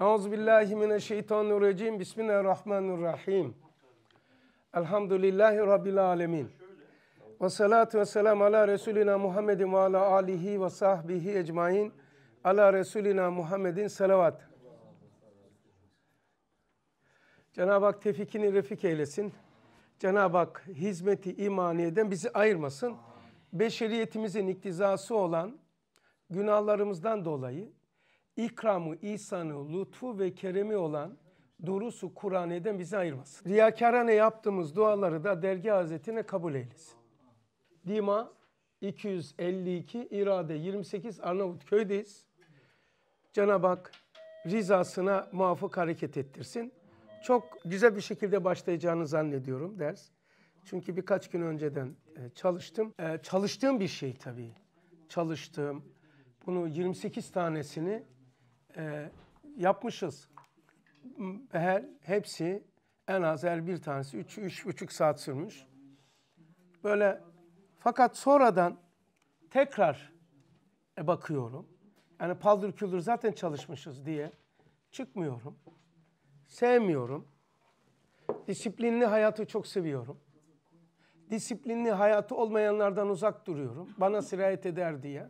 Euzubillahimineşşeytanirracim. Bismillahirrahmanirrahim. Elhamdülillahi Rabbil alemin. Ve salatu ve selam ala Resulina Muhammedin ve ala alihi ve sahbihi ecmain. Ala Resulina Muhammedin salavat. Cenab-ı Hak tevfikini refik eylesin. Cenab-ı Hak hizmeti imaniyeden bizi ayırmasın. Beşeriyetimizin iktizası olan günahlarımızdan dolayı ikramı, ihsanı, lütfu ve keremi olan durusu Kur'an'den bizi ayırmasın. Riyakarane yaptığımız duaları da dergi hazretine kabul eylesin. Dima 252, irade 28, Arnavutköy'deyiz. Cenab-ı Hak rızasına muvafık hareket ettirsin. Çok güzel bir şekilde başlayacağını zannediyorum ders. Çünkü birkaç gün önceden e, çalıştım. E, çalıştığım bir şey tabii. Çalıştığım. Bunu 28 tanesini e, yapmışız. Her, hepsi en az her bir tanesi 3 üç, üç buçuk saat sürmüş. Böyle fakat sonradan tekrar e, bakıyorum. Yani paldır küldür zaten çalışmışız diye çıkmıyorum. Sevmiyorum. Disiplinli hayatı çok seviyorum. Disiplinli hayatı olmayanlardan uzak duruyorum. Bana sirayet eder diye.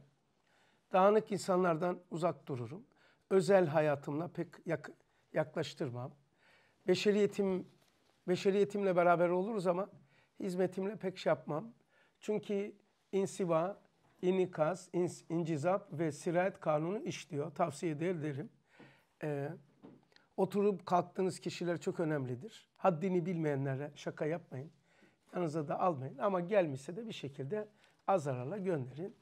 Dağınık insanlardan uzak dururum özel hayatımla pek yak, yaklaştırmam. Beşeriyetim, beşeriyetimle beraber oluruz ama hizmetimle pek şey yapmam. Çünkü insiva, inikaz, in, incizap ve sirayet kanunu işliyor. Tavsiye eder derim. Ee, oturup kalktığınız kişiler çok önemlidir. Haddini bilmeyenlere şaka yapmayın. Yanınıza da almayın ama gelmişse de bir şekilde azarala gönderin.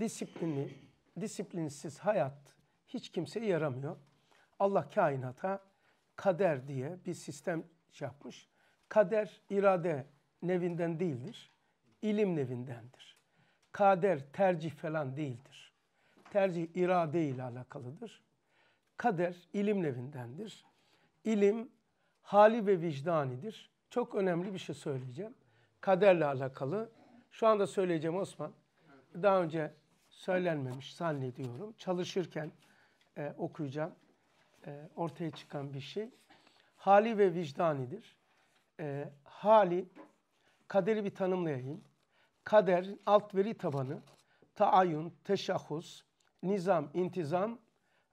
Disiplinli, disiplinsiz hayat hiç kimseye yaramıyor. Allah kainata kader diye bir sistem yapmış. Kader irade nevinden değildir. İlim nevindendir. Kader tercih falan değildir. Tercih irade ile alakalıdır. Kader ilim nevindendir. İlim hali ve vicdanidir. Çok önemli bir şey söyleyeceğim. Kaderle alakalı. Şu anda söyleyeceğim Osman. Daha önce söylenmemiş zannediyorum. Çalışırken e, okuyacağım. E, ortaya çıkan bir şey. Hali ve vicdanidir. E, hali, kaderi bir tanımlayayım. Kader, alt veri tabanı, taayyun, teşahhus, nizam, intizam,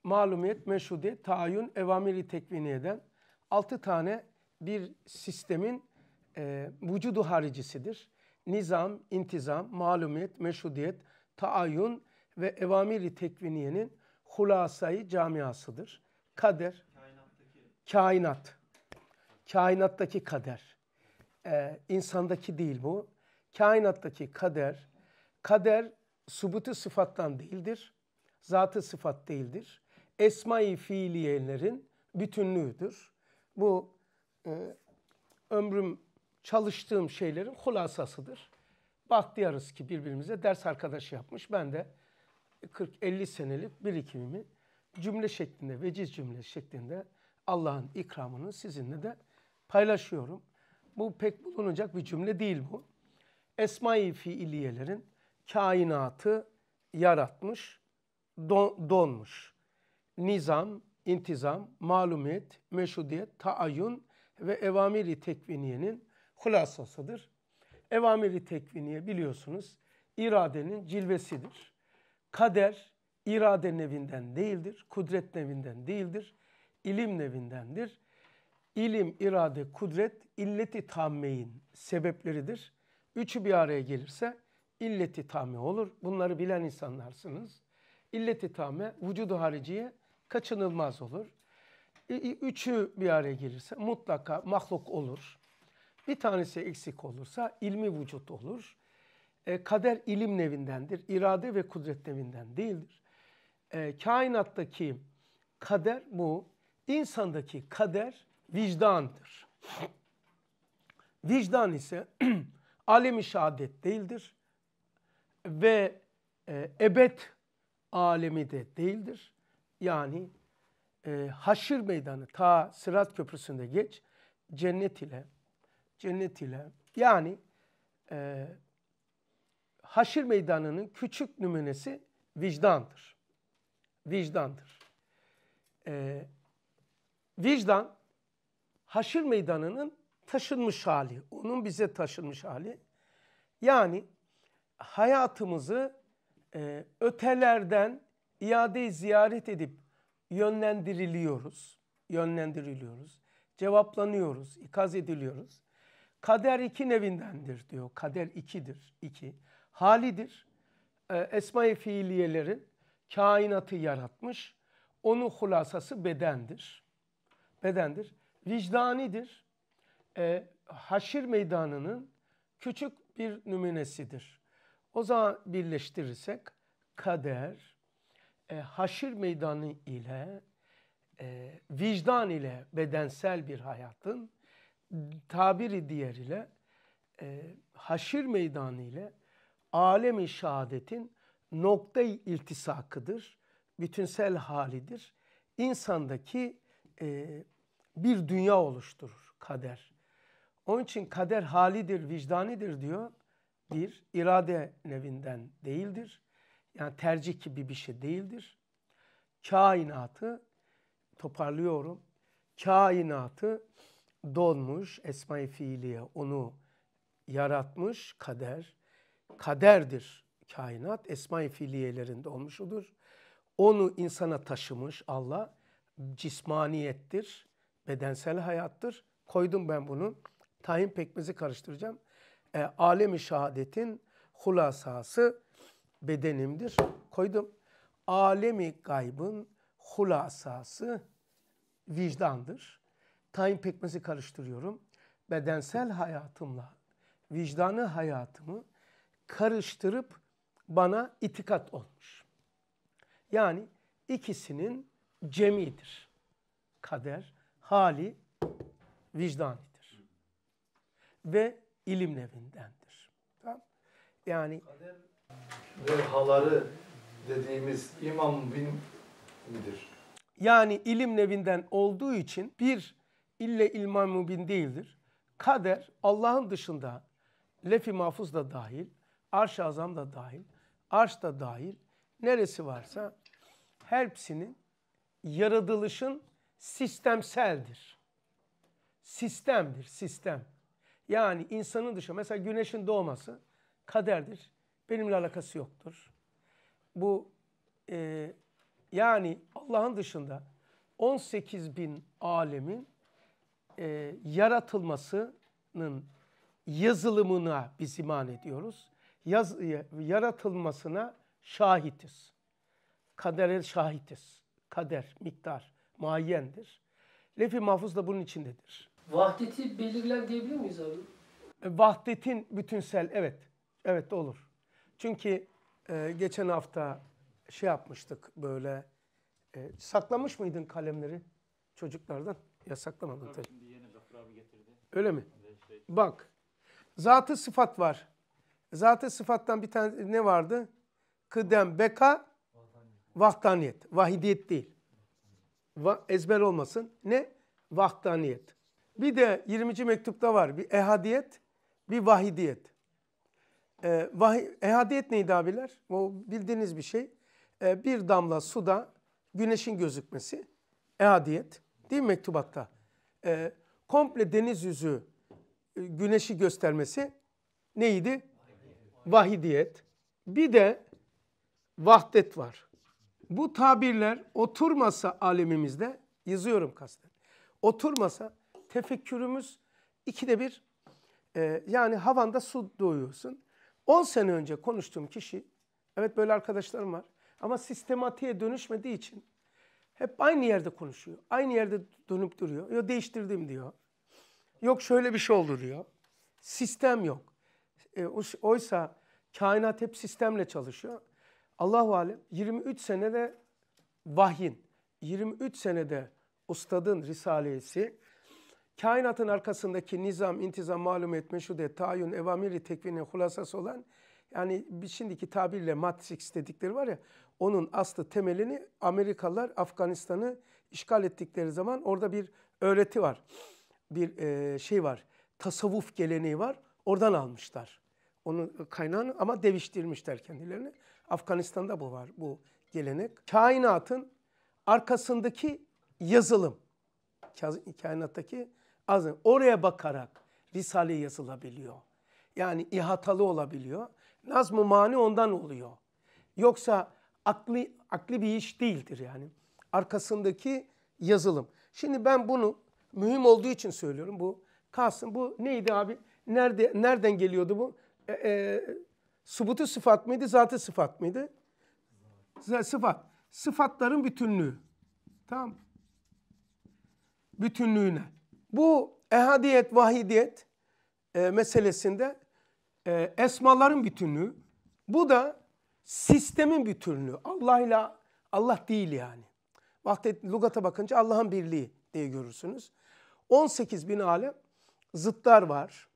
malumiyet, meşhudiyet, taayyun, evamiri tekviniyeden altı tane bir sistemin e, vücudu haricisidir. Nizam, intizam, malumiyet, meşhudiyet, taayyun ve evamiri tekviniyenin hulasayı camiasıdır. Kader, kainat, kainattaki kader. Ee, insandaki değil bu. Kainattaki kader, kader subutu sıfattan değildir. Zatı sıfat değildir. Esma-i fiiliyelerin bütünlüğüdür. Bu e, ömrüm çalıştığım şeylerin hulasasıdır. Bahtiyarız ki birbirimize ders arkadaşı yapmış. Ben de 40-50 senelik birikimimi cümle şeklinde, veciz cümle şeklinde Allah'ın ikramını sizinle de paylaşıyorum. Bu pek bulunacak bir cümle değil bu. Esma-i fiiliyelerin kainatı yaratmış, don, donmuş. Nizam, intizam, malumiyet, meşhudiyet, taayyun ve evamiri tekviniyenin hulasasıdır. Evamiri tekviniye biliyorsunuz iradenin cilvesidir. Kader irade nevinden değildir, kudret nevinden değildir, ilim nevindendir. İlim, irade, kudret illeti tammeyin sebepleridir. Üçü bir araya gelirse illeti tamme olur. Bunları bilen insanlarsınız. İlleti tamme vücudu hariciye kaçınılmaz olur. Üçü bir araya gelirse mutlaka mahluk olur. Bir tanesi eksik olursa ilmi vücut olur. E, kader ilim nevindendir. irade ve kudret nevinden değildir. E, kainattaki kader bu. insandaki kader vicdandır. Vicdan ise alemi şehadet değildir ve e, ebed alemi de değildir. Yani e, haşir meydanı ta Sırat Köprüsü'nde geç cennet ile cennet ile yani e, haşir meydanının küçük numunesi vicdandır. Vicdandır. Ee, vicdan haşir meydanının taşınmış hali. Onun bize taşınmış hali. Yani hayatımızı e, ötelerden iade ziyaret edip yönlendiriliyoruz. Yönlendiriliyoruz. Cevaplanıyoruz, ikaz ediliyoruz. Kader iki nevindendir diyor. Kader ikidir, iki halidir. Ee, Esma-i fiiliyelerin kainatı yaratmış. Onun hulasası bedendir. Bedendir. Vicdanidir. E, haşir meydanının küçük bir nümunesidir. O zaman birleştirirsek kader, e, haşir meydanı ile e, vicdan ile bedensel bir hayatın tabiri diğer ile e, haşir meydanı ile alemi şahadetin nokta iltisakıdır, bütünsel halidir. İnsandaki e, bir dünya oluşturur kader. Onun için kader halidir, vicdanidir diyor. Bir, irade nevinden değildir. Yani tercih gibi bir şey değildir. Kainatı, toparlıyorum, kainatı donmuş, esma-i fiiliye onu yaratmış kader kaderdir kainat. Esma-i fiiliyelerinde olmuşudur. Onu insana taşımış Allah cismaniyettir, bedensel hayattır. Koydum ben bunu. Tahin pekmezi karıştıracağım. E, alemi şahadetin hulasası bedenimdir. Koydum. Alemi gaybın hulasası vicdandır. Tayin pekmezi karıştırıyorum. Bedensel hayatımla vicdanı hayatımı karıştırıp bana itikat olmuş. Yani ikisinin cemidir. Kader, hali, vicdanidir. Ve ilim nevindendir. Tamam? Yani kader ve haları dediğimiz imam bin midir? Yani ilim nevinden olduğu için bir ille ilmam bin değildir. Kader Allah'ın dışında lefi mahfuz da dahil Arş-ı Azam da dahil, Arş da dahil, neresi varsa hepsinin yaratılışın sistemseldir. Sistemdir, sistem. Yani insanın dışı, mesela güneşin doğması kaderdir. Benimle alakası yoktur. Bu e, yani Allah'ın dışında 18 bin alemin e, yaratılmasının yazılımına biz iman ediyoruz yaz, yaratılmasına şahitiz. Kadere şahitiz. Kader, miktar, muayyendir. Lefi mahfuz da bunun içindedir. Vahdeti belirler diyebilir miyiz abi? E, vahdetin bütünsel, evet. Evet olur. Çünkü e, geçen hafta şey yapmıştık böyle. E, saklamış mıydın kalemleri çocuklardan? Ya saklamadın tabii. Öyle mi? Şey- Bak. Zatı sıfat var. E, zaten sıfattan bir tane ne vardı? Kıdem, beka, vahdaniyet. Vahidiyet değil. Va, ezber olmasın. Ne? Vahdaniyet. Bir de 20. mektupta var bir ehadiyet, bir vahidiyet. Ee, vahi, ehadiyet neydi abiler? O bildiğiniz bir şey. Ee, bir damla suda güneşin gözükmesi. Ehadiyet. Değil mi mektubatta? Ee, komple deniz yüzü e, güneşi göstermesi neydi? vahidiyet, bir de vahdet var. Bu tabirler oturmasa alemimizde, yazıyorum kasten, oturmasa tefekkürümüz ikide bir, e, yani havanda su doyuyorsun. 10 sene önce konuştuğum kişi, evet böyle arkadaşlarım var ama sistematiğe dönüşmediği için hep aynı yerde konuşuyor. Aynı yerde dönüp duruyor. Yok değiştirdim diyor. Yok şöyle bir şey oldu diyor. Sistem yok. E, oysa kainat hep sistemle çalışıyor. Allahu alem 23 senede vahyin, 23 senede ustadın risalesi, kainatın arkasındaki nizam, intizam, malum etme şu de tayyun, evamiri tekvinin hulasası olan yani şimdiki tabirle Matrix dedikleri var ya onun aslı temelini Amerikalılar Afganistan'ı işgal ettikleri zaman orada bir öğreti var. Bir e, şey var. Tasavvuf geleneği var. Oradan almışlar onun e, kaynağını ama deviştirmişler kendilerini. Afganistan'da bu var bu gelenek. Kainatın arkasındaki yazılım, kainattaki azim oraya bakarak risale yazılabiliyor. Yani ihatalı olabiliyor. Nazm-ı mani ondan oluyor. Yoksa akli, akli bir iş değildir yani. Arkasındaki yazılım. Şimdi ben bunu mühim olduğu için söylüyorum. Bu kalsın. Bu neydi abi? Nerede nereden geliyordu bu? e, e, subutu sıfat mıydı, zatı sıfat mıydı? sıfat. Sıfatların bütünlüğü. Tamam Bütünlüğüne. Bu ehadiyet, vahidiyet e, meselesinde e, esmaların bütünlüğü. Bu da sistemin bütünlüğü. Allah ile Allah değil yani. Vakti lugata bakınca Allah'ın birliği diye görürsünüz. 18 bin alem zıtlar var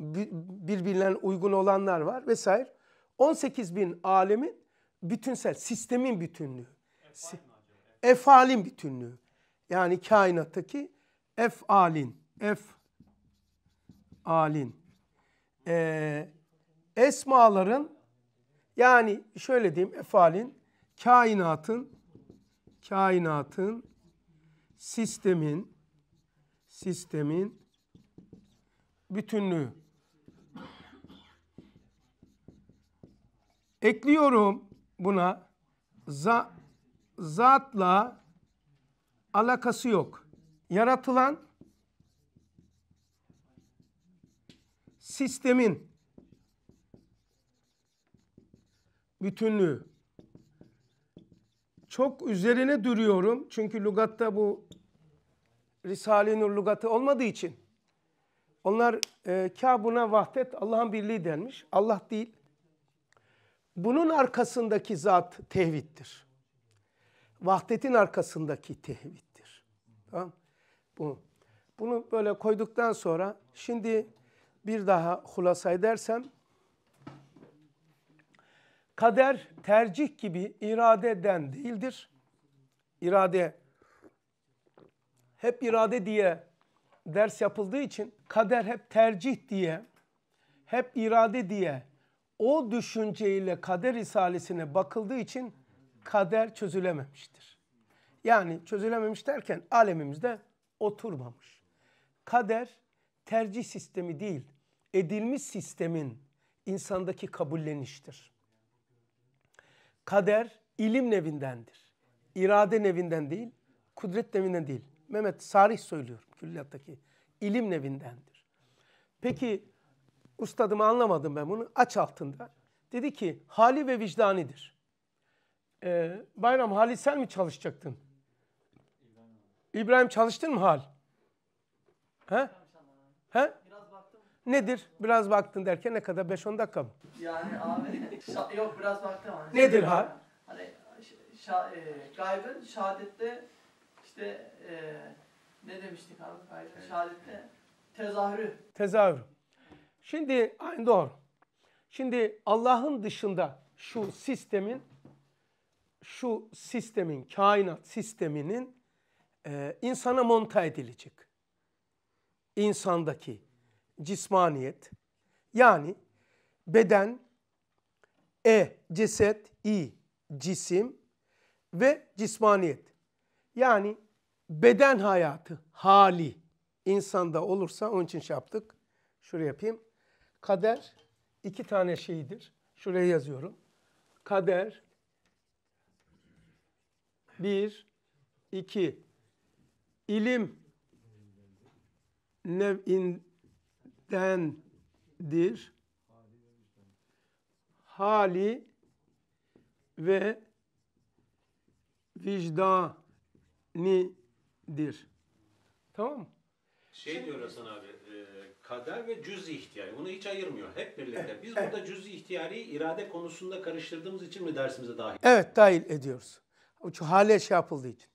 birbirlerine uygun olanlar var vesaire. 18 bin alemin bütünsel, sistemin bütünlüğü. Efalim, Efalim bütünlüğü. Yani kainattaki efalin, ef alin. Ee, esmaların yani şöyle diyeyim efalin kainatın kainatın sistemin sistemin bütünlüğü. Ekliyorum buna za, zatla alakası yok. Yaratılan sistemin bütünlüğü. Çok üzerine duruyorum. Çünkü lugatta bu Risale-i Nur lugatı olmadığı için. Onlar e, kabuna vahdet Allah'ın birliği denmiş. Allah değil. Bunun arkasındaki zat tevhiddir. Vahdetin arkasındaki tevhiddir. Tamam? Bunu, bunu böyle koyduktan sonra şimdi bir daha hulasa edersem kader tercih gibi iradeden değildir. İrade hep irade diye ders yapıldığı için kader hep tercih diye, hep irade diye o düşünceyle kader risalesine bakıldığı için kader çözülememiştir. Yani çözülememiş derken alemimizde oturmamış. Kader tercih sistemi değil, edilmiş sistemin insandaki kabulleniştir. Kader ilim nevindendir. İrade nevinden değil, kudret nevinden değil. Mehmet Sarih söylüyor, külliyattaki. ilim nevindendir. Peki Ustad'ımı anlamadım ben bunu. Aç altında. Dedi ki hali ve vicdanidir. Ee, Bayram hali sen mi çalışacaktın? İbrahim çalıştın mı hal? He? He? Nedir? Biraz baktın derken ne kadar? 5-10 dakika mı? Yani abi yok biraz baktım. Hani Nedir hal? Hani şa- e, gaybın şehadette işte e, ne demiştik abi gaybın şehadette tezahürü. Tezahürü. Şimdi aynı doğru. Şimdi Allah'ın dışında şu sistemin şu sistemin, kainat sisteminin e, insana monta edilecek. İnsandaki cismaniyet yani beden, e ceset, i cisim ve cismaniyet. Yani beden hayatı, hali insanda olursa onun için şey yaptık. Şuraya yapayım. Kader iki tane şeydir. Şuraya yazıyorum. Kader bir, iki, ilim nev'indendir. Hali ve vicdanidir. Tamam mı? Şey diyor Hasan abi, kader ve cüz-i ihtiyari. Bunu hiç ayırmıyor. Hep birlikte. Biz evet. burada cüz-i ihtiyari irade konusunda karıştırdığımız için mi dersimize dahil? Evet dahil ediyoruz. Şu hale şey yapıldığı için.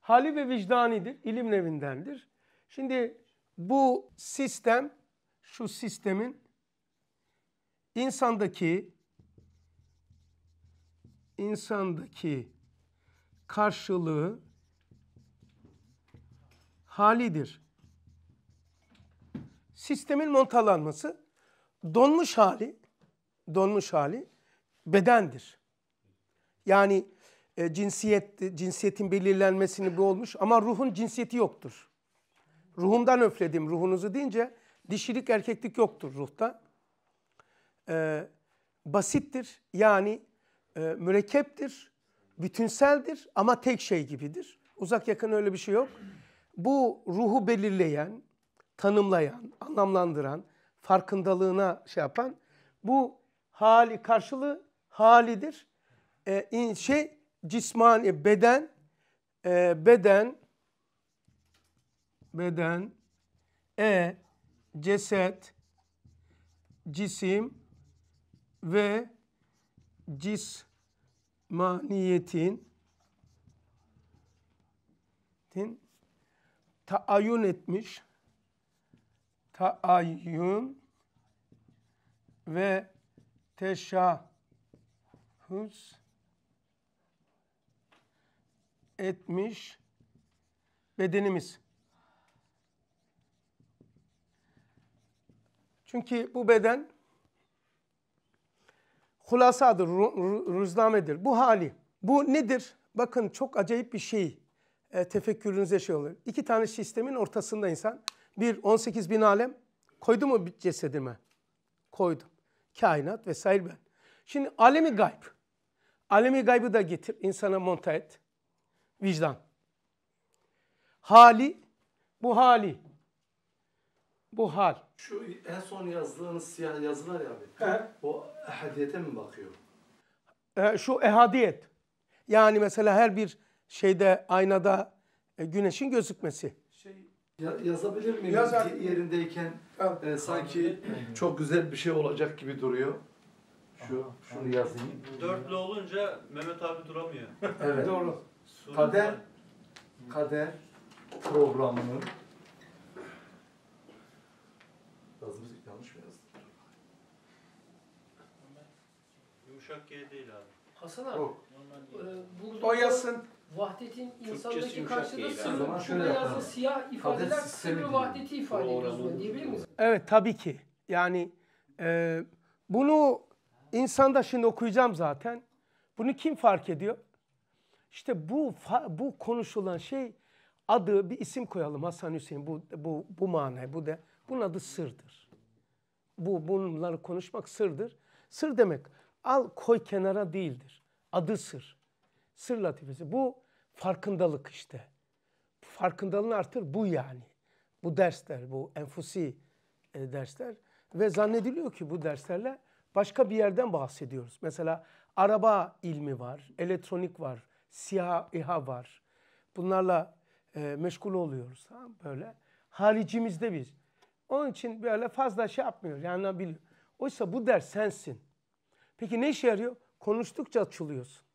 Hali ve vicdanidir. İlim evindendir. Şimdi bu sistem, şu sistemin insandaki insandaki karşılığı halidir sistemin montalanması donmuş hali donmuş hali bedendir. Yani e, cinsiyet cinsiyetin belirlenmesini bu olmuş ama ruhun cinsiyeti yoktur. Ruhumdan öfledim ruhunuzu deyince dişilik erkeklik yoktur ruhta. E, basittir yani e, mürekkeptir, bütünseldir ama tek şey gibidir. Uzak yakın öyle bir şey yok. Bu ruhu belirleyen, tanımlayan, anlamlandıran, farkındalığına şey yapan bu hali karşılığı halidir. E, şey cismani beden e, beden beden e ceset cisim ve cismaniyetin taayyün etmiş taayyum ve teşahhus etmiş bedenimiz. Çünkü bu beden hulasadır, rüznamedir. Bu hali. Bu nedir? Bakın çok acayip bir şey. E, tefekkürünüze şey olur. İki tane sistemin ortasında insan. Bir 18 bin alem koydu mu cesedime? Koydu. Kainat vesaire ben. Şimdi alemi gayb. Alemi gaybı da getir insana monta et. Vicdan. Hali bu hali. Bu hal. Şu en son yazdığınız siyah yazılar ya abi. He. O ehadiyete mi bakıyor? E, şu ehadiyet. Yani mesela her bir şeyde aynada e, güneşin gözükmesi. Ya, yazabilir miyim? Yazar. Yerindeyken e, sanki çok güzel bir şey olacak gibi duruyor. Şu, şunu yazayım. Dörtlü olunca Mehmet abi duramıyor. Evet. Doğru. Kader, kader programının yazımız yanlış mı yazdım? Yumuşak G değil abi. Hasan abi. O, e, burada vahdetin insandaki karşılığı sırrı şurada yazdığı siyah ifadeler sırrı vahdeti ifade ediyor diyebilir miyiz? Evet tabii ki. Yani e, bunu insanda şimdi okuyacağım zaten. Bunu kim fark ediyor? İşte bu bu konuşulan şey adı bir isim koyalım Hasan Hüseyin bu bu bu manay bu da bunun adı sırdır. Bu bunları konuşmak sırdır. Sır demek al koy kenara değildir. Adı sır. Sır latifesi. Bu farkındalık işte. Farkındalığını artır bu yani. Bu dersler, bu enfusi e, dersler. Ve zannediliyor ki bu derslerle başka bir yerden bahsediyoruz. Mesela araba ilmi var, elektronik var, siyah İHA var. Bunlarla e, meşgul oluyoruz. Ha? Böyle haricimizde biz. Onun için böyle fazla şey yapmıyor Yani bil. Oysa bu ders sensin. Peki ne işe yarıyor? Konuştukça açılıyorsun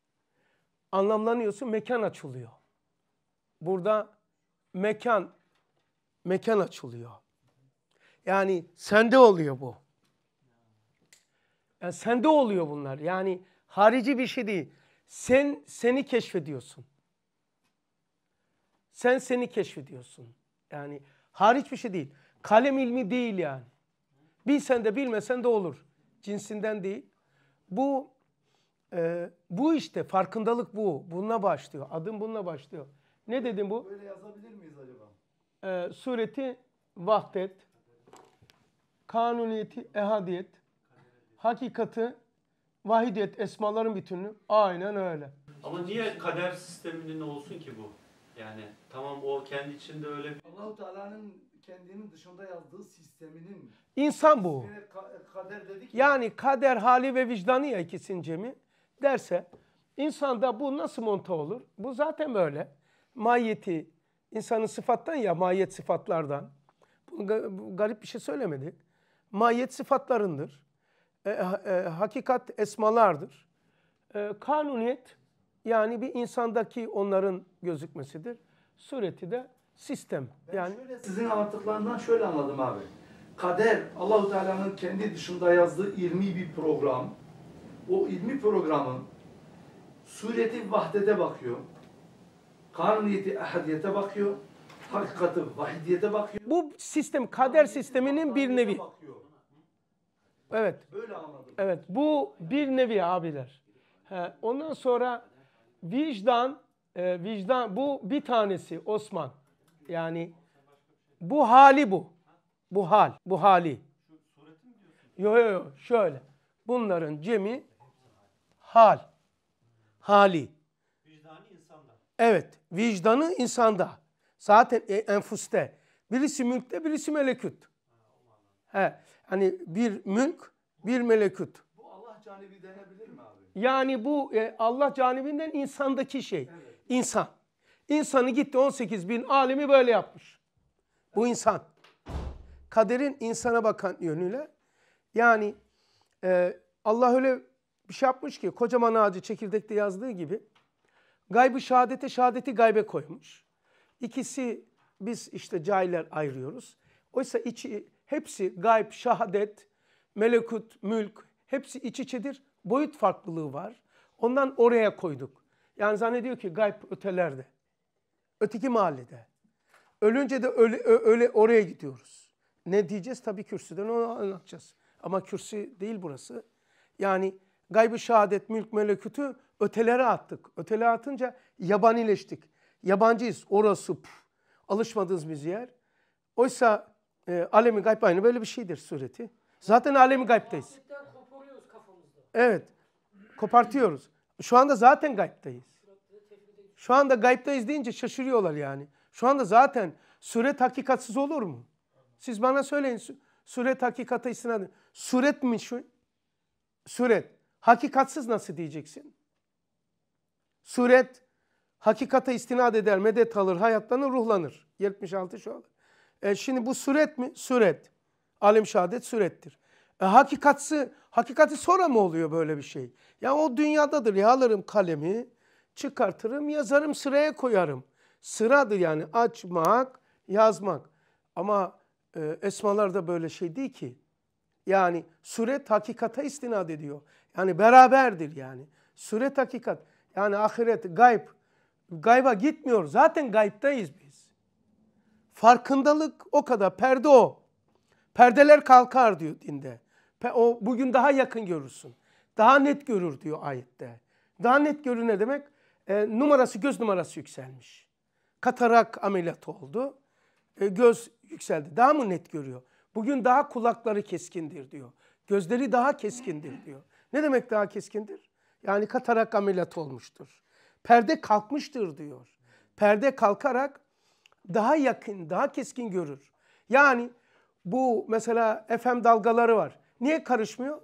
anlamlanıyorsun mekan açılıyor. Burada mekan mekan açılıyor. Yani sende oluyor bu. Yani sende oluyor bunlar. Yani harici bir şey değil. Sen seni keşfediyorsun. Sen seni keşfediyorsun. Yani hariç bir şey değil. Kalem ilmi değil yani. Bilsen de bilmesen de olur. Cinsinden değil. Bu ee, bu işte farkındalık bu. Bununla başlıyor. Adım bununla başlıyor. Ne dedim bu? Böyle yazabilir miyiz acaba? Ee, sureti vahdet, kanuniyeti ehadiyet, hakikati vahidiyet esmaların bütünü. Aynen öyle. Ama niye kader sisteminin olsun ki bu? Yani tamam o kendi içinde öyle bir... Allahu Teala'nın kendinin dışında yazdığı sisteminin... İnsan bu. kader dedik ya. Yani kader hali ve vicdanı ya ikisinin cemi derse insanda bu nasıl monta olur? Bu zaten böyle. Mahiyeti, insanın sıfattan ya mahiyet sıfatlardan. Bunu garip bir şey söylemedi. Mahiyet sıfatlarındır. E, e, hakikat esmalardır. E, kanuniyet yani bir insandaki onların gözükmesidir. Sureti de sistem. Ben yani şöyle sizin anlattıklarından şöyle anladım abi. Kader Allahu Teala'nın kendi dışında yazdığı ilmi bir program o ilmi programın sureti vahdete bakıyor. Kanuniyeti ahadiyete bakıyor. Hakikati vahidiyete bakıyor. Bu sistem kader sisteminin bir nevi. Evet. Böyle anladım. Evet. Bu bir nevi abiler. He, ondan sonra vicdan e, vicdan bu bir tanesi Osman. Yani bu hali bu. Bu hal, bu hali. Yok yok yo, şöyle. Bunların cemi hal. Hali. Vicdanı insanda. Evet. Vicdanı insanda. Zaten e, enfuste. Birisi mülkte, birisi meleküt. He. Hani bir mülk, bir melekut. Bu Allah canibi denebilir mi abi? Yani bu e, Allah canibinden insandaki şey. Evet. İnsan. İnsanı gitti 18 bin alimi böyle yapmış. Evet. Bu insan. Kaderin insana bakan yönüyle. Yani e, Allah öyle bir şey yapmış ki kocaman ağacı çekirdekte yazdığı gibi gaybı şahadete şahadeti gaybe koymuş. İkisi biz işte cahiller ayırıyoruz. Oysa içi hepsi gayb, şahadet, melekut, mülk hepsi iç içedir. Boyut farklılığı var. Ondan oraya koyduk. Yani zannediyor ki gayb ötelerde. Öteki mahallede. Ölünce de öyle, öyle oraya gidiyoruz. Ne diyeceğiz? Tabii kürsüden onu anlatacağız. Ama kürsü değil burası. Yani Gaybı şehadet, mülk melekütü ötelere attık. Ötelere atınca yabanileştik. Yabancıyız. Orası puf, alışmadığımız bir yer. Oysa e, alemi gayb aynı böyle bir şeydir sureti. Zaten alemi gaybdeyiz. Evet. Kopartıyoruz. Şu anda zaten gaybdeyiz. Şu anda gaybdeyiz deyince şaşırıyorlar yani. Şu anda zaten suret hakikatsiz olur mu? Siz bana söyleyin suret hakikata istinad. Suret mi şu? Suret. Hakikatsız nasıl diyeceksin? Suret hakikata istinad eder, medet alır, hayatlanır, ruhlanır. 76 şu an. E şimdi bu suret mi? Suret. Alim şehadet surettir. E hakikatsi, hakikati sonra mı oluyor böyle bir şey? Ya yani o dünyadadır. Ya alırım kalemi, çıkartırım, yazarım, sıraya koyarım. Sıradır yani açmak, yazmak. Ama e, da böyle şey değil ki. Yani suret hakikata istinad ediyor. Yani beraberdir yani. Suret hakikat. Yani ahiret, gayb. Gayba gitmiyor. Zaten gayptayız biz. Farkındalık o kadar. Perde o. Perdeler kalkar diyor dinde. O bugün daha yakın görürsün. Daha net görür diyor ayette. Daha net görür ne demek? E, numarası göz numarası yükselmiş. Katarak ameliyatı oldu. E, göz yükseldi. Daha mı net görüyor? Bugün daha kulakları keskindir diyor. Gözleri daha keskindir diyor. Ne demek daha keskindir? Yani katarak ameliyat olmuştur. Perde kalkmıştır diyor. Perde kalkarak daha yakın, daha keskin görür. Yani bu mesela FM dalgaları var. Niye karışmıyor?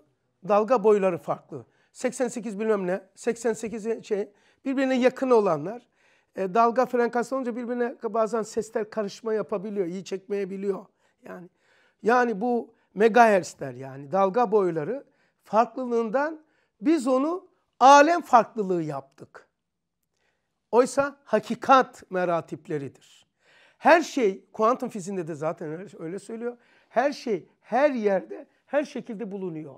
Dalga boyları farklı. 88 bilmem ne, 88 şey birbirine yakın olanlar. E, dalga frekanslı olunca birbirine bazen sesler karışma yapabiliyor, iyi çekmeyebiliyor. Yani yani bu megahertzler yani dalga boyları farklılığından biz onu alem farklılığı yaptık. Oysa hakikat meratipleridir. Her şey kuantum fiziğinde de zaten öyle söylüyor. Her şey her yerde her şekilde bulunuyor.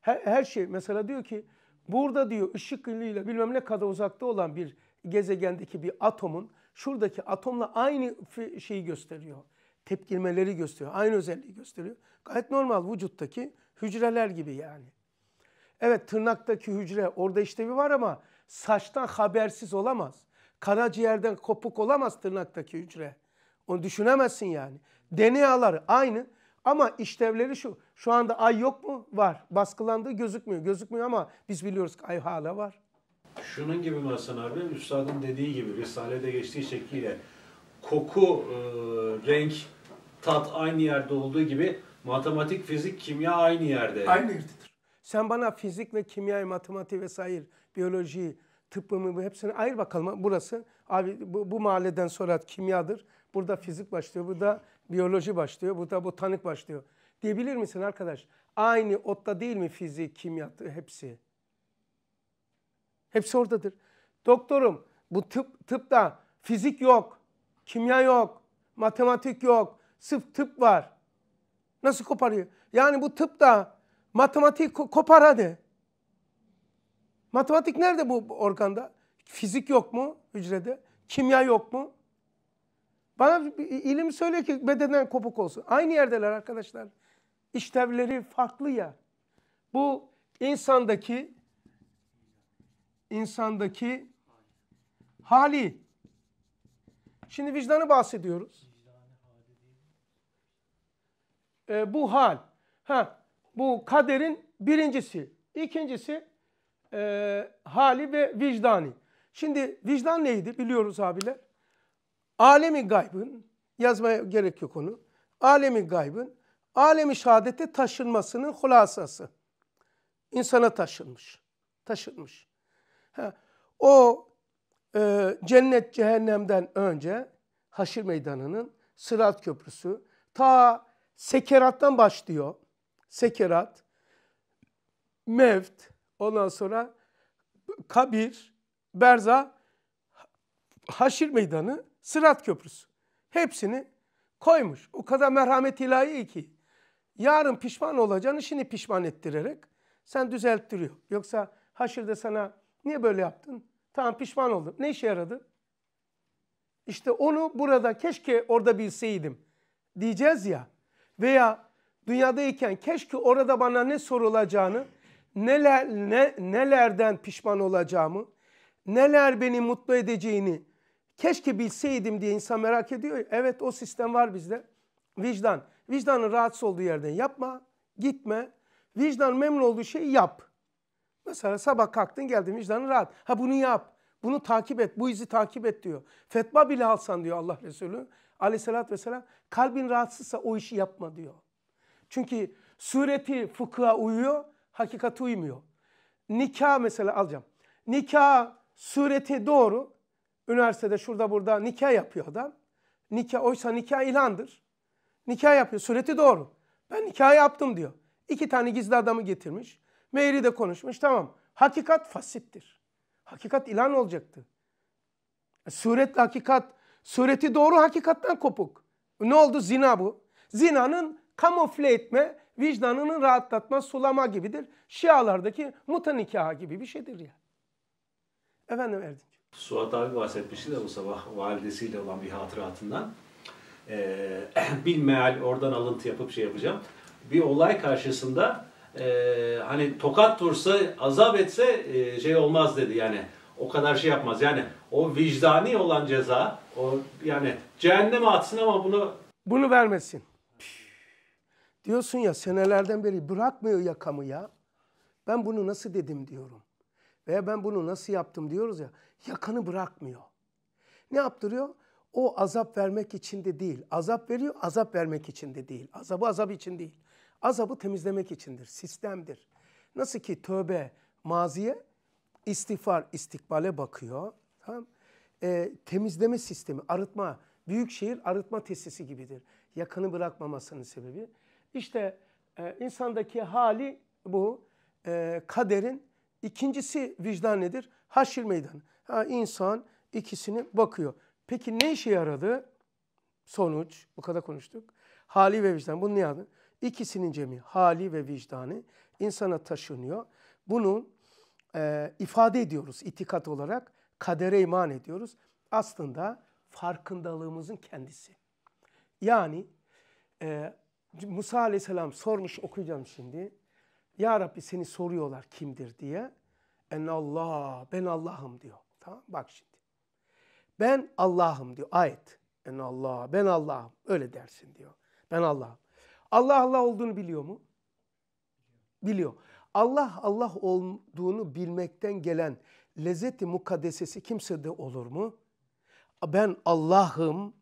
Her, her şey mesela diyor ki burada diyor ışık yılıyla bilmem ne kadar uzakta olan bir gezegendeki bir atomun şuradaki atomla aynı şeyi gösteriyor tepkilmeleri gösteriyor. Aynı özelliği gösteriyor. Gayet normal vücuttaki hücreler gibi yani. Evet tırnaktaki hücre orada işlevi var ama saçtan habersiz olamaz. Karaciğerden kopuk olamaz tırnaktaki hücre. Onu düşünemezsin yani. DNA'ları aynı ama işlevleri şu. Şu anda ay yok mu? Var. Baskılandığı gözükmüyor. Gözükmüyor ama biz biliyoruz ki ay hala var. Şunun gibi mi Hasan abi? Üstadın dediği gibi Risale'de geçtiği şekliyle koku, e, renk, tat aynı yerde olduğu gibi matematik, fizik, kimya aynı yerde. Aynı yerdedir. Sen bana fizik ve kimyayı, matematiği vesaire, biyolojiyi, bu hepsini ayır bakalım. Burası abi bu, bu mahalleden sonra kimyadır. Burada fizik başlıyor, burada biyoloji başlıyor, burada botanik başlıyor. Diyebilir misin arkadaş? Aynı otta değil mi fizik, kimya hepsi? Hepsi oradadır. Doktorum bu tıp, tıpta fizik yok, kimya yok, matematik yok, Sırf tıp var. Nasıl koparıyor? Yani bu tıp da matematik kopar hadi. Matematik nerede bu organda? Fizik yok mu hücrede? Kimya yok mu? Bana ilim söylüyor ki bedenden kopuk olsun. Aynı yerdeler arkadaşlar. İşlevleri farklı ya. Bu insandaki insandaki hali. Şimdi vicdanı bahsediyoruz e, bu hal. Ha, bu kaderin birincisi. İkincisi e, hali ve vicdani. Şimdi vicdan neydi biliyoruz abiler. Alemi gaybın, yazmaya gerek yok onu. Alemi gaybın, alemi şehadete taşınmasının hulasası. İnsana taşınmış. Taşınmış. Ha, o e, cennet cehennemden önce haşir meydanının sırat köprüsü ta sekerattan başlıyor. Sekerat, mevt, ondan sonra kabir, berza, haşir meydanı, sırat köprüsü. Hepsini koymuş. O kadar merhamet ilahi ki. Yarın pişman olacağını şimdi pişman ettirerek sen düzelttiriyor. Yoksa Haşir de sana niye böyle yaptın? Tamam pişman oldum. Ne işe yaradı? İşte onu burada keşke orada bilseydim diyeceğiz ya veya dünyadayken keşke orada bana ne sorulacağını, neler ne, nelerden pişman olacağımı, neler beni mutlu edeceğini keşke bilseydim diye insan merak ediyor. Evet o sistem var bizde. Vicdan. Vicdanın rahatsız olduğu yerden yapma, gitme. Vicdan memnun olduğu şeyi yap. Mesela sabah kalktın geldin vicdanın rahat. Ha bunu yap. Bunu takip et. Bu izi takip et diyor. Fetva bile alsan diyor Allah Resulü aleyhissalatü vesselam kalbin rahatsızsa o işi yapma diyor. Çünkü sureti fıkıha uyuyor, hakikat uymuyor. Nikah mesela alacağım. Nikah sureti doğru. Üniversitede şurada burada nikah yapıyor adam. Nikah oysa nikah ilandır. Nikah yapıyor. Sureti doğru. Ben nikah yaptım diyor. İki tane gizli adamı getirmiş. Meyri de konuşmuş. Tamam. Hakikat fasittir. Hakikat ilan olacaktı. E, Suretle hakikat sureti doğru hakikatten kopuk. Ne oldu? Zina bu. Zinanın kamufle etme, vicdanını rahatlatma, sulama gibidir. Şialardaki muta nikahı gibi bir şeydir ya. Efendim Erdinç. Suat abi bahsetmişti de bu sabah validesiyle olan bir hatıratından. Ee, bilmeal oradan alıntı yapıp şey yapacağım. Bir olay karşısında e, hani tokat vursa, azap etse e, şey olmaz dedi yani. O kadar şey yapmaz. Yani o vicdani olan ceza, o yani cehenneme atsın ama bunu... Bunu vermesin. Diyorsun ya senelerden beri bırakmıyor yakamı ya. Ben bunu nasıl dedim diyorum. Veya ben bunu nasıl yaptım diyoruz ya. Yakanı bırakmıyor. Ne yaptırıyor? O azap vermek için de değil. Azap veriyor, azap vermek için de değil. Azabı azap için değil. Azabı temizlemek içindir, sistemdir. Nasıl ki tövbe maziye, istiğfar istikbale bakıyor. Tamam e, temizleme sistemi, arıtma, büyükşehir arıtma tesisi gibidir. Yakını bırakmamasının sebebi. İşte e, insandaki hali bu. E, kaderin ikincisi vicdan nedir? Haşir meydanı. Ha, insan ikisini bakıyor. Peki ne işe yaradı? Sonuç, bu kadar konuştuk. Hali ve vicdan. Bunu ne yaptı? İkisinin cemi, hali ve vicdanı insana taşınıyor. Bunu e, ifade ediyoruz itikat olarak kadere iman ediyoruz. Aslında farkındalığımızın kendisi. Yani e, Musa Aleyhisselam sormuş okuyacağım şimdi. Ya Rabbi seni soruyorlar kimdir diye. En Allah, ben Allah'ım diyor. Tamam bak şimdi. Ben Allah'ım diyor ayet. En Allah, ben Allah'ım. Öyle dersin diyor. Ben Allah'ım. Allah Allah olduğunu biliyor mu? Biliyor. Allah Allah olduğunu bilmekten gelen lezzeti mukaddesesi kimsede olur mu? Ben Allah'ım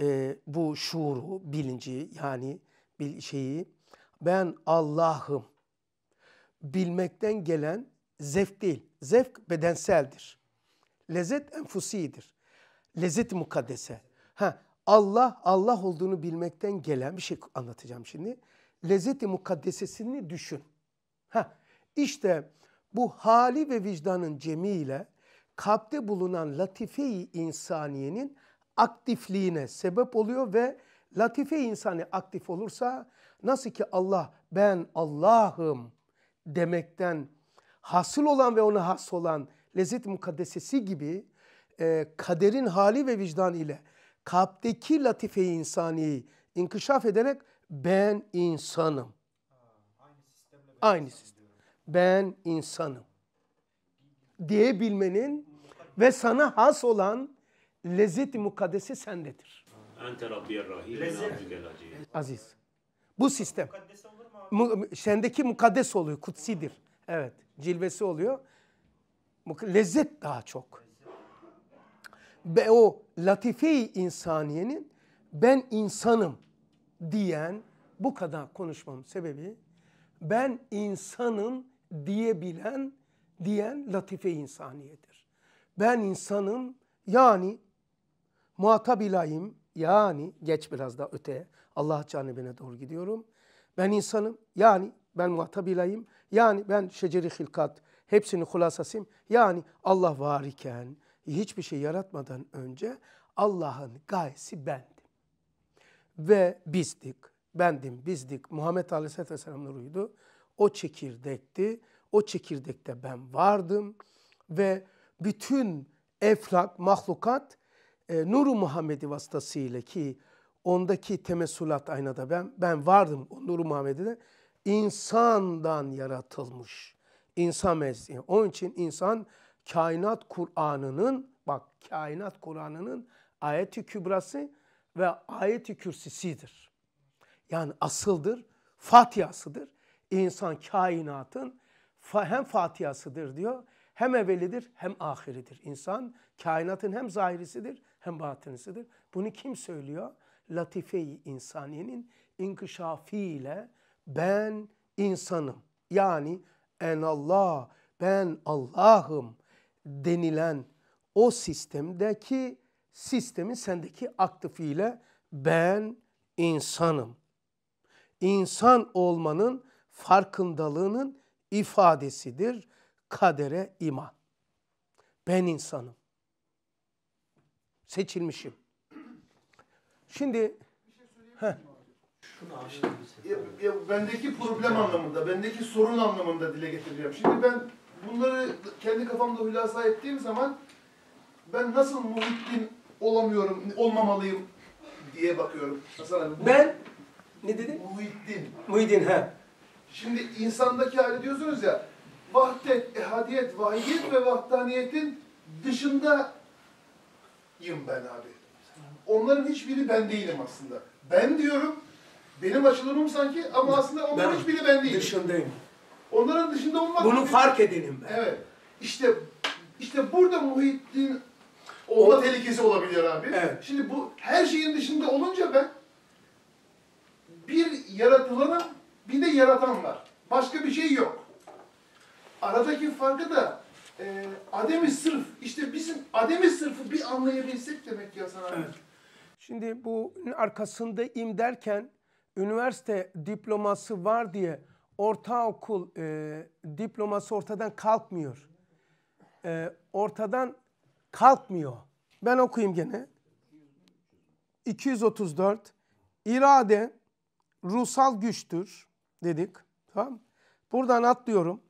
e, bu şuuru, bilinci yani bir şeyi ben Allah'ım bilmekten gelen zevk değil. Zevk bedenseldir. Lezzet enfusidir. Lezzet mukaddese. Ha, Allah Allah olduğunu bilmekten gelen bir şey anlatacağım şimdi. Lezzeti mukaddesesini düşün. Ha, işte bu hali ve vicdanın cemiyle kalpte bulunan latife-i insaniyenin aktifliğine sebep oluyor ve latife insani aktif olursa nasıl ki Allah ben Allah'ım demekten hasıl olan ve ona has olan lezzet mukaddesesi gibi e, kaderin hali ve vicdan ile kalpteki latife insaniyi inkişaf ederek ben insanım. Ha, aynı, aynı sistem ben insanım diyebilmenin ve sana has olan lezzet-i mukaddesi sendedir. Aziz. Bu sistem. sendeki mukaddes oluyor, kutsidir. Evet, cilvesi oluyor. Lezzet daha çok. Ve o latife-i insaniyenin ben insanım diyen bu kadar konuşmamın sebebi ben insanın diyebilen, diyen latife insaniyedir. Ben insanım yani muhatap ilahim yani geç biraz daha öteye Allah canibine doğru gidiyorum. Ben insanım yani ben muhatap ilahim yani ben şeceri hilkat hepsini hulasasıyım. Yani Allah var iken hiçbir şey yaratmadan önce Allah'ın gayesi bendim. Ve bizdik, bendim, bizdik. Muhammed Aleyhisselatü Vesselam'ın uydu o çekirdekti. O çekirdekte ben vardım ve bütün eflak, mahlukat e, Nuru Muhammed'i vasıtasıyla ki ondaki temesulat aynada ben ben vardım o Nuru Muhammed'de insandan yaratılmış. İnsan mezliği. Onun için insan kainat Kur'an'ının bak kainat Kur'an'ının ayeti kübrası ve ayeti kürsisidir. Yani asıldır, Fatiha'sıdır insan kainatın hem fatihasıdır diyor hem evvelidir hem ahiridir. İnsan kainatın hem zahirisidir hem batinisidir. Bunu kim söylüyor? Latife-i insaniyenin inkişafiyle ben insanım. Yani en Allah, ben Allah'ım denilen o sistemdeki sistemin sendeki aktifiyle ben insanım. İnsan olmanın farkındalığının ifadesidir kadere iman. Ben insanım. Seçilmişim. Şimdi şey ya, ya bendeki problem anlamında, bendeki sorun anlamında dile getireceğim. Şimdi ben bunları kendi kafamda hülasa ettiğim zaman ben nasıl Muhittin olamıyorum, olmamalıyım diye bakıyorum. Hasan abi, bu, ben ne dedin? Muhittin. Muhittin ha. Şimdi insandaki hali diyorsunuz ya, vahdet, ehadiyet, vahiyet ve vahdaniyetin dışındayım ben abi. Onların hiçbiri ben değilim aslında. Ben diyorum, benim açılımım sanki ama aslında onların ben hiçbiri ben değilim. Dışındayım. Onların dışında olmak... Bunu gibi. fark edelim ben. Evet. İşte, işte burada Muhittin olma o... tehlikesi olabiliyor abi. Evet. Şimdi bu her şeyin dışında olunca ben bir yaratılanım bir de yaratan var. Başka bir şey yok. Aradaki farkı da e, ademi sırf, işte bizim ademi sırfı bir anlayabilsek demek ya Hasan Evet. Şimdi bu arkasında im derken üniversite diploması var diye ortaokul e, diploması ortadan kalkmıyor. E, ortadan kalkmıyor. Ben okuyayım gene. 234 irade ruhsal güçtür dedik. Tamam Buradan atlıyorum.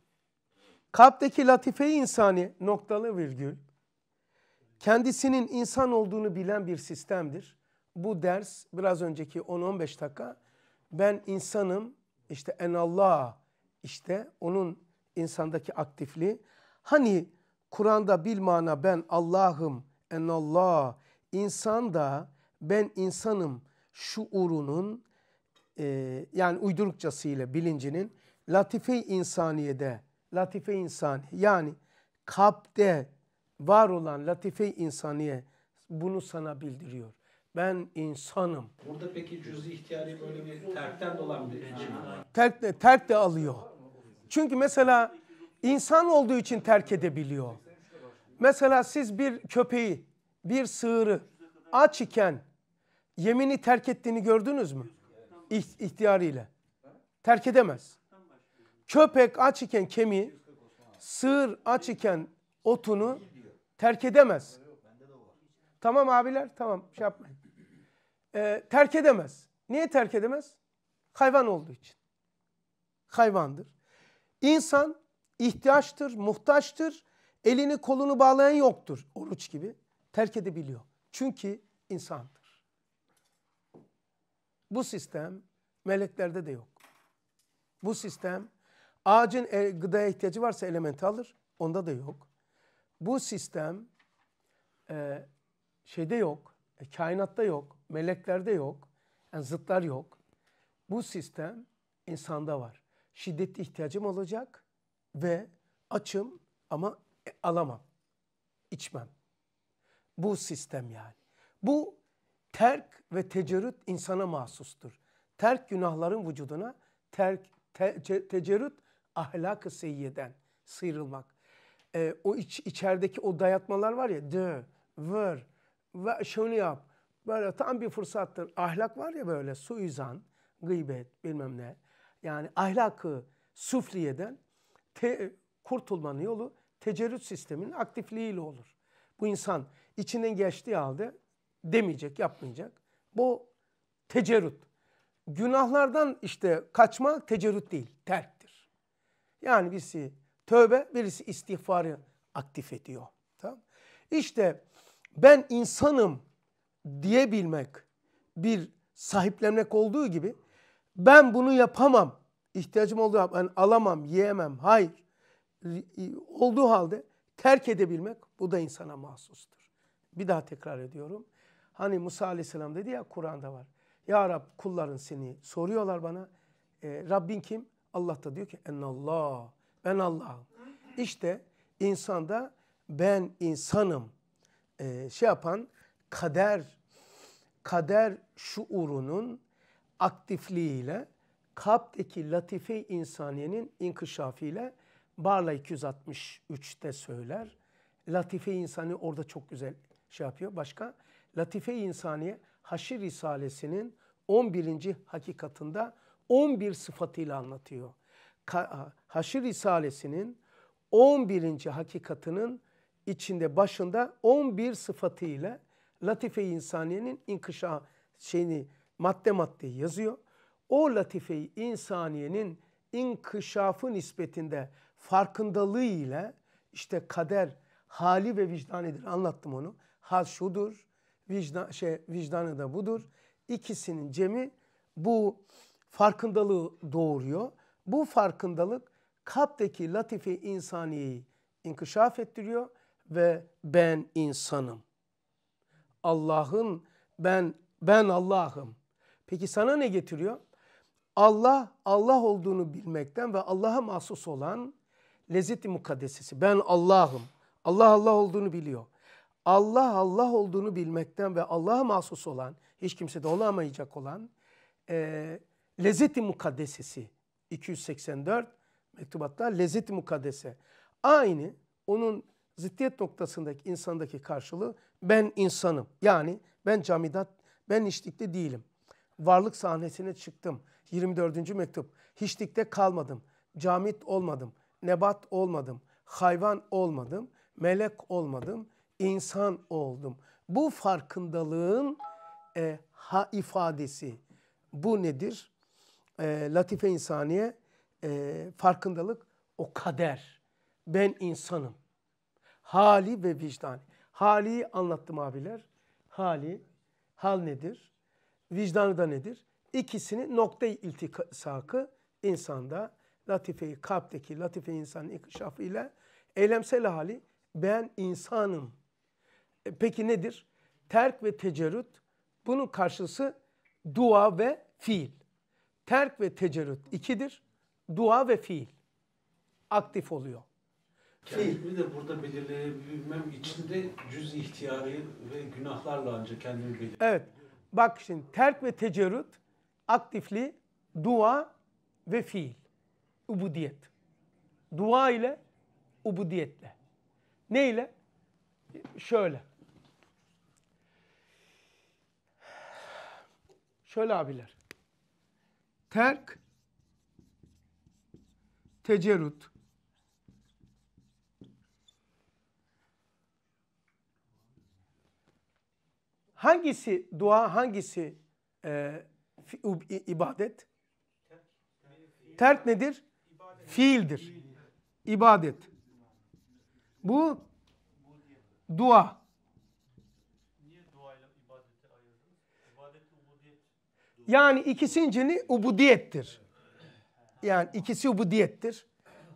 Kalpteki latife insani noktalı virgül kendisinin insan olduğunu bilen bir sistemdir. Bu ders biraz önceki 10-15 dakika ben insanım işte en Allah işte onun insandaki aktifliği. Hani Kur'an'da bil mana ben Allah'ım en Allah insan da ben insanım şuurunun e, yani uydurukçasıyla bilincinin latife insaniyede, latife insani yani kapte var olan latife insaniye bunu sana bildiriyor. Ben insanım. Burada peki cüz-i ihtiyari böyle bir terkten dolan bir şey terk de, terk de alıyor. Çünkü mesela insan olduğu için terk edebiliyor. Mesela siz bir köpeği, bir sığırı aç iken yemini terk ettiğini gördünüz mü? ihtiyarıyla. Terk edemez. Köpek aç iken kemiği, sığır aç iken otunu terk edemez. Tamam abiler tamam şey yapmayın. Ee, terk edemez. Niye terk edemez? Hayvan olduğu için. Hayvandır. İnsan ihtiyaçtır, muhtaçtır. Elini kolunu bağlayan yoktur oruç gibi. Terk edebiliyor. Çünkü insandır. Bu sistem meleklerde de yok. Bu sistem ağacın e, gıdaya ihtiyacı varsa elementi alır. Onda da yok. Bu sistem e, şeyde yok. E, kainatta yok. Meleklerde yok. Yani zıtlar yok. Bu sistem insanda var. Şiddetli ihtiyacım olacak ve açım ama e, alamam. içmem. Bu sistem yani. Bu terk ve tecerrüt insana mahsustur. Terk günahların vücuduna, terk te, te tecerrüt ahlak-ı seyyeden sıyrılmak. Ee, o iç, içerideki o dayatmalar var ya, dö, vır, ve şunu yap. Böyle tam bir fırsattır. Ahlak var ya böyle suizan, gıybet bilmem ne. Yani ahlakı sufliyeden te, kurtulmanın yolu tecerrüt sisteminin aktifliğiyle olur. Bu insan içinden geçtiği halde demeyecek, yapmayacak. Bu tecerrüt. Günahlardan işte kaçma tecerrüt değil, terktir. Yani birisi tövbe, birisi istiğfarı aktif ediyor. Tamam? İşte ben insanım diyebilmek bir sahiplenmek olduğu gibi ben bunu yapamam, ihtiyacım olduğu halde yani alamam, yiyemem, hayır olduğu halde terk edebilmek bu da insana mahsustur. Bir daha tekrar ediyorum. Hani Musa aleyhisselam dedi ya Kur'an'da var. Ya Rab kulların seni soruyorlar bana. E, Rabbin kim? Allah da diyor ki En Allah. Ben Allah'ım. İşte insanda ben insanım e, şey yapan kader kader şuurunun aktifliğiyle kalpteki latife insaniyenin inkişafıyla Barla 263'te söyler. Latife insani orada çok güzel şey yapıyor. Başka? Latife İnsaniye Haşir Risalesi'nin 11. hakikatında 11 sıfatıyla anlatıyor. Haşir Risalesi'nin 11. hakikatının içinde başında 11 sıfatıyla latife İnsaniyenin inkışa şeyini madde madde yazıyor. O latife İnsaniyenin insaniyenin inkışafı nispetinde farkındalığı ile işte kader, hali ve vicdanidir anlattım onu. Hal şudur, vicdan, şey, vicdanı da budur. İkisinin cemi bu farkındalığı doğuruyor. Bu farkındalık kalpteki latife insaniyeyi inkişaf ettiriyor ve ben insanım. Allah'ın ben ben Allah'ım. Peki sana ne getiriyor? Allah Allah olduğunu bilmekten ve Allah'a mahsus olan lezzeti mukaddesisi. Ben Allah'ım. Allah Allah olduğunu biliyor. Allah Allah olduğunu bilmekten ve Allah'a mahsus olan, hiç kimse de olamayacak olan e, lezzeti mukaddesesi 284 mektubatta lezzeti mukaddese. Aynı onun ziddiyet noktasındaki insandaki karşılığı ben insanım. Yani ben camidat, ben hiçlikte değilim. Varlık sahnesine çıktım. 24. mektup. Hiçlikte kalmadım. Camit olmadım. Nebat olmadım. Hayvan olmadım. Melek olmadım insan oldum. Bu farkındalığın e, ha ifadesi. Bu nedir? E, latife insaniye e, farkındalık o kader. Ben insanım. Hali ve vicdan. Hali anlattım abiler. Hali, hal nedir? Vicdanı da nedir? İkisini noktayı iltisakı insanda latife-i kalpteki latife insan insanın inkişafı ile eylemsel hali ben insanım e, peki nedir? Terk ve tecerrüt bunun karşısı dua ve fiil. Terk ve tecerrüt ikidir. Dua ve fiil aktif oluyor. Kendimi de burada belirleyebilmem için de cüz ihtiyarı ve günahlarla ancak kendimi belirleyebilirim. Evet. Bak şimdi terk ve tecerrüt aktifli dua ve fiil. Ubudiyet. Dua ile ubudiyetle. Ne ile? Şöyle. Şöyle abiler. Terk, tecerut, Hangisi dua, hangisi e, fi, ibadet? Terk nedir? Fiildir. İbadet. Bu dua. Yani ikisincini ubudiyettir. Yani ikisi ubudiyettir.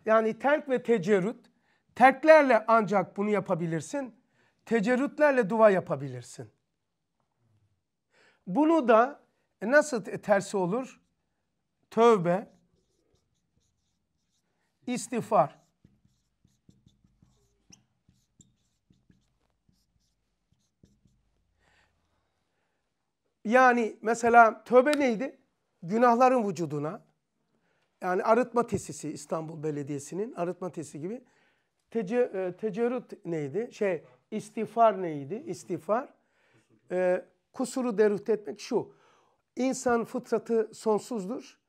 Yani terk ve tecerrüt. Terklerle ancak bunu yapabilirsin. Tecerrütlerle dua yapabilirsin. Bunu da e, nasıl tersi olur? Tövbe, istiğfar. Yani mesela tövbe neydi? Günahların vücuduna. Yani arıtma tesisi İstanbul Belediyesi'nin arıtma tesisi gibi. Tece, e, tecerrüt neydi? Şey istiğfar neydi? İstiğfar. E, kusuru derüt etmek şu. İnsan fıtratı sonsuzdur.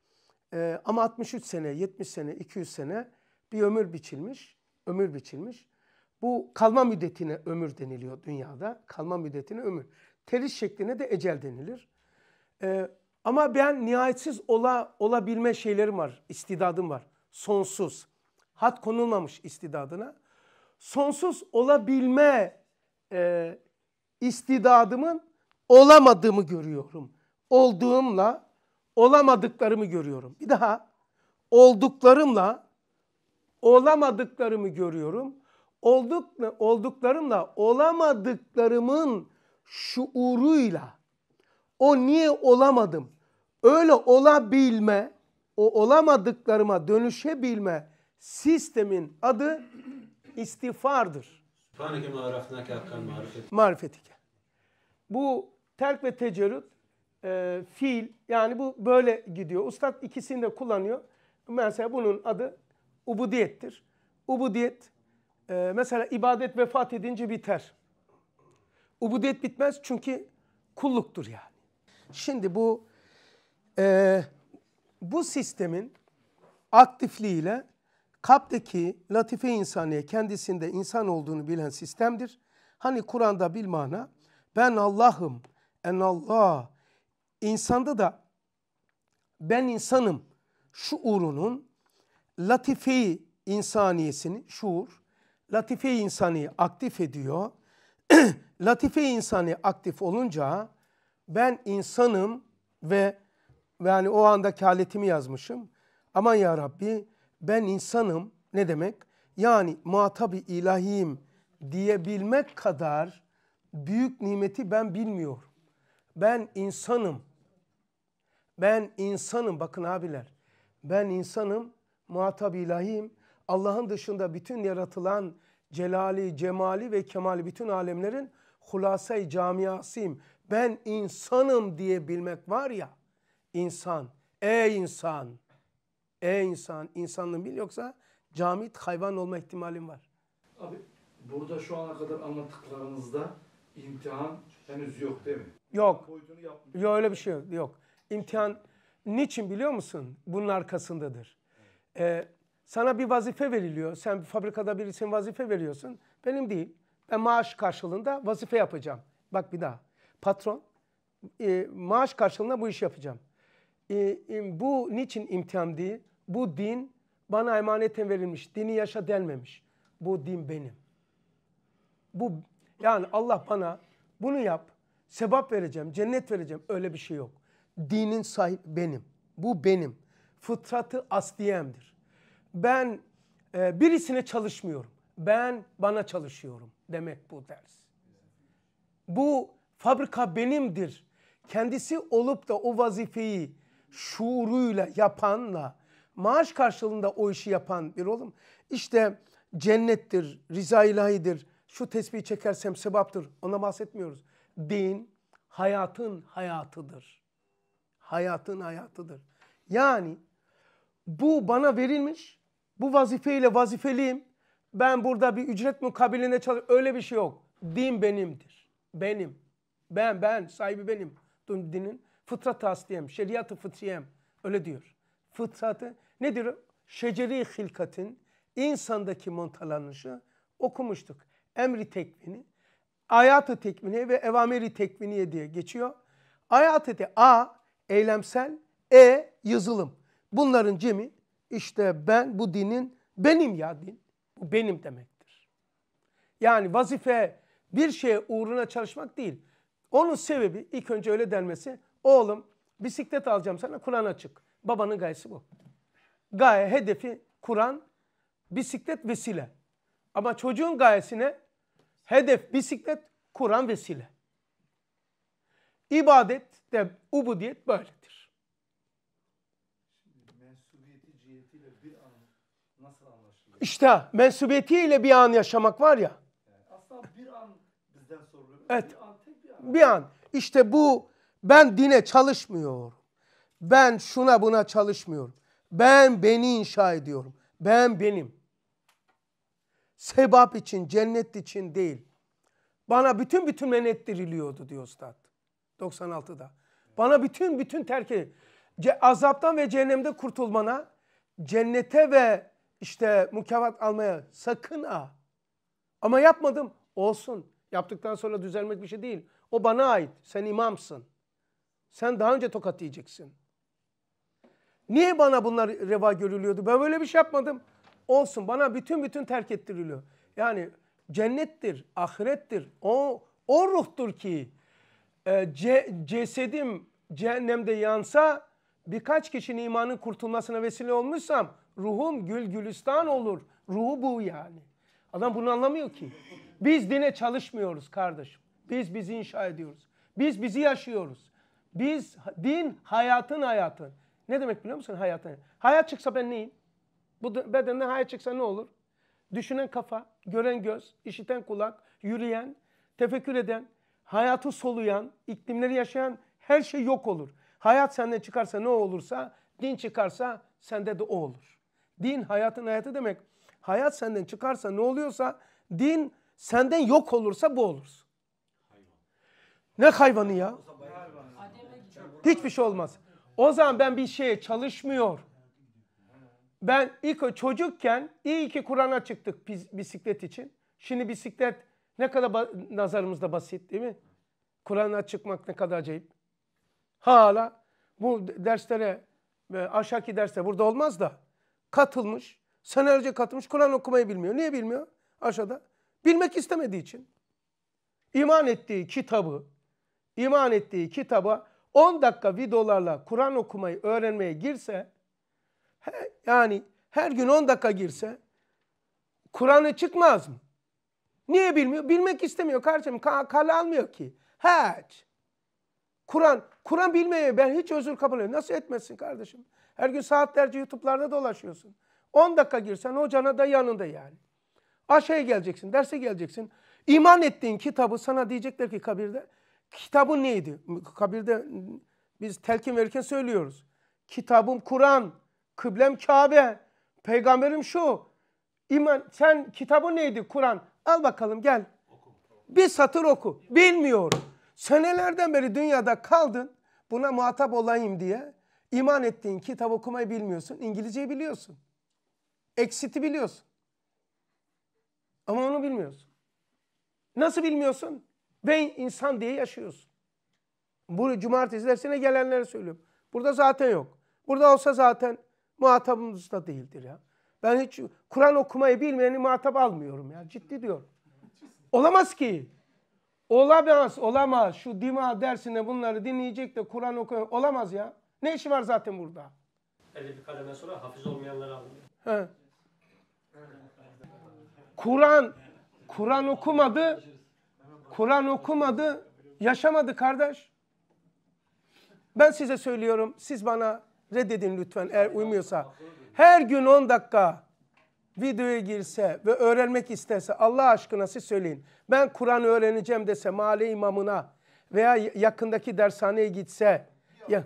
E, ama 63 sene, 70 sene, 200 sene bir ömür biçilmiş. Ömür biçilmiş. Bu kalma müddetine ömür deniliyor dünyada. Kalma müddetine ömür. Teliş şekline de ecel denilir. E, ama ben nihayetsiz ola, olabilme şeylerim var, istidadım var. Sonsuz. Hat konulmamış istidadına. Sonsuz olabilme e, istidadımın olamadığımı görüyorum. Olduğumla olamadıklarımı görüyorum. Bir daha olduklarımla olamadıklarımı görüyorum. Olduk, olduklarımla olamadıklarımın şuuruyla o niye olamadım? Öyle olabilme, o olamadıklarıma dönüşebilme sistemin adı istifardır. Marifetike. Bu terk ve tecerrüt e, fiil yani bu böyle gidiyor. Ustad ikisini de kullanıyor. Mesela bunun adı ubudiyettir. Ubudiyet e, mesela ibadet vefat edince biter. Ubudiyet bitmez çünkü kulluktur yani. Şimdi bu e, bu sistemin aktifliğiyle kapteki latife insaniye kendisinde insan olduğunu bilen sistemdir. Hani Kur'an'da bil mana ben Allah'ım, en Allah. İnsanda da ben insanım şu şuurunun latifeyi insaniyesini, şuur, latife insaniyi aktif ediyor latife insani aktif olunca ben insanım ve yani o andaki haletimi yazmışım. Aman ya Rabbi ben insanım ne demek? Yani muhatabi ilahiyim diyebilmek kadar büyük nimeti ben bilmiyorum. Ben insanım. Ben insanım bakın abiler. Ben insanım, muhatap ilahiyim. Allah'ın dışında bütün yaratılan celali, cemali ve kemali bütün alemlerin hulasay camiasıyım. Ben insanım diye bilmek var ya. İnsan, ey insan, ey insan, insanlığın bil yoksa camit hayvan olma ihtimalim var. Abi burada şu ana kadar anlattıklarınızda imtihan henüz yok değil mi? Yok. Yok öyle bir şey yok. yok. İmtihan niçin biliyor musun? Bunun arkasındadır. Evet. Ee, sana bir vazife veriliyor. Sen bir fabrikada birisin vazife veriyorsun. Benim değil. Ben maaş karşılığında vazife yapacağım. Bak bir daha. Patron e, maaş karşılığında bu işi yapacağım. E, e, bu niçin imtihan değil? Bu din bana emaneten verilmiş. Dini yaşa delmemiş. Bu din benim. Bu yani Allah bana bunu yap. Sebap vereceğim, cennet vereceğim. Öyle bir şey yok. Dinin sahibi benim. Bu benim. Fıtratı asliyemdir ben e, birisine çalışmıyorum. Ben bana çalışıyorum demek bu ders. Bu fabrika benimdir. Kendisi olup da o vazifeyi şuuruyla yapanla maaş karşılığında o işi yapan bir oğlum. İşte cennettir, rıza ilahidir, şu tesbihi çekersem sebaptır. Ona bahsetmiyoruz. Din hayatın hayatıdır. Hayatın hayatıdır. Yani bu bana verilmiş bu vazifeyle vazifeliyim. Ben burada bir ücret mukabilinde çalışıyorum. Öyle bir şey yok. Din benimdir. Benim. Ben, ben. Sahibi benim. Dinin fıtratı asliyem, şeriatı fıtriyem. Öyle diyor. Fıtratı nedir? Şeceri hilkatin insandaki montalanışı okumuştuk. Emri tekvini, ayatı tekvini ve evamiri tekviniye diye geçiyor. Ayatı de A eylemsel, E yazılım. Bunların cemi işte ben bu dinin benim ya din. Bu benim demektir. Yani vazife bir şeye uğruna çalışmak değil. Onun sebebi ilk önce öyle denmesi. Oğlum bisiklet alacağım sana Kur'an açık. Babanın gayesi bu. Gaye hedefi Kur'an, bisiklet vesile. Ama çocuğun gayesine hedef bisiklet, Kur'an vesile. İbadet de ubudiyet böyle. İşte mensubiyetiyle bir an yaşamak var ya. Aslında bir an bizden soruluyor. Evet. Bir an, İşte bu ben dine çalışmıyorum. Ben şuna buna çalışmıyorum. Ben beni inşa ediyorum. Ben benim. Sebap için, cennet için değil. Bana bütün bütün men ettiriliyordu diyor Üstad. 96'da. Bana bütün bütün terki Azaptan ve cehennemde kurtulmana, cennete ve işte mükafat almaya sakın ha. Ama yapmadım olsun. Yaptıktan sonra düzelmek bir şey değil. O bana ait. Sen imamsın. Sen daha önce tokat yiyeceksin. Niye bana bunlar reva görülüyordu? Ben böyle bir şey yapmadım. Olsun bana bütün bütün terk ettiriliyor. Yani cennettir, ahirettir. O, o ruhtur ki e, ce, cesedim cehennemde yansa birkaç kişinin imanın kurtulmasına vesile olmuşsam Ruhum gül gülistan olur. Ruhu bu yani. Adam bunu anlamıyor ki. Biz dine çalışmıyoruz kardeşim. Biz bizi inşa ediyoruz. Biz bizi yaşıyoruz. Biz din hayatın hayatı. Ne demek biliyor musun hayatın? Hayat çıksa ben neyim? Bu bedenden hayat çıksa ne olur? Düşünen kafa, gören göz, işiten kulak, yürüyen, tefekkür eden, hayatı soluyan, iklimleri yaşayan her şey yok olur. Hayat senden çıkarsa ne olursa, din çıkarsa sende de o olur. Din hayatın hayatı demek. Hayat senden çıkarsa ne oluyorsa din senden yok olursa bu olursun. Ne hayvanı ya? Hiçbir şey olmaz. O zaman ben bir şeye çalışmıyor. Ben ilk çocukken iyi ki Kur'an'a çıktık bisiklet için. Şimdi bisiklet ne kadar ba nazarımızda basit değil mi? Kur'an'a çıkmak ne kadar acayip. Hala bu derslere e, aşağıki derste burada olmaz da katılmış, senelerce katılmış Kur'an okumayı bilmiyor. Niye bilmiyor? Aşağıda. Bilmek istemediği için. İman ettiği kitabı, iman ettiği kitaba 10 dakika videolarla Kur'an okumayı öğrenmeye girse, he, yani her gün 10 dakika girse Kur'an'ı çıkmaz mı? Niye bilmiyor? Bilmek istemiyor kardeşim. Ka kale almıyor ki. Hiç. Kur'an, Kur'an bilmeye ben hiç özür kabul ediyorum. Nasıl etmesin kardeşim? Her gün saatlerce YouTube'larda dolaşıyorsun. 10 dakika girsen hocana da yanında yani. Aşağıya şey geleceksin, derse geleceksin. İman ettiğin kitabı sana diyecekler ki kabirde. Kitabı neydi? Kabirde biz telkin verirken söylüyoruz. Kitabım Kur'an, kıblem Kabe, peygamberim şu. İman, sen kitabı neydi Kur'an? Al bakalım gel. Bir satır oku. Bilmiyorum. Senelerden beri dünyada kaldın. Buna muhatap olayım diye. İman ettiğin kitap okumayı bilmiyorsun. İngilizceyi biliyorsun. eksiti biliyorsun. Ama onu bilmiyorsun. Nasıl bilmiyorsun? Ben insan diye yaşıyorsun. Bu cumartesi dersine gelenlere söylüyorum. Burada zaten yok. Burada olsa zaten muhatabımız da değildir ya. Ben hiç Kur'an okumayı bilmeyeni muhatap almıyorum ya. Ciddi diyorum. Olamaz ki. Olamaz, olamaz. Şu dima dersine bunları dinleyecek de Kur'an okuyor. Olamaz ya. Ne işi var zaten burada? Belli bir kademe sonra hafız olmayanları alınıyor. Kur'an, Kur'an okumadı, Kur'an okumadı, yaşamadı kardeş. Ben size söylüyorum, siz bana reddedin lütfen eğer uymuyorsa. Her gün 10 dakika videoya girse ve öğrenmek istese Allah aşkına siz söyleyin. Ben Kur'an öğreneceğim dese mahalle imamına veya yakındaki dershaneye gitse. Ya,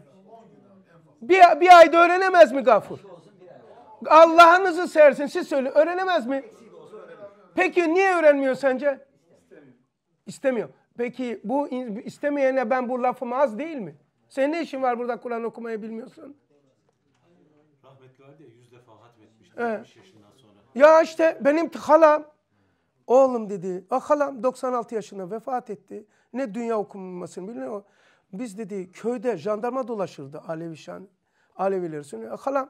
bir, bir ayda öğrenemez mi gafur? Allah'ınızı sersin siz söyle öğrenemez mi? Peki niye öğrenmiyor sence? İstemiyor. Peki bu istemeyene ben bu lafımı az değil mi? Senin ne işin var burada Kur'an okumayı bilmiyorsun? Rahmetli vardı ya yüz defa hatmetmişti. Evet. Ya işte benim halam oğlum dedi. o ah, halam 96 yaşında vefat etti. Ne dünya okunmasını bilmiyor. Biz dedi köyde jandarma dolaşırdı Alevi Şan. Alevileri söylüyor. E, halam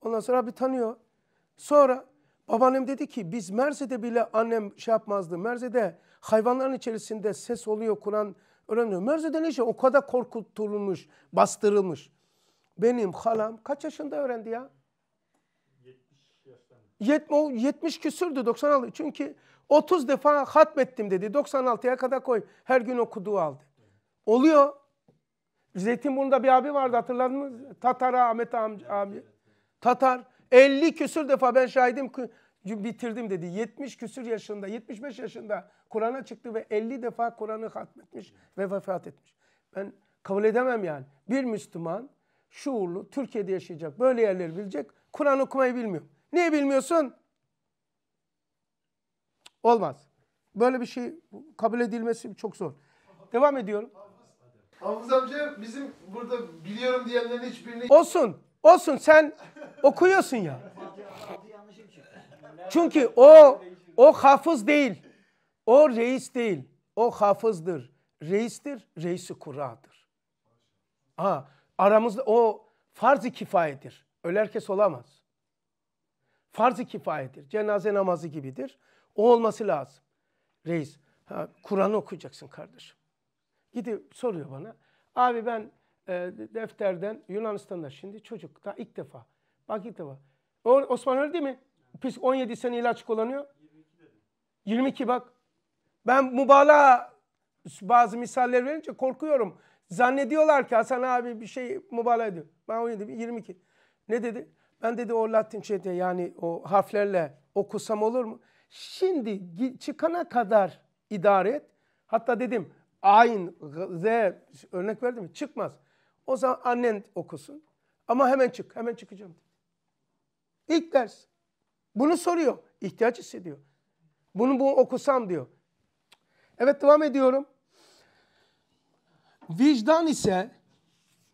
ondan sonra bir tanıyor. Sonra babaannem dedi ki biz Merse'de bile annem şey yapmazdı. Merse'de hayvanların içerisinde ses oluyor Kur'an öğreniyor. Merse'de ne şey o kadar korkutulmuş, bastırılmış. Benim halam kaç yaşında öğrendi ya? 70, 70 küsürdü 96. Çünkü 30 defa hatmettim dedi. 96'ya kadar koy. Her gün okuduğu aldı. Oluyor. Zeytinburnu'nda bir abi vardı hatırladın mı? Tatar Ahmet amca, abi. Tatar 50 küsür defa ben şahidim bitirdim dedi. 70 küsür yaşında 75 yaşında Kur'an'a çıktı ve 50 defa Kur'an'ı hatmetmiş ve vefat etmiş. Ben kabul edemem yani. Bir Müslüman şuurlu Türkiye'de yaşayacak böyle yerleri bilecek Kur'an okumayı bilmiyor. Niye bilmiyorsun? Olmaz. Böyle bir şey kabul edilmesi çok zor. Devam ediyorum. Hafız amca bizim burada biliyorum diyenlerin hiçbirini... Olsun. Olsun sen okuyorsun ya. Çünkü o o hafız değil. O reis değil. O hafızdır. Reistir, reisi kuradır. Ha, aramızda o farz-ı kifayedir. Ölerkes olamaz. Farz-ı kifayedir. Cenaze namazı gibidir. O olması lazım. Reis, Kur'an okuyacaksın kardeşim. Gidip soruyor bana. Abi ben e, defterden Yunanistan'da şimdi çocuk da ilk defa. Bak ilk defa. O, Osman öyle değil mi? Pis 17 sene ilaç kullanıyor. 22 bak. Ben mübalağa bazı misaller verince korkuyorum. Zannediyorlar ki Hasan abi bir şey mübalağa ediyor. Ben 17, 22. Ne dedi? Ben dedi o Latin şeyde yani o harflerle okusam olur mu? Şimdi çıkana kadar idare et. Hatta dedim ayn, z örnek verdim mi? Çıkmaz. O zaman annen okusun. Ama hemen çık, hemen çıkacağım. İlk ders. Bunu soruyor. İhtiyaç hissediyor. Bunu bu okusam diyor. Evet devam ediyorum. Vicdan ise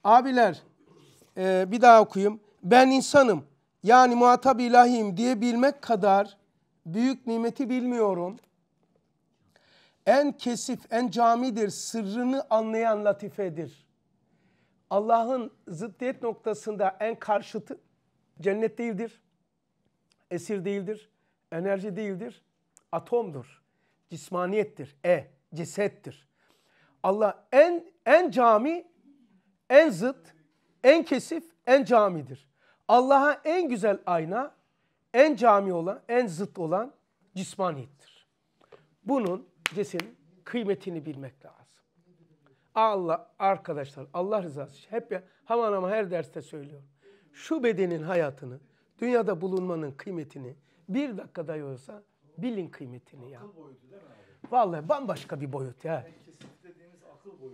abiler e, bir daha okuyayım. Ben insanım yani muhatap ilahiyim diyebilmek kadar büyük nimeti bilmiyorum. En kesif, en camidir, sırrını anlayan latifedir. Allah'ın zıddiyet noktasında en karşıtı cennet değildir, esir değildir, enerji değildir, atomdur, cismaniyettir, e, cesettir. Allah en en cami, en zıt, en kesif, en camidir. Allah'a en güzel ayna, en cami olan, en zıt olan cismaniyettir. Bunun cesin kıymetini bilmek lazım. Allah arkadaşlar Allah rızası için hep hemen ama her derste söylüyorum. Şu bedenin hayatını, dünyada bulunmanın kıymetini bir dakikada olsa bilin kıymetini ya. Vallahi bambaşka bir boyut ya.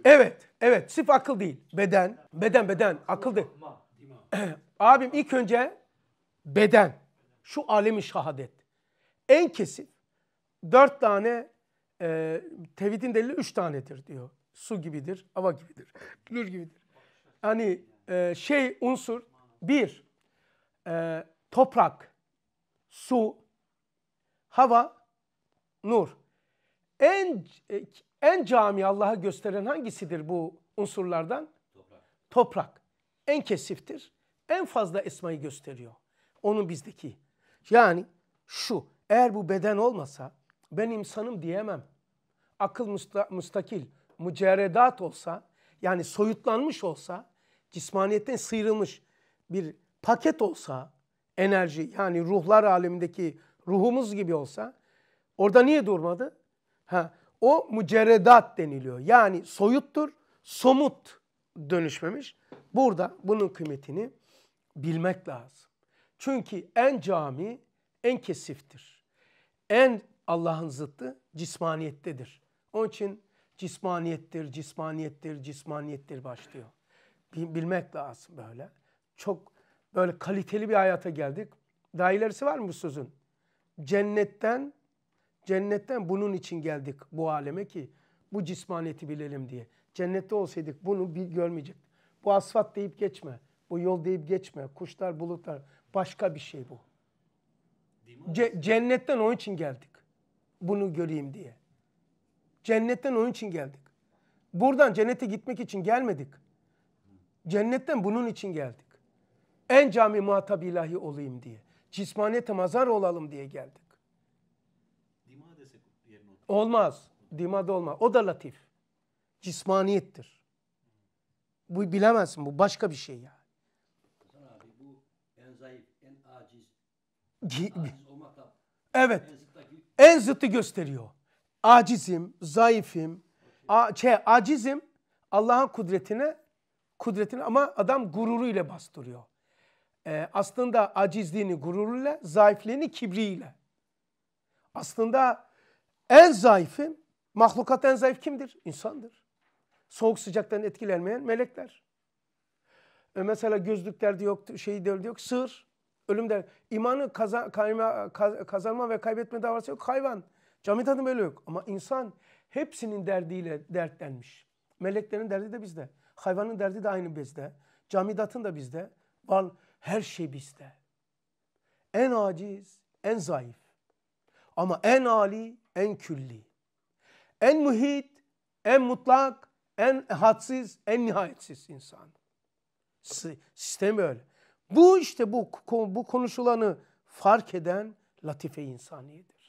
Evet, evet. sif akıl değil. Beden, beden, beden. Akıl değil. Abim ilk önce beden. Şu alemi şahadet. En kesif dört tane e, tevhidin delili üç tanedir diyor. Su gibidir, hava gibidir, nur gibidir. Hani e, şey unsur bir e, toprak, su, hava, nur. En e, en cami Allah'a gösteren hangisidir bu unsurlardan? Toprak. Toprak. En kesiftir. En fazla esmayı gösteriyor. Onun bizdeki. Yani şu eğer bu beden olmasa ben insanım diyemem akıl musta, müstakil, mücerredat olsa, yani soyutlanmış olsa, cismaniyetten sıyrılmış bir paket olsa, enerji yani ruhlar alemindeki ruhumuz gibi olsa, orada niye durmadı? Ha, o mücerredat deniliyor. Yani soyuttur, somut dönüşmemiş. Burada bunun kıymetini bilmek lazım. Çünkü en cami en kesiftir. En Allah'ın zıttı cismaniyettedir. Onun için cismaniyettir, cismaniyettir, cismaniyettir başlıyor. Bilmek lazım böyle. Çok böyle kaliteli bir hayata geldik. Daha ilerisi var mı bu sözün? Cennetten, cennetten bunun için geldik bu aleme ki bu cismaniyeti bilelim diye. Cennette olsaydık bunu bir görmeyecek. Bu asfalt deyip geçme. Bu yol deyip geçme. Kuşlar, bulutlar. Başka bir şey bu. Ce- cennetten onun için geldik. Bunu göreyim diye. Cennetten onun için geldik. Buradan cennete gitmek için gelmedik. Cennetten bunun için geldik. En cami muhatap ilahi olayım diye. Cismaniyete mazar olalım diye geldik. Dima desek Olmaz. Dima da olmaz. O da latif. Cismaniyettir. Bu bilemezsin. Bu başka bir şey yani. Abi, bu en zayıf, en aciz. aciz o Evet. En zıttı gösteriyor acizim, zayıfım. A, şey, acizim Allah'ın kudretine, kudretine ama adam gururuyla bastırıyor. Ee, aslında acizliğini gururuyla, zayıflığını kibriyle. Aslında en zayıfım, mahlukat en zayıf kimdir? İnsandır. Soğuk sıcaktan etkilenmeyen melekler. E mesela gözlüklerde yok, şeyde yok, sığır. Ölümde imanı kazan, kayma, kazanma ve kaybetme davası yok. Hayvan. Cami tadım öyle yok. Ama insan hepsinin derdiyle dertlenmiş. Meleklerin derdi de bizde. Hayvanın derdi de aynı bizde. Camidatın da bizde. Bal her şey bizde. En aciz, en zayıf. Ama en ali, en külli. En muhit, en mutlak, en hadsiz, en nihayetsiz insan. Sistem öyle. Bu işte bu, bu konuşulanı fark eden latife insaniyedir.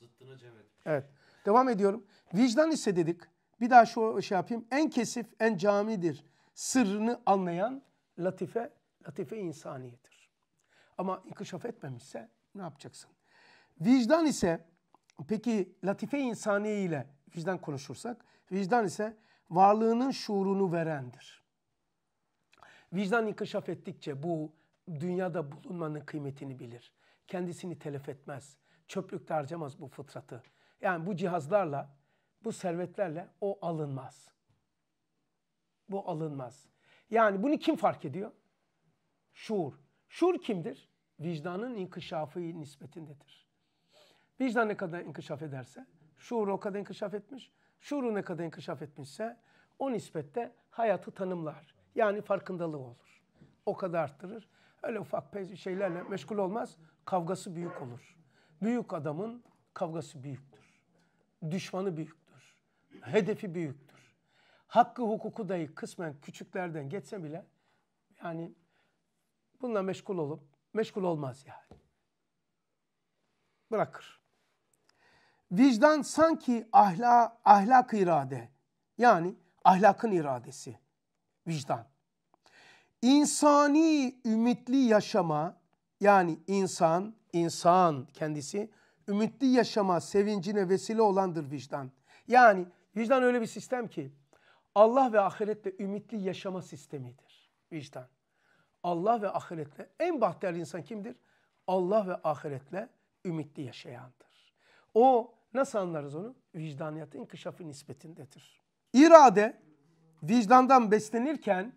Zıttına cem etmiş. Evet. Devam ediyorum. Vicdan ise dedik. Bir daha şu şey yapayım. En kesif, en camidir. Sırrını anlayan latife, latife insaniyedir. Ama inkişaf etmemişse ne yapacaksın? Vicdan ise peki latife insaniye ile vicdan konuşursak, vicdan ise varlığının şuurunu verendir. Vicdan inkişaf ettikçe bu dünyada bulunmanın kıymetini bilir. Kendisini telef etmez çöplükte harcamaz bu fıtratı. Yani bu cihazlarla, bu servetlerle o alınmaz. Bu alınmaz. Yani bunu kim fark ediyor? Şuur. Şuur kimdir? Vicdanın inkişafı nispetindedir. Vicdan ne kadar inkişaf ederse, şuur o kadar inkişaf etmiş. Şuuru ne kadar inkişaf etmişse o nispette hayatı tanımlar. Yani farkındalığı olur. O kadar arttırır. Öyle ufak şeylerle meşgul olmaz. Kavgası büyük olur. Büyük adamın kavgası büyüktür. Düşmanı büyüktür. Hedefi büyüktür. Hakkı hukuku dahi kısmen küçüklerden geçse bile yani bununla meşgul olup meşgul olmaz yani. Bırakır. Vicdan sanki ahla, ahlak irade yani ahlakın iradesi vicdan. İnsani ümitli yaşama yani insan insan kendisi ümitli yaşama sevincine vesile olandır vicdan. Yani vicdan öyle bir sistem ki Allah ve ahirette ümitli yaşama sistemidir vicdan. Allah ve ahiretle en bahtiyar insan kimdir? Allah ve ahiretle ümitli yaşayandır. O nasıl anlarız onu? Vicdaniyatın inkişafı nispetindedir. İrade vicdandan beslenirken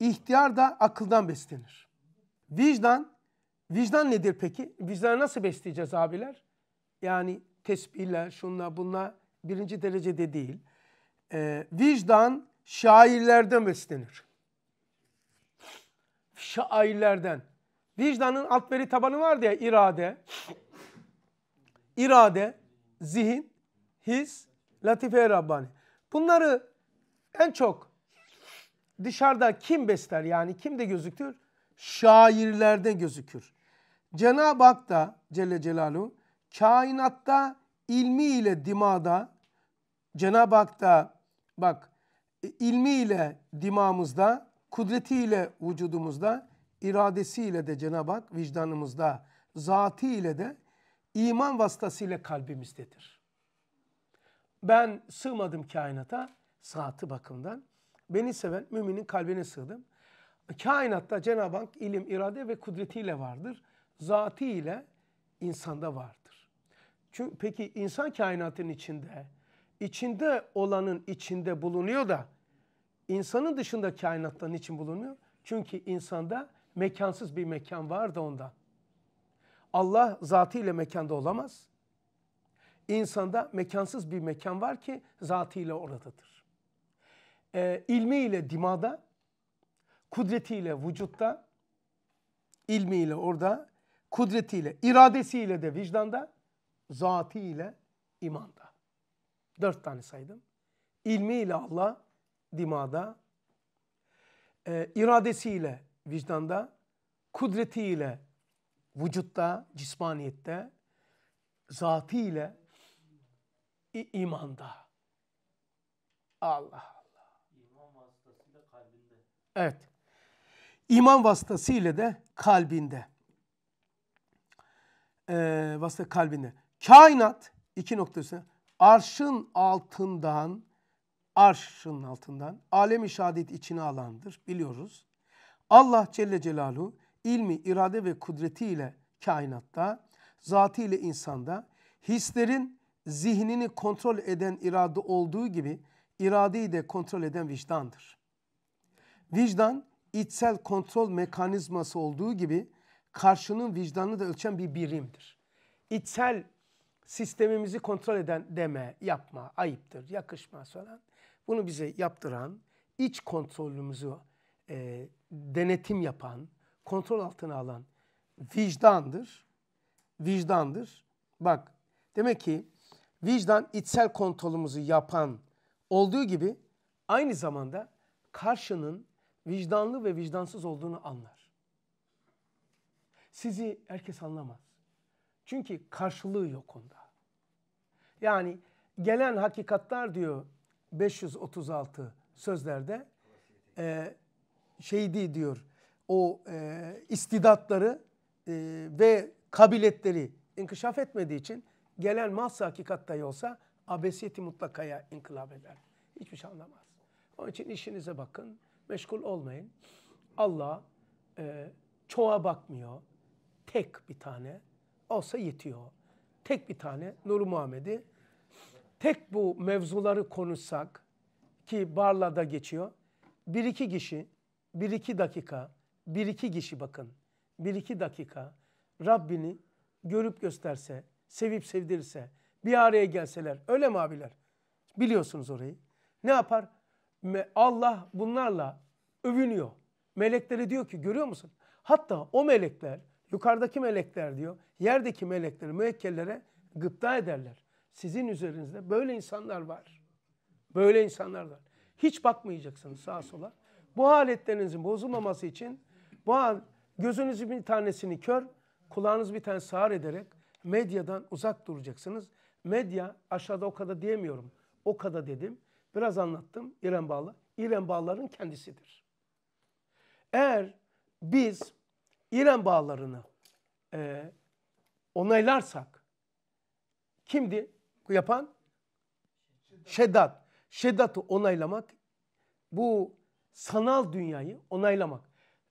ihtiyar da akıldan beslenir. Vicdan Vicdan nedir peki? Vicdanı nasıl besleyeceğiz abiler? Yani tesbihler, şunla, bunla birinci derecede değil. Ee, vicdan şairlerden beslenir. Şairlerden. Vicdanın alt veri tabanı var ya irade. İrade, zihin, his, latife Rabbani. Bunları en çok dışarıda kim besler yani kim de gözükür? Şairlerden gözükür. Cenab-ı Hak da Celle Celalu, kainatta ilmiyle dimada Cenab-ı Hak da bak e, ilmiyle dimamızda, kudretiyle vücudumuzda, iradesiyle de Cenab-ı Hak vicdanımızda, zatiyle de iman vasıtasıyla kalbimizdedir. Ben sığmadım kainata saati bakımdan. Beni seven müminin kalbine sığdım. Kainatta Cenab-ı Hak ilim, irade ve kudretiyle vardır zatı ile insanda vardır. Çünkü peki insan kainatın içinde, içinde olanın içinde bulunuyor da insanın dışında kainattan için bulunuyor? Çünkü insanda mekansız bir mekan var da ondan. Allah zatı ile mekanda olamaz. İnsanda mekansız bir mekan var ki zatı ile oradadır. Ee, ilmiyle dimada, kudretiyle vücutta, ilmiyle orada, kudretiyle, iradesiyle de vicdanda, zatiyle imanda. Dört tane saydım. İlmiyle Allah dimada, e, iradesiyle vicdanda, kudretiyle vücutta, cismaniyette, zatiyle imanda. Allah Allah. İman vasıtasıyla kalbinde. Evet. İman vasıtasıyla de kalbinde e, vasfı kalbinde. Kainat iki noktası arşın altından arşın altından alemi şahadet içine alandır biliyoruz. Allah Celle Celalu ilmi, irade ve kudretiyle kainatta, zatıyla insanda, hislerin zihnini kontrol eden irade olduğu gibi iradeyi de kontrol eden vicdandır. Vicdan içsel kontrol mekanizması olduğu gibi karşının vicdanını da ölçen bir birimdir. İçsel sistemimizi kontrol eden deme, yapma, ayıptır, yakışmaz falan. Bunu bize yaptıran, iç kontrolümüzü e, denetim yapan, kontrol altına alan vicdandır. Vicdandır. Bak demek ki vicdan içsel kontrolümüzü yapan olduğu gibi aynı zamanda karşının vicdanlı ve vicdansız olduğunu anlar sizi herkes anlamaz. Çünkü karşılığı yok onda. Yani gelen hakikatlar diyor 536 sözlerde e, şeydi diyor o e, istidatları e, ve kabiletleri inkişaf etmediği için gelen mahsa hakikatta olsa abesiyeti mutlakaya inkılap eder. Hiçbir şey anlamaz. Onun için işinize bakın, meşgul olmayın. Allah e, çoğa bakmıyor, tek bir tane olsa yetiyor. Tek bir tane Nur Muhammed'i tek bu mevzuları konuşsak ki Barla'da geçiyor. Bir iki kişi, bir iki dakika, bir iki kişi bakın. Bir iki dakika Rabbini görüp gösterse, sevip sevdirirse, bir araya gelseler. Öyle mi abiler? Biliyorsunuz orayı. Ne yapar? Allah bunlarla övünüyor. Melekleri diyor ki görüyor musun? Hatta o melekler Yukarıdaki melekler diyor, yerdeki melekler müekkellere gıpta ederler. Sizin üzerinizde böyle insanlar var. Böyle insanlar var. Hiç bakmayacaksınız sağa sola. Bu aletlerinizin bozulmaması için bu hal, gözünüzü bir tanesini kör, kulağınız bir tane sağır ederek medyadan uzak duracaksınız. Medya aşağıda o kadar diyemiyorum. O kadar dedim. Biraz anlattım İrem Bağlar. İrem Bağlar'ın kendisidir. Eğer biz İran bağlarını e, onaylarsak kimdi yapan? Şeddat. Şeddat'ı onaylamak bu sanal dünyayı onaylamak.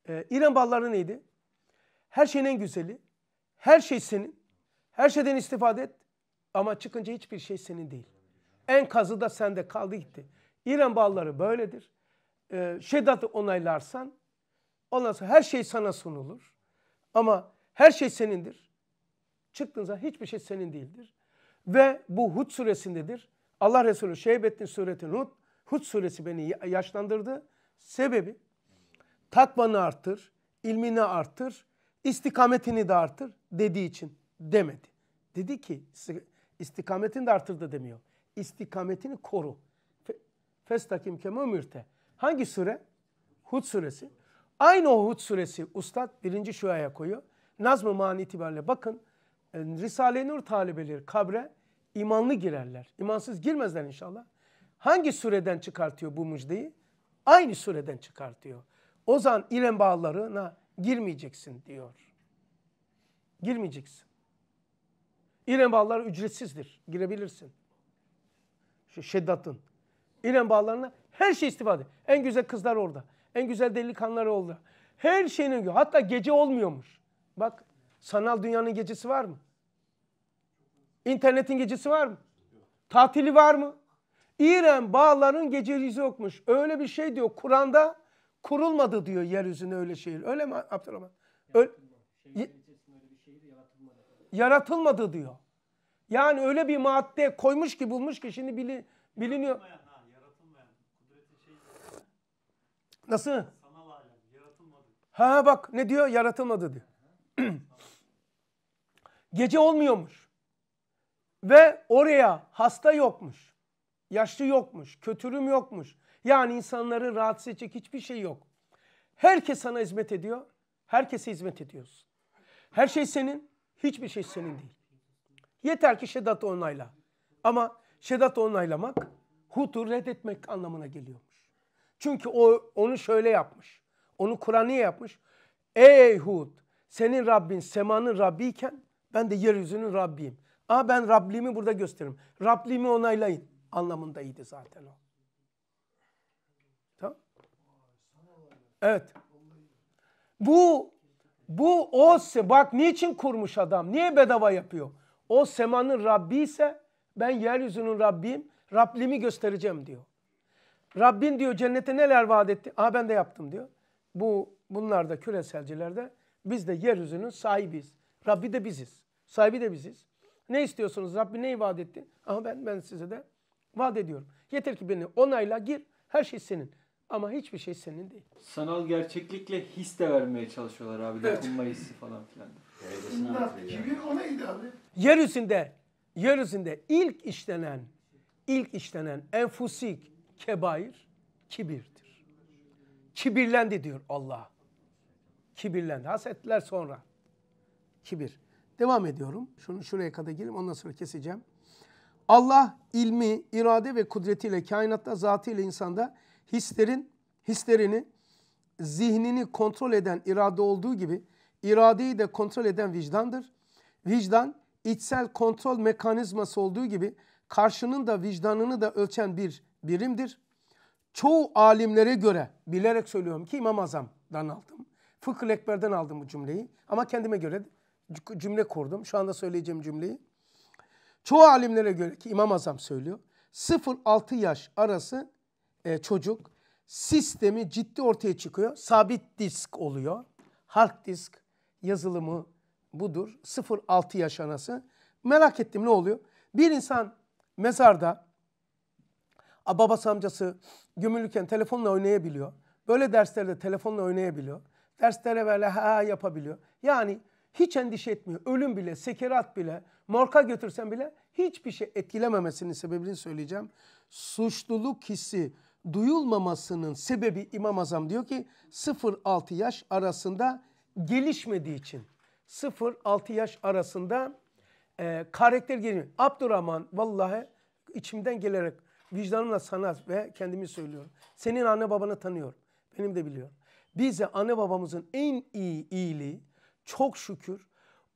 Ee, İran bağları neydi? Her şeyin en güzeli, her şey senin, her şeyden istifade et ama çıkınca hiçbir şey senin değil. En kazı da sende kaldı gitti. İran bağları böyledir. Ee, şeddatı onaylarsan Ondan sonra her şey sana sunulur. Ama her şey senindir. Çıktığın hiçbir şey senin değildir. Ve bu Hud suresindedir. Allah Resulü Şeybettin sureti Hud. Hud suresi beni yaşlandırdı. Sebebi takvanı artır ilmini artır istikametini de artır dediği için demedi. Dedi ki istikametini de artırdı demiyor. İstikametini koru. Festakim kema mürte. Hangi sure? Hud suresi. Aynı o suresi ustad birinci şuaya koyuyor. Nazm-ı mani itibariyle bakın e, Risale-i Nur talebeleri kabre imanlı girerler. İmansız girmezler inşallah. Hangi sureden çıkartıyor bu müjdeyi? Aynı sureden çıkartıyor. O zaman İrem bağlarına girmeyeceksin diyor. Girmeyeceksin. İrem bağları ücretsizdir. Girebilirsin. Şu şeddatın. İrem bağlarına her şey istifade. En güzel kızlar orada. En güzel delikanları oldu. Her şeyin hatta gece olmuyormuş. Bak sanal dünyanın gecesi var mı? İnternetin gecesi var mı? Tatili var mı? İrem bağların geceliği yokmuş. Öyle bir şey diyor Kur'an'da kurulmadı diyor yeryüzüne öyle şehir. Öyle mi Abdurrahman? Öyle, yaratılmadı diyor. Yani öyle bir madde koymuş ki bulmuş ki şimdi bili, biliniyor. Nasıl? Sanal alem, yaratılmadı. Ha bak ne diyor? Yaratılmadı diyor. Gece olmuyormuş. Ve oraya hasta yokmuş. Yaşlı yokmuş, kötürüm yokmuş. Yani insanları rahatsız edecek hiçbir şey yok. Herkes sana hizmet ediyor. Herkese hizmet ediyorsun. Her şey senin, hiçbir şey senin değil. Yeter ki şeddat onayla. Ama şeddat onaylamak, hutu reddetmek anlamına geliyor. Çünkü o onu şöyle yapmış. Onu Kur'an'ı yapmış. Ey Hud senin Rabbin semanın Rabbiyken ben de yeryüzünün Rabbiyim. Aa ben Rabliğimi burada gösteririm. Rabliğimi onaylayın anlamındaydı zaten o. Tamam. Evet. Bu bu o bak niçin kurmuş adam? Niye bedava yapıyor? O semanın Rabbi ise ben yeryüzünün Rabbiyim. Rablimi göstereceğim diyor. Rabbin diyor cennete neler vaat etti? Aa ben de yaptım diyor. Bu bunlar da küreselcilerde biz de yeryüzünün sahibiyiz. Rabbi de biziz. Sahibi de biziz. Ne istiyorsunuz? Rabbi neyi vaat etti? Aha ben ben size de vaat ediyorum. Yeter ki beni onayla gir. Her şey senin. Ama hiçbir şey senin değil. Sanal gerçeklikle his de vermeye çalışıyorlar abi. Evet. Dokunma hissi falan filan. Kimin o neydi abi? Yeryüzünde, yeryüzünde ilk işlenen, ilk işlenen enfusik, kebair kibirdir. Kibirlendi diyor Allah. Kibirlendi. hasetler sonra. Kibir. Devam ediyorum. Şunu şuraya kadar gireyim, ondan sonra keseceğim. Allah ilmi, irade ve kudretiyle kainatta zatıyla insanda hislerin hislerini zihnini kontrol eden irade olduğu gibi iradeyi de kontrol eden vicdandır. Vicdan içsel kontrol mekanizması olduğu gibi karşının da vicdanını da ölçen bir birimdir. Çoğu alimlere göre bilerek söylüyorum ki İmam Azam'dan aldım. Fıkıh Ekber'den aldım bu cümleyi. Ama kendime göre cümle kurdum. Şu anda söyleyeceğim cümleyi. Çoğu alimlere göre ki İmam Azam söylüyor. 0-6 yaş arası e, çocuk sistemi ciddi ortaya çıkıyor. Sabit disk oluyor. Hard disk yazılımı budur. 0-6 yaş arası. Merak ettim ne oluyor? Bir insan mezarda Babası amcası gömülürken telefonla oynayabiliyor. Böyle derslerde telefonla oynayabiliyor. Derslere böyle ha yapabiliyor. Yani hiç endişe etmiyor. Ölüm bile, sekerat bile, morka götürsen bile hiçbir şey etkilememesinin sebebini söyleyeceğim. Suçluluk hissi duyulmamasının sebebi İmam Azam diyor ki 0-6 yaş arasında gelişmediği için. 0-6 yaş arasında e, karakter gelişmiyor. Abdurrahman vallahi içimden gelerek vicdanımla sana ve kendimi söylüyorum. Senin anne babanı tanıyorum. Benim de biliyorum. Bize anne babamızın en iyi iyiliği çok şükür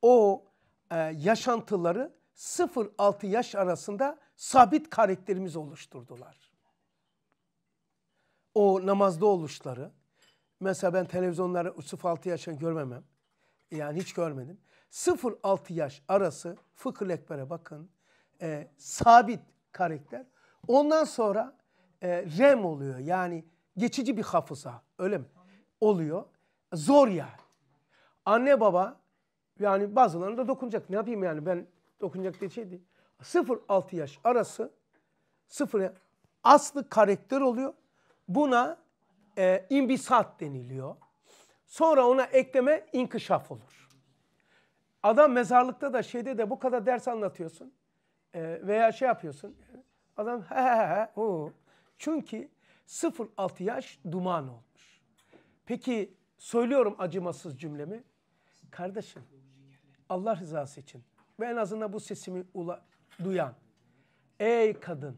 o e, yaşantıları 0-6 yaş arasında sabit karakterimizi oluşturdular. O namazda oluşları. Mesela ben televizyonları 0-6 yaşa görmemem. Yani hiç görmedim. 0-6 yaş arası fıkıh ekbere bakın. E, sabit karakter. Ondan sonra e, rem oluyor. Yani geçici bir hafıza. Öyle mi? Oluyor. Zor ya. Yani. Anne baba yani bazılarını da dokunacak. Ne yapayım yani ben dokunacak diye şey değil. 0-6 yaş arası 0 aslı karakter oluyor. Buna e, imbisat deniliyor. Sonra ona ekleme inkişaf olur. Adam mezarlıkta da şeyde de bu kadar ders anlatıyorsun. E, veya şey yapıyorsun. Adam he he he. Oo. Çünkü 0-6 yaş duman olmuş. Peki söylüyorum acımasız cümlemi. Kardeşim Allah rızası için ve en azından bu sesimi ula, duyan. Ey kadın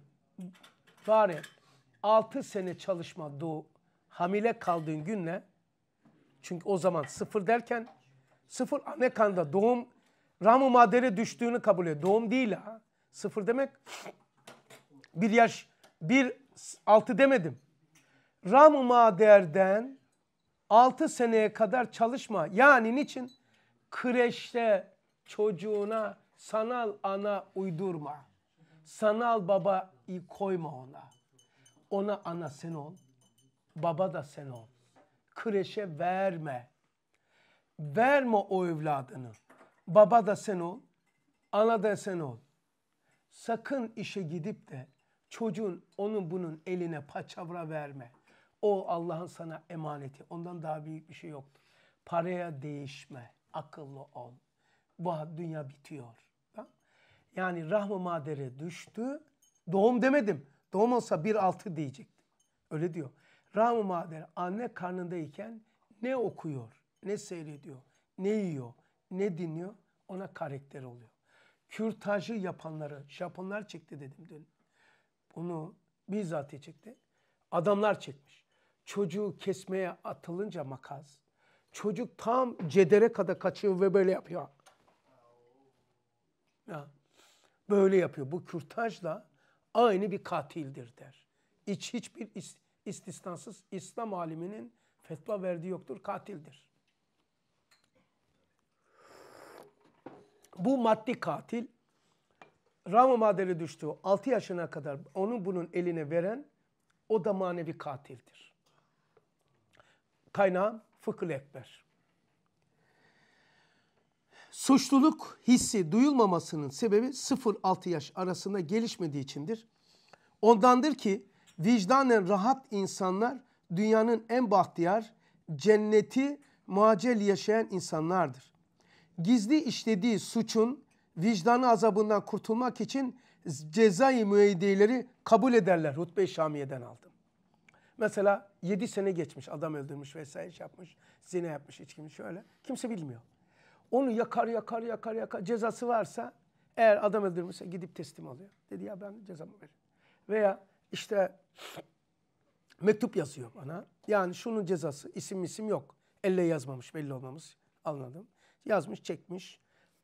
bari 6 sene çalışma doğu hamile kaldığın günle çünkü o zaman sıfır derken sıfır anne kanda doğum ramu madere düştüğünü kabul ediyor. Doğum değil ha. Sıfır demek bir yaş, bir altı demedim. ram Mader'den altı seneye kadar çalışma. Yani niçin? Kreşte çocuğuna sanal ana uydurma. Sanal baba koyma ona. Ona ana sen ol. Baba da sen ol. Kreşe verme. Verme o evladını. Baba da sen ol. Ana da sen ol. Sakın işe gidip de Çocuğun onun bunun eline paçavra verme. O Allah'ın sana emaneti. Ondan daha büyük bir şey yoktur. Paraya değişme. Akıllı ol. Bu dünya bitiyor. Yani rahmı madere düştü. Doğum demedim. Doğum olsa altı diyecektim. Öyle diyor. Rahmı madere anne karnındayken ne okuyor, ne seyrediyor, ne yiyor, ne dinliyor ona karakter oluyor. Kürtajı yapanları, Japonlar çekti dedim dün. Bunu bizzatihi çekti. Adamlar çekmiş. Çocuğu kesmeye atılınca makas. Çocuk tam cedere kadar kaçıyor ve böyle yapıyor. Ya, böyle yapıyor. Bu kürtajla aynı bir katildir der. Hiç hiçbir istisnasız İslam aliminin fetva verdiği yoktur. Katildir. Bu maddi katil Rama madeli düştü 6 yaşına kadar onun bunun eline veren o da manevi katildir. Kaynağı Fıkıl Ekber. Suçluluk hissi duyulmamasının sebebi 0-6 yaş arasında gelişmediği içindir. Ondandır ki vicdanen rahat insanlar dünyanın en bahtiyar, cenneti muacel yaşayan insanlardır. Gizli işlediği suçun vicdan azabından kurtulmak için cezai müeyyideleri kabul ederler. Hutbe-i Şamiye'den aldım. Mesela 7 sene geçmiş adam öldürmüş vesaire şey yapmış. zine yapmış içkimi şöyle. Kimse bilmiyor. Onu yakar yakar yakar yakar cezası varsa eğer adam öldürmüşse gidip teslim alıyor. Dedi ya ben cezamı veririm. Veya işte mektup yazıyor bana. Yani şunun cezası isim isim yok. Elle yazmamış belli olmamız anladım. Yazmış çekmiş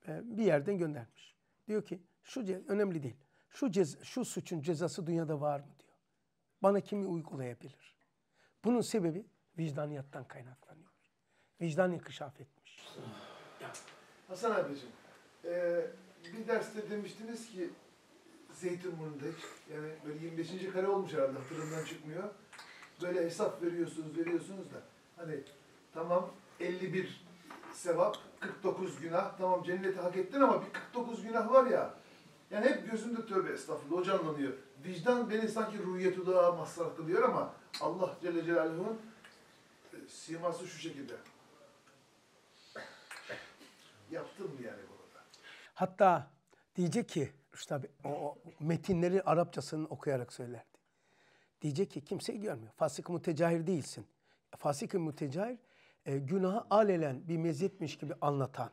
e, bir yerden göndermiş. Diyor ki şu önemli değil. Şu cez, şu suçun cezası dünyada var mı diyor. Bana kimi uygulayabilir? Bunun sebebi vicdaniyattan kaynaklanıyor. Vicdan inkişaf etmiş. Hasan abicim, e, bir derste demiştiniz ki Zeytinburnu'nda yani böyle 25. kare olmuş herhalde hatırımdan çıkmıyor. Böyle hesap veriyorsunuz, veriyorsunuz da hani tamam 51 sevap, 49 günah. Tamam cenneti hak ettin ama bir 49 günah var ya. Yani hep gözümde tövbe estağfurullah o canlanıyor. Vicdan beni sanki ruhiyetullah masraf kılıyor ama Allah Celle Celaluhu'nun e, siması şu şekilde. Yaptım yani bunu Hatta diyecek ki işte abi, o, o metinleri Arapçasını okuyarak söylerdi. Diyecek ki kimseyi görmüyor. Fasık mütecahir değilsin. Fasık mütecahir e, günahı alelen bir mezitmiş gibi anlatan,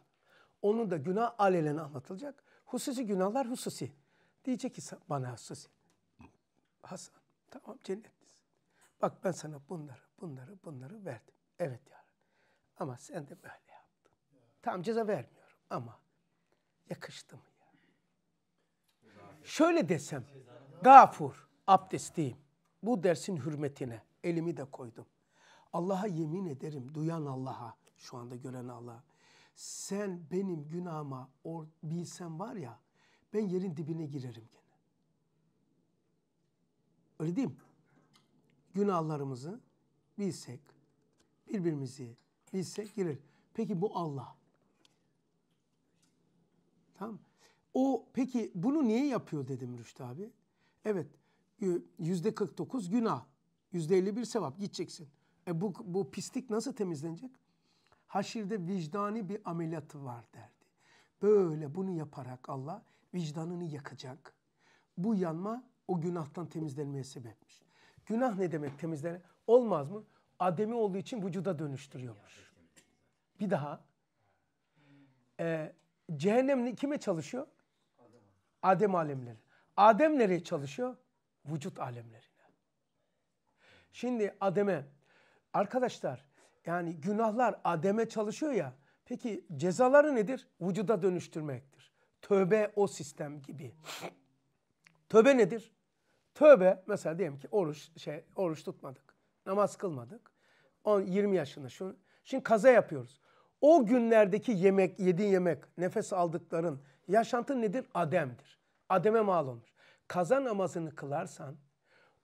onun da günah alelen anlatılacak. Hususi günahlar hususi. Diyecek ki bana hususi. Hasan tamam cennetlisin. Bak ben sana bunları, bunları, bunları verdim. Evet yarın. Ama sen de böyle yaptın. Tam ceza vermiyorum ama yakıştı mı ya? Şöyle desem, gafur, abdestliyim. Bu dersin hürmetine elimi de koydum. Allah'a yemin ederim duyan Allah'a şu anda gören Allah'a. Sen benim günahıma or, bilsen var ya ben yerin dibine girerim gene. Öyle değil mi? Günahlarımızı bilsek, birbirimizi bilsek girer. Peki bu Allah. Tamam O peki bunu niye yapıyor dedim Rüştü abi. Evet yüzde 49 günah, yüzde 51 sevap gideceksin. E bu, bu pislik nasıl temizlenecek? Haşirde vicdani bir ameliyatı var derdi. Böyle bunu yaparak Allah vicdanını yakacak. Bu yanma o günahtan temizlenmeye sebepmiş. Günah ne demek temizlene? Olmaz mı? Ademi olduğu için vücuda dönüştürüyormuş. Bir daha. E, cehennem kime çalışıyor? Adem alemleri. Adem nereye çalışıyor? Vücut alemlerine. Şimdi Adem'e Arkadaşlar yani günahlar ademe çalışıyor ya. Peki cezaları nedir? Vücuda dönüştürmektir. Tövbe o sistem gibi. Tövbe nedir? Tövbe mesela diyelim ki oruç şey oruç tutmadık. Namaz kılmadık. 10 20 yaşında şu şimdi kaza yapıyoruz. O günlerdeki yemek, yediğin yemek, nefes aldıkların, yaşantın nedir? Adem'dir. Adem'e mal olmuş. Kaza namazını kılarsan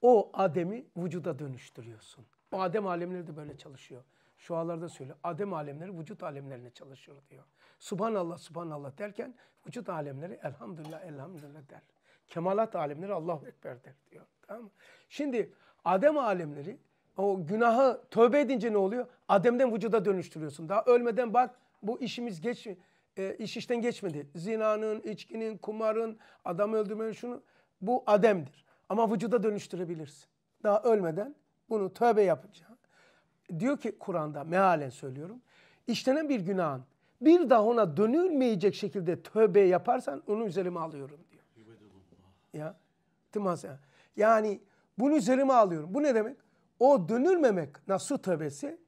o Adem'i vücuda dönüştürüyorsun. Adem alemleri de böyle çalışıyor. Şu Şualarda söylüyor. Adem alemleri vücut alemlerine çalışıyor diyor. Subhanallah, subhanallah derken vücut alemleri elhamdülillah, elhamdülillah der. Kemalat alemleri Allahu Ekber der diyor. Tamam mı? Şimdi Adem alemleri o günahı tövbe edince ne oluyor? Adem'den vücuda dönüştürüyorsun. Daha ölmeden bak bu işimiz geç e, iş işten geçmedi. Zinanın, içkinin, kumarın, adam öldürmenin şunu bu Adem'dir. Ama vücuda dönüştürebilirsin. Daha ölmeden bunu tövbe yapacağım. Diyor ki Kur'an'da mealen söylüyorum. İşlenen bir günahın bir daha ona dönülmeyecek şekilde tövbe yaparsan onu üzerime alıyorum diyor. Ya. Tımaz ya. Yani bunu üzerime alıyorum. Bu ne demek? O dönülmemek nasıl tövbesi?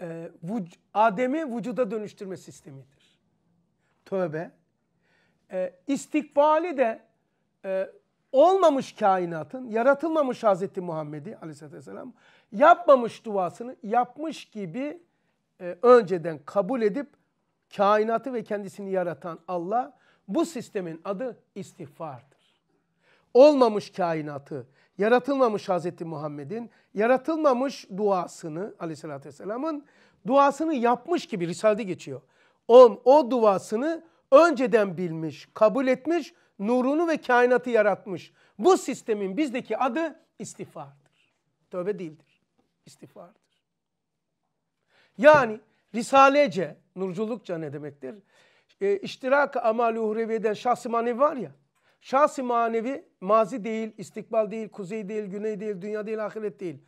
E, vuc Adem'i vücuda dönüştürme sistemidir. Tövbe. E, istikbali de e, olmamış kainatın, yaratılmamış Hazreti Muhammed'i aleyhissalatü vesselam yapmamış duasını yapmış gibi e, önceden kabul edip kainatı ve kendisini yaratan Allah bu sistemin adı istiğfardır. Olmamış kainatı, yaratılmamış Hazreti Muhammed'in, yaratılmamış duasını aleyhissalatü vesselamın duasını yapmış gibi Risale'de geçiyor. O, o duasını önceden bilmiş, kabul etmiş nurunu ve kainatı yaratmış. Bu sistemin bizdeki adı istiğfardır. Tövbe değildir. İstiğfardır. Yani risalece, nurculukça ne demektir? E, İştirak-ı amal-i uhreviyeden şahsi manevi var ya, şahsi manevi mazi değil, istikbal değil, kuzey değil, güney değil, dünya değil, ahiret değil.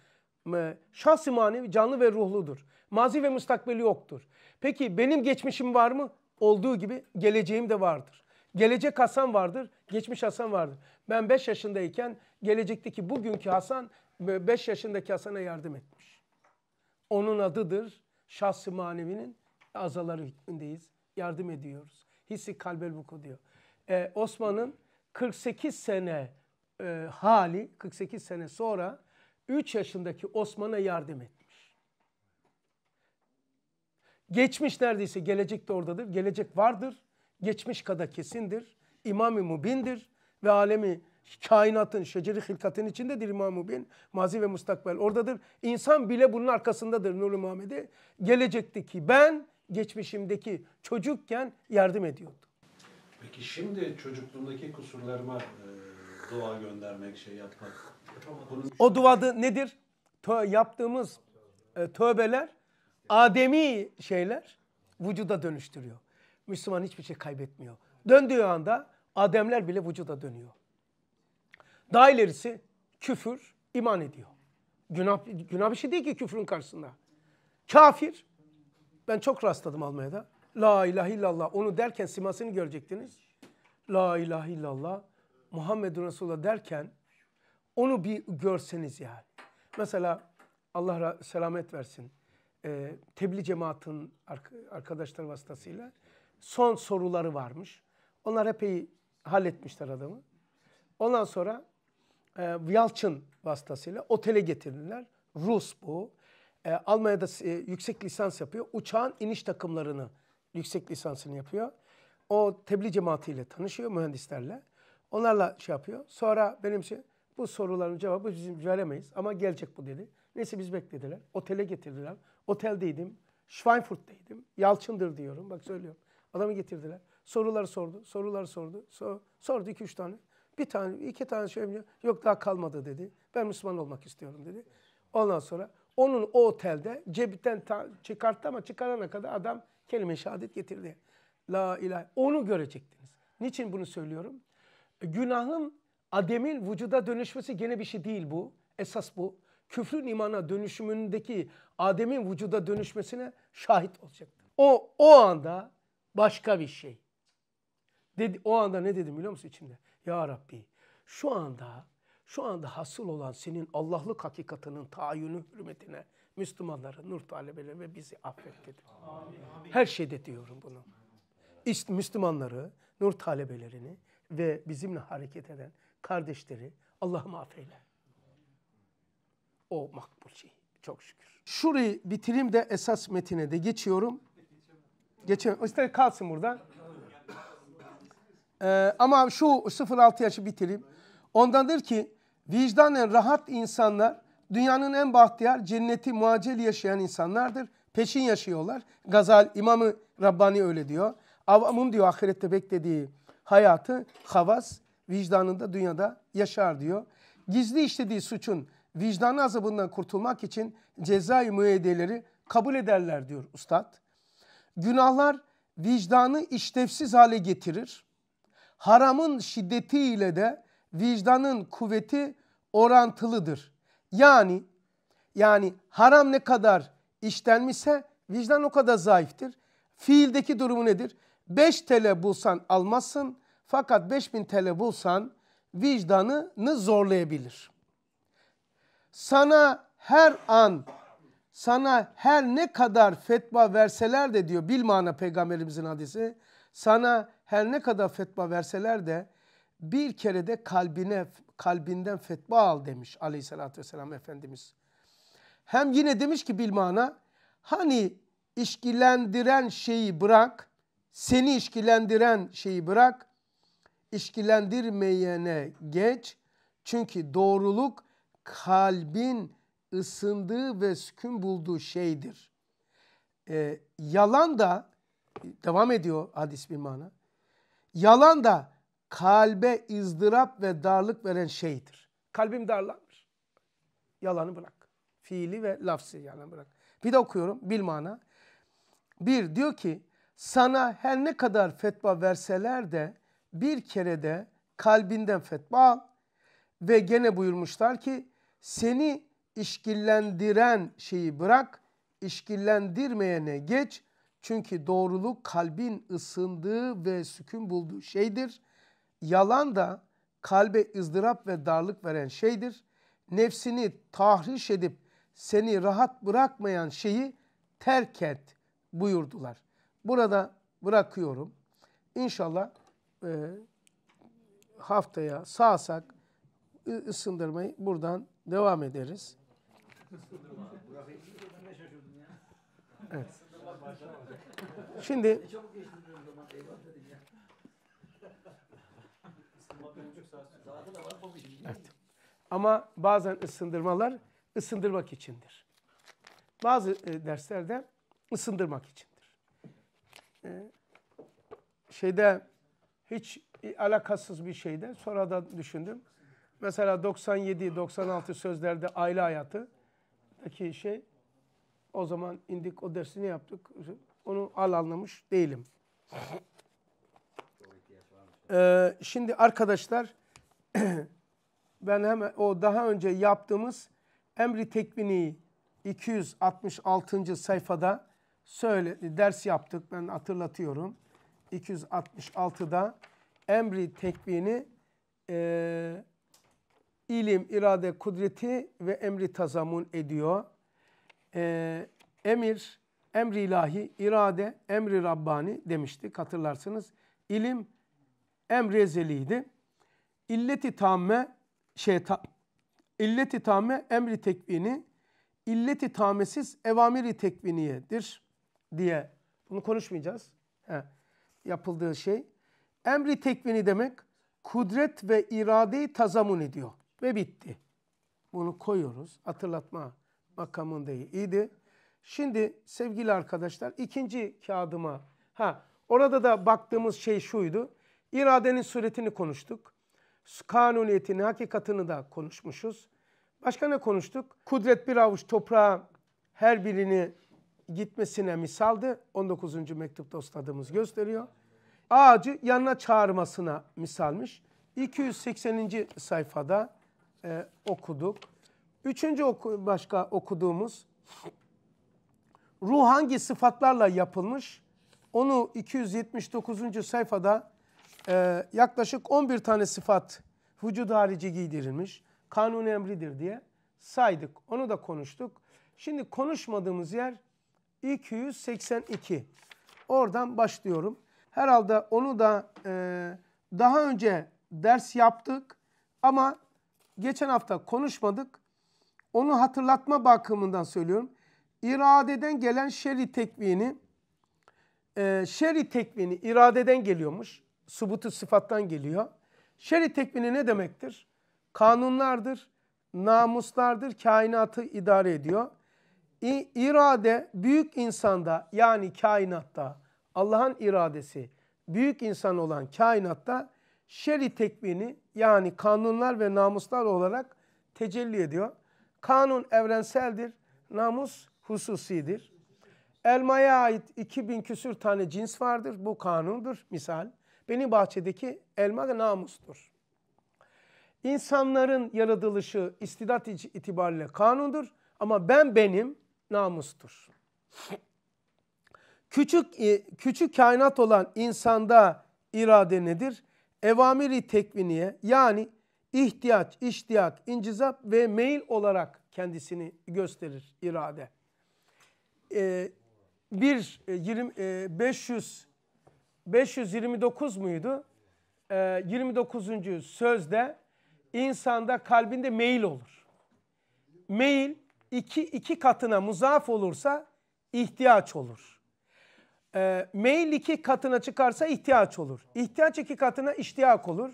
E, şahsi manevi canlı ve ruhludur. Mazi ve müstakbeli yoktur. Peki benim geçmişim var mı? Olduğu gibi geleceğim de vardır. Gelecek Hasan vardır, geçmiş Hasan vardır. Ben 5 yaşındayken gelecekteki bugünkü Hasan 5 e, yaşındaki Hasan'a yardım etmiş. Onun adıdır şahsi manevinin azaları hükmündeyiz. Yardım ediyoruz. Hissi kalbel vuku diyor. Ee, Osman'ın 48 sene e, hali, 48 sene sonra 3 yaşındaki Osman'a yardım etmiş. Geçmiş neredeyse, gelecek de oradadır. Gelecek vardır geçmiş kada kesindir. İmam-ı Mubin'dir ve alemi kainatın, şeceri hilkatın içindedir İmam-ı Mubin. Mazi ve mustakbel oradadır. İnsan bile bunun arkasındadır Nuri Muhammed'i. Gelecekteki ben geçmişimdeki çocukken yardım ediyordu. Peki şimdi çocukluğumdaki kusurlarıma e, dua göndermek, şey yapmak. Bunun... O duada nedir? Tö yaptığımız e, tövbeler ademi şeyler vücuda dönüştürüyor. Müslüman hiçbir şey kaybetmiyor. Döndüğü anda Ademler bile vücuda dönüyor. Daha ilerisi küfür iman ediyor. Günah, günah bir şey değil ki küfrün karşısında. Kafir, ben çok rastladım Almanya'da. La ilahe illallah onu derken simasını görecektiniz. La ilahe illallah Muhammedun Resulullah derken onu bir görseniz yani. Mesela Allah selamet versin. Ee, tebliğ cemaatin arkadaşlar vasıtasıyla son soruları varmış. Onlar epey halletmişler adamı. Ondan sonra e, Yalçın vasıtasıyla otele getirdiler. Rus bu. E, Almanya'da e, yüksek lisans yapıyor. Uçağın iniş takımlarını yüksek lisansını yapıyor. O tebliğ cemaatiyle tanışıyor mühendislerle. Onlarla şey yapıyor. Sonra benim şey bu soruların cevabı bizim veremeyiz ama gelecek bu dedi. Neyse biz beklediler. Otele getirdiler. Oteldeydim. Schweinfurt'taydım. Yalçındır diyorum. Bak söylüyorum. Adamı getirdiler. Sorular sordu, sorular sordu. So sordu iki üç tane. Bir tane, iki tane şey mi? Yok daha kalmadı dedi. Ben Müslüman olmak istiyorum dedi. Ondan sonra onun o otelde cebinden çıkarttı ama çıkarana kadar adam kelime şehadet getirdi. La ilahe. Onu görecektiniz. Niçin bunu söylüyorum? E, günahın ademin vücuda dönüşmesi gene bir şey değil bu. Esas bu. Küfrün imana dönüşümündeki ademin vücuda dönüşmesine şahit olacaktır. O, o anda başka bir şey. Dedi, o anda ne dedim biliyor musun içimde? Ya Rabbi şu anda şu anda hasıl olan senin Allah'lık hakikatının tayyünü hürmetine Müslümanları, nur talebeleri ve bizi affet dedim. Her şeyde diyorum bunu. İşte Müslümanları, nur talebelerini ve bizimle hareket eden kardeşleri Allah'ım affeyle. O makbul şey. Çok şükür. Şurayı bitireyim de esas metine de geçiyorum. Geçe, işte kalsın burada. Ee, ama şu 0-6 yaşı bitireyim. Ondandır ki vicdanen rahat insanlar dünyanın en bahtiyar cenneti muacel yaşayan insanlardır. Peşin yaşıyorlar. Gazal İmamı Rabbani öyle diyor. Avamın diyor ahirette beklediği hayatı havas vicdanında dünyada yaşar diyor. Gizli işlediği suçun vicdanı azabından kurtulmak için cezai müeydeleri kabul ederler diyor ustad. Günahlar vicdanı işlevsiz hale getirir. Haramın şiddetiyle de vicdanın kuvveti orantılıdır. Yani yani haram ne kadar işlenmişse vicdan o kadar zayıftır. Fiildeki durumu nedir? 5 TL bulsan almazsın fakat 5000 TL bulsan vicdanını zorlayabilir. Sana her an sana her ne kadar fetva verseler de diyor bilmana peygamberimizin hadisi sana her ne kadar fetva verseler de bir kere de kalbine kalbinden fetva al demiş aleyhissalatü vesselam Efendimiz. Hem yine demiş ki bilmana hani işkilendiren şeyi bırak seni işkilendiren şeyi bırak işkilendirmeyene geç çünkü doğruluk kalbin ısındığı ve sükun bulduğu şeydir. E, yalan da devam ediyor hadis bir mana. Yalan da kalbe ızdırap ve darlık veren şeydir. Kalbim darlanmış. Yalanı bırak. Fiili ve lafzı yalanı bırak. Bir de okuyorum bil mana. Bir diyor ki sana her ne kadar fetva verseler de bir kere de kalbinden fetva al. Ve gene buyurmuşlar ki seni işkillendiren şeyi bırak, işkillendirmeyene geç. Çünkü doğruluk kalbin ısındığı ve sükun bulduğu şeydir. Yalan da kalbe ızdırap ve darlık veren şeydir. Nefsini tahriş edip seni rahat bırakmayan şeyi terk et buyurdular. Burada bırakıyorum. İnşallah e, haftaya sağsak ısındırmayı buradan devam ederiz. Evet. Şimdi evet. Ama bazen ısındırmalar ısındırmak içindir. Bazı e, derslerde ısındırmak içindir. E, şeyde hiç e, alakasız bir şeyde Sonra da düşündüm. Mesela 97-96 sözlerde aile hayatı ki şey o zaman indik o dersini yaptık. Onu al anlamış değilim. Ee, şimdi arkadaşlar ben hemen o daha önce yaptığımız Emri Tekvini 266. sayfada söyle ders yaptık ben hatırlatıyorum. 266'da Emri Tekvini e, ilim, irade, kudreti ve emri tazamun ediyor. Ee, emir, emri ilahi, irade, emri Rabbani demiştik hatırlarsınız. İlim, emri ezeliydi. İlleti tamme, şey, ta, illeti tamme emri tekvini, illeti tamesiz evamiri tekviniyedir diye. Bunu konuşmayacağız. He, yapıldığı şey. Emri tekvini demek kudret ve iradeyi tazamun ediyor ve bitti. Bunu koyuyoruz. Hatırlatma makamında idi. Şimdi sevgili arkadaşlar ikinci kağıdıma ha orada da baktığımız şey şuydu. İradenin suretini konuştuk. Kanuniyetini, hakikatını da konuşmuşuz. Başka ne konuştuk? Kudret bir avuç toprağa her birini gitmesine misaldı. 19. mektupta ustadımız gösteriyor. Ağacı yanına çağırmasına misalmış. 280. sayfada e, okuduk. Üçüncü oku, başka okuduğumuz ruh hangi sıfatlarla yapılmış? Onu 279. sayfada e, yaklaşık 11 tane sıfat vücud harici giydirilmiş. Kanun emridir diye saydık. Onu da konuştuk. Şimdi konuşmadığımız yer 282. Oradan başlıyorum. Herhalde onu da e, daha önce ders yaptık ama geçen hafta konuşmadık. Onu hatırlatma bakımından söylüyorum. İradeden gelen şer'i tekvini, e, şer'i tekvini iradeden geliyormuş. Subutu sıfattan geliyor. Şer'i tekvini ne demektir? Kanunlardır, namuslardır, kainatı idare ediyor. İrade büyük insanda yani kainatta, Allah'ın iradesi büyük insan olan kainatta şer'i tekvini yani kanunlar ve namuslar olarak tecelli ediyor. Kanun evrenseldir, namus hususidir. Elmaya ait 2000 küsür tane cins vardır. Bu kanundur misal. Benim bahçedeki elma namustur. İnsanların yaratılışı istidat itibariyle kanundur ama ben benim namustur. Küçük küçük kainat olan insanda irade nedir? evamiri tekviniye yani ihtiyaç, iştiyak, incizap ve meyil olarak kendisini gösterir irade. Ee, bir, e, 20, e, 500, 529 muydu? E, ee, 29. sözde insanda kalbinde meyil olur. Meyil iki, iki katına muzaf olursa ihtiyaç olur. E, mail iki katına çıkarsa ihtiyaç olur. İhtiyaç iki katına iştiyak olur.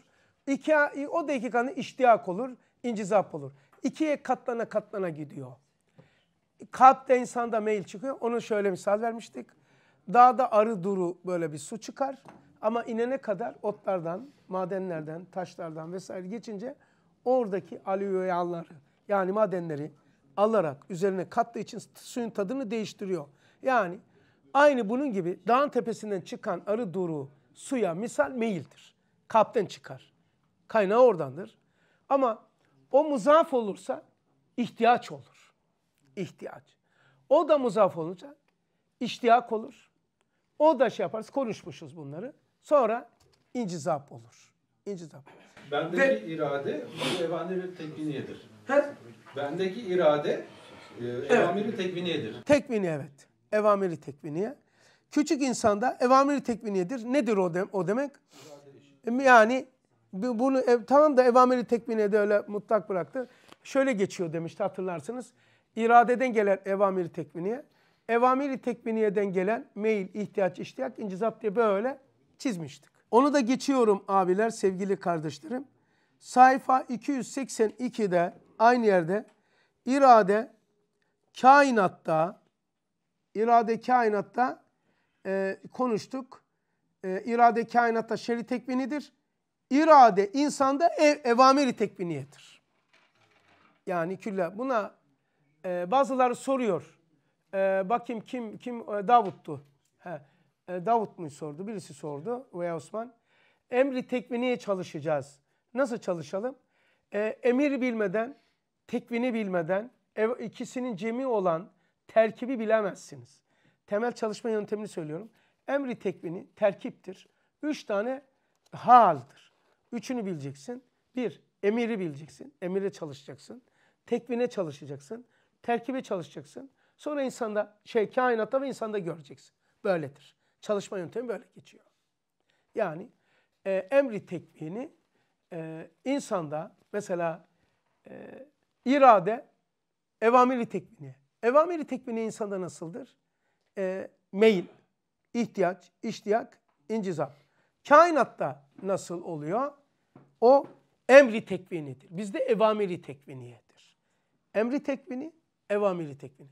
İki, o da iki katına iştiyak olur, incizap olur. İkiye katlana katlana gidiyor. Kalpte insanda mail çıkıyor. Onu şöyle misal vermiştik. Dağda arı duru böyle bir su çıkar. Ama inene kadar otlardan, madenlerden, taşlardan vesaire geçince oradaki alüvyonları yani madenleri alarak üzerine kattığı için suyun tadını değiştiriyor. Yani Aynı bunun gibi dağın tepesinden çıkan arı duru suya misal meyildir. Kapten çıkar. Kaynağı oradandır. Ama o muzaf olursa ihtiyaç olur. İhtiyaç. O da muzaf olunca iştiyak olur. O da şey yaparız. Konuşmuşuz bunları. Sonra incizap olur. İncizap. Bendeki Ve, irade bu evamiri tekviniyedir. He? Bendeki irade e, evet. tekviniyedir. Tekvini evet evamiri tekviniye. Küçük insanda evamiri tekviniyedir. Nedir o, de, o demek? Şey. Yani bunu ev, tamam da evamiri tekviniye de öyle mutlak bıraktı. Şöyle geçiyor demişti hatırlarsınız. İradeden gelen evamiri tekviniye, evamiri tekviniyeden gelen meyil, ihtiyaç, iştiyak, incizat diye böyle çizmiştik. Onu da geçiyorum abiler, sevgili kardeşlerim. Sayfa 282'de aynı yerde irade kainatta irade kainatta e, konuştuk. E, irade kainatta şeri tekvinidir. İrade insanda ev, evameri tekviniyedir. Yani külla buna e, bazıları soruyor. E, bakayım kim kim e, Davut'tu. He, e, Davut mu sordu? Birisi sordu veya Osman. Emri tekviniye çalışacağız. Nasıl çalışalım? E, emir bilmeden, tekvini bilmeden, ev, ikisinin cemi olan terkibi bilemezsiniz. Temel çalışma yöntemini söylüyorum. Emri tekvini terkiptir. Üç tane haldır. Üçünü bileceksin. Bir, emiri bileceksin. Emire çalışacaksın. Tekvine çalışacaksın. Terkibe çalışacaksın. Sonra insanda, şey kainatta ve insanda göreceksin. Böyledir. Çalışma yöntemi böyle geçiyor. Yani e, emri tekvini e, insanda mesela e, irade evamiri tekvini Evamiri tekvini insanda nasıldır? E, ee, meyil, ihtiyaç, iştiyak, incizam. Kainatta nasıl oluyor? O emri tekvinidir. Bizde evamiri tekviniyedir. Emri tekvini, evamiri tekvini.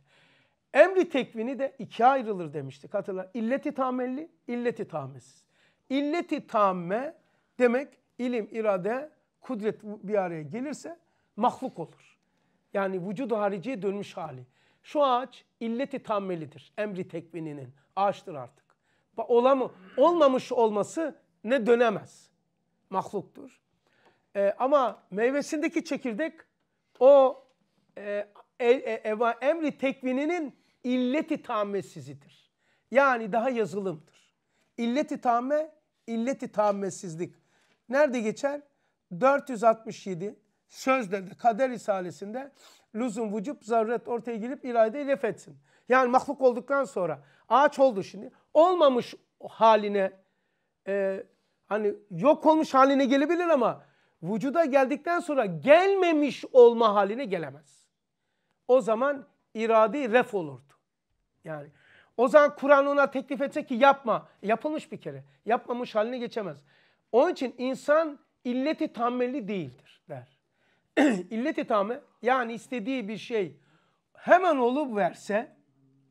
Emri tekvini de ikiye ayrılır demiştik hatırla. İlleti tamelli, illeti tamesiz. İlleti tamme demek ilim, irade, kudret bir araya gelirse mahluk olur. Yani vücudu hariciye dönmüş hali. Şu ağaç illeti tammelidir. Emri tekvininin. Ağaçtır artık. Olamı, olmamış olması ne dönemez. Mahluktur. Ee, ama meyvesindeki çekirdek o e, e, e, emri tekvininin illeti tahammülsüzidir. Yani daha yazılımdır. İlleti tahamme, illeti tahammülsüzlük. Nerede geçer? 467 sözde de kader risalesinde lüzum, vücub, zaruret ortaya girip iradeyi lef etsin. Yani mahluk olduktan sonra ağaç oldu şimdi. Olmamış haline e, hani yok olmuş haline gelebilir ama vücuda geldikten sonra gelmemiş olma haline gelemez. O zaman irade ref olurdu. Yani o zaman Kur'an ona teklif etse ki yapma. Yapılmış bir kere. Yapmamış haline geçemez. Onun için insan illeti tammeli değildir der. illet etamı yani istediği bir şey hemen olup verse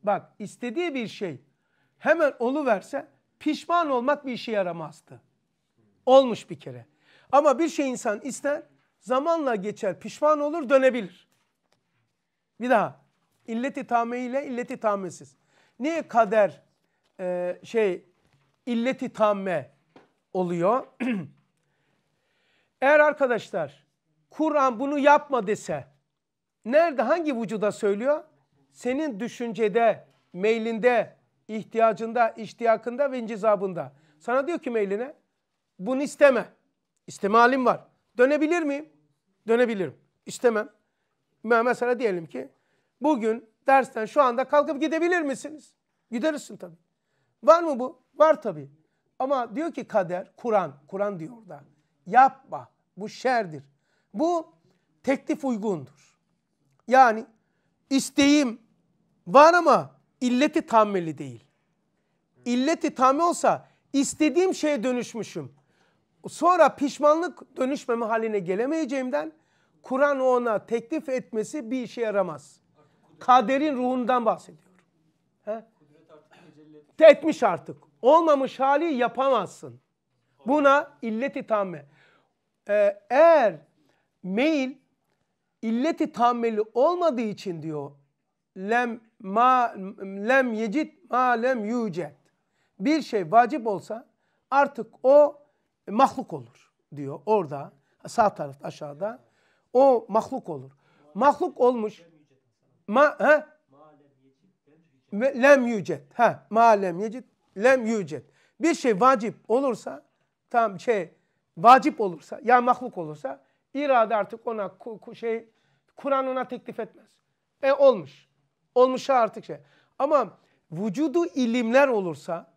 bak istediği bir şey hemen olu verse pişman olmak bir işe yaramazdı. Olmuş bir kere. Ama bir şey insan ister zamanla geçer pişman olur dönebilir. Bir daha illeti tame ile illeti tamesiz. Niye kader e, şey illeti tamme oluyor? Eğer arkadaşlar Kur'an bunu yapma dese nerede hangi vücuda söylüyor? Senin düşüncede, meylinde, ihtiyacında, iştiyakında ve incizabında. Sana diyor ki meyline bunu isteme. İsteme halim var. Dönebilir miyim? Dönebilirim. İstemem. Mesela diyelim ki bugün dersten şu anda kalkıp gidebilir misiniz? Gidersin tabii. Var mı bu? Var tabii. Ama diyor ki kader, Kur'an, Kur'an diyor orada. Yapma, bu şerdir. Bu teklif uygundur. Yani isteğim var ama illeti tammeli değil. İlleti tammi olsa istediğim şeye dönüşmüşüm. Sonra pişmanlık dönüşmeme haline gelemeyeceğimden Kur'an ona teklif etmesi bir işe yaramaz. Kaderin ruhundan bahsediyor. He? Etmiş artık. Olmamış hali yapamazsın. Buna illeti tamme. Ee, eğer Meyil illeti tammeli olmadığı için diyor lem ma lem yecit ma lem yucet. Bir şey vacip olsa artık o mahluk olur diyor orada sağ tarafta aşağıda o mahluk olur. Mahluk olmuş ma ha, lem yücet. Ha, ma lem yecit lem yücet. Bir şey vacip olursa tam şey vacip olursa ya mahluk olursa İrade artık ona şey Kur'an ona teklif etmez. E olmuş. Olmuşa artık şey. Ama vücudu ilimler olursa,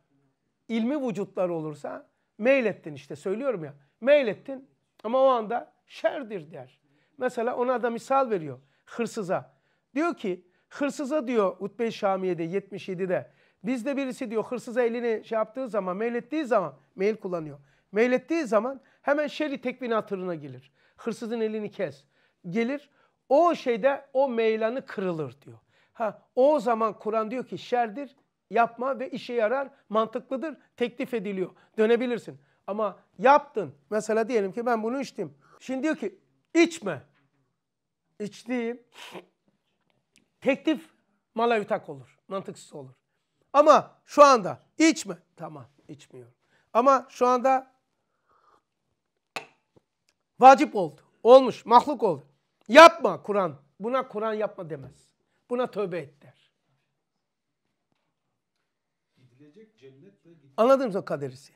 ilmi vücutlar olursa meylettin işte söylüyorum ya. Meylettin ama o anda şerdir der. Mesela ona da misal veriyor hırsıza. Diyor ki hırsıza diyor Utbe-i Şamiye'de 77'de bizde birisi diyor hırsıza elini şey yaptığı zaman meylettiği zaman meyil kullanıyor. Meylettiği zaman hemen şer'i tekvini hatırına gelir. Hırsızın elini kes. Gelir o şeyde o meylanı kırılır diyor. Ha, o zaman Kur'an diyor ki şerdir yapma ve işe yarar mantıklıdır teklif ediliyor. Dönebilirsin. Ama yaptın. Mesela diyelim ki ben bunu içtim. Şimdi diyor ki içme. İçtiğim teklif mala malayutak olur. Mantıksız olur. Ama şu anda içme. Tamam içmiyor Ama şu anda Vacip oldu. Olmuş. Mahluk oldu. Yapma Kur'an. Buna Kur'an yapma demez. Buna tövbe et der. Gidilecek cennet gidilecek... Anladınız o kaderisi.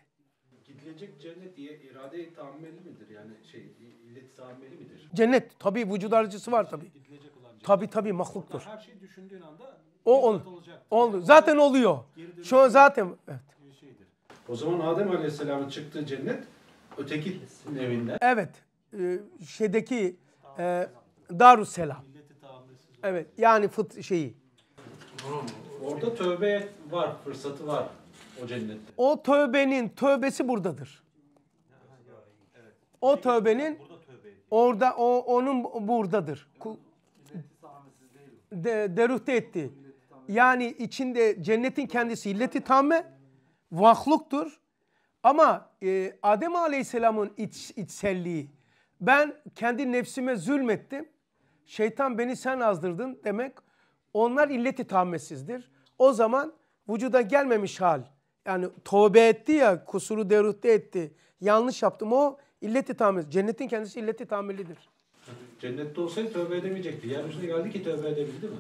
Gidilecek cennet diye irade-i tahammeli midir? Yani şey illet tahammeli midir? Cennet. Tabi vücut arıcısı var tabi. Gidilecek olan cennet. Tabi tabi mahluktur. Her şeyi düşündüğün anda o ol, oldu. Zaten oluyor. Şu an zaten evet. O zaman Adem Aleyhisselam'ın çıktığı cennet öteki evinden. Evet e, şeydeki e, Darusselam. Evet yani fıt şeyi. Orada tövbe var, fırsatı var o cennette. O tövbenin tövbesi buradadır. O tövbenin orada o onun buradadır. De, deruhte etti. Yani içinde cennetin kendisi illeti tamme vahluktur. Ama e, Adem Aleyhisselam'ın iç, içselliği ben kendi nefsime zulmettim. Şeytan beni sen azdırdın demek onlar illeti tahammetsizdir. O zaman vücuda gelmemiş hal yani tövbe etti ya kusuru deruhte etti. Yanlış yaptım o illeti tahammül. Cennetin kendisi illeti tahammüllidir. Cennette olsaydı tövbe edemeyecekti. Yeryüzüne geldi ki tövbe edebildi mi?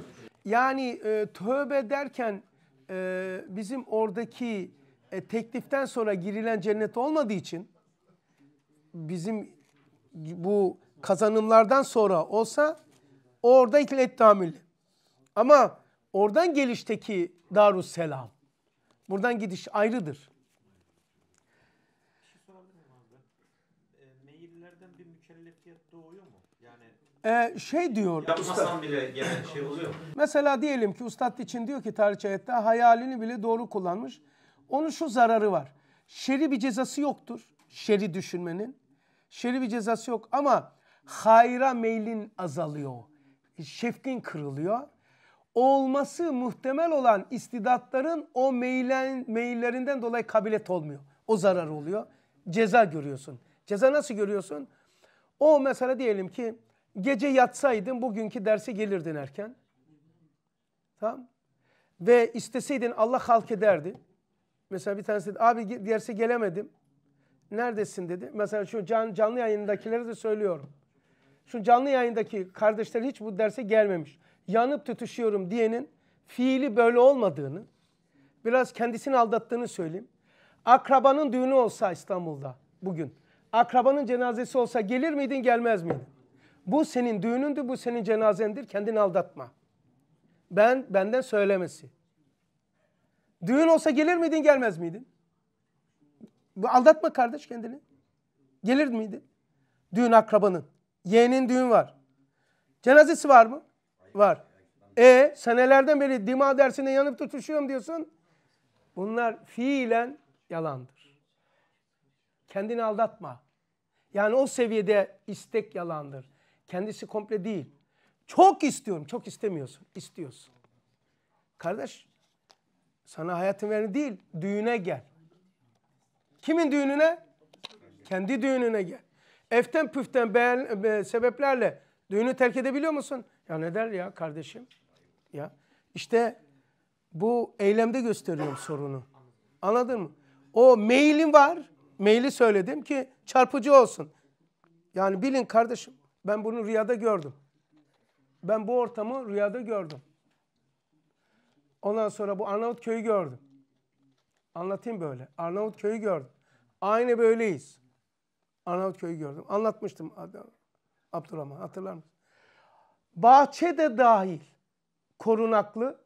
Yani e, tövbe derken e, bizim oradaki e, tekliften sonra girilen cennet olmadığı için bizim bu kazanımlardan sonra olsa orada illet tahammüllü. Ama oradan gelişteki darus selam. Buradan gidiş ayrıdır. Ee, şey diyor. Yapmasan bile gelen şey oluyor Mesela diyelim ki ustad için diyor ki tarihçeyette hayalini bile doğru kullanmış. Onun şu zararı var. Şer'i bir cezası yoktur. Şer'i düşünmenin. Şer'i bir cezası yok ama hayra meylin azalıyor. E, şefkin kırılıyor. Olması muhtemel olan istidatların o meylen, meyillerinden dolayı kabilet olmuyor. O zarar oluyor. Ceza görüyorsun. Ceza nasıl görüyorsun? O mesela diyelim ki gece yatsaydın bugünkü derse gelirdin erken. Tamam Ve isteseydin Allah halk ederdi. Mesela bir tanesi dedi abi derse gelemedim neredesin dedi. Mesela şu can, canlı yayındakilere de söylüyorum. Şu canlı yayındaki kardeşler hiç bu derse gelmemiş. Yanıp tutuşuyorum diyenin fiili böyle olmadığını, biraz kendisini aldattığını söyleyeyim. Akrabanın düğünü olsa İstanbul'da bugün, akrabanın cenazesi olsa gelir miydin gelmez miydin? Bu senin düğünündü, bu senin cenazendir, kendini aldatma. Ben, benden söylemesi. Düğün olsa gelir miydin gelmez miydin? Aldatma kardeş kendini. Gelir miydi? Düğün akrabanın. Yeğenin düğün var. Cenazesi var mı? Var. E senelerden beri dima dersine yanıp tutuşuyorum diyorsun. Bunlar fiilen yalandır. Kendini aldatma. Yani o seviyede istek yalandır. Kendisi komple değil. Çok istiyorum. Çok istemiyorsun. İstiyorsun. Kardeş sana hayatın vereni değil düğüne gel. Kimin düğününe? Kendi düğününe gel. Eften püften beğen, be, sebeplerle düğünü terk edebiliyor musun? Ya ne der ya kardeşim? Ya işte bu eylemde gösteriyorum sorunu. Anladın mı? O mailin var. Maili söyledim ki çarpıcı olsun. Yani bilin kardeşim ben bunu rüyada gördüm. Ben bu ortamı rüyada gördüm. Ondan sonra bu köyü gördüm. Anlatayım böyle. Arnavut köyü gördüm. Aynı böyleyiz. Arnavut köyü gördüm. Anlatmıştım Abdurrahman hatırlar mısın? Bahçe de dahil korunaklı.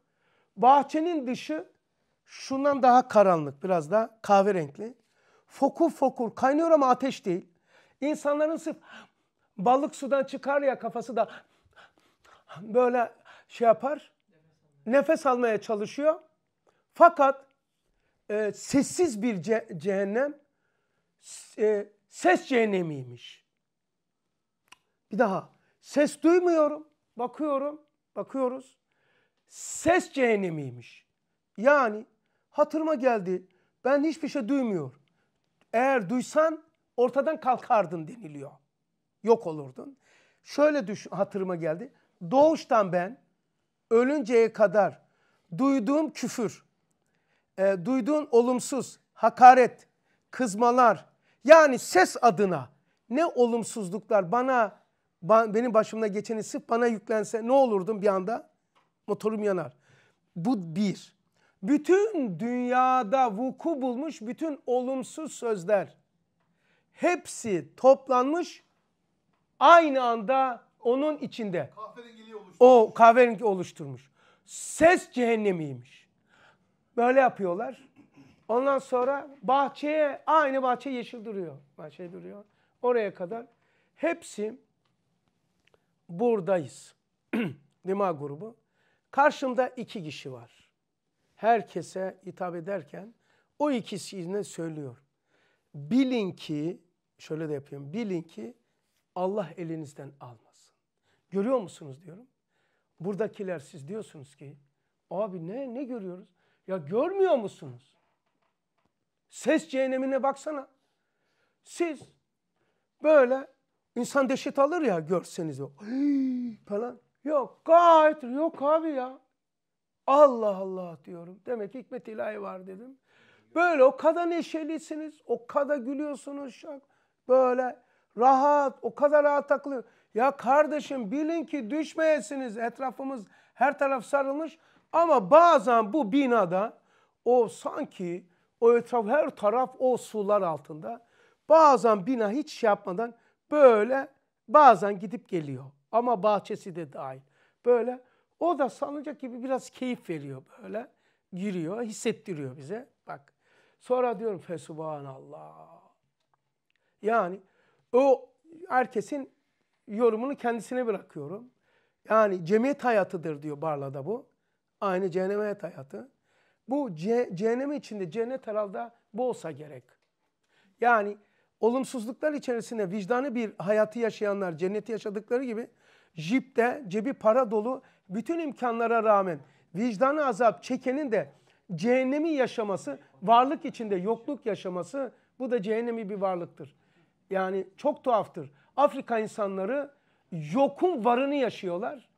Bahçenin dışı şundan daha karanlık biraz da kahverenkli. Fokur fokur kaynıyor ama ateş değil. İnsanların sırf balık sudan çıkar ya kafası da böyle şey yapar. Nefes almaya çalışıyor. Fakat e, sessiz bir ce cehennem e, ses cehennemiymiş. Bir daha ses duymuyorum bakıyorum bakıyoruz ses cehennemiymiş. Yani hatırıma geldi ben hiçbir şey duymuyorum. Eğer duysan ortadan kalkardın deniliyor. Yok olurdun. Şöyle düşün, hatırıma geldi. Doğuştan ben ölünceye kadar duyduğum küfür e, duyduğun olumsuz, hakaret, kızmalar yani ses adına ne olumsuzluklar bana ba, benim başımda geçeni sırf bana yüklense ne olurdum bir anda? Motorum yanar. Bu bir. Bütün dünyada vuku bulmuş bütün olumsuz sözler hepsi toplanmış aynı anda onun içinde. Kahverengi oluşturmuş. O kahverengi oluşturmuş. Ses cehennemiymiş. Böyle yapıyorlar. Ondan sonra bahçeye aynı bahçe yeşil duruyor. Bahçe duruyor. Oraya kadar hepsi buradayız. Lima grubu. Karşımda iki kişi var. Herkese hitap ederken o ikisini söylüyor. Bilin ki, şöyle de yapıyorum. Bilin ki Allah elinizden almasın. Görüyor musunuz diyorum. Buradakiler siz diyorsunuz ki abi ne ne görüyoruz? Ya görmüyor musunuz? Ses cehennemine baksana. Siz böyle insan deşit alır ya görseniz o falan. Yok gayet yok abi ya. Allah Allah diyorum. Demek hikmet ilahi var dedim. Böyle o kadar neşelisiniz, o kadar gülüyorsunuz şak. Böyle rahat, o kadar rahat takılıyor. Ya kardeşim bilin ki düşmeyesiniz. Etrafımız her taraf sarılmış. Ama bazen bu binada o sanki o etraf her taraf o sular altında. Bazen bina hiç şey yapmadan böyle bazen gidip geliyor. Ama bahçesi de dahil. Böyle o da sanacak gibi biraz keyif veriyor böyle. Giriyor, hissettiriyor bize. Bak. Sonra diyorum Allah Yani o herkesin yorumunu kendisine bırakıyorum. Yani cemiyet hayatıdır diyor Barla'da bu. Aynı cehenneme hayat hayatı. Bu ce, cehennem içinde cennet herhalde bu olsa gerek. Yani olumsuzluklar içerisinde vicdanı bir hayatı yaşayanlar cenneti yaşadıkları gibi jipte cebi para dolu bütün imkanlara rağmen vicdanı azap çekenin de cehennemi yaşaması, varlık içinde yokluk yaşaması bu da cehennemi bir varlıktır. Yani çok tuhaftır. Afrika insanları yokun varını yaşıyorlar.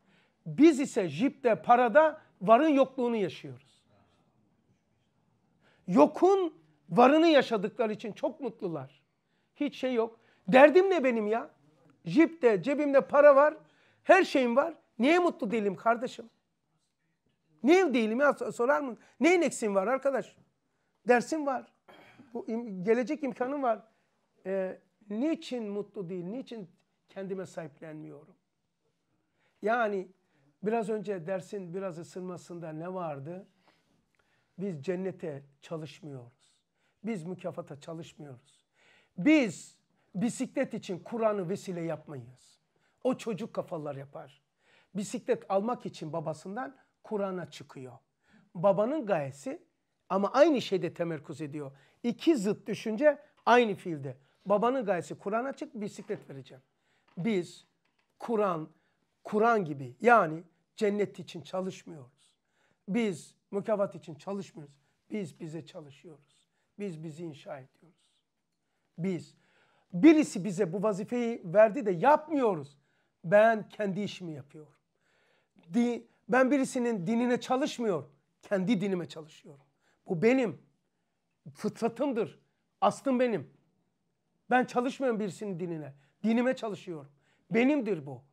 Biz ise jipte, parada varın yokluğunu yaşıyoruz. Yokun varını yaşadıkları için çok mutlular. Hiç şey yok. Derdim ne benim ya? Jipte, cebimde para var. Her şeyim var. Niye mutlu değilim kardeşim? Niye değilim ya sorar mı? Neyin eksiğim var arkadaş? Dersim var. Bu im gelecek imkanım var. Ee, niçin mutlu değil? Niçin kendime sahiplenmiyorum? Yani Biraz önce dersin biraz ısınmasında ne vardı? Biz cennete çalışmıyoruz. Biz mükafata çalışmıyoruz. Biz bisiklet için Kur'an'ı vesile yapmayız. O çocuk kafalar yapar. Bisiklet almak için babasından Kur'an'a çıkıyor. Babanın gayesi ama aynı şeyde temerkuz ediyor. İki zıt düşünce aynı fiilde. Babanın gayesi Kur'an'a çık bisiklet vereceğim. Biz Kur'an, Kur'an gibi yani cennet için çalışmıyoruz. Biz mükafat için çalışmıyoruz. Biz bize çalışıyoruz. Biz bizi inşa ediyoruz. Biz. Birisi bize bu vazifeyi verdi de yapmıyoruz. Ben kendi işimi yapıyorum. Di, ben birisinin dinine çalışmıyorum. Kendi dinime çalışıyorum. Bu benim. Fıtratımdır. Aslım benim. Ben çalışmıyorum birisinin dinine. Dinime çalışıyorum. Benimdir bu.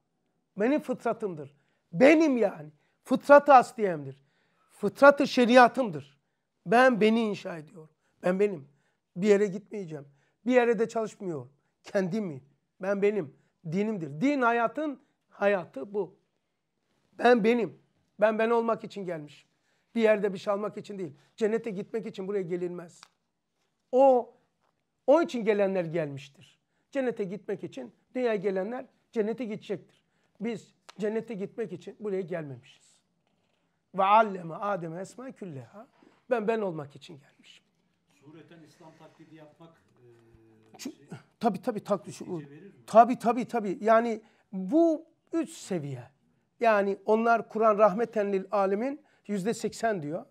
Benim fıtratımdır. Benim yani. fıtratı ı asliyemdir. fıtratı şeriatımdır. Ben beni inşa ediyorum. Ben benim. Bir yere gitmeyeceğim. Bir yere de çalışmıyorum. Kendim mi? Ben benim. Dinimdir. Din hayatın hayatı bu. Ben benim. Ben ben olmak için gelmişim. Bir yerde bir şey almak için değil. Cennete gitmek için buraya gelinmez. O onun için gelenler gelmiştir. Cennete gitmek için dünyaya gelenler cennete gidecektir. Biz Cennete gitmek için buraya gelmemişiz. Ve alleme Adem'e esma külleha. Ben ben olmak için gelmişim. Sureten İslam taklidi yapmak e, şey, tabi tabi taklit tabi tabi tabi yani bu üç seviye yani onlar Kur'an rahmeten lil alemin yüzde seksen diyor.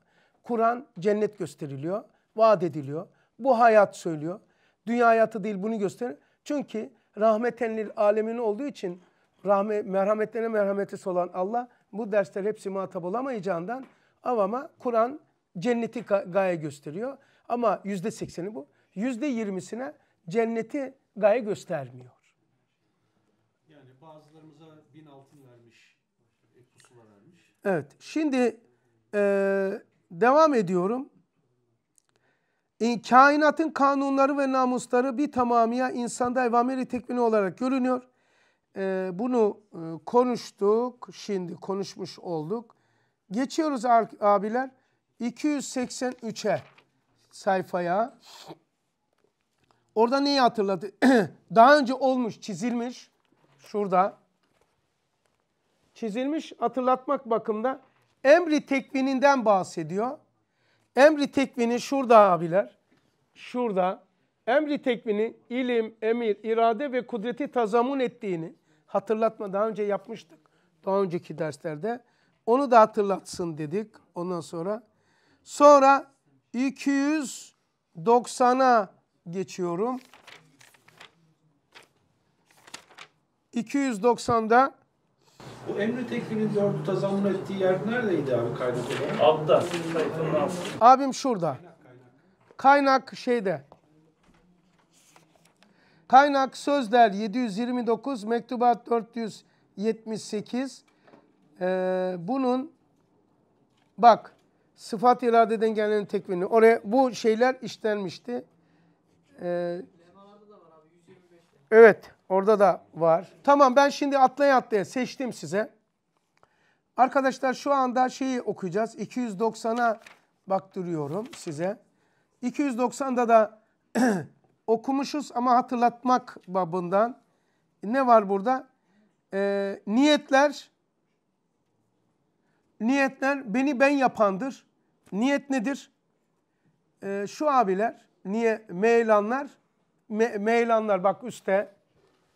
Kur'an cennet gösteriliyor, vaat ediliyor. Bu hayat söylüyor. Dünya hayatı değil bunu gösterir. Çünkü rahmeten lil alemin olduğu için rahmet, merhametlerine merhameti solan Allah bu dersler hepsi muhatap olamayacağından avama Kur'an cenneti gaye gösteriyor. Ama yüzde sekseni bu. Yüzde yirmisine cenneti gaye göstermiyor. Yani bazılarımıza bin altın vermiş, pusula vermiş. Evet. Şimdi e, devam ediyorum. E, kainatın kanunları ve namusları bir tamamıya insanda evameri tekvini olarak görünüyor e, bunu e, konuştuk. Şimdi konuşmuş olduk. Geçiyoruz abiler 283'e sayfaya. Orada neyi hatırladı? Daha önce olmuş, çizilmiş. Şurada. Çizilmiş hatırlatmak bakımda emri tekvininden bahsediyor. Emri tekvini şurada abiler. Şurada emri tekvini ilim, emir, irade ve kudreti tazamun ettiğini hatırlatma daha önce yapmıştık. Daha önceki derslerde onu da hatırlatsın dedik. Ondan sonra sonra 290'a geçiyorum. 290'da bu emri teklinin dördü tazamun ettiği yer neredeydi abi kaynak olarak? Altta. Abim şurada. Kaynak şeyde. Kaynak Sözler 729, Mektubat 478. Ee, bunun bak sıfat iradeden gelen tekvini oraya bu şeyler işlenmişti. Ee, evet orada da var. Tamam ben şimdi atlaya atlaya seçtim size. Arkadaşlar şu anda şeyi okuyacağız. 290'a baktırıyorum size. 290'da da okumuşuz ama hatırlatmak babından. Ne var burada? E, niyetler, niyetler beni ben yapandır. Niyet nedir? E, şu abiler, niye meylanlar, me, meylanlar bak üstte,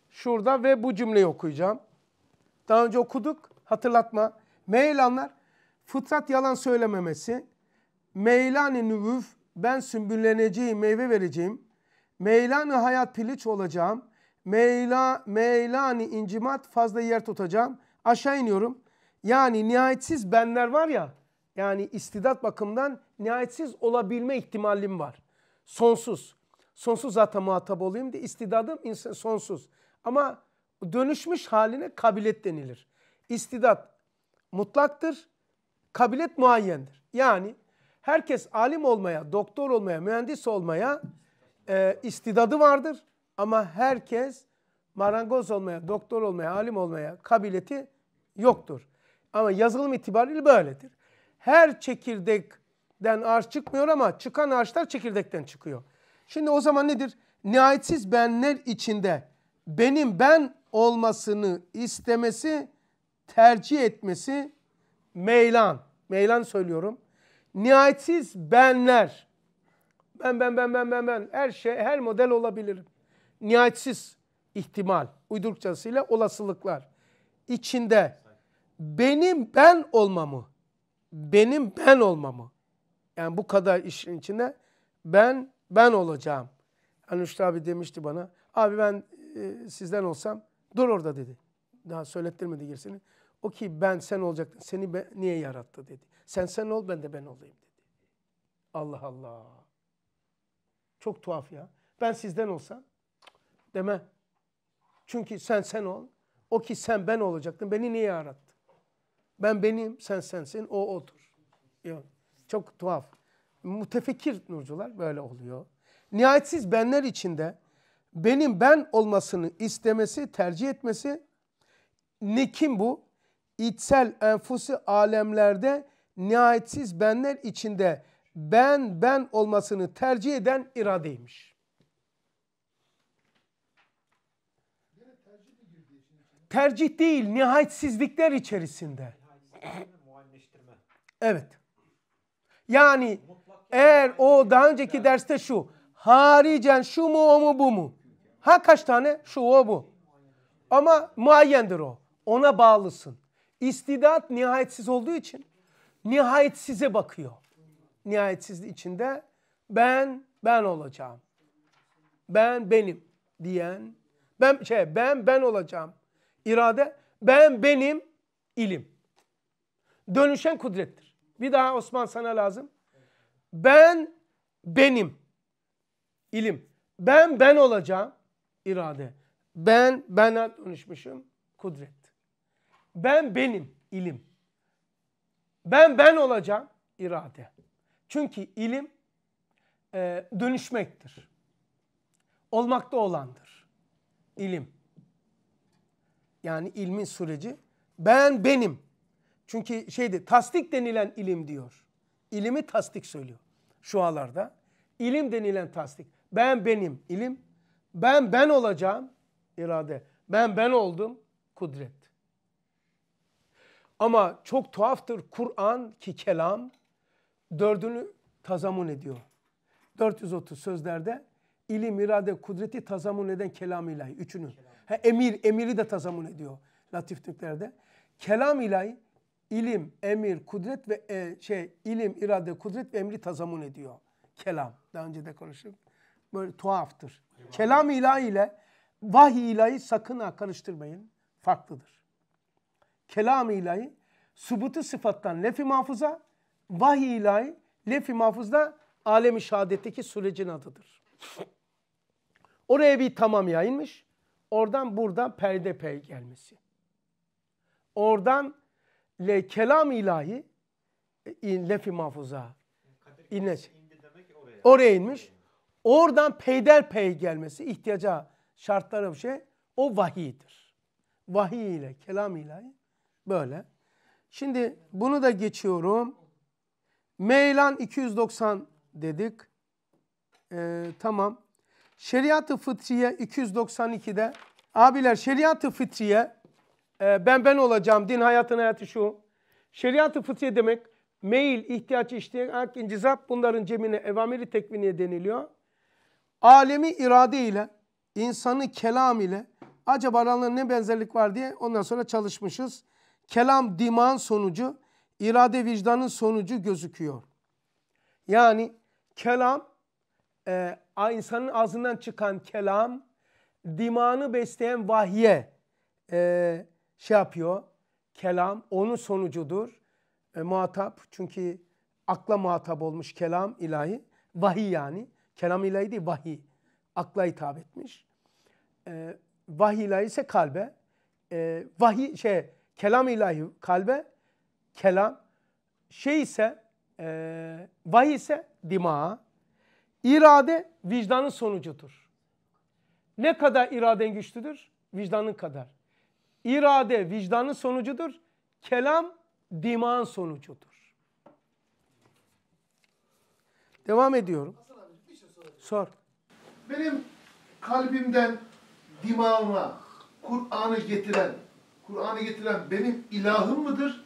şurada ve bu cümleyi okuyacağım. Daha önce okuduk, hatırlatma. Meylanlar, fıtrat yalan söylememesi, meylani nüvüf, ben sümbülleneceğim, meyve vereceğim, Meylanı hayat piliç olacağım. Meyla, meylani incimat fazla yer tutacağım. Aşağı iniyorum. Yani nihayetsiz benler var ya. Yani istidat bakımından nihayetsiz olabilme ihtimalim var. Sonsuz. Sonsuz zaten muhatap olayım diye istidadım insan sonsuz. Ama dönüşmüş haline kabilet denilir. İstidat mutlaktır. kabilet muayyendir. Yani herkes alim olmaya, doktor olmaya, mühendis olmaya e, istidadı vardır ama herkes marangoz olmaya, doktor olmaya, alim olmaya kabiliyeti yoktur. Ama yazılım itibariyle böyledir. Her çekirdekten ağaç çıkmıyor ama çıkan ağaçlar çekirdekten çıkıyor. Şimdi o zaman nedir? Nihayetsiz benler içinde benim ben olmasını istemesi, tercih etmesi meylan. Meylan söylüyorum. Nihayetsiz benler ben ben ben ben ben ben her şey her model olabilirim. Nihayetsiz ihtimal uydurukçasıyla olasılıklar içinde benim ben olmamı benim ben olmamı yani bu kadar işin içinde ben ben olacağım. Anuşta abi demişti bana. Abi ben e, sizden olsam dur orada dedi. Daha söylettirmedi gerisini. O ki ben sen olacaktın. Seni be, niye yarattı dedi. Sen sen ol ben de ben olayım dedi. Allah Allah. Çok tuhaf ya. Ben sizden olsam deme. Çünkü sen sen ol. O ki sen ben olacaktın. Beni niye yarattın? Ben benim, sen sensin, o odur. Yok. Çok tuhaf. Mutefekir nurcular böyle oluyor. Nihayetsiz benler içinde benim ben olmasını istemesi, tercih etmesi ne kim bu? İçsel enfusi alemlerde nihayetsiz benler içinde ben ben olmasını tercih eden iradeymiş. Tercih değil, nihayetsizlikler içerisinde. Evet. Yani eğer o daha önceki derste şu, haricen şu mu o mu bu mu? Ha kaç tane? Şu o bu. Ama muayyendir o. Ona bağlısın. İstidat nihayetsiz olduğu için nihayetsize bakıyor nihayetsiz içinde ben ben olacağım. Ben benim diyen ben şey ben ben olacağım. İrade ben benim ilim. Dönüşen kudrettir. Bir daha Osman sana lazım. Ben benim ilim. Ben ben olacağım irade. Ben bana dönüşmüşüm kudret. Ben benim ilim. Ben ben olacağım irade. Çünkü ilim e, dönüşmektir. Olmakta olandır. İlim. Yani ilmin süreci. Ben benim. Çünkü şeydi tasdik denilen ilim diyor. İlimi tasdik söylüyor şu şualarda. İlim denilen tasdik. Ben benim ilim. Ben ben olacağım irade. Ben ben oldum kudret. Ama çok tuhaftır Kur'an ki kelam dördünü tazamun ediyor. 430 sözlerde ilim, irade, kudreti tazamun eden kelam ilahi. üçünün Ha, emir, emiri de tazamun ediyor. latifliklerde Kelam ilahi ilim, emir, kudret ve e, şey ilim, irade, kudret ve emri tazamun ediyor. Kelam. Daha önce de konuştuk. Böyle tuhaftır. Eyvallah. Kelam ilahi ile vahiy ilahi sakın ha karıştırmayın. Farklıdır. Kelam ilahi subutu sıfattan nefi mahfuza, vahiy ilahi lef-i mahfuzda alemi şehadetteki sürecin adıdır. Oraya bir tamam yayınmış, Oradan buradan perde pey gelmesi. Oradan le kelam ilahi e, lef-i mahfuza inmesi. Oraya. inmiş. Oradan peyder pey gelmesi ihtiyaca şartlara bir şey o vahiydir. Vahiy ile kelam ilahi böyle. Şimdi bunu da geçiyorum. Meylan 290 dedik. Ee, tamam. Şeriatı fıtriye 292'de. Abiler şeriatı fıtriye e, ben ben olacağım. Din hayatın hayatı şu. Şeriatı fıtriye demek meyil, ihtiyaç, iştiyak, incizap bunların cemine evamiri tekviniye deniliyor. Alemi irade ile insanı kelam ile acaba aralarında ne benzerlik var diye ondan sonra çalışmışız. Kelam diman sonucu irade vicdanın sonucu gözüküyor. Yani kelam, e, insanın ağzından çıkan kelam, dimağını besleyen vahye e, şey yapıyor. Kelam onun sonucudur. E, muhatap çünkü akla muhatap olmuş kelam ilahi. Vahiy yani. Kelam ilahi değil vahiy. Akla hitap etmiş. E, vahiy ilahi ise kalbe. E, vahiy şey kelam ilahi kalbe kelam, şey ise e, vahiy ise dimağa, irade vicdanın sonucudur. Ne kadar iraden güçlüdür? Vicdanın kadar. İrade vicdanın sonucudur. Kelam dimağın sonucudur. Devam ediyorum. Şey Sor. Benim kalbimden dimağıma Kur'an'ı getiren, Kur'an'ı getiren benim ilahım mıdır?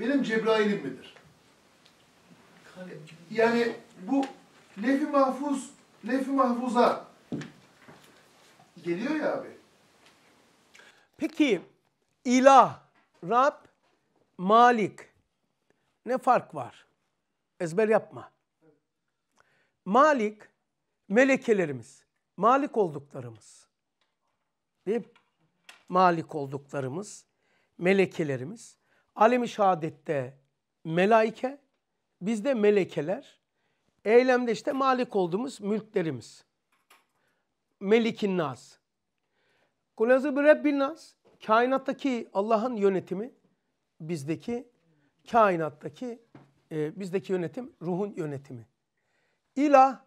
benim Cebrail'im midir? Yani bu lef-i mahfuz, lef-i mahfuza geliyor ya abi. Peki ilah, Rab, Malik ne fark var? Ezber yapma. Malik melekelerimiz, malik olduklarımız. Değil mi? Malik olduklarımız, melekelerimiz. Alim-i şehadette melaike, bizde melekeler. Eylemde işte malik olduğumuz mülklerimiz. Melikin naz. Kulazı bir Rabbin naz. Kainattaki Allah'ın yönetimi bizdeki kainattaki e, bizdeki yönetim ruhun yönetimi. İlah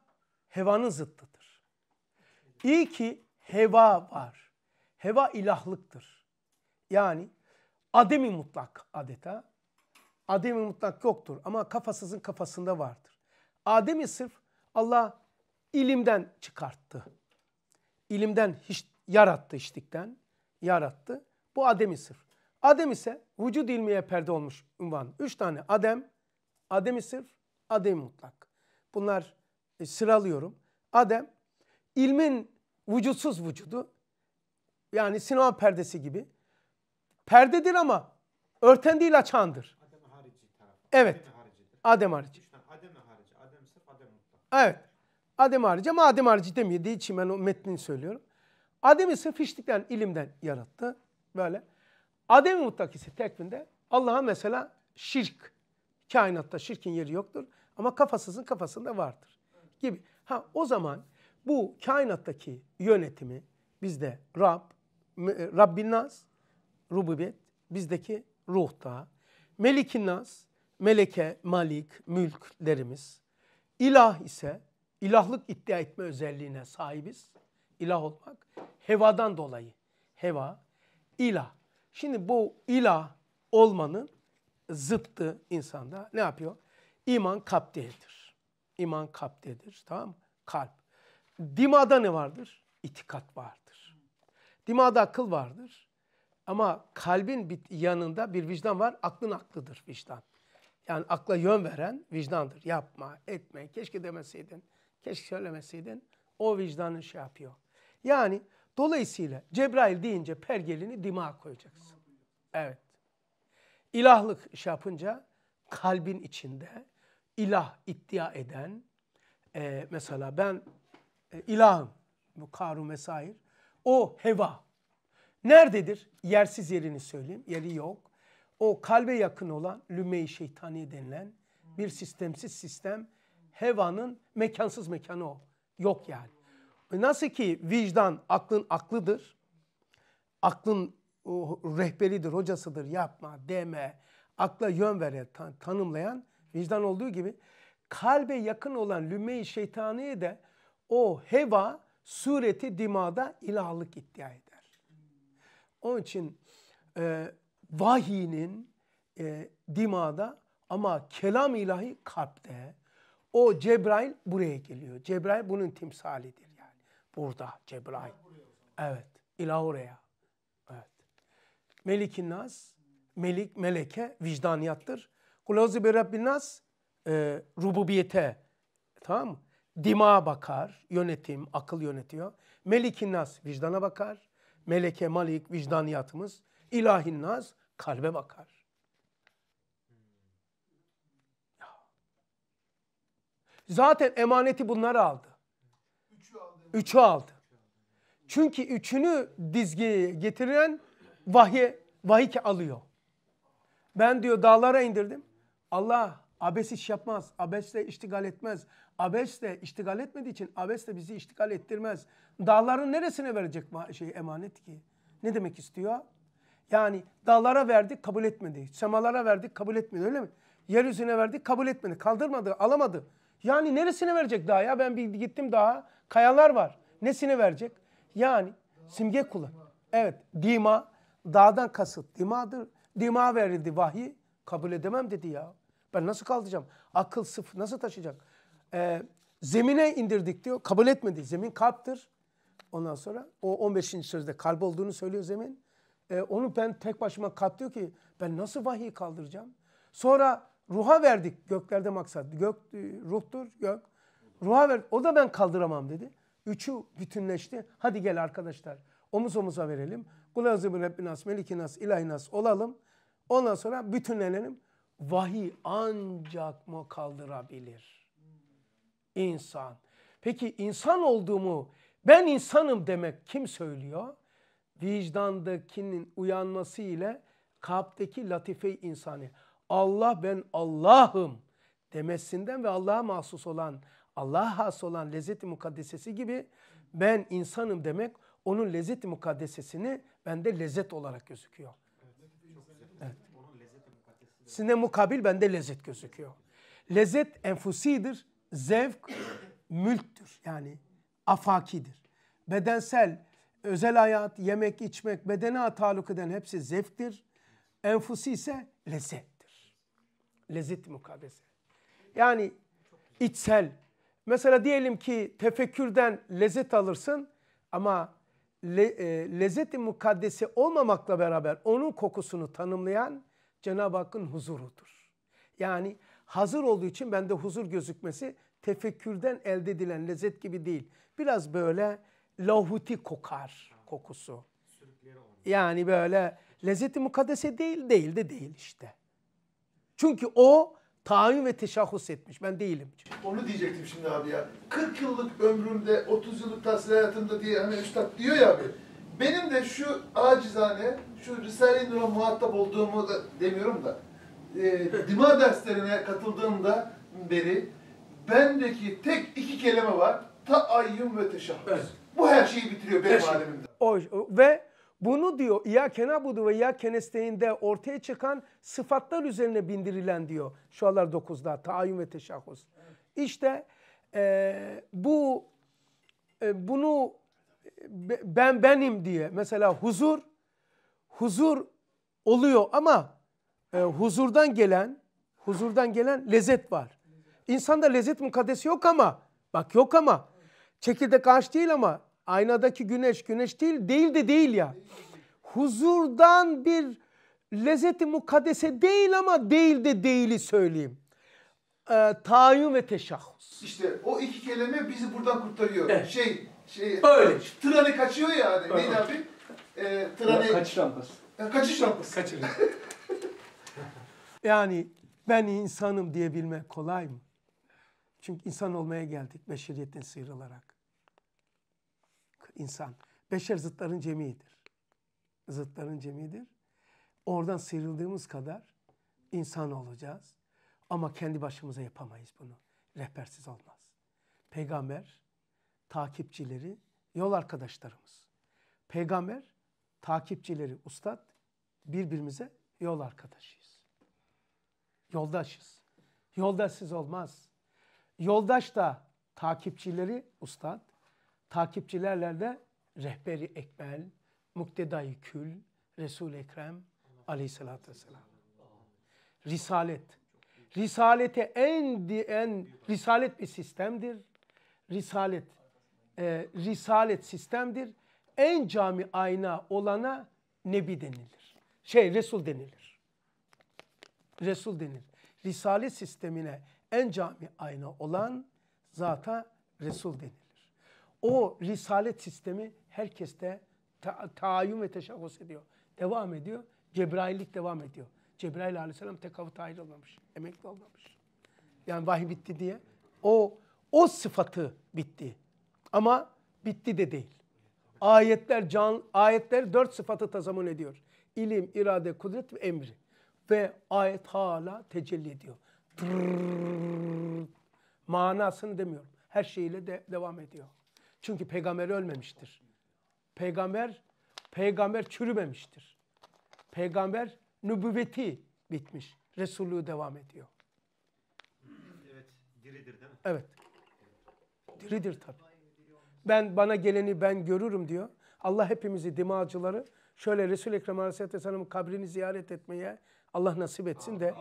hevanın zıttıdır. İyi ki heva var. Heva ilahlıktır. Yani ademi mutlak adeta. Ademi mutlak yoktur ama kafasızın kafasında vardır. Ademi sırf Allah ilimden çıkarttı. İlimden hiç yarattı iştikten yarattı. Bu ademi sırf. Adem ise vücud ilmiye perde olmuş ünvan. Üç tane Adem, Adem'i sırf, Adem'i mutlak. Bunlar e, sıralıyorum. Adem, ilmin vücutsuz vücudu, yani sinema perdesi gibi Perdedir ama örten değil açandır. Adem harici tarafı. Evet. Adem harici. Adem harici. Adem sırf Adem mutlak. Evet. Adem harici ama Adem harici demediği için ben o metnini söylüyorum. Adem'i sırf hiçlikten, ilimden yarattı. Böyle. adem mutlak ise tekvinde Allah'a mesela şirk. Kainatta şirkin yeri yoktur. Ama kafasızın kafasında vardır. Gibi. Ha o zaman bu kainattaki yönetimi bizde Rab, Rabbin Naz, rububiyet bizdeki ruhta. melik Nas, meleke, malik, mülklerimiz, derimiz. İlah ise ilahlık iddia etme özelliğine sahibiz. İlah olmak hevadan dolayı. Heva, ilah. Şimdi bu ilah olmanın zıttı insanda ne yapıyor? İman kalp değildir. İman kalp değildir. Tamam mı? Kalp. Dimada ne vardır? İtikat vardır. Dimada akıl vardır. Ama kalbin yanında bir vicdan var. Aklın aklıdır vicdan. Yani akla yön veren vicdandır. Yapma, etme, keşke demeseydin, keşke söylemeseydin. O vicdanı şey yapıyor. Yani dolayısıyla Cebrail deyince pergelini dimağa koyacaksın. Evet. İlahlık şey yapınca kalbin içinde ilah iddia eden, e, mesela ben e, ilahım, bu karu mesair, o heva, Nerededir? Yersiz yerini söyleyeyim. Yeri yok. O kalbe yakın olan lüme-i şeytani denilen bir sistemsiz sistem. Hevanın mekansız mekanı o. Yok yani. E nasıl ki vicdan aklın aklıdır. Aklın rehberidir, hocasıdır. Yapma, deme, akla yön vere tanımlayan vicdan olduğu gibi kalbe yakın olan lüme-i şeytaniye de o heva sureti dimada ilahlık iddia eder. Onun için e, vahiyinin e, dimada ama kelam ilahi kalpte. O Cebrail buraya geliyor. Cebrail bunun timsalidir yani. Burada Cebrail. Evet. İlah oraya. Evet. Melik-i Naz, melik, meleke, vicdaniyattır. Kulazı bir Rabbin Naz, e, rububiyete. Tamam mı? Dima bakar, yönetim, akıl yönetiyor. Melik-i Nas vicdana bakar meleke malik vicdaniyatımız, ilahin naz kalbe bakar. Ya. Zaten emaneti bunlar aldı. Üçü aldı. Çünkü üçünü dizgiye getiren vahye, vahiy alıyor. Ben diyor dağlara indirdim. Allah Abes iş yapmaz. Abes de iştigal etmez. Abes de iştigal etmediği için Abes de bizi iştigal ettirmez. Dağların neresine verecek şey emanet ki? Ne demek istiyor? Yani dağlara verdik kabul etmedi. Semalara verdik kabul etmedi öyle mi? Yeryüzüne verdik kabul etmedi. Kaldırmadı, alamadı. Yani neresine verecek daha ya? Ben bir gittim daha. Kayalar var. Nesine verecek? Yani simge kullan. Evet, dima, dağdan kasıt dimadır. Dima verildi vahiy. Kabul edemem dedi ya. Ben nasıl kaldıracağım? Akıl sıf, nasıl taşıyacak? Ee, zemine indirdik diyor. Kabul etmedi. Zemin kalptir. Ondan sonra o 15. sözde kalp olduğunu söylüyor zemin. Ee, onu ben tek başıma kalp diyor ki ben nasıl vahiy kaldıracağım? Sonra ruha verdik göklerde maksat. Gök e, ruhtur gök. Ruha ver. O da ben kaldıramam dedi. Üçü bütünleşti. Hadi gel arkadaşlar. Omuz omuza verelim. Kul azibü Rabbinas, Melikinas, İlahinas olalım. Ondan sonra bütünlenelim vahiy ancak mı kaldırabilir? İnsan. Peki insan olduğumu, ben insanım demek kim söylüyor? Vicdandakinin uyanması ile kalpteki latife insani. Allah ben Allah'ım demesinden ve Allah'a mahsus olan, Allah'a has olan lezzet-i mukaddesesi gibi ben insanım demek onun lezzet-i mukaddesesini bende lezzet olarak gözüküyor. Sizinle mukabil bende lezzet gözüküyor. Lezzet enfusidir, zevk mülktür yani afakidir. Bedensel, özel hayat, yemek, içmek, bedene ataluk eden hepsi zevktir. Enfusi ise lezzettir. Lezzet mukabese. Yani içsel. Mesela diyelim ki tefekkürden lezzet alırsın ama le, e, lezzeti mukaddesi olmamakla beraber onun kokusunu tanımlayan Cenab-ı Hakk'ın huzurudur. Yani hazır olduğu için bende huzur gözükmesi tefekkürden elde edilen lezzet gibi değil. Biraz böyle lahuti kokar kokusu. Yani böyle lezzeti mukaddese değil, değil de değil işte. Çünkü o tayin ve teşahhus etmiş. Ben değilim. Onu diyecektim şimdi abi ya. 40 yıllık ömrümde, 30 yıllık tahsil hayatımda diye hani üstad diyor ya abi benim de şu acizane, şu Risale-i Nur'a muhatap olduğumu da demiyorum da, e, dima derslerine katıldığımda beri bendeki tek iki kelime var. Taayyum ve teşahhus. Evet. Bu her şeyi bitiriyor benim Teşekkür. ve bunu diyor İyâkena budu ve İyâken esteğinde ortaya çıkan sıfatlar üzerine bindirilen diyor. Şu anlar 9'da taayyum ve teşahhus. Evet. İşte e, bu e, bunu ben benim diye mesela huzur huzur oluyor ama e, huzurdan gelen huzurdan gelen lezzet var. İnsanda lezzet mukaddesi yok ama bak yok ama çekirdek ağaç değil ama aynadaki güneş güneş değil değil de değil ya. Huzurdan bir lezzeti mukaddese değil ama değil de değili söyleyeyim. E, tayin ve teşahhus. İşte o iki kelime bizi buradan kurtarıyor. Evet. Şey şey Öyle. Treni kaçıyor ya hani. Neydi abi? E, ee, treni... Kaçış rampası. E, kaçış rampası. Kaçırın. yani ben insanım diyebilmek kolay mı? Çünkü insan olmaya geldik beşeriyetten sıyrılarak. İnsan. Beşer zıtların cemidir. Zıtların cemidir. Oradan sıyrıldığımız kadar insan olacağız. Ama kendi başımıza yapamayız bunu. Rehbersiz olmaz. Peygamber takipçileri yol arkadaşlarımız. Peygamber, takipçileri ustad, birbirimize yol arkadaşıyız. Yoldaşız. Yoldaşsız olmaz. Yoldaş da takipçileri ustad, takipçilerle de rehberi ekmel, muktedayı kül, Resul-i Ekrem aleyhissalatü vesselam. Risalet. Risalete en, en risalet bir sistemdir. Risalet e, risalet sistemdir. En cami ayna olana nebi denilir. Şey Resul denilir. Resul denilir. Risale sistemine en cami ayna olan zata Resul denilir. O risalet sistemi herkeste ta taayyum ve teşabbüs ediyor. Devam ediyor. Cebraillik devam ediyor. Cebrail aleyhisselam tekavüte ayrılmamış. Emekli olmamış. Yani vahiy bitti diye. O o sıfatı bitti. Ama bitti de değil. Ayetler can ayetler dört sıfatı tazamun ediyor. İlim, irade, kudret ve emri. Ve ayet hala tecelli ediyor. Tırrrr. Manasını demiyorum. Her şeyiyle de devam ediyor. Çünkü peygamber ölmemiştir. Peygamber peygamber çürümemiştir. Peygamber nübüvveti bitmiş. Resulluğu devam ediyor. Evet, diridir değil mi? Evet. Diridir tabii. Ben bana geleni ben görürüm diyor. Allah hepimizi dimağcıları şöyle Resul-i Ekrem Aleyhisselatü Vesselam'ın kabrini ziyaret etmeye Allah nasip etsin de.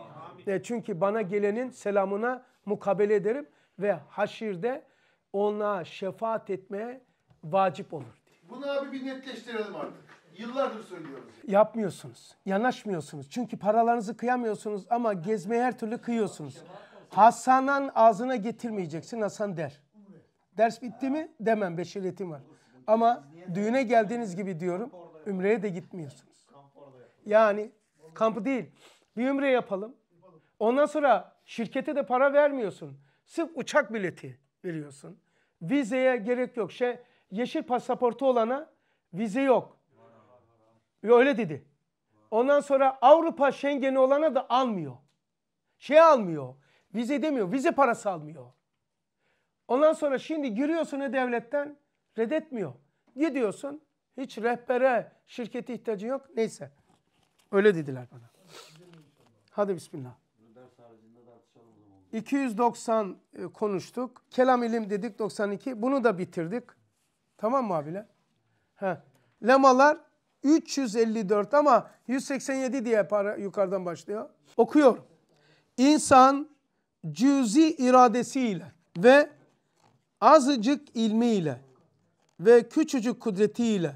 E, çünkü bana gelenin selamına mukabele ederim ve haşirde ona şefaat etmeye vacip olur. Diye. Bunu abi bir netleştirelim artık. Yıllardır söylüyoruz. Yapmıyorsunuz. Yanaşmıyorsunuz. Çünkü paralarınızı kıyamıyorsunuz ama gezmeye her türlü kıyıyorsunuz. Hasan'ın ağzına getirmeyeceksin. Hasan der. Ders bitti mi demem beşiretim var. Ama düğüne geldiğiniz gibi diyorum ümreye de gitmiyorsunuz. Yani kampı değil bir ümre yapalım. Ondan sonra şirkete de para vermiyorsun. Sırf uçak bileti veriyorsun. Vizeye gerek yok. Şey, yeşil pasaportu olana vize yok. Öyle dedi. Ondan sonra Avrupa Schengen'i olana da almıyor. Şey almıyor. Vize demiyor. Vize parası almıyor. Ondan sonra şimdi giriyorsun e devletten reddetmiyor. Gidiyorsun hiç rehbere şirketi ihtiyacın yok. Neyse. Öyle dediler bana. Hadi bismillah. 290 e, konuştuk. Kelam ilim dedik 92. Bunu da bitirdik. Tamam mı abiler? He. Lemalar 354 ama 187 diye para yukarıdan başlıyor. Okuyor. İnsan cüzi iradesiyle ve azıcık ilmiyle ve küçücük kudretiyle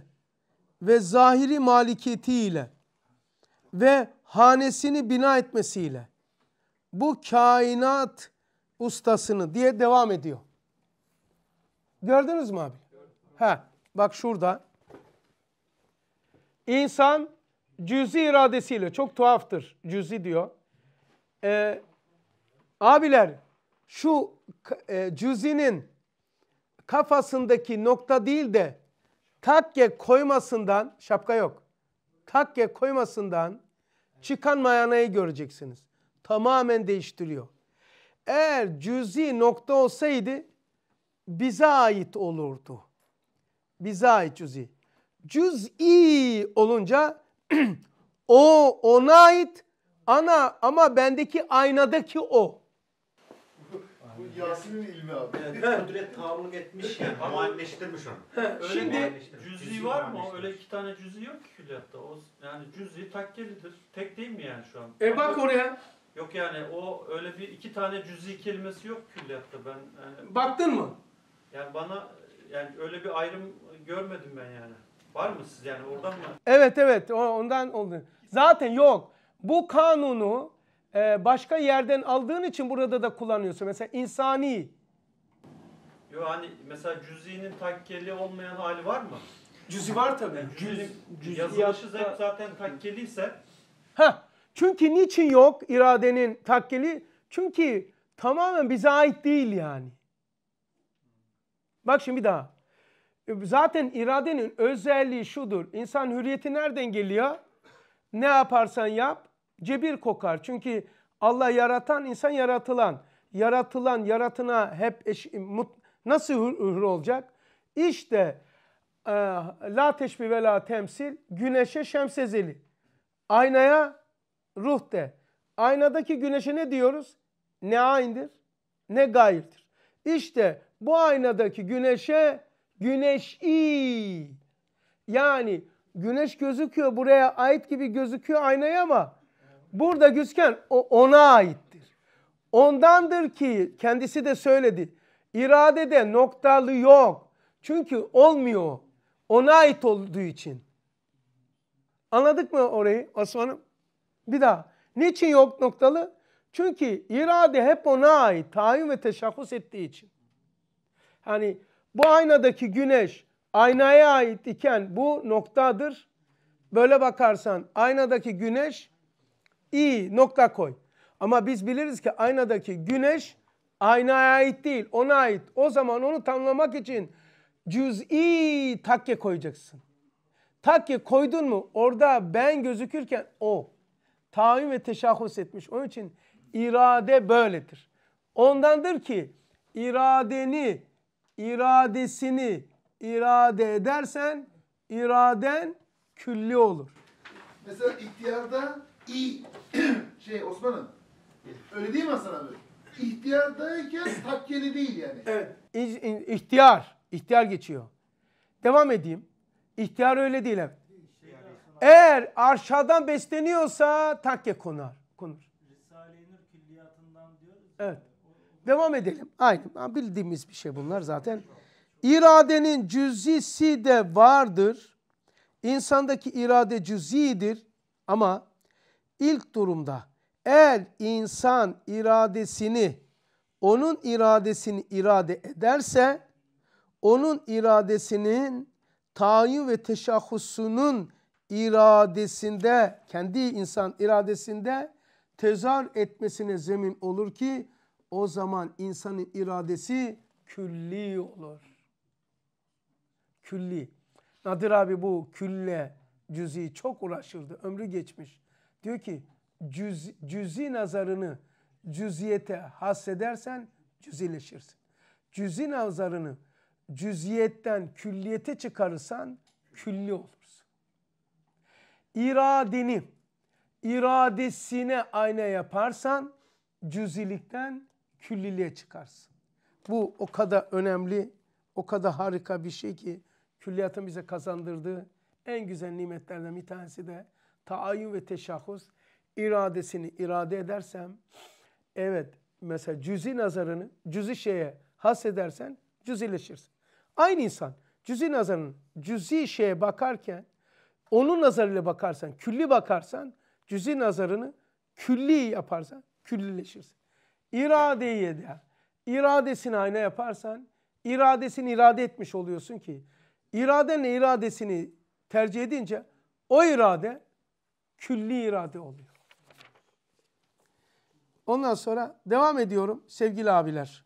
ve zahiri malikiyetiyle ve hanesini bina etmesiyle bu kainat ustasını diye devam ediyor. Gördünüz mü abi? Ha, bak şurada. İnsan cüzi iradesiyle çok tuhaftır. Cüzi diyor. Ee, abiler şu e, cüzinin kafasındaki nokta değil de takke koymasından şapka yok. Takke koymasından çıkan mayanayı göreceksiniz. Tamamen değiştiriyor. Eğer cüzi nokta olsaydı bize ait olurdu. Bize ait cüzi. Cüz'i olunca o ona ait ana ama bendeki aynadaki o. Yasin'in ilmi abi. Evet, kudret taalluk etmiş yani. Ama anneştirmiş onu. Öyle Şimdi cüz'i var mı? Öyle iki tane cüz'i yok ki külliyatta. O, yani cüz'i takkelidir. Tek değil mi yani şu an? E bak oraya. Yok yani o öyle bir iki tane cüz'i kelimesi yok külliyatta. Ben yani, Baktın mı? yani bana yani öyle bir ayrım görmedim ben yani. Var mı siz yani oradan mı? Evet evet ondan oldu. Zaten yok. Bu kanunu ee, başka yerden aldığın için burada da kullanıyorsun. Mesela insani. Yo hani mesela cüz'inin takkeli olmayan hali var mı? Cüz'i var tabii. Yani cüz, cüz, yazılışı da... zaten takkeliyse. Ha. Çünkü niçin yok iradenin takkeli? Çünkü tamamen bize ait değil yani. Bak şimdi bir daha. Ee, zaten iradenin özelliği şudur. İnsan hürriyeti nereden geliyor? Ne yaparsan yap cebir kokar. Çünkü Allah yaratan insan yaratılan. Yaratılan yaratına hep eş, mut, nasıl hür, hür olacak? İşte e, la teşbih ve la temsil güneşe şemsezeli. Aynaya ruh de. Aynadaki güneşe ne diyoruz? Ne aindir? ne gayirdir. İşte bu aynadaki güneşe güneşi yani güneş gözüküyor buraya ait gibi gözüküyor aynaya ama Burada gözüken ona aittir. Ondandır ki kendisi de söyledi. İradede noktalı yok. Çünkü olmuyor. Ona ait olduğu için. Anladık mı orayı Osman'ım? Bir daha. Niçin yok noktalı? Çünkü irade hep ona ait. Tayin ve teşahhus ettiği için. Hani bu aynadaki güneş aynaya ait iken bu noktadır. Böyle bakarsan aynadaki güneş i nokta koy. Ama biz biliriz ki aynadaki güneş aynaya ait değil, ona ait. O zaman onu tanımlamak için cüz'i takke koyacaksın. Takke koydun mu orada ben gözükürken o tayin ve teşahhus etmiş. Onun için irade böyledir. Ondandır ki iradeni, iradesini irade edersen iraden külli olur. Mesela ihtiyarda İ şey Osman'ım. Öyle değil mi Hasan abi? İhtiyardayken takkeli değil yani. Evet. İhtiyar. İhtiyar geçiyor. Devam edeyim. İhtiyar öyle değil evet. Eğer arşadan besleniyorsa takke konar. Konur. Evet. Devam edelim. aynı Bildiğimiz bir şey bunlar zaten. İradenin cüzisi de vardır. İnsandaki irade cüzidir ama İlk durumda eğer insan iradesini onun iradesini irade ederse onun iradesinin tayin ve teşahhusunun iradesinde kendi insan iradesinde tezar etmesine zemin olur ki o zaman insanın iradesi külli olur. Külli. Nadir abi bu külle cüz'i çok uğraşırdı. Ömrü geçmiş. Diyor ki cüz, cüzi nazarını cüziyete hasedersen cüzileşirsin. Cüzi nazarını cüziyetten külliyete çıkarırsan külli olursun. İradini iradesine ayna yaparsan cüzilikten külliliğe çıkarsın. Bu o kadar önemli, o kadar harika bir şey ki külliyatın bize kazandırdığı en güzel nimetlerden bir tanesi de taayyün ve teşahhus iradesini irade edersem evet mesela cüzi nazarını cüzi şeye has edersen cüzileşirsin. Aynı insan cüzi nazarını cüzi şeye bakarken onun nazarıyla bakarsan, külli bakarsan cüzi nazarını külli yaparsan küllileşirsin. İradeyi eder. İradesini ayna yaparsan iradesini irade etmiş oluyorsun ki iradenle iradesini tercih edince o irade külli irade oluyor. Ondan sonra devam ediyorum sevgili abiler.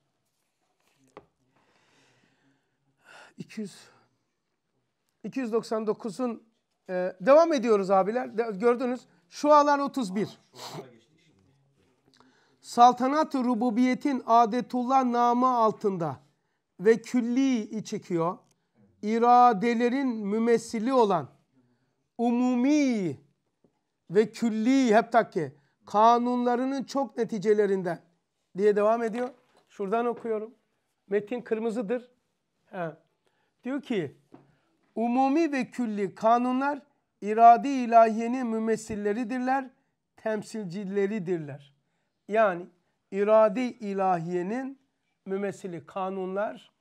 200 299'un e, devam ediyoruz abiler. De, gördünüz. Şu alan 31. Saltanat-ı rububiyetin adetullah namı altında ve külli çekiyor. İradelerin mümessili olan umumi ve külli hep takke kanunlarının çok neticelerinden diye devam ediyor. Şuradan okuyorum. Metin kırmızıdır. He. Diyor ki umumi ve külli kanunlar iradi ilahiyenin mümessilleridirler, temsilcileridirler. Yani iradi ilahiyenin mümessili kanunlar,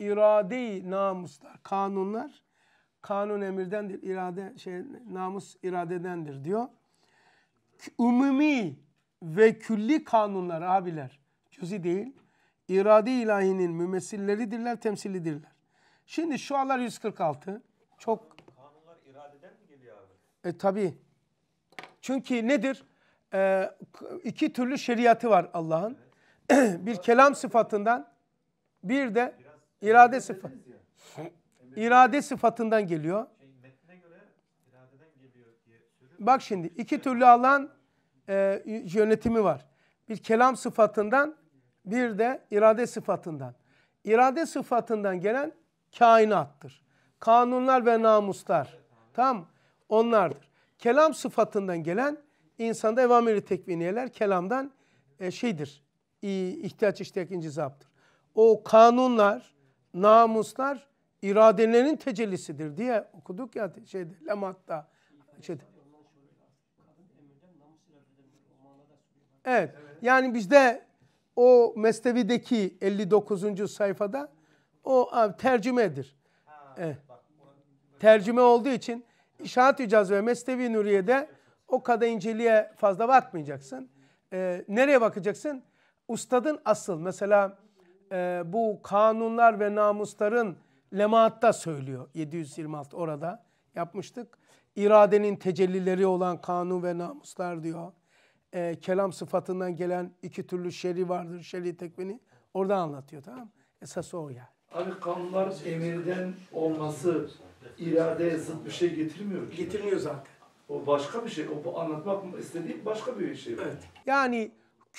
iradi namuslar, kanunlar kanun emirdendir, irade şey namus iradedendir diyor. Umumi ve külli kanunlar abiler cüzi değil. irade ilahinin mümessilleridirler, temsilidirler. Şimdi şu anlar 146. Çok kanunlar iradeden mi geliyor abi? E tabi. Çünkü nedir? E, iki türlü şeriatı var Allah'ın. Evet. bir kelam sıfatından bir de irade sıfatı. İrade sıfatından geliyor. Şey, Bak şimdi iki türlü alan e, yönetimi var. Bir kelam sıfatından bir de irade sıfatından. İrade sıfatından gelen kainattır. Kanunlar ve namuslar. Tam onlardır. Kelam sıfatından gelen insanda evamiri tekviniyeler kelamdan e, şeydir. İhtiyaç işte ikinci incizaptır. O kanunlar, namuslar iradelerin tecellisidir diye okuduk ya şeyde Lemat'ta. Şeyde. Evet. Yani bizde o Mesnevi'deki 59. sayfada o abi, tercümedir. Evet. Tercüme olduğu için İşahat Ücaz ve Mesnevi Nuriye'de o kadar inceliğe fazla bakmayacaksın. Ee, nereye bakacaksın? Ustadın asıl mesela e, bu kanunlar ve namusların Lemaat'ta söylüyor 726 orada yapmıştık. İradenin tecellileri olan kanun ve namuslar diyor. E, kelam sıfatından gelen iki türlü şer'i vardır. Şer'i tekvini orada anlatıyor tamam mı? Esası o yani. Abi kanunlar emirden olması iradeye zıt bir şey getirmiyor ki. Getirmiyor zaten. O başka bir şey. O anlatmak istediğim başka bir şey. Evet. Yani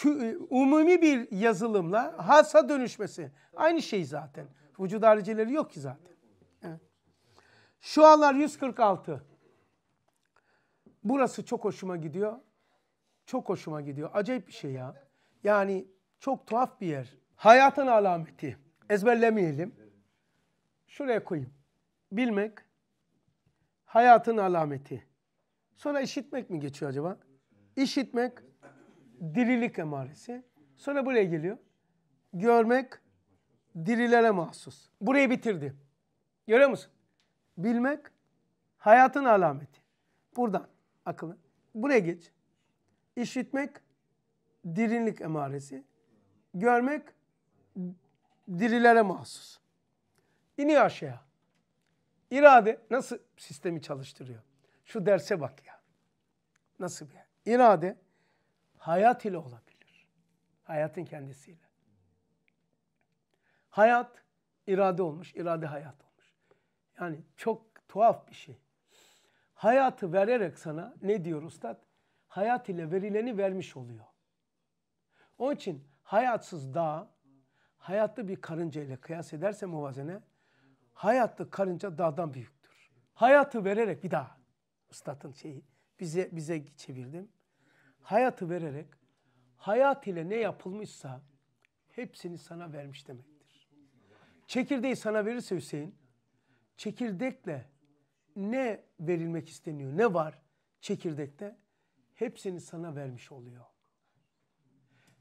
e, umumi bir yazılımla hasa dönüşmesi. Aynı şey zaten. Vücut haricileri yok ki zaten. Şu anlar 146. Burası çok hoşuma gidiyor. Çok hoşuma gidiyor. Acayip bir şey ya. Yani çok tuhaf bir yer. Hayatın alameti. Ezberlemeyelim. Şuraya koyayım. Bilmek hayatın alameti. Sonra işitmek mi geçiyor acaba? İşitmek dirilik emaresi. Sonra buraya geliyor. Görmek dirilere mahsus. Burayı bitirdi. Görüyor musun? Bilmek hayatın alameti. Buradan akıllı. Buraya geç. İşitmek dirilik emaresi. Görmek dirilere mahsus. İniyor aşağıya. İrade nasıl sistemi çalıştırıyor? Şu derse bak ya. Nasıl bir yer? İrade hayat ile olabilir. Hayatın kendisiyle. Hayat irade olmuş, irade hayat olmuş. Yani çok tuhaf bir şey. Hayatı vererek sana ne diyor ustad? Hayat ile verileni vermiş oluyor. Onun için hayatsız dağ, hayatlı bir karınca ile kıyas ederse muvazene, hayatlı karınca dağdan büyüktür. Hayatı vererek bir daha ustadın şeyi bize bize çevirdim. Hayatı vererek hayat ile ne yapılmışsa hepsini sana vermiş demek. Çekirdeği sana verirse Hüseyin, çekirdekle ne verilmek isteniyor, ne var çekirdekte? Hepsini sana vermiş oluyor.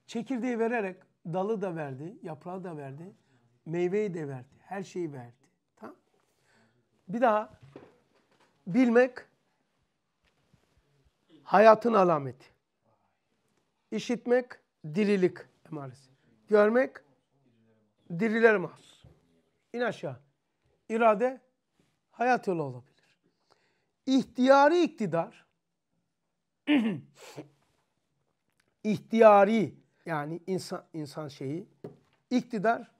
Çekirdeği vererek dalı da verdi, yaprağı da verdi, meyveyi de verdi, her şeyi verdi. Tamam. Bir daha bilmek hayatın alameti. İşitmek dirilik emaresi. Görmek dirilere mahsus in aşağı. İrade hayat yolu olabilir. İhtiyari iktidar ihtiyari yani insan insan şeyi iktidar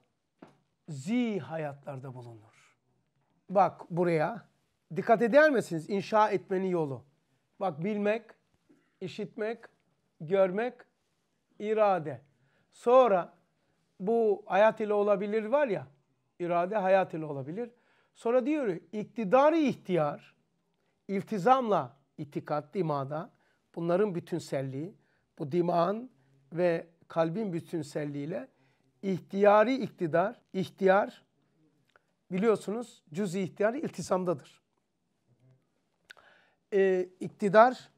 zi hayatlarda bulunur. Bak buraya dikkat eder misiniz inşa etmenin yolu? Bak bilmek, işitmek, görmek, irade. Sonra bu hayat ile olabilir var ya irade hayat ile olabilir. Sonra diyor iktidarı ihtiyar, iltizamla itikat, dimada, bunların bütünselliği, bu dimağın ve kalbin bütünselliğiyle ihtiyari iktidar, ihtiyar biliyorsunuz cüz ihtiyar iltisamdadır. Ee, iktidar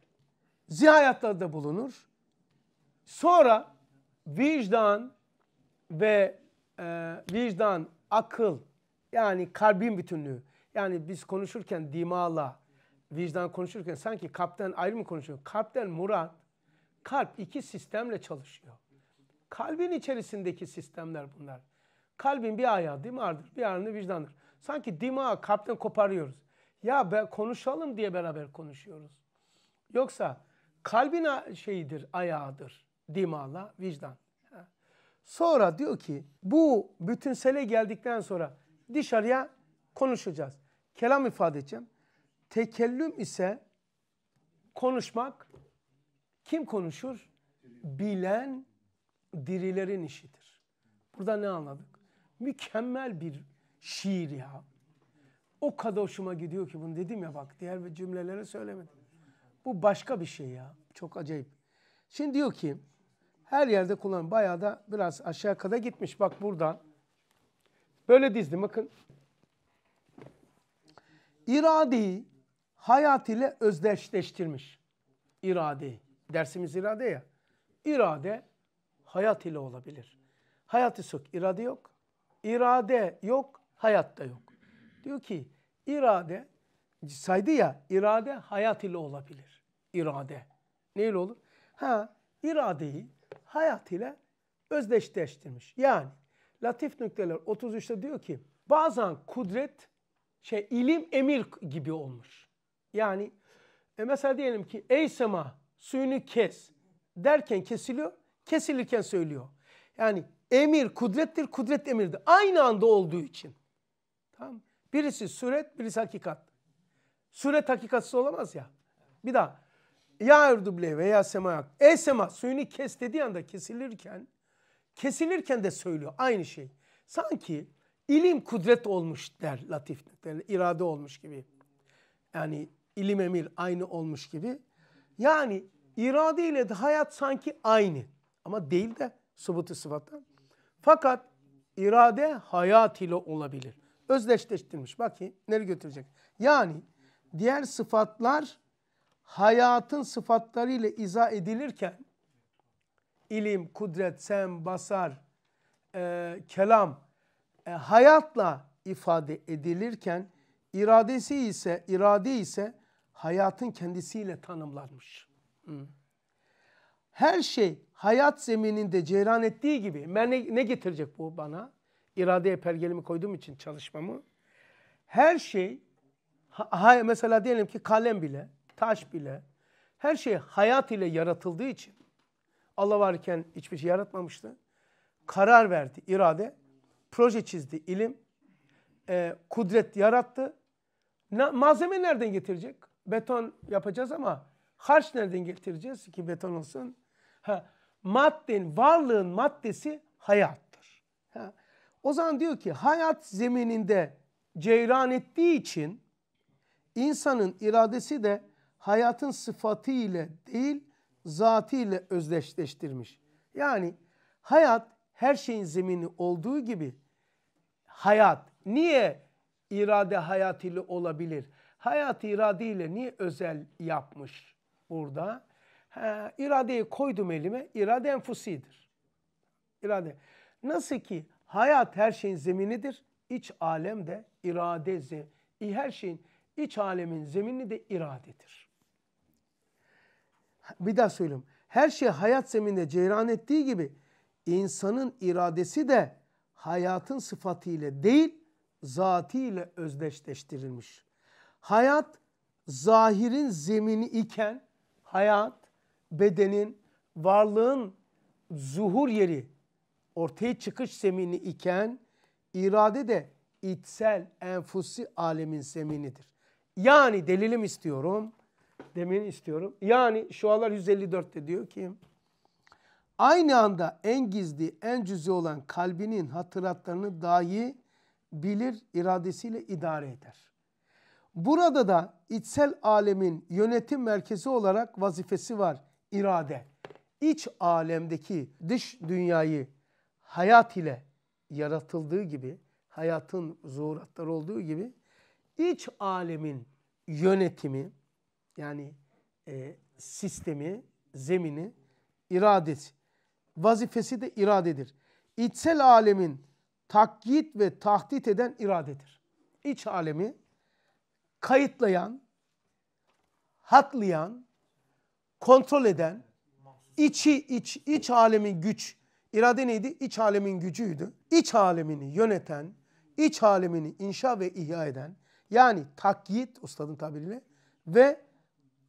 zihayatta bulunur. Sonra vicdan ve e, vicdan akıl yani kalbin bütünlüğü. Yani biz konuşurken dimala, vicdan konuşurken sanki kalpten ayrı mı konuşuyor? Kalpten murat, kalp iki sistemle çalışıyor. Kalbin içerisindeki sistemler bunlar. Kalbin bir ayağı dimardır, bir ayağı vicdandır. Sanki dima kalpten koparıyoruz. Ya be, konuşalım diye beraber konuşuyoruz. Yoksa kalbin şeyidir, ayağıdır. Dimala, vicdan. Sonra diyor ki bu bütünsele geldikten sonra dışarıya konuşacağız. Kelam ifade edeceğim. Tekellüm ise konuşmak kim konuşur? Bilen dirilerin işidir. Burada ne anladık? Mükemmel bir şiir ya. O kadar hoşuma gidiyor ki bunu dedim ya bak diğer cümlelere söylemedim. Bu başka bir şey ya. Çok acayip. Şimdi diyor ki her yerde kullan. Bayağı da biraz aşağı kadar gitmiş. Bak buradan. Böyle dizdi. bakın. İradeyi hayat ile özdeşleştirmiş. İrade. Dersimiz irade ya. İrade hayat ile olabilir. Hayatı sok, irade yok. İrade yok, hayatta yok. Diyor ki irade saydı ya irade hayat ile olabilir. İrade. Neyle olur? Ha iradeyi Hayat ile özdeşleştirmiş. Yani latif nükleler 33'te diyor ki bazen kudret şey ilim emir gibi olmuş. Yani e mesela diyelim ki ey sema suyunu kes derken kesiliyor, kesilirken söylüyor. Yani emir kudrettir, kudret emirdi. Aynı anda olduğu için. Tamam Birisi suret, birisi hakikat. Suret hakikatsiz olamaz ya. Bir daha ya erdüble veya semaya E sema suyunu kes dediği anda kesilirken kesilirken de söylüyor aynı şey. Sanki ilim kudret olmuş der latif yani irade olmuş gibi. Yani ilim emir aynı olmuş gibi. Yani irade ile de hayat sanki aynı ama değil de subutu sıfatta. Fakat irade hayat ile olabilir. Özdeşleştirilmiş. Bakayım nereye götürecek. Yani diğer sıfatlar hayatın sıfatlarıyla izah edilirken ilim, kudret, sem, basar, e, kelam e, hayatla ifade edilirken iradesi ise irade ise hayatın kendisiyle tanımlanmış. Her şey hayat zemininde ceyran ettiği gibi ben ne, ne getirecek bu bana? İradeye pergelimi koyduğum için çalışmamı. Her şey ha, mesela diyelim ki kalem bile taş bile, her şey hayat ile yaratıldığı için Allah varken hiçbir şey yaratmamıştı. Karar verdi, irade, proje çizdi, ilim, e, kudret yarattı. Na, malzeme nereden getirecek? Beton yapacağız ama harç nereden getireceğiz ki beton olsun? Ha, maddenin, varlığın maddesi hayattır. Ha. O zaman diyor ki hayat zemininde ceyran ettiği için insanın iradesi de hayatın sıfatı ile değil zatı ile özdeşleştirmiş. Yani hayat her şeyin zemini olduğu gibi hayat niye irade hayat ile olabilir? Hayat irade ile niye özel yapmış burada? Ha, iradeyi koydum elime. İrade enfusidir. İrade. Nasıl ki hayat her şeyin zeminidir. İç alem de irade, her şeyin iç alemin zemini de iradedir bir daha söyleyeyim. Her şey hayat zeminde ceyran ettiği gibi insanın iradesi de hayatın sıfatıyla değil zatiyle özdeşleştirilmiş. Hayat zahirin zemini iken hayat bedenin varlığın zuhur yeri ortaya çıkış zemini iken irade de içsel enfusi alemin zeminidir. Yani delilim istiyorum demeni istiyorum. Yani Şualar 154'te diyor ki aynı anda en gizli en cüzi olan kalbinin hatıratlarını dahi bilir iradesiyle idare eder. Burada da içsel alemin yönetim merkezi olarak vazifesi var irade. İç alemdeki dış dünyayı hayat ile yaratıldığı gibi, hayatın zuhuratları olduğu gibi iç alemin yönetimi yani e, sistemi, zemini, iradesi. Vazifesi de iradedir. İçsel alemin takyit ve tahdit eden iradedir. İç alemi kayıtlayan, hatlayan, kontrol eden, içi iç, iç alemin güç, irade neydi? İç alemin gücüydü. İç alemini yöneten, iç alemini inşa ve ihya eden, yani takyit ustadın tabiriyle ve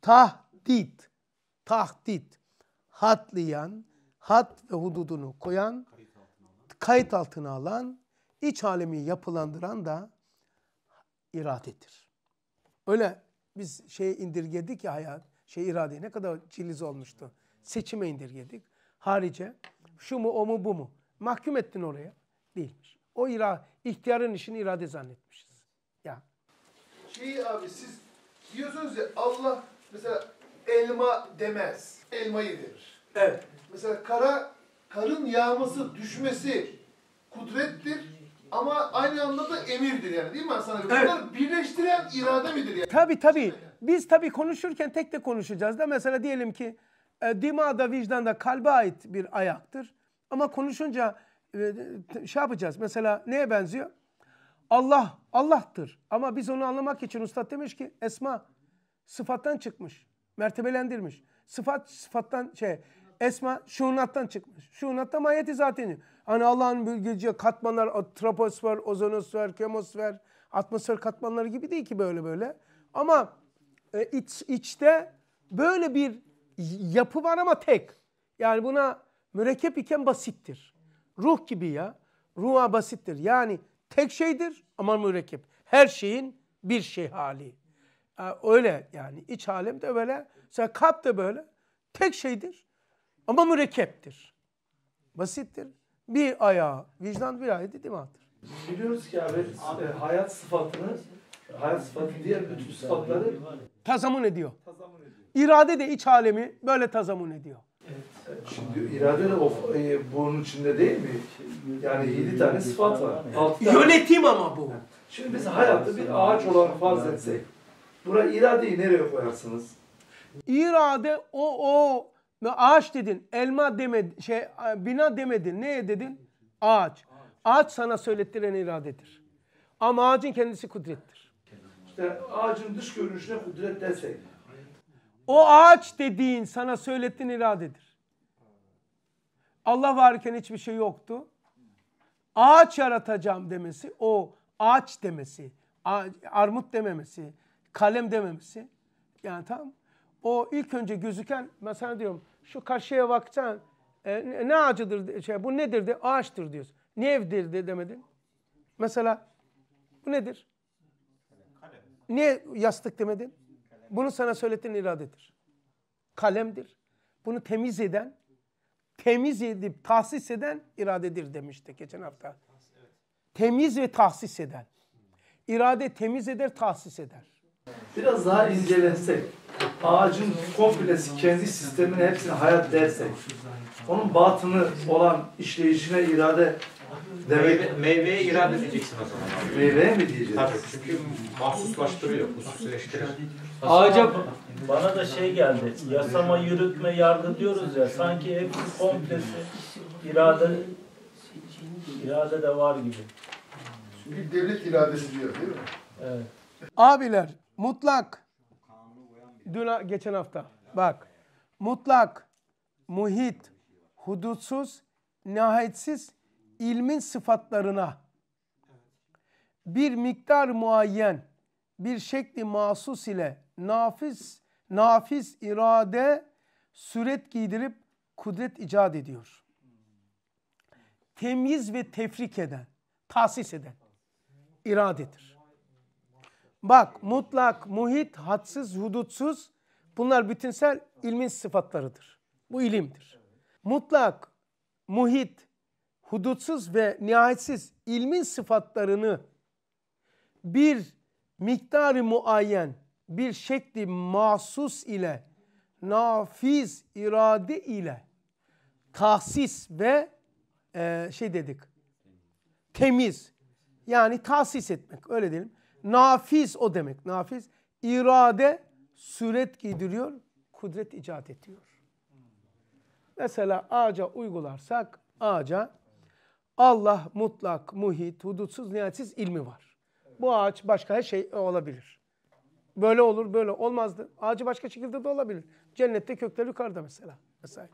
tahdit, tahdit, hatlayan, hat ve hududunu koyan, kayıt altına alan, iç alemi yapılandıran da iradedir. Öyle biz şey indirgedik ya hayat, şey irade ne kadar ciliz olmuştu. Seçime indirgedik. Harice şu mu o mu bu mu? Mahkum ettin oraya. Değilmiş. O ira, ihtiyarın işini irade zannetmişiz. Ya. şey abi siz diyorsunuz ya Allah Mesela elma demez. Elmayı verir. Evet. Mesela kara, karın yağması, düşmesi kudrettir ama aynı anda da emirdir yani değil mi Hasan abi? Evet. Bunlar birleştiren irade midir yani? Tabii tabii. Biz tabii konuşurken tek tek konuşacağız da mesela diyelim ki e, dimağda, vicdanda kalbe ait bir ayaktır. Ama konuşunca e, şey yapacağız. Mesela neye benziyor? Allah, Allah'tır. Ama biz onu anlamak için usta demiş ki esma sıfattan çıkmış. Mertebelendirmiş. Sıfat sıfattan şey esma şunattan çıkmış. Şunatta mahiyeti zaten. Hani Allah'ın bilgici katmanlar troposfer, ozonosfer, kemosfer, atmosfer katmanları gibi değil ki böyle böyle. Ama e, iç, içte böyle bir yapı var ama tek. Yani buna mürekkep iken basittir. Ruh gibi ya. Ruha basittir. Yani tek şeydir ama mürekkep. Her şeyin bir şey hali öyle yani iç alem de böyle. Mesela kalp de böyle. Tek şeydir ama mürekkeptir. Basittir. Bir ayağı vicdan bir ayağı dimattır. Biliyoruz ki abi, abi hayat sıfatını hayat sıfatı diğer bütün sıfatları tazamun ediyor. Tazamun ediyor. İrade de iç alemi böyle tazamun ediyor. Evet. Şimdi irade de of, e, bunun içinde değil mi? Yani yedi tane sıfat var. Altı Yönetim ama bu. Şimdi biz hayatta bir ağaç olarak farz etsek Buna iradeyi nereye koyarsınız? İrade o o ağaç dedin, elma demedin, şey bina demedin. Neye dedin? Ağaç. Ağaç sana söylettiren iradedir. Ama ağacın kendisi kudrettir. İşte ağacın dış görünüşüne kudret desek. O ağaç dediğin sana söylettiğin iradedir. Allah varken hiçbir şey yoktu. Ağaç yaratacağım demesi o ağaç demesi, armut dememesi, kalem dememesi. Yani tam o ilk önce gözüken mesela diyorum şu karşıya bakacaksın e, ne ağacıdır şey bu nedir de ağaçtır diyorsun. Niye evdir de demedin? Mesela bu nedir? Kalem. Niye yastık demedin? Kalem. Bunu sana söyletin iradedir. Kalemdir. Bunu temiz eden, temiz edip tahsis eden iradedir demişti geçen hafta. Temiz ve tahsis eden. İrade temiz eder, tahsis eder biraz daha incelensek, ağacın komplesi kendi sistemini hepsini hayat dersek, onun batını olan işleyişine irade demek... Meyve, meyveye irade diyeceksin o zaman. Meyveye mi diyeceğiz? Tabii çünkü mahsuslaştırıyor, hususleştiriyor. Ağaca bana da şey geldi, yasama, yürütme, yargı diyoruz ya, sanki hepsi komplesi irade irade de var gibi. Çünkü devlet iradesi diyor değil mi? Evet. Abiler Mutlak. Dün geçen hafta. Bak. Mutlak, muhit, hudutsuz, nihayetsiz ilmin sıfatlarına bir miktar muayyen, bir şekli mahsus ile nafis, nafis irade suret giydirip kudret icat ediyor. Temyiz ve tefrik eden, tahsis iradedir. Bak mutlak, muhit, hadsız, hudutsuz bunlar bütünsel ilmin sıfatlarıdır. Bu ilimdir. Mutlak, muhit, hudutsuz ve nihayetsiz ilmin sıfatlarını bir miktarı muayyen, bir şekli mahsus ile, nafiz irade ile tahsis ve e, şey dedik, temiz yani tahsis etmek öyle diyelim. Nafiz o demek. Nafiz irade suret giydiriyor, kudret icat ediyor. Mesela ağaca uygularsak ağaca Allah mutlak, muhit, hudutsuz, nihayetsiz ilmi var. Bu ağaç başka her şey olabilir. Böyle olur, böyle olmazdı. Ağacı başka şekilde de olabilir. Cennette kökler yukarıda mesela. Mesela.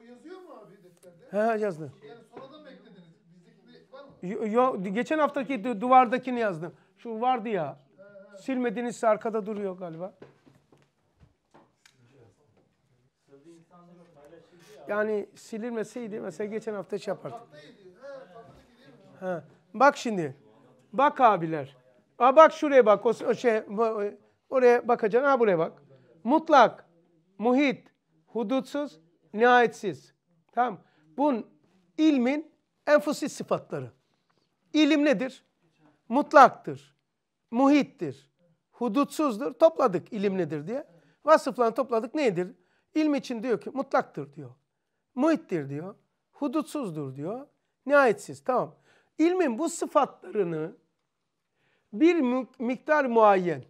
O yazıyor mu abi defterde? He yazdı. Yani sonradan beklediniz. Bizdeki var mı? Yo, yo, geçen haftaki duvardakini yazdım. Şu vardı ya. Silmedinizse arkada duruyor galiba. Yani silinmeseydi mesela geçen hafta şey yapardık. Ha. Bak şimdi. Bak abiler. Aa bak şuraya bak. O, o şey oraya bakacaksın. Ha buraya bak. Mutlak, muhit, hudutsuz, nihayetsiz. Tamam. Bunun ilmin en sıfatları. İlim nedir? mutlaktır, muhittir, hudutsuzdur, topladık ilim nedir diye. Vasıflarını topladık nedir? İlm için diyor ki mutlaktır diyor. Muhittir diyor. Hudutsuzdur diyor. Nihayetsiz tamam. İlmin bu sıfatlarını bir miktar muayyen,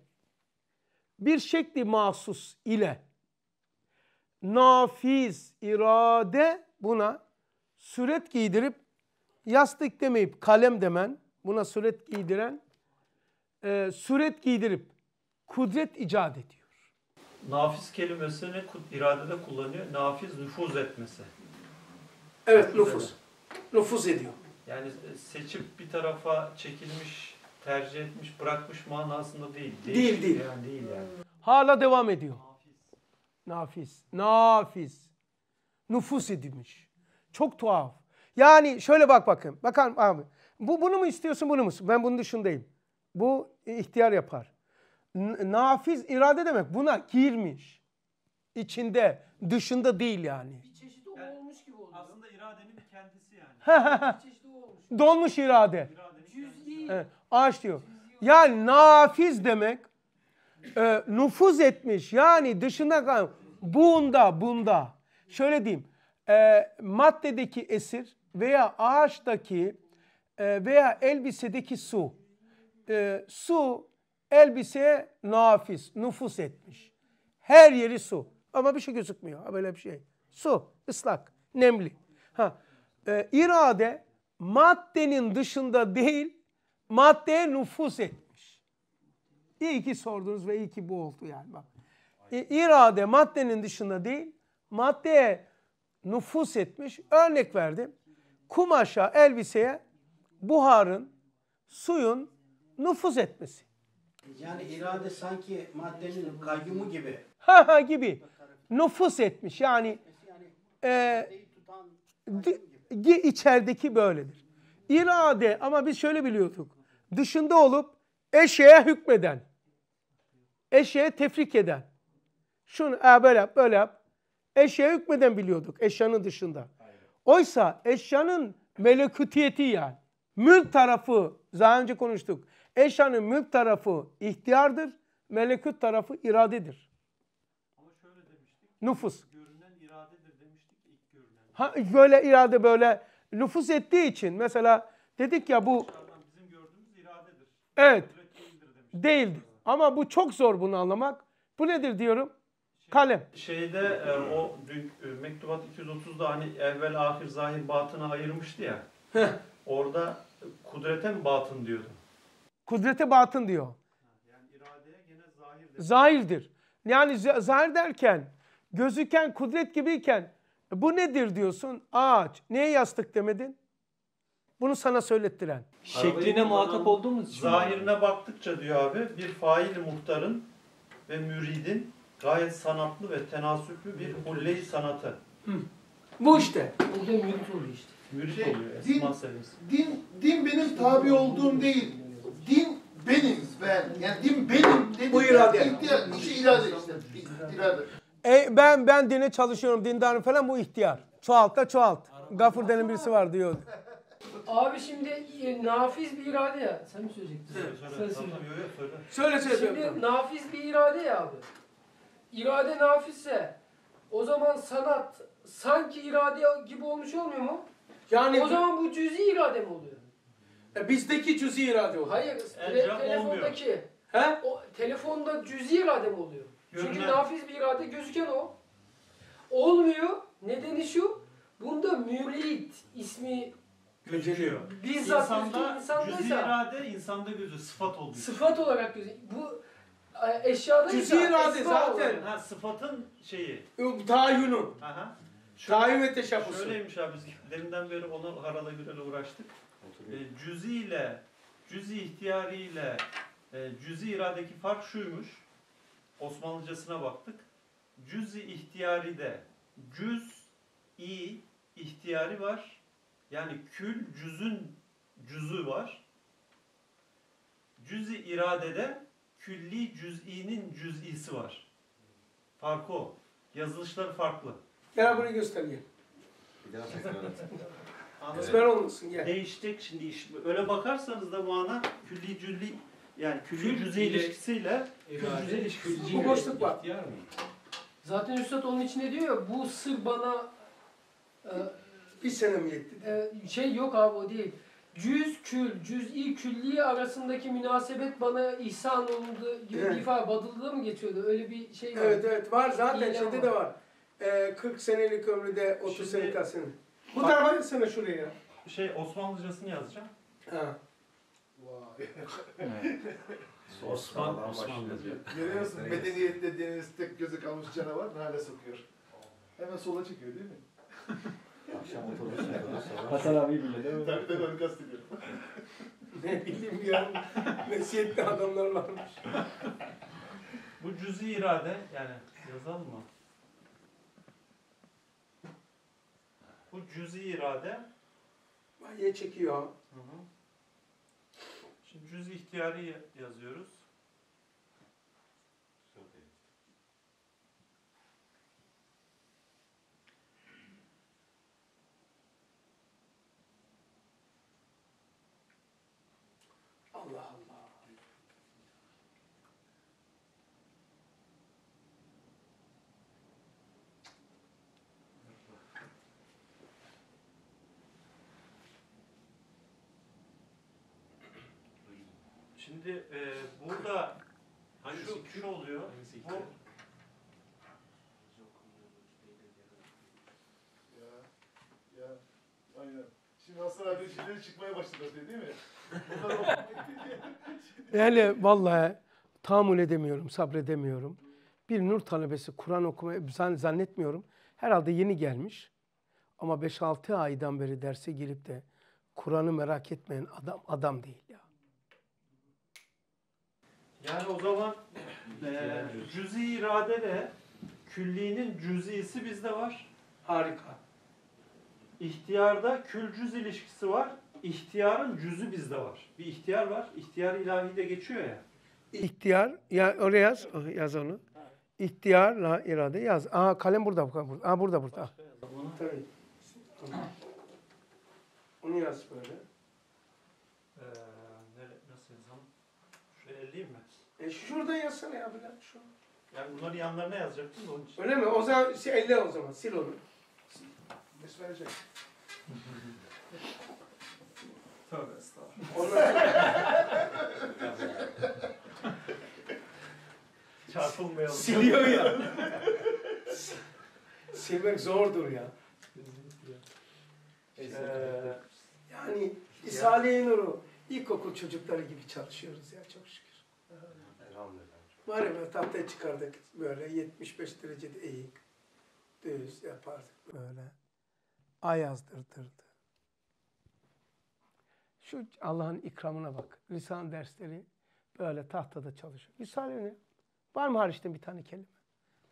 bir şekli mahsus ile nafiz irade buna suret giydirip yastık demeyip kalem demen Buna suret giydiren, e, suret giydirip kudret icat ediyor. Nafiz kelimesini iradede kullanıyor. Nafiz nüfuz etmesi. Evet nüfuz. Nüfuz, nüfuz ediyor. Yani seçip bir tarafa çekilmiş, tercih etmiş, bırakmış manasında değil. Değişik değil değil. Yani değil yani. Hala devam ediyor. Nafiz. Nafiz. Nafiz. Nüfus edilmiş. Çok tuhaf. Yani şöyle bak bakın. Bakalım abi. Bu bunu mu istiyorsun bunu mu? Ben bunun dışındayım. Bu ihtiyar yapar. Nafiz irade demek buna girmiş. İçinde, dışında değil yani. Bir çeşit o olmuş gibi oluyor. Aslında iradenin kendisi yani. bir çeşit o olmuş. Donmuş irade. Cüz'i. Evet, ağaç diyor. yani nafiz demek e, nüfuz etmiş. Yani dışında kalan. Bunda, bunda. Şöyle diyeyim. E, maddedeki esir veya ağaçtaki e, veya elbisedeki su. E, su elbiseye nafis, nüfus etmiş. Her yeri su. Ama bir şey gözükmüyor. Böyle bir şey. Su, ıslak, nemli. Ha, e, irade maddenin dışında değil, maddeye nüfus etmiş. İyi ki sordunuz ve iyi ki bu oldu yani bak. E, irade maddenin dışında değil, maddeye nüfus etmiş. Örnek verdim. Kumaşa, elbiseye buharın, suyun nüfuz etmesi. Yani irade sanki maddenin kayyumu gibi. Ha ha gibi. Nüfus etmiş yani. E, di, içerideki böyledir. İrade ama biz şöyle biliyorduk. Dışında olup eşeğe hükmeden. Eşeğe tefrik eden. Şunu e, böyle yap böyle yap. Eşeğe hükmeden biliyorduk eşyanın dışında. Oysa eşyanın melekutiyeti yani. Mülk tarafı, daha önce konuştuk. Eşanın mülk tarafı ihtiyardır, melekut tarafı iradedir. Ama şöyle demiştik. Nüfus. Görünen iradedir demiştik ilk görünen. Ha, böyle irade böyle nüfus ettiği için mesela dedik ya bu... Bizim gördüğümüz iradedir. Evet. Değildir. Ama bu çok zor bunu anlamak. Bu nedir diyorum? Şey, kalem. Şeyde e, o e, mektubat 230'da hani evvel ahir zahir batını ayırmıştı ya. Orada kudreten batın diyordu. Kudrete batın diyor. Yani iradeye gene zahirdir. Zahirdir. Yani zahir derken gözüken kudret gibiyken e, bu nedir diyorsun? Ağaç. Neye yastık demedin? Bunu sana söylettiren. Şekline muhatap olduğumuz için. Zahirine abi. baktıkça diyor abi bir fail muhtarın ve müridin gayet sanatlı ve tenasüplü bir hulle sanatı. Hı. Bu işte. Bu da mülk işte. Din, din, din benim tabi olduğum değil. Din benim ben. Yani din benim dedim. Bu irade. İhtiyar, işi şey irade işte. İrade. E, ben ben dine çalışıyorum, dindarım falan bu ihtiyar. Çoğalt da çoğalt. Gafur denen birisi var diyor. Abi şimdi e, nafiz bir irade ya. Sen mi söyleyecektin? Söyle söyle. söyle. söyle. Şimdi nafiz bir irade ya abi. İrade nafizse o zaman sanat sanki irade gibi olmuş olmuyor mu? Yani o zaman bu cüz'i irade mi oluyor? E, bizdeki cüz'i irade oluyor. Hayır, te telefondaki. Olmuyor. He? O telefonda cüz'i irade mi oluyor? Görünen. Çünkü nafiz bir irade gözüken o. Olmuyor. Nedeni şu. Bunda mürit ismi Gözeliyor. Bizzat insanda, insandaysa, cüz'i irade insanda gözü sıfat oluyor. Sıfat olarak gözü. Bu e, eşyada cüz'i irade zaten. Olarak. Ha, sıfatın şeyi. Tahayyünü. Aha. Tahayyüm ve teşebbüsü. Şöyleymiş abi biz deminden beri ona harala gürele uğraştık. E, cüzi ile, cüzi ihtiyari ile e, cüzi iradeki fark şuymuş. Osmanlıcasına baktık. Cüzi ihtiyari de cüz i ihtiyari var. Yani kül cüzün cüzü var. Cüzi iradede külli cüz'inin cüz'isi var. Fark o. Yazılışları farklı. Gel burayı göster gel. Bir olmasın gel. Değişecek şimdi iş. Öyle bakarsanız da bu ana külli cülli yani külli cüzey ilişkisiyle külli ilişkisi. Bu boşluk var. Zaten Üstad onun için ne diyor ya bu sır bana e, bir senem yetti? E, şey yok abi o değil. Cüz kül, cüz'i külli arasındaki münasebet bana ihsan olundu gibi evet. ifade badılda mı geçiyordu? Öyle bir şey var. Evet evet var zaten şeyde de var e, ee, 40 senelik ömrü de 30 Şimdi- senelik aslında. Bu Bak- tarafa yazsana şuraya. Şey Osmanlıcasını yazacağım. Ha. Vay. Osman, Osmanlıca. Görüyor Medeniyette deniz tek gözü kalmış canavar nerede sokuyor? Hemen sola çekiyor değil mi? Akşam otobüs Hasan abi bile değil mi? Tabii tabii onu kastediyorum. Ne bileyim ya. Mesiyetli adamlar varmış. Bu cüzi irade yani yazalım mı? Bu cüz'i irade manye çekiyor. Hı hı. Şimdi cüz ihtiyari yazıyoruz. Allah Allah. Şimdi e, burada hani şu, şu oluyor. Bu Şimdi Hasan abi çıkmaya başladı değil mi? yani vallahi tahammül edemiyorum, sabredemiyorum. Bir nur talebesi Kur'an okumayı zannetmiyorum. Herhalde yeni gelmiş. Ama 5-6 aydan beri derse girip de Kur'an'ı merak etmeyen adam adam değil. Yani o zaman e, cüzi irade ve külliğinin cüzisi bizde var. Harika. İhtiyarda kül ilişkisi var. İhtiyarın cüzü bizde var. Bir ihtiyar var. İhtiyar ilahi de geçiyor ya. İhtiyar, ya oraya yaz, yaz onu. İhtiyarla irade yaz. Aa kalem burada. Aa burada burada. Onu, tabii. Onu yaz böyle. E şurada yazsana ya Bülent şu. Yani bunların yanlarına yazacaktın da onun için. Öyle mi? O zaman şey, elle o zaman. Sil onu. Besmele çek. Tövbe estağfurullah. Çarpılmayalım. Siliyor ya. Silmek zordur ya. Ee, yani İsale Nur'u ilkokul çocukları gibi çalışıyoruz ya çok şükür. Var ya tahta çıkardık böyle 75 derecede eğik. Düz yapardık böyle. Ay yazdırtırdı. Şu Allah'ın ikramına bak. Lisan dersleri böyle tahtada çalışıyor. Risale ne? Var mı hariçten bir tane kelime?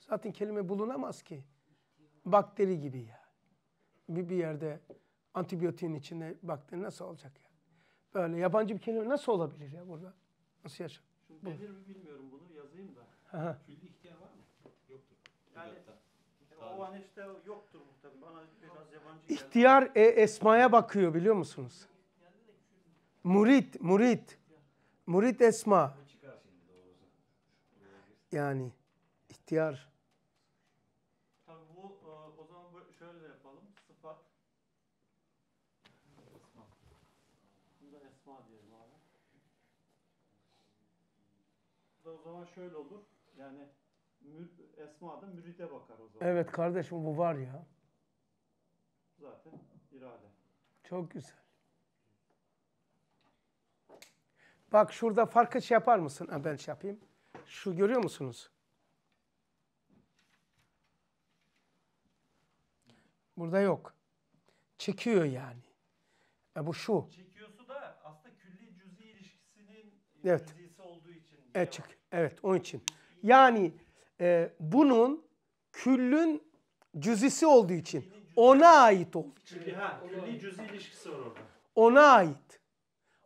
Zaten kelime bulunamaz ki. Bakteri gibi ya. Bir, bir yerde antibiyotiğin içinde bakteri nasıl olacak ya? Böyle yabancı bir kelime nasıl olabilir ya burada? Nasıl yaşar? Şu nedir mi bilmiyorum bunu. Külli ihtiyar var mı? Yoktur. Yani, o an işte yoktur muhtemelen. Bana biraz yabancı geldi. İhtiyar e, esmaya bakıyor biliyor musunuz? Murit, murit. Murit esma. Yani ihtiyar. Tabii bu e, o zaman şöyle de yapalım. Sıfat. Esma. Bunu esma diyelim abi. O zaman şöyle olur. Yani mür, Esma da müride bakar o zaman. Evet kardeşim bu var ya. Zaten irade. Çok güzel. Bak şurada farkı şey yapar mısın? Ha, ben şey yapayım. Şu görüyor musunuz? Burada yok. Çekiyor yani. E bu şu. Çekiyorsu da aslında külli cüzi ilişkisinin evet. cüzisi olduğu için. Evet, çık. evet onun için. Yani e, bunun küllün cüzisi olduğu için ona ait olduğu için. Külli cüzi ilişkisi var orada. Ona ait.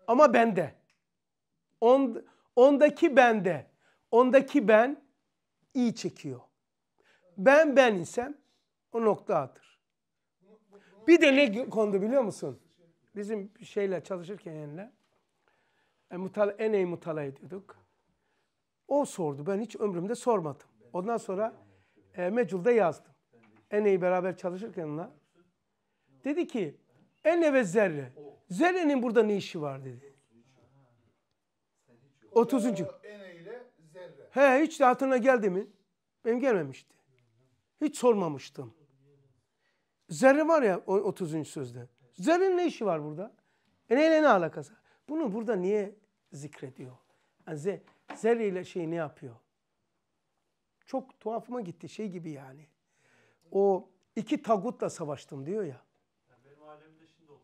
Ama bende. On, ondaki bende. Ondaki ben iyi çekiyor. Ben ben isem o noktadır. Bir de ne kondu biliyor musun? Bizim şeyle çalışırken yenile. E, mutala, eneyi mutala ediyorduk. O sordu. Ben hiç ömrümde sormadım. Ondan sonra e, Mecul'da yazdım. Ene'yi beraber çalışırken ona. Dedi ki Ene ve Zerre. Zerre'nin burada ne işi var dedi. 30. Ene Zerre. He hiç de hatırına geldi mi? Benim gelmemişti. Hiç sormamıştım. Zerre var ya 30. sözde. Zerre'nin ne işi var burada? Ene ne alakası? Bunu burada niye zikrediyor? Yani Zerre ile şey ne yapıyor? Çok tuhafıma gitti şey gibi yani. O iki tagutla savaştım diyor ya. şimdi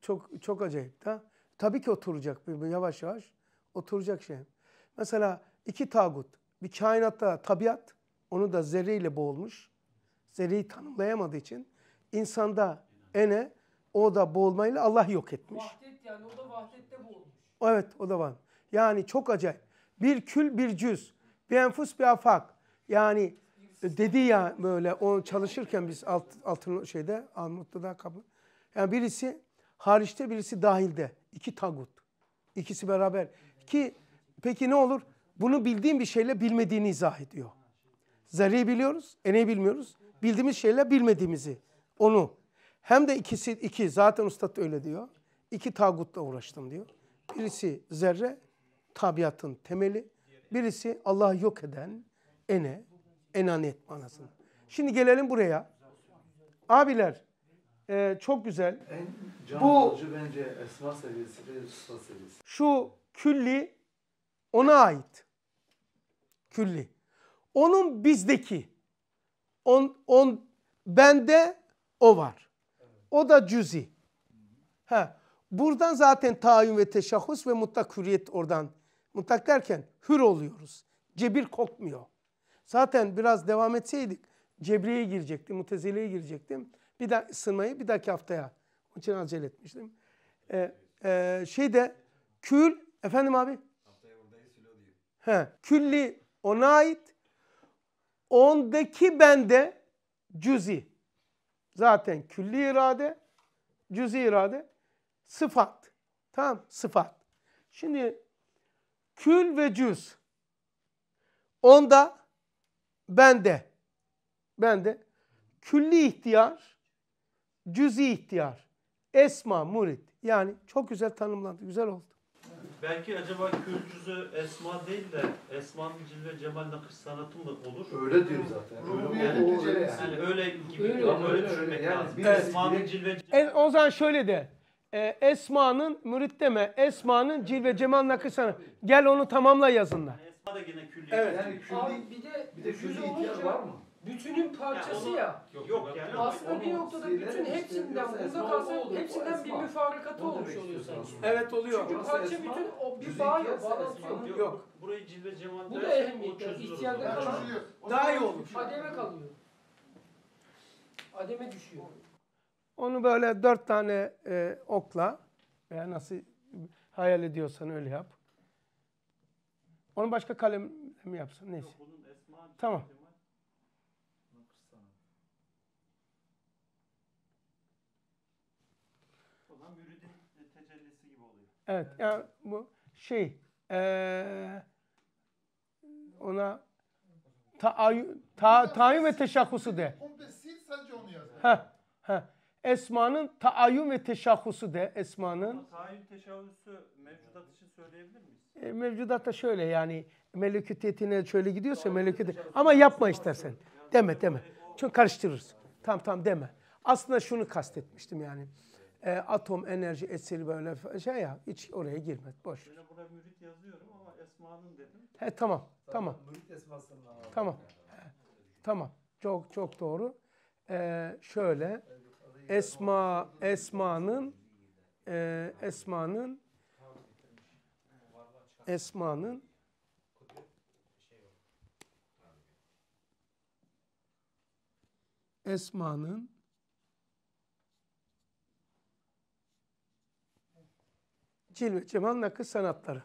Çok çok acayip ha. Tabii ki oturacak yavaş yavaş oturacak şey. Mesela iki tagut. Bir kainatta tabiat onu da zerre ile boğulmuş. Zerreyi tanımlayamadığı için insanda ene o da boğulmayla Allah yok etmiş. Vahdet yani o da vahdette boğulmuş. Evet o da var. Yani çok acayip. Bir kül bir cüz. Bir enfus bir afak. Yani e, dedi ya böyle o çalışırken biz alt, altın şeyde Almutlu'da kapı. Yani birisi hariçte birisi dahilde. İki tagut. İkisi beraber. Ki peki ne olur? Bunu bildiğim bir şeyle bilmediğini izah ediyor. Zerreyi biliyoruz, eneyi bilmiyoruz. Bildiğimiz şeyle bilmediğimizi. Onu. Hem de ikisi iki. Zaten ustad öyle diyor. İki tagutla uğraştım diyor. Birisi zerre, tabiatın temeli. Birisi Allah'ı yok eden ene, enaniyet manasını. Şimdi gelelim buraya. Abiler, e, çok güzel. En Bu bence esma seviyesi ve sıfat seviyesi. Şu külli ona ait. Külli. Onun bizdeki. On, on, bende o var. O da cüzi. Ha, Buradan zaten tayin ve teşahhus ve mutlak hürriyet oradan. Mutlak derken hür oluyoruz. Cebir kokmuyor. Zaten biraz devam etseydik Cebriye'ye girecektim, Mutezile'ye girecektim. Bir daha ısınmayı bir dahaki haftaya. Onun için acele etmiştim. Ee, e, şeyde kül, efendim abi? He, külli ona ait. Ondaki bende cüzi. Zaten külli irade, cüzi irade. Sıfat. Tamam sıfat. Şimdi kül ve cüz. Onda bende. Bende. Külli ihtiyar, cüzi ihtiyar. Esma, murid. Yani çok güzel tanımlandı. Güzel oldu. Belki acaba külcüzü esma değil de esmanın cilve cemal nakış sanatı mı olur? Öyle diyor zaten. Rubiye yani, yani, yani öyle gibi öyle, öyle, öyle düşünmek öyle, yani lazım. Evet. Esmanın cilve... E, o zaman şöyle de e, Esma'nın mürit deme. Esma'nın ve cemal nakısanı. Gel onu tamamla yazınlar. Esma da gene külli. Evet. Yani külli, Abi bir de bir de külli ihtiyar var mı? Bütünün parçası ya. Yok, yok yani. Aslında bir noktada bütün hepsinden burada kalsa hepsinden bir müfarekatı olmuş oluyor sanki. Evet oluyor. Çünkü parça bütün o bir bağ yok, bağlantı yok. Yok. Burayı cilve cemalde Bu da ehemmiyetli. İhtiyarda kalan daha iyi olur. Ademe kalıyor. Ademe düşüyor. Onu böyle dört tane e, okla veya nasıl hayal ediyorsan öyle yap. Onu başka kalem mi yapsın? Neyse. Yok, esma, tamam. Şey evet, yani bu şey ee, ona ta, ta, tayin ve teşakkusu de. Komple sil sadece onu yaz. Ha, ha esmanın taayyün ve teşahhusu de esmanın. Taayyün teşahhusu mevcudat için söyleyebilir miyiz? E, mevcudatta şöyle yani melekütiyetine şöyle gidiyorsa melekütiyet. Ama yapma istersen. Deme deme. Çünkü karıştırırız. Tamam tamam deme. Aslında şunu kastetmiştim yani. E, atom enerji eseri böyle şey ya hiç oraya girme boş. Şöyle burada mürit yazıyorum ama esmanın dedim. He tamam tamam. Mürit esmasından Tamam. tamam. Çok çok doğru. Ee, şöyle. Esma Esma'nın e, Esma'nın Esma'nın Esma'nın Cilve Cemal nakı Sanatları.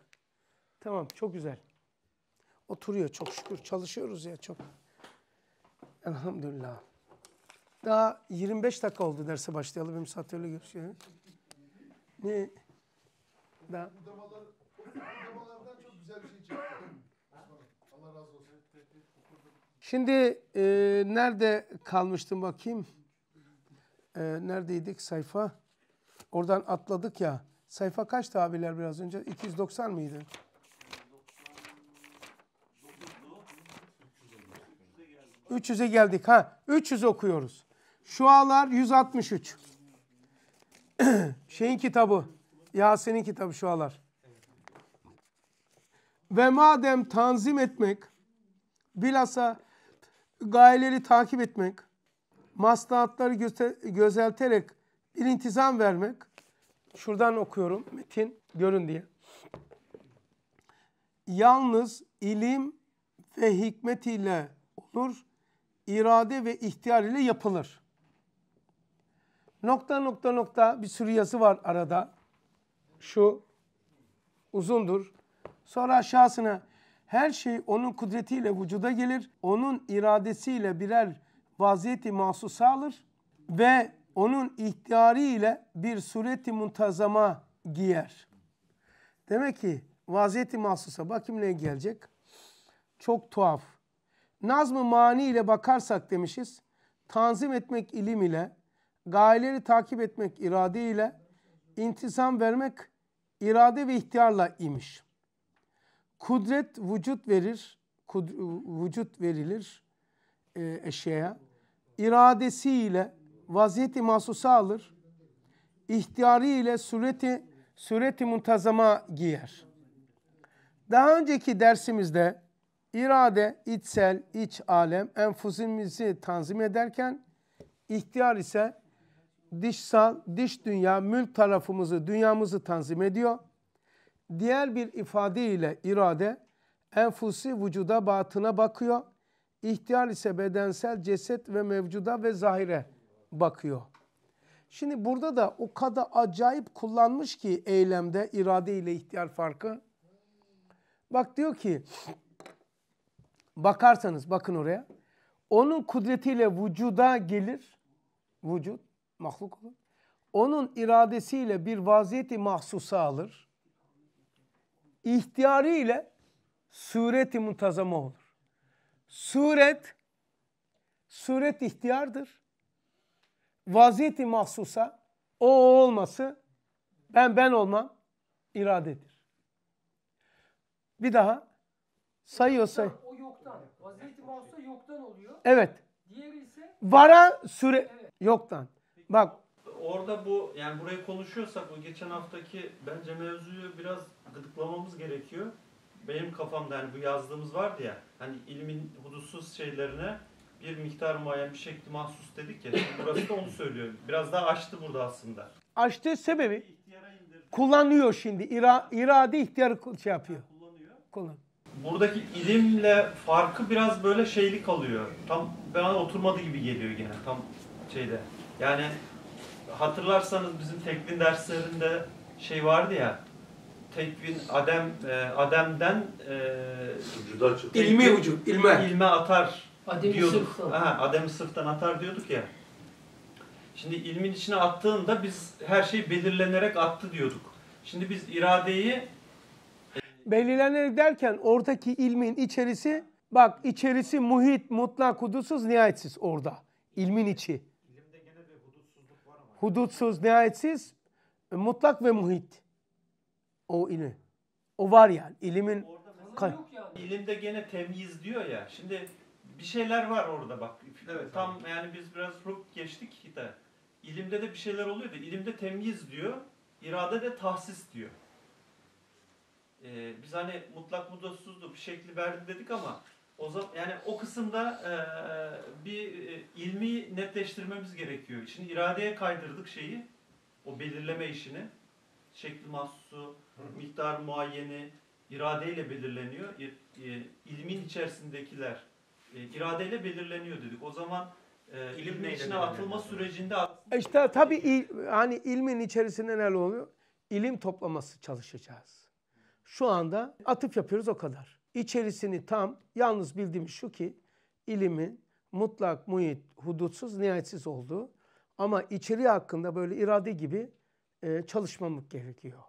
Tamam çok güzel. Oturuyor çok şükür. Çalışıyoruz ya çok. Elhamdülillah. Daha 25 dakika oldu derse başlayalım. Hem satırla görüşelim. Ne? Daha. bir şey çıktı. Allah Şimdi e, nerede kalmıştım bakayım. E, neredeydik sayfa? Oradan atladık ya. Sayfa kaçtı abiler biraz önce? 290 mıydı? 300'e geldik ha. 300 okuyoruz. Şualar 163. Şeyin kitabı. Yasin'in kitabı şualar. Ve madem tanzim etmek, bilhassa gayeleri takip etmek, maslahatları gözelterek bir intizam vermek, şuradan okuyorum metin görün diye. Yalnız ilim ve hikmet ile olur, irade ve ihtiyar ile yapılır. Nokta nokta nokta bir sürü yazı var arada. Şu uzundur. Sonra aşağısına her şey onun kudretiyle vücuda gelir. Onun iradesiyle birer vaziyeti mahsusa alır. Ve onun ihtiyarıyla bir sureti muntazama giyer. Demek ki vaziyeti mahsusa bakayım ne gelecek. Çok tuhaf. Nazm-ı mani ile bakarsak demişiz. Tanzim etmek ilim ile gayeleri takip etmek irade ile, intisam vermek irade ve ihtiyarla imiş. Kudret vücut verir, kud, vücut verilir e, eşeğe. İradesiyle vaziyeti mahsusa alır. İhtiyarı ile sureti, sureti muntazama giyer. Daha önceki dersimizde irade, içsel, iç alem, enfuzimizi tanzim ederken ihtiyar ise dişsal, diş dünya, mülk tarafımızı, dünyamızı tanzim ediyor. Diğer bir ifadeyle irade enfusi vücuda batına bakıyor. İhtiyar ise bedensel ceset ve mevcuda ve zahire bakıyor. Şimdi burada da o kadar acayip kullanmış ki eylemde irade ile ihtiyar farkı. Bak diyor ki bakarsanız bakın oraya. Onun kudretiyle vücuda gelir. Vücut mahluk olur. Onun iradesiyle bir vaziyeti mahsusa alır. İhtiyarıyla sureti muntazama olur. Suret, suret ihtiyardır. Vaziyeti mahsusa o olması ben ben olmam iradedir. Bir daha sayıyor say. O yoktan. Vaziyeti mahsusa yoktan oluyor. Evet. Diğeri ise vara süre evet. yoktan. Bak orada bu yani burayı konuşuyorsak bu geçen haftaki bence mevzuyu biraz gıdıklamamız gerekiyor. Benim kafamda yani bu yazdığımız vardı ya hani ilmin hudutsuz şeylerine bir miktar muayyen bir şekli mahsus dedik ya. Burası da onu söylüyor. Biraz daha açtı burada aslında. Açtı sebebi kullanıyor şimdi. ira irade ihtiyarı şey yapıyor. Kullanıyor. Kullan. Buradaki ilimle farkı biraz böyle şeyli kalıyor. Tam bana oturmadı gibi geliyor gene tam şeyde. Yani hatırlarsanız bizim tekvin derslerinde şey vardı ya tekvin Adem e, Adem'den e, ilmi vücut ilme ilme atar Adem'i diyorduk. Sırftan. Ha, Adem'i sırftan atar diyorduk ya. Şimdi ilmin içine attığında biz her şey belirlenerek attı diyorduk. Şimdi biz iradeyi belirlenerek derken oradaki ilmin içerisi bak içerisi muhit, mutlak, kudusuz, nihayetsiz orada. ilmin içi hudutsuz, nihayetsiz, e, mutlak ve muhit. O ilmi. O var yani. İlimin Kay- yok ya. İlimde gene temyiz diyor ya. Şimdi bir şeyler var orada bak. Evet, Tam yani biz biraz rup geçtik de. İlimde de bir şeyler oluyor da ilimde temyiz diyor. irade de tahsis diyor. Ee, biz hani mutlak bir şekli verdi dedik ama o zaman yani o kısımda e, bir e, ilmi netleştirmemiz gerekiyor. Şimdi iradeye kaydırdık şeyi, o belirleme işini. Şekli mahsusu, miktar muayyeni iradeyle belirleniyor. İr, e, e, ilmin içerisindekiler e, iradeyle belirleniyor dedik. O zaman e, ilmin içine atılma sürecinde e İşte tabii il, hani ilmin içerisinde neler oluyor? İlim toplaması çalışacağız. Şu anda atıf yapıyoruz o kadar. İçerisini tam, yalnız bildiğim şu ki ilimin mutlak, muhit, hudutsuz, nihayetsiz olduğu ama içeriği hakkında böyle irade gibi e, çalışmamız gerekiyor.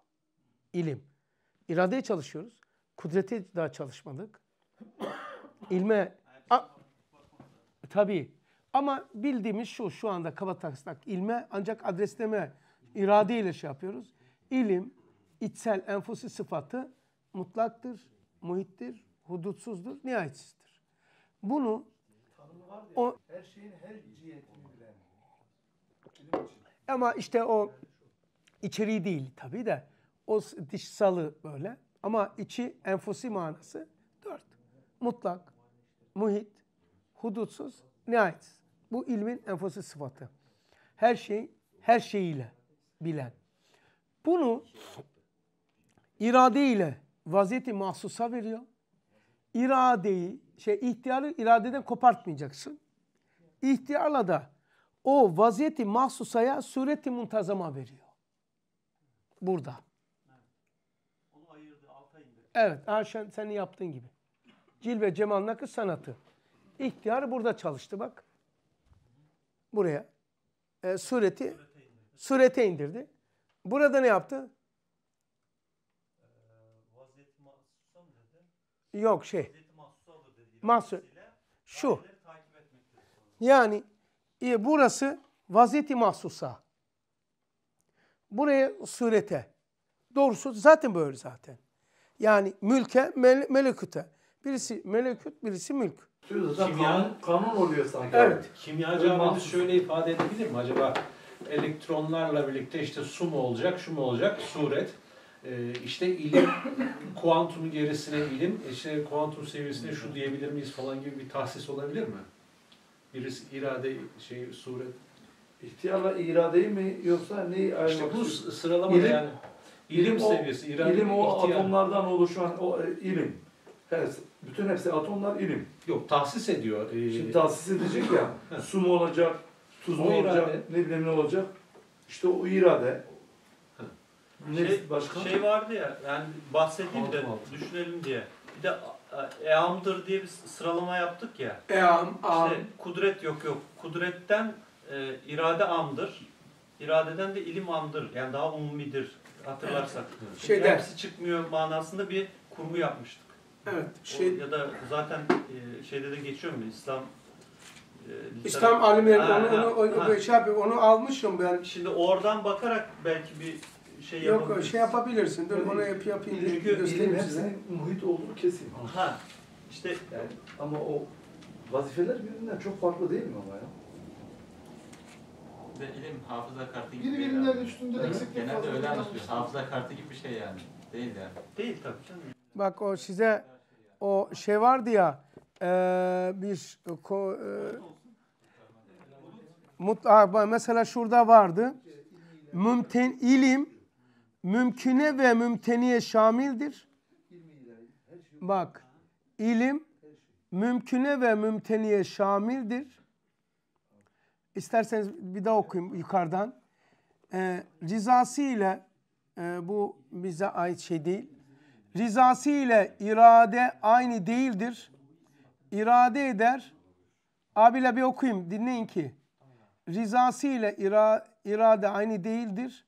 İlim. İradeye çalışıyoruz. Kudreti daha çalışmadık. İlme... A, tabii. Ama bildiğimiz şu, şu anda kaba ilme ancak adresleme iradeyle şey yapıyoruz. İlim, içsel enfusi sıfatı mutlaktır muhittir, hudutsuzdur, nihayetsizdir. Bunu Tanımı var ya, o, her şeyin her cihetini bilen. Ama işte o içeriği değil tabii de o dişsalı böyle ama içi enfosi manası dört. Mutlak, muhit, hudutsuz, nihayetsiz. Bu ilmin enfosi sıfatı. Her şey, her şeyiyle bilen. Bunu şey irade ile vaziyeti mahsusa veriyor. İradeyi, şey ihtiyarı iradeden kopartmayacaksın. İhtiyarla da o vaziyeti mahsusaya sureti muntazama veriyor. Burada. Onu ayırdı, alta indirdi. Evet, Arşen senin yaptığın gibi. Cil ve Cemal Nakı sanatı. İhtiyar burada çalıştı bak. Buraya. E, sureti surete indirdi. Burada ne yaptı? Yok şey. Mahsul. Şu. Yani e, burası vaziyeti mahsusa. Buraya surete. Doğrusu zaten böyle zaten. Yani mülke, mel meleküte. Birisi meleküt birisi mülk. Şurada kanun oluyor sanki. Evet. Kimyacı abi şöyle ifade edebilir mi acaba? Elektronlarla birlikte işte su mu olacak, şu mu olacak? Suret. Ee, işte ilim, kuantumun gerisine ilim, e, işte kuantum seviyesine şu diyebilir miyiz falan gibi bir tahsis olabilir mi? Birisi irade, şey, suret. İhtiyarla iradeyi mi yoksa neyi ayırmak İşte bu sıralama ilim, yani. İlim, ilim seviyesi, irade, İlim o ihtiyar. atomlardan oluşan o e, ilim. Evet, bütün hepsi atomlar ilim. Yok, tahsis ediyor. Ee, Şimdi tahsis edecek ya, su mu olacak, tuz mu olacak, irade. ne bileyim ne olacak. İşte o irade, şey, başka şey vardı ya, yani bahsedeyim de düşünelim diye. Bir de Eam'dır diye bir sıralama yaptık ya. Eam, am. İşte kudret yok yok. Kudretten e, irade amdır. İradeden de ilim amdır. Yani daha umumidir hatırlarsak. Şeyde, hepsi çıkmıyor manasında bir kurgu yapmıştık. Evet. Şey, o, ya da zaten e, şeyde de geçiyor mu? İslam e, İslam alimleri onu, onu, onu, şey yapıyor, onu almışım ben. Şimdi oradan bakarak belki bir şey Yok şey yapabilirsin. Dur onu yap yapayım diye Çünkü göstereyim size. muhit olduğu kesin. Ha. İşte yani, ama o vazifeler birbirinden çok farklı değil mi ama ya? Bir ilim hafıza kartı gibi. Birbirinden yani. üstünde evet. eksiklik Genelde öyle anlatıyoruz. Şey. Hafıza kartı gibi bir şey yani. Değil yani. Değil tabii Bak o size o şey vardı ya e, bir ko, e, mut, mesela şurada vardı. Mümten ilim mümküne ve mümteniye şamildir. Bak ilim mümküne ve mümteniye şamildir. İsterseniz bir daha okuyayım yukarıdan. Ee, rizası ile e, bu bize ait şey değil. Rizası ile irade aynı değildir. İrade eder. Abiyle bir okuyayım dinleyin ki. Rizası ile ira, irade aynı değildir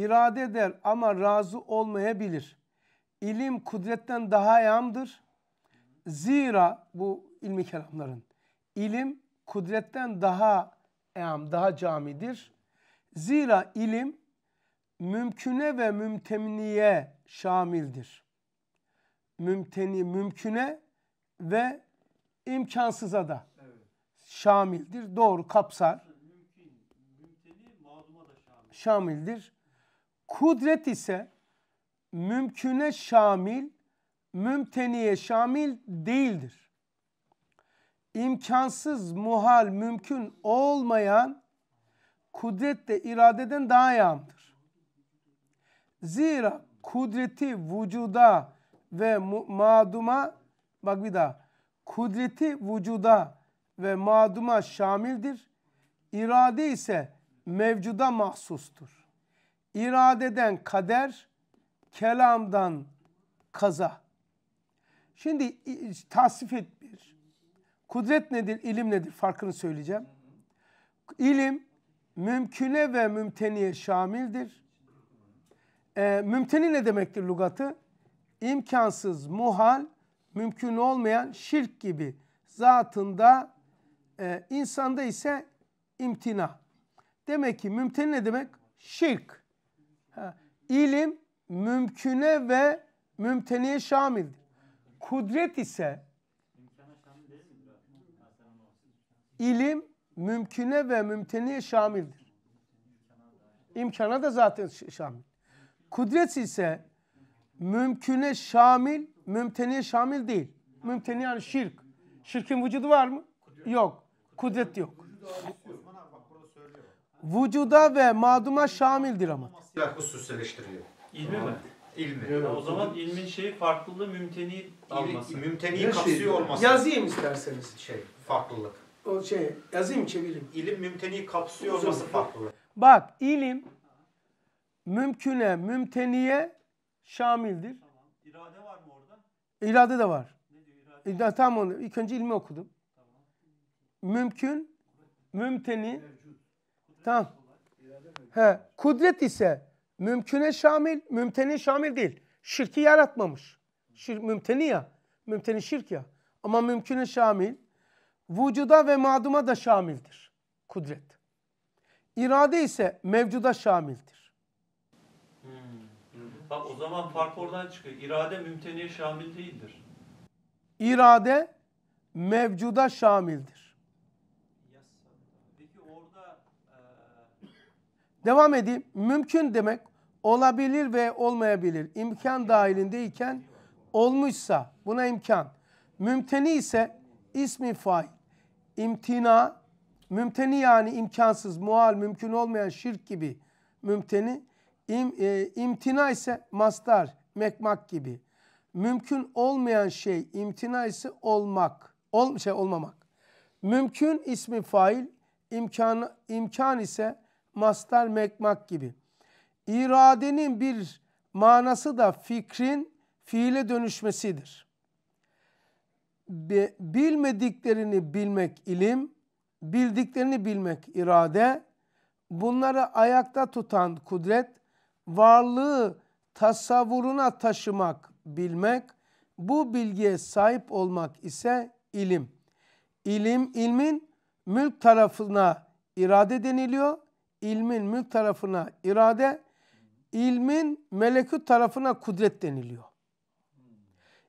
irade eder ama razı olmayabilir. İlim kudretten daha yamdır. Zira bu ilmi kelamların ilim kudretten daha em, daha camidir. Zira ilim mümküne ve mümtemniye şamildir. Mümteni mümküne ve imkansıza da evet. şamildir. Doğru kapsar. Mümkün, mümteni, da şamil. Şamildir. Kudret ise mümküne şamil, mümteniye şamil değildir. İmkansız, muhal, mümkün olmayan kudret de iradeden daha yağımdır. Zira kudreti vücuda ve maduma, bak bir daha, kudreti vücuda ve maduma şamildir. İrade ise mevcuda mahsustur iradeden kader, kelamdan kaza. Şimdi tasvif et bir. Kudret nedir, ilim nedir farkını söyleyeceğim. İlim mümküne ve mümteniye şamildir. E, mümteni ne demektir lugatı? İmkansız, muhal, mümkün olmayan şirk gibi zatında e, insanda ise imtina. Demek ki mümteni ne demek? Şirk. Ha. İlim mümküne ve mümteniye şamildir. Kudret ise ilim mümküne ve mümteniye şamildir. İmkana da zaten şamil. Kudret ise mümküne şamil, mümteniye şamil değil. Mümteni yani şirk. Şirkin vücudu var mı? Yok. Kudret yok. Vücuda ve maduma şamildir ama. Ya hususleştiriyor. İlmi mi? İlmi. Ya o zaman ilmin şeyi farklılığı mümteni alması. Mümteniyi şey kapsıyor olması. Yazayım isterseniz. Şey, farklılık. O şey, yazayım çevireyim. İlim mümteniyi kapsıyor olması farklılık. Bak ilim mümküne, mümteniye şamildir. Tamam. İrade var mı orada? İrade de var. Ne diyor irade? tamam onu. İlk önce ilmi okudum. Tamam. Mümkün, mümteni, evet. Tamam. He, kudret ise mümküne şamil, mümteni şamil değil. Şirki yaratmamış. Şir, mümteni ya. Mümteni şirk ya. Ama mümküne şamil. Vücuda ve maduma da şamildir. Kudret. İrade ise mevcuda şamildir. Hmm. hmm. Bak o zaman fark oradan çıkıyor. İrade mümteniye şamil değildir. İrade mevcuda şamildir. Devam edeyim. Mümkün demek olabilir ve olmayabilir. İmkan dahilindeyken olmuşsa buna imkan. Mümteni ise ismi fail. İmtina, mümteni yani imkansız, muhal, mümkün olmayan şirk gibi mümteni. İm, e, imtina ise mastar, mekmak gibi. Mümkün olmayan şey imtina ise olmak, ol, şey olmamak. Mümkün ismi fail, imkan, imkan ise mastar mekmak gibi. İradenin bir manası da fikrin fiile dönüşmesidir. Bilmediklerini bilmek ilim, bildiklerini bilmek irade, bunları ayakta tutan kudret, varlığı tasavvuruna taşımak bilmek, bu bilgiye sahip olmak ise ilim. İlim, ilmin mülk tarafına irade deniliyor ilmin mülk tarafına irade, ilmin melekut tarafına kudret deniliyor.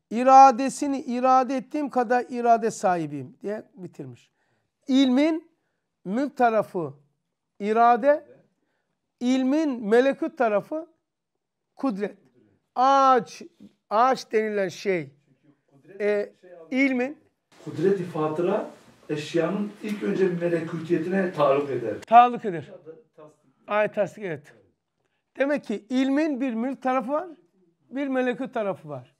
İradesini irade ettiğim kadar irade sahibiyim diye bitirmiş. İlmin mülk tarafı irade, ilmin melekut tarafı kudret. Ağaç, ağaç denilen şey, e, ilmin... Kudret-i fatıra eşyanın ilk önce melekutiyetine taluk eder. Taluk eder. Ayet tasdik evet. Demek ki ilmin bir mülk tarafı var, bir melekut tarafı var.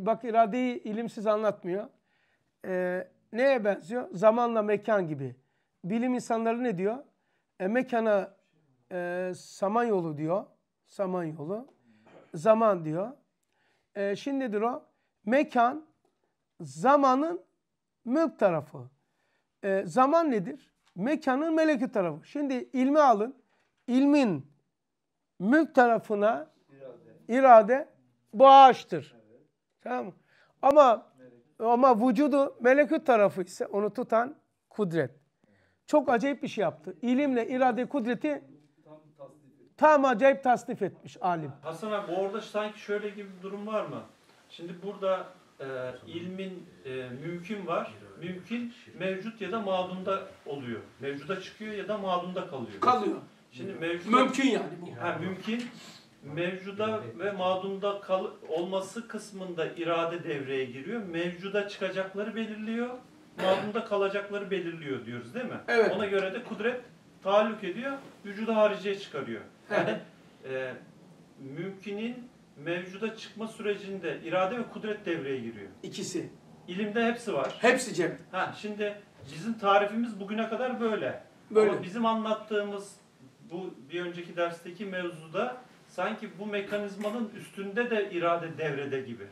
Bak iradeyi ilimsiz anlatmıyor. Ee, neye benziyor? Zamanla mekan gibi. Bilim insanları ne diyor? E, mekana e, samanyolu diyor. Samanyolu. Zaman diyor. E, şimdidir o. Mekan zamanın mülk tarafı. E, zaman nedir? Mekanın meleki tarafı. Şimdi ilmi alın. İlmin mülk tarafına irade, bu ağaçtır. Evet. Tamam mı? Ama ama vücudu meleki tarafı ise onu tutan kudret. Çok acayip bir şey yaptı. İlimle irade kudreti tam acayip tasnif etmiş alim. Hasan abi orada sanki şöyle gibi bir durum var mı? Şimdi burada e, ilmin e, mümkün var. Mümkün mevcut ya da mağdunda oluyor. Mevcuda çıkıyor ya da mağdunda kalıyor. Kalıyor. Şimdi mevcut mümkün yani bu. Ha, mümkün mevcuda ve mağdumda kal olması kısmında irade devreye giriyor. Mevcuda çıkacakları belirliyor. Mağdumda kalacakları belirliyor diyoruz değil mi? Evet. Ona göre de kudret taalluk ediyor. Vücuda hariciye çıkarıyor. Yani e, mümkünün mevcuda çıkma sürecinde irade ve kudret devreye giriyor. İkisi. İlimde hepsi var. Hepsi Cem. Ha, şimdi bizim tarifimiz bugüne kadar böyle. Böyle. Ama bizim anlattığımız bu bir önceki dersteki mevzuda sanki bu mekanizmanın üstünde de irade devrede gibi.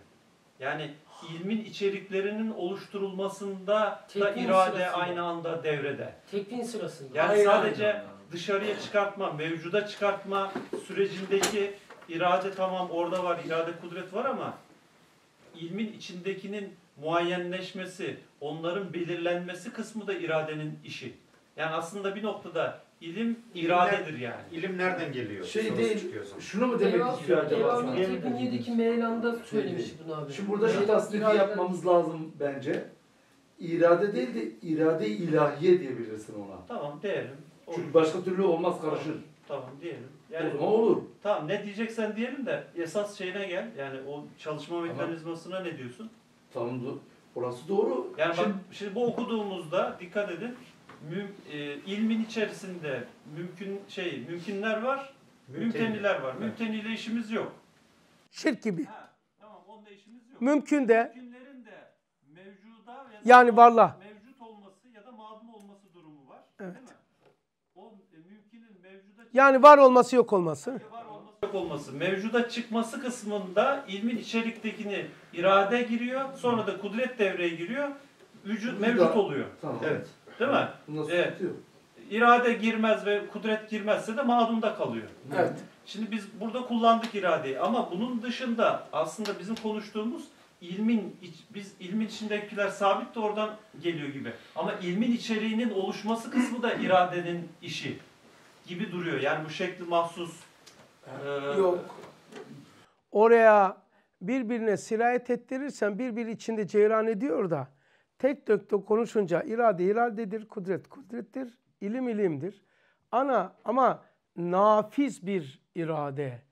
Yani ilmin içeriklerinin oluşturulmasında Tekvin da irade sırasında. aynı anda devrede. Tekvin sırasında. Yani Hayır, sadece aynen. dışarıya çıkartma, mevcuda çıkartma sürecindeki irade tamam orada var, irade kudret var ama ilmin içindekinin muayyenleşmesi, onların belirlenmesi kısmı da iradenin işi. Yani aslında bir noktada ilim iradedir yani. İlim nereden geliyor? Şey Sorusu değil, şunu mu demek Eyvaz, istiyor acaba? Eyvaz, 2007'deki meylanda söylemiş bunu abi. Şimdi burada şey tasdifi yapmamız lazım bence. İrade değil de irade ilahiye diyebilirsin ona. Tamam diyelim. Çünkü başka türlü olmaz karışır. Tamam, tamam diyelim. Yani, o zaman olur. Tamam ne diyeceksen diyelim de esas şeyine gel. Yani o çalışma mekanizmasına ne diyorsun? Tamam orası doğru. Yani şimdi, bak şimdi bu okuduğumuzda dikkat edin. Müm, e, ilmin içerisinde mümkün şey mümkünler var, mümteniler var. Mümteniyle işimiz yok. Şirk gibi. Ha, tamam onunla işimiz yok. Mümkün de. Mümkünlerin de mevcuda yani varla. Yani var olması yok olması. yok olması. Mevcuda çıkması kısmında ilmin içeriktekini irade giriyor. Sonra da kudret devreye giriyor. Vücut mevcut oluyor. Tamam. Evet. Değil mi? Nasıl evet. İrade girmez ve kudret girmezse de mağdumda kalıyor. Evet. Şimdi biz burada kullandık iradeyi ama bunun dışında aslında bizim konuştuğumuz ilmin biz ilmin içindekiler sabit de oradan geliyor gibi. Ama ilmin içeriğinin oluşması kısmı da iradenin işi gibi duruyor. Yani bu şekli mahsus e, yok. Oraya birbirine sirayet ettirirsen birbiri içinde ceyran ediyor da tek dökte konuşunca irade iradedir, kudret kudrettir, ilim ilimdir. Ana ama nafiz bir irade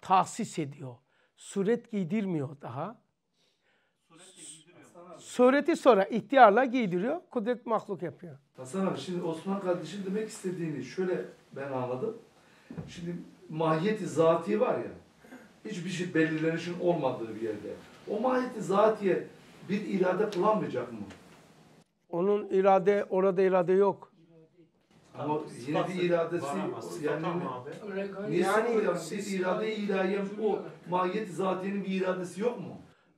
tahsis ediyor. Suret giydirmiyor daha. Suret giydirmiyor sureti sonra ihtiyarla giydiriyor. Kudret mahluk yapıyor. Hasan abi şimdi Osman kardeşim demek istediğini şöyle ben anladım. Şimdi mahiyeti zatiye var ya hiçbir şey belirlenişin olmadığı bir yerde. O mahiyeti zatiye bir irade kullanmayacak mı? Onun irade, orada irade yok. Ama yine bir iradesi yani, yani, yani bir irade ilahiyen o mahiyet zatiyenin bir iradesi yok mu?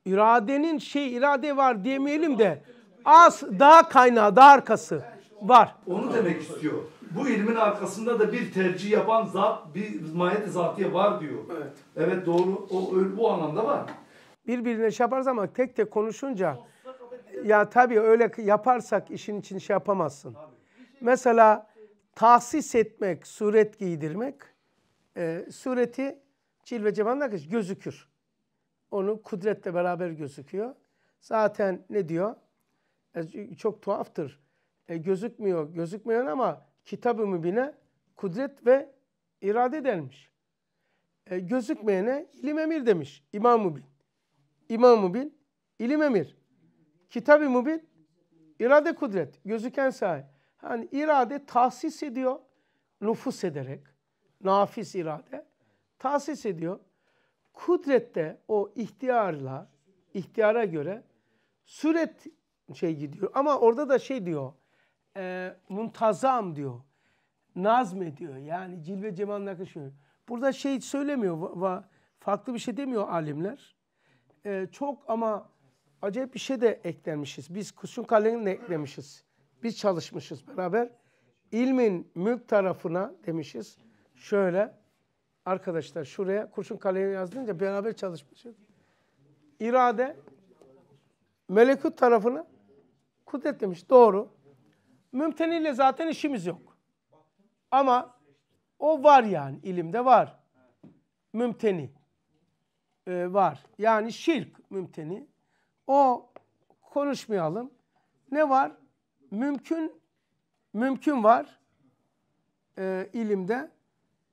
iradenin şey irade var diyemeyelim de az daha kaynağı, daha arkası var. Onu demek istiyor. Bu ilmin arkasında da bir tercih yapan zat, bir mahiyet zatiye var diyor. Evet. Evet doğru. O bu anlamda var. Birbirine şey yaparız ama tek tek konuşunca ya tabii öyle yaparsak işin için şey yapamazsın. Mesela tahsis etmek, suret giydirmek, e, sureti cilve cebanla gözükür. Onu kudretle beraber gözüküyor. Zaten ne diyor? E, çok tuhaftır. E, gözükmüyor, gözükmeyen ama kitab-ı mübine kudret ve irade denmiş. E, gözükmeyene ilim emir demiş. İmam-ı bin. İmam-ı ilim emir. Kitab-ı mübin, irade kudret. Gözüken sahi. Hani irade tahsis ediyor, nüfus ederek. Nafis irade. Tahsis ediyor Kudrette o ihtiyarla, ihtiyara göre süret şey gidiyor. Ama orada da şey diyor, e, muntazam diyor, nazm ediyor. Yani cilve cemalın akışıyor. Burada şey söylemiyor, va, va, farklı bir şey demiyor alimler. E, çok ama acayip bir şey de eklemişiz. Biz Kusun Kalemi'ni de eklemişiz. Biz çalışmışız beraber. İlmin mülk tarafına demişiz. Şöyle Arkadaşlar şuraya kurşun kalemi yazdınca beraber çalışmışız. İrade melekut tarafını kudretlemiş. Doğru. Mümteniyle zaten işimiz yok. Ama o var yani ilimde var. Mümteni ee, var. Yani şirk mümteni. O konuşmayalım. Ne var? Mümkün mümkün var e, ilimde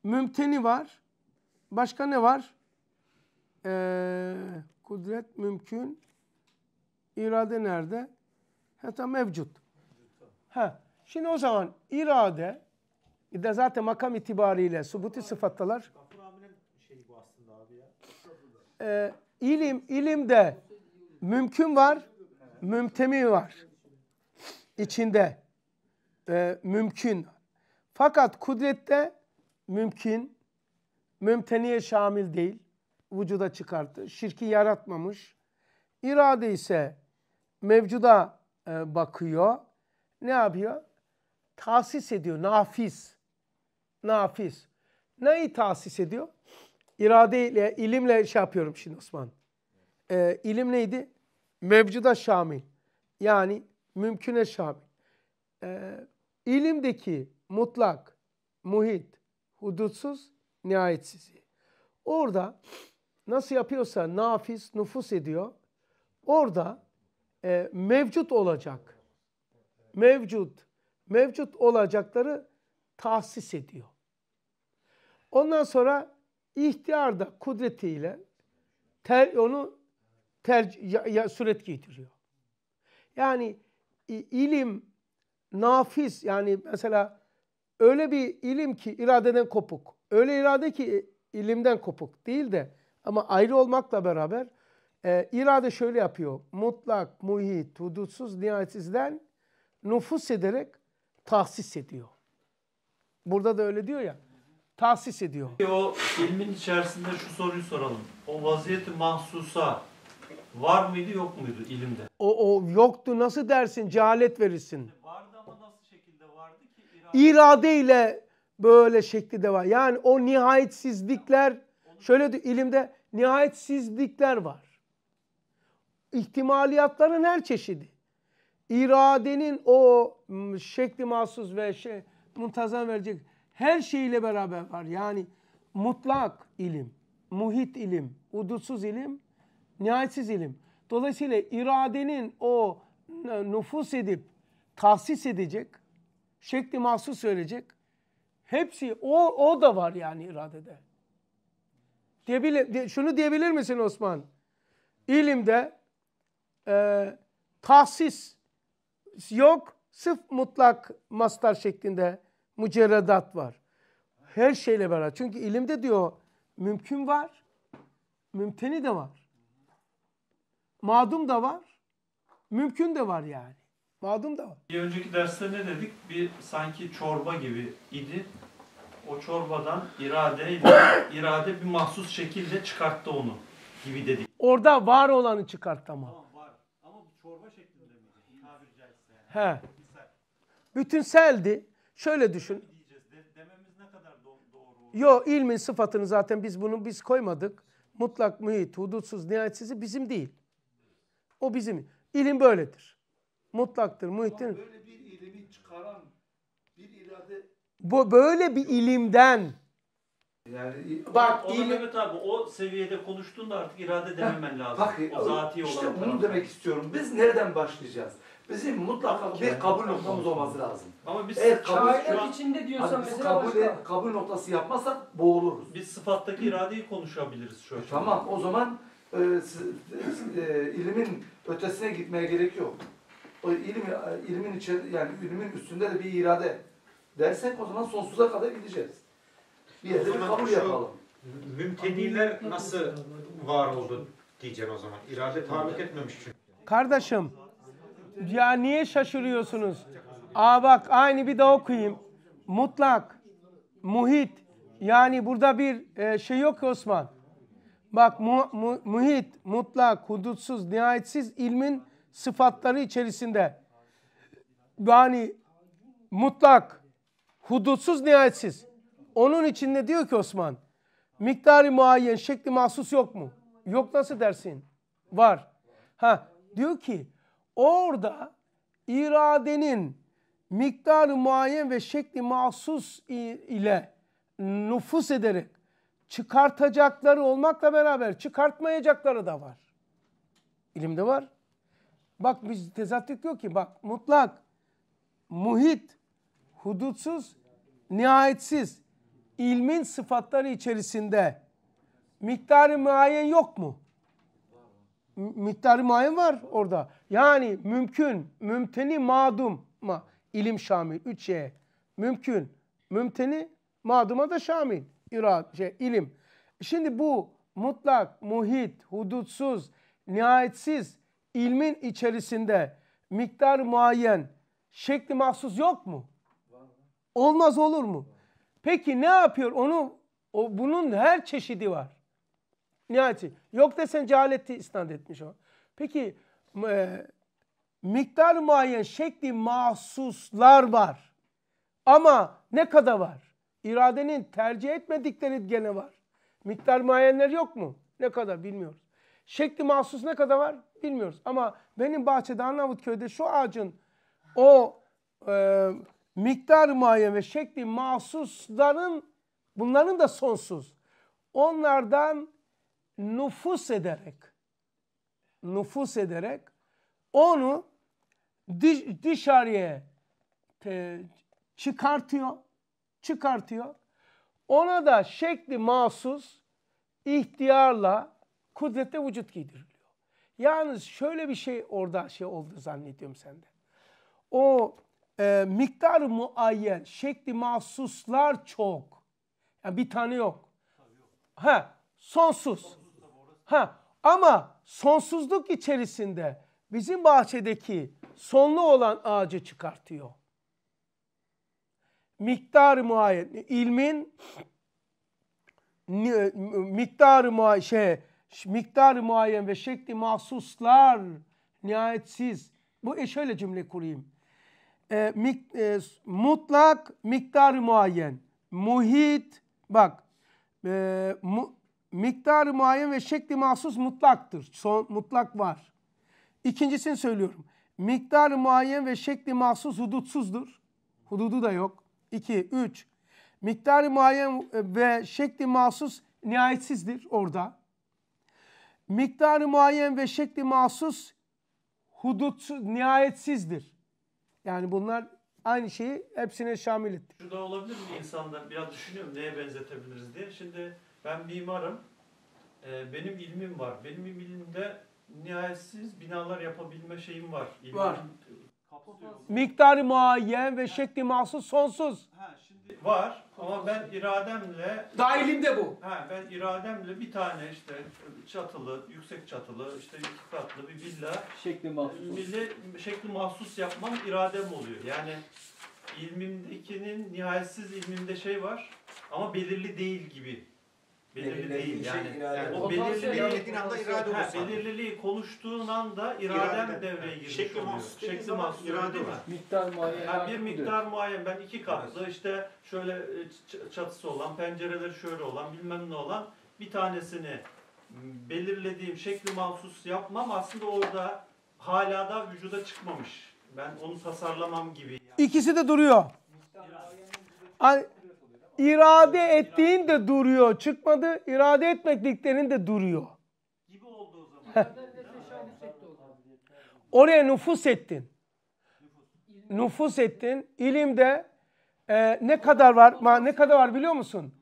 mümteni var. Başka ne var? Ee, kudret mümkün. İrade nerede? Hatta mevcut. Ha. Şimdi o zaman irade de zaten makam itibariyle subuti sıfatlar. Şey ee, ilim, ilimde mümkün var, mümtemi var içinde. Ee, mümkün. Fakat kudrette mümkün, mümteniye şamil değil, vücuda çıkarttı. Şirki yaratmamış. İrade ise mevcuda e, bakıyor. Ne yapıyor? Tahsis ediyor, nafis. Nafis. Neyi tahsis ediyor? İradeyle, ilimle şey yapıyorum şimdi Osman. E, ilim neydi? Mevcuda şamil. Yani mümküne şamil. E, ilimdeki mutlak, muhit, hudutsuz, nihayetsiz. Orada nasıl yapıyorsa nafis nüfus ediyor. Orada e, mevcut olacak. Mevcut. Mevcut olacakları tahsis ediyor. Ondan sonra ihtiyar da kudretiyle ter, onu ter, ya, ya, suret giydiriyor. Yani ilim, nafis yani mesela öyle bir ilim ki iradeden kopuk. Öyle irade ki ilimden kopuk değil de ama ayrı olmakla beraber e, irade şöyle yapıyor. Mutlak, muhit, hudutsuz, nihayetsizden nüfus ederek tahsis ediyor. Burada da öyle diyor ya. Tahsis ediyor. O ilmin içerisinde şu soruyu soralım. O vaziyeti mahsusa var mıydı yok muydu ilimde? O, o yoktu nasıl dersin cehalet verirsin irade ile böyle şekli de var. Yani o nihayetsizlikler şöyle diyor, ilimde nihayetsizlikler var. İhtimaliyatların her çeşidi. İradenin o şekli mahsus ve şey muntazam verecek her şeyiyle beraber var. Yani mutlak ilim, muhit ilim, udutsuz ilim, nihayetsiz ilim. Dolayısıyla iradenin o nüfus edip tahsis edecek şekli mahsus söyleyecek. Hepsi o o da var yani iradede. Diyebile, şunu diyebilir misin Osman? İlimde e, tahsis yok, sıf mutlak mastar şeklinde mücerredat var. Her şeyle beraber. Çünkü ilimde diyor mümkün var, mümteni de var. Madum da var, mümkün de var yani. Mağdum da var. Bir önceki derste ne dedik? Bir sanki çorba gibi idi. O çorbadan iradeyle, irade bir mahsus şekilde çıkarttı onu gibi dedik. Orada var olanı çıkarttı ama. Tamam var. Ama bu çorba şeklinde mi? Tabiri caizse yani. He. Bütünseldi. Şöyle düşün. Dememiz ne kadar doğru Yo ilmin sıfatını zaten biz bunu biz koymadık. Mutlak, mühit, hudutsuz, nihayetsizi bizim değil. O bizim. İlim böyledir. Mutlaktır, muhittir. Böyle bir ilimi çıkaran bir irade... Bu böyle bir ilimden... Yani bak o, ilim... Mehmet abi o seviyede konuştuğunda artık irade dememen lazım. Bak, o zati işte olan bunu tarafı. demek istiyorum. Biz nereden başlayacağız? Bizim mutlaka bir kabul noktamız olması lazım. Ama biz Eğer kabul şu an, içinde diyorsan biz mesela kabul, başka. kabul noktası yapmazsak boğuluruz. Biz sıfattaki iradeyi konuşabiliriz şu an. E, tamam o zaman e, e, ilimin ötesine gitmeye gerek yok o ilim, e, ilmin içeri, yani ilmin üstünde de bir irade dersek o zaman sonsuza kadar gideceğiz. Bir yerde bir kabul yapalım. Mümtediler nasıl var oldu diyeceğim o zaman. İrade tahallük etmemiş çünkü. Kardeşim ya niye şaşırıyorsunuz? Aa bak aynı bir daha okuyayım. Mutlak, muhit. Yani burada bir e, şey yok Osman. Bak mu, mu, muhit, mutlak, hudutsuz, nihayetsiz ilmin sıfatları içerisinde yani mutlak, hudutsuz, nihayetsiz. Onun içinde diyor ki Osman, miktarı muayyen, şekli mahsus yok mu? Yok nasıl dersin? Var. Ha, diyor ki orada iradenin miktarı muayyen ve şekli mahsus ile nüfus ederek çıkartacakları olmakla beraber çıkartmayacakları da var. İlimde var. Bak biz tezat diyor ki bak mutlak, muhit, hudutsuz, nihayetsiz ilmin sıfatları içerisinde miktarı muayyen yok mu? Miktarı muayyen var orada. Yani mümkün, mümteni, madum. Ma, ilim şamil. Üç şeye. Mümkün, mümteni, maduma da şamil. İrad, şey, ilim. Şimdi bu mutlak, muhit, hudutsuz, nihayetsiz ilmin içerisinde miktar muayyen şekli mahsus yok mu? Olmaz olur mu? Peki ne yapıyor? Onu o bunun her çeşidi var. Nihayeti. Yok desen cehaleti isnat etmiş o. Peki e, miktar muayyen şekli mahsuslar var. Ama ne kadar var? İradenin tercih etmedikleri gene var. Miktar muayenler yok mu? Ne kadar bilmiyoruz. Şekli mahsus ne kadar var bilmiyoruz. Ama benim bahçede Arnavutköy'de şu ağacın o e, miktar muayyen ve şekli mahsusların bunların da sonsuz. Onlardan nüfus ederek nüfus ederek onu dışarıya e, çıkartıyor. Çıkartıyor. Ona da şekli mahsus ihtiyarla kudrette vücut giydiriliyor. Yalnız şöyle bir şey orada şey oldu zannediyorum sende. O e, miktar muayyen, şekli mahsuslar çok. Yani bir tane yok. Ha, sonsuz. Ha, ama sonsuzluk içerisinde bizim bahçedeki sonlu olan ağacı çıkartıyor. Miktar muayyen, ilmin e, miktar muayyen, şey, miktarı muayyen ve şekli mahsuslar nihayetsiz. Bu e şöyle cümle kurayım. E, mik, e, mutlak miktarı muayyen. Muhit bak e, mu, miktarı muayyen ve şekli mahsus mutlaktır. Son, mutlak var. İkincisini söylüyorum. Miktarı muayyen ve şekli mahsus hudutsuzdur. Hududu da yok. İki üç. Miktarı muayyen e, ve şekli mahsus nihayetsizdir orada miktarı muayyen ve şekli mahsus hudut nihayetsizdir. Yani bunlar aynı şeyi hepsine şamil şamilettir. Şu da olabilir mi insanlar? Biraz düşünüyorum neye benzetebiliriz diye. Şimdi ben mimarım. Ee, benim ilmim var. Benim ilmimde nihayetsiz binalar yapabilme şeyim var. İlmim var. Miktarı muayyen ve şekli mahsus sonsuz. Ha, Var ama ben irademle... Dahilimde bu. Ha, ben irademle bir tane işte çatılı, yüksek çatılı, işte iki katlı bir villa... Şekli mahsus. Villa şekli mahsus yapmam iradem oluyor. Yani ilmimdekinin nihayetsiz ilmimde şey var ama belirli değil gibi belirli değil. Şey, yani, yani o belirliliği, anda irade ha, belirliliği konuştuğun anda iradem irade. devreye girmiş Şekli oluyor. Mahsus Şekli mahsus irade mi? Miktar muayyen. Yani bir miktar muayyen. Ben iki katlı işte şöyle e, çatısı olan, pencereleri şöyle olan, bilmem ne olan bir tanesini belirlediğim şekli mahsus yapmam aslında orada hala da vücuda çıkmamış. Ben onu tasarlamam gibi. Yani. İkisi de duruyor. Miktar muayyen. İrade ettiğin de duruyor. Çıkmadı. İrade etmediklerin de duruyor. Gibi oldu o zaman. Oraya nüfus ettin. Nüfus ettin. İlimde e, ne kadar var? ne kadar var biliyor musun?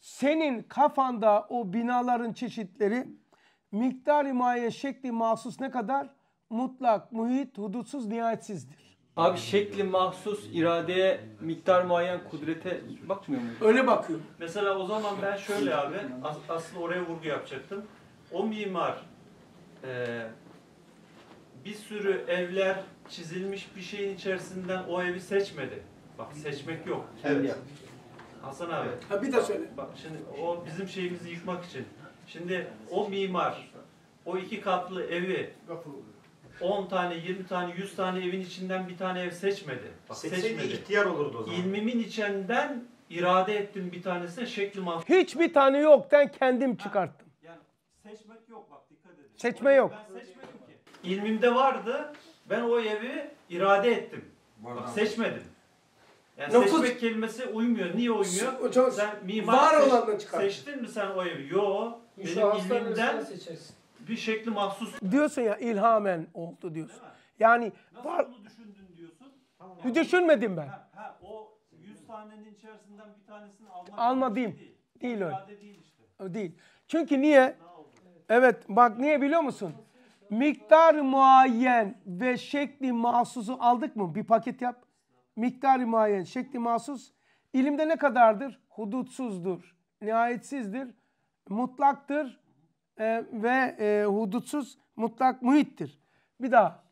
Senin kafanda o binaların çeşitleri miktar imaye şekli mahsus ne kadar? Mutlak, muhit, hudutsuz, nihayetsizdir. Abi şekli mahsus iradeye miktar muayyen kudrete bakmıyor mu? Öyle bakıyor. Mesela o zaman ben şöyle abi as aslında oraya vurgu yapacaktım. O mimar e, bir sürü evler çizilmiş bir şeyin içerisinden o evi seçmedi. Bak seçmek yok. Evet. Hasan abi. Ha bir de söyle. Bak şimdi o bizim şeyimizi yıkmak için. Şimdi o mimar o iki katlı evi 10 tane, 20 tane, 100 tane evin içinden bir tane ev seçmedi. Bak, Seçseydi seçmedi. ihtiyar olurdu o zaman. İlmimin içinden irade ettim bir tanesine şekli mahfuz. Hiçbir tane yok. Ben kendim çıkarttım. Yani seçmek yok bak dikkat edin. Seçme yok. Ben seçmedim ki. İlmimde vardı. Ben o evi irade ettim. bak, seçmedim. Yani Nokut. seçmek kelimesi uymuyor. Niye uymuyor? Hocam, sen mimar var seç, olanla çıkarttın. Seçtin mi sen o evi? Yok. Benim ilmimden seçersin bir şekli mahsus. Diyorsun ya ilhamen oldu diyorsun. Yani Nasıl var... bunu düşündün diyorsun. Tamam, yani, Düşünmedim ben. Ha, ha, o 100 tanenin içerisinden bir tanesini almak Alma diyeyim. Değil, değil öyle. Değil, işte. değil. Çünkü niye? Evet bak niye biliyor musun? Miktar muayyen ve şekli mahsusu aldık mı? Bir paket yap. Miktar muayyen, şekli mahsus. İlimde ne kadardır? Hudutsuzdur, nihayetsizdir, mutlaktır, e, ve e, hudutsuz mutlak muhittir. Bir daha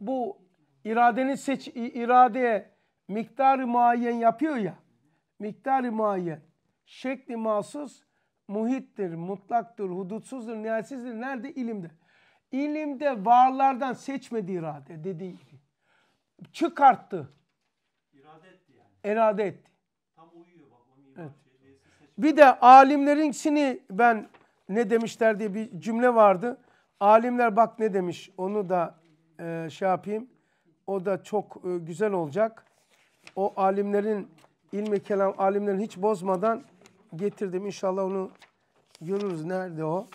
bu iradenin seç iradeye miktarı muayyen yapıyor ya. Miktarı muayyen. Şekli mahsus muhittir, mutlaktır, hudutsuzdur, nihayetsizdir. Nerede? ilimde İlimde varlardan seçmedi irade dediği gibi. Çıkarttı. İrade etti yani. İrade etti. Tam uyuyor bak. Evet. Bir de alimlerin alimlerinkini ben ne demişler diye bir cümle vardı. Alimler bak ne demiş onu da e, şey yapayım. O da çok e, güzel olacak. O alimlerin ilmi kelam alimlerin hiç bozmadan getirdim. İnşallah onu görürüz. Nerede o?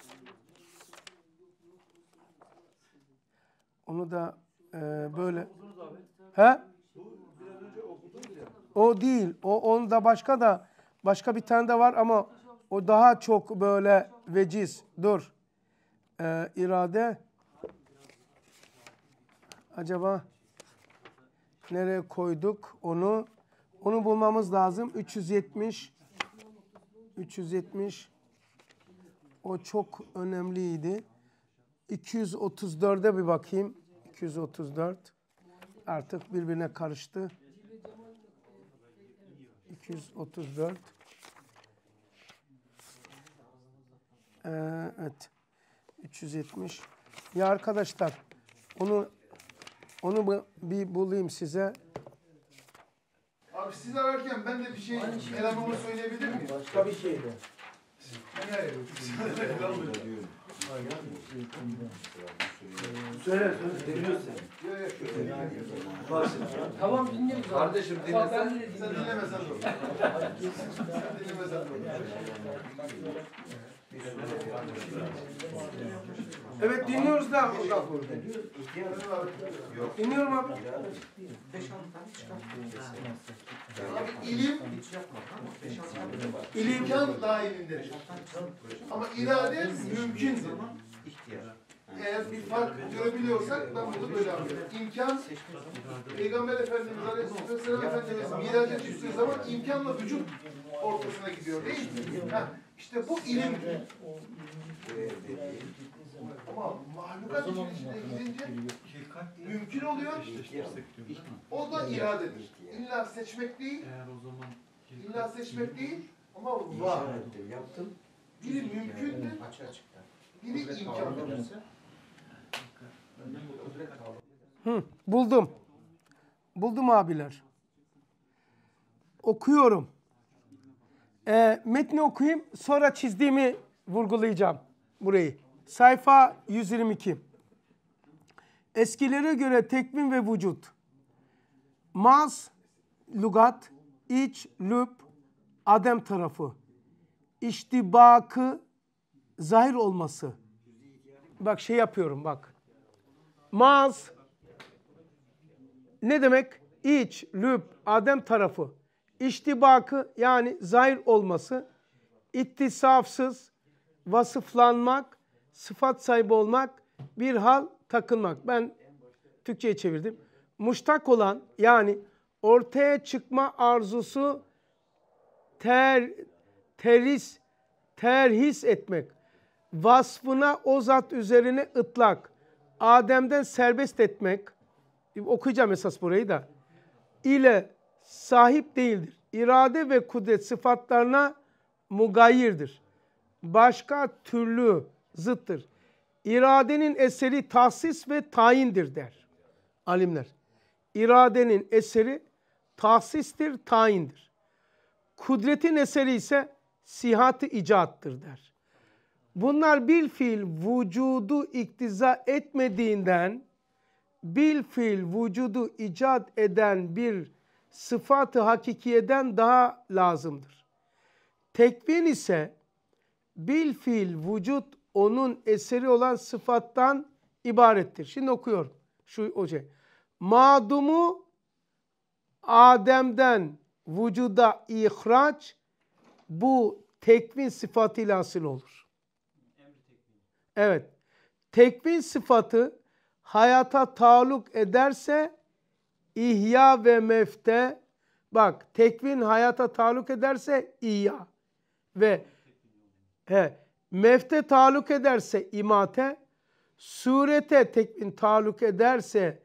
Onu da e, böyle. He? O değil. O da başka da başka bir tane de var ama o daha çok böyle veciz. Dur. Ee, irade. Acaba nereye koyduk onu? Onu bulmamız lazım. 370. 370. O çok önemliydi. 234'e bir bakayım. 234. Artık birbirine karıştı. 234. Ee, evet. 370. Ya arkadaşlar onu onu bir bulayım size. Abi siz ararken ben de bir şey, şey. elemamı söyleyebilir miyim? Başka bir şey de. Söyle söyle dinliyorsun. Tamam dinliyoruz. Kardeşim dinle. Sen dinlemesen olur. Sen dinlemesen olur. Evet dinliyoruz da burada. Dinliyorum abi. Abi ilim ilimkan dahilindedir. Ama irade mümkündür. Eğer bir fark görebiliyorsak ben bunu böyle anlıyorum. İmkan, Peygamber Efendimiz Aleyhisselam Efendimiz miracı düştüğü zaman imkanla vücut ortasına gidiyor değil mi? Ha. İşte bu ilim. Ama mahlukat içerisine gidince mümkün şey oluyor. O da iradedir. İlla seçmek değil. İlla seçmek değil. Ama var. Yaptım. Biri mümkündür. Biri imkandır. Hı, buldum. Buldum abiler. Okuyorum. E, metni okuyayım sonra çizdiğimi vurgulayacağım burayı. Sayfa 122. Eskilere göre tekvin ve vücut. Maz, lugat, iç, lüb, adem tarafı. İştibakı, zahir olması. Bak şey yapıyorum bak. Maz, ne demek? İç, lüb, adem tarafı. İştibakı yani zahir olması, ittisafsız, vasıflanmak, sıfat sahibi olmak, bir hal takılmak. Ben Türkçe'ye çevirdim. Muştak olan yani ortaya çıkma arzusu ter, teris, terhis etmek. Vasfına o zat üzerine ıtlak. Adem'den serbest etmek. Okuyacağım esas burayı da. ile sahip değildir. İrade ve kudret sıfatlarına mugayirdir. Başka türlü zıttır. İradenin eseri tahsis ve tayindir der alimler. İradenin eseri tahsistir, tayindir. Kudretin eseri ise sihat-ı icattır der. Bunlar bil fiil vücudu iktiza etmediğinden bil fiil vücudu icat eden bir sıfatı hakikiyeden daha lazımdır. Tekvin ise bil fiil vücut onun eseri olan sıfattan ibarettir. Şimdi okuyorum şu hoca. Madumu Adem'den vücuda ihraç bu tekvin sıfatıyla asıl olur. Evet. Tekvin sıfatı hayata taluk ederse İhya ve mefte bak tekvin hayata taluk ederse ihya ve he, mefte taluk ederse imate surete tekvin taluk ederse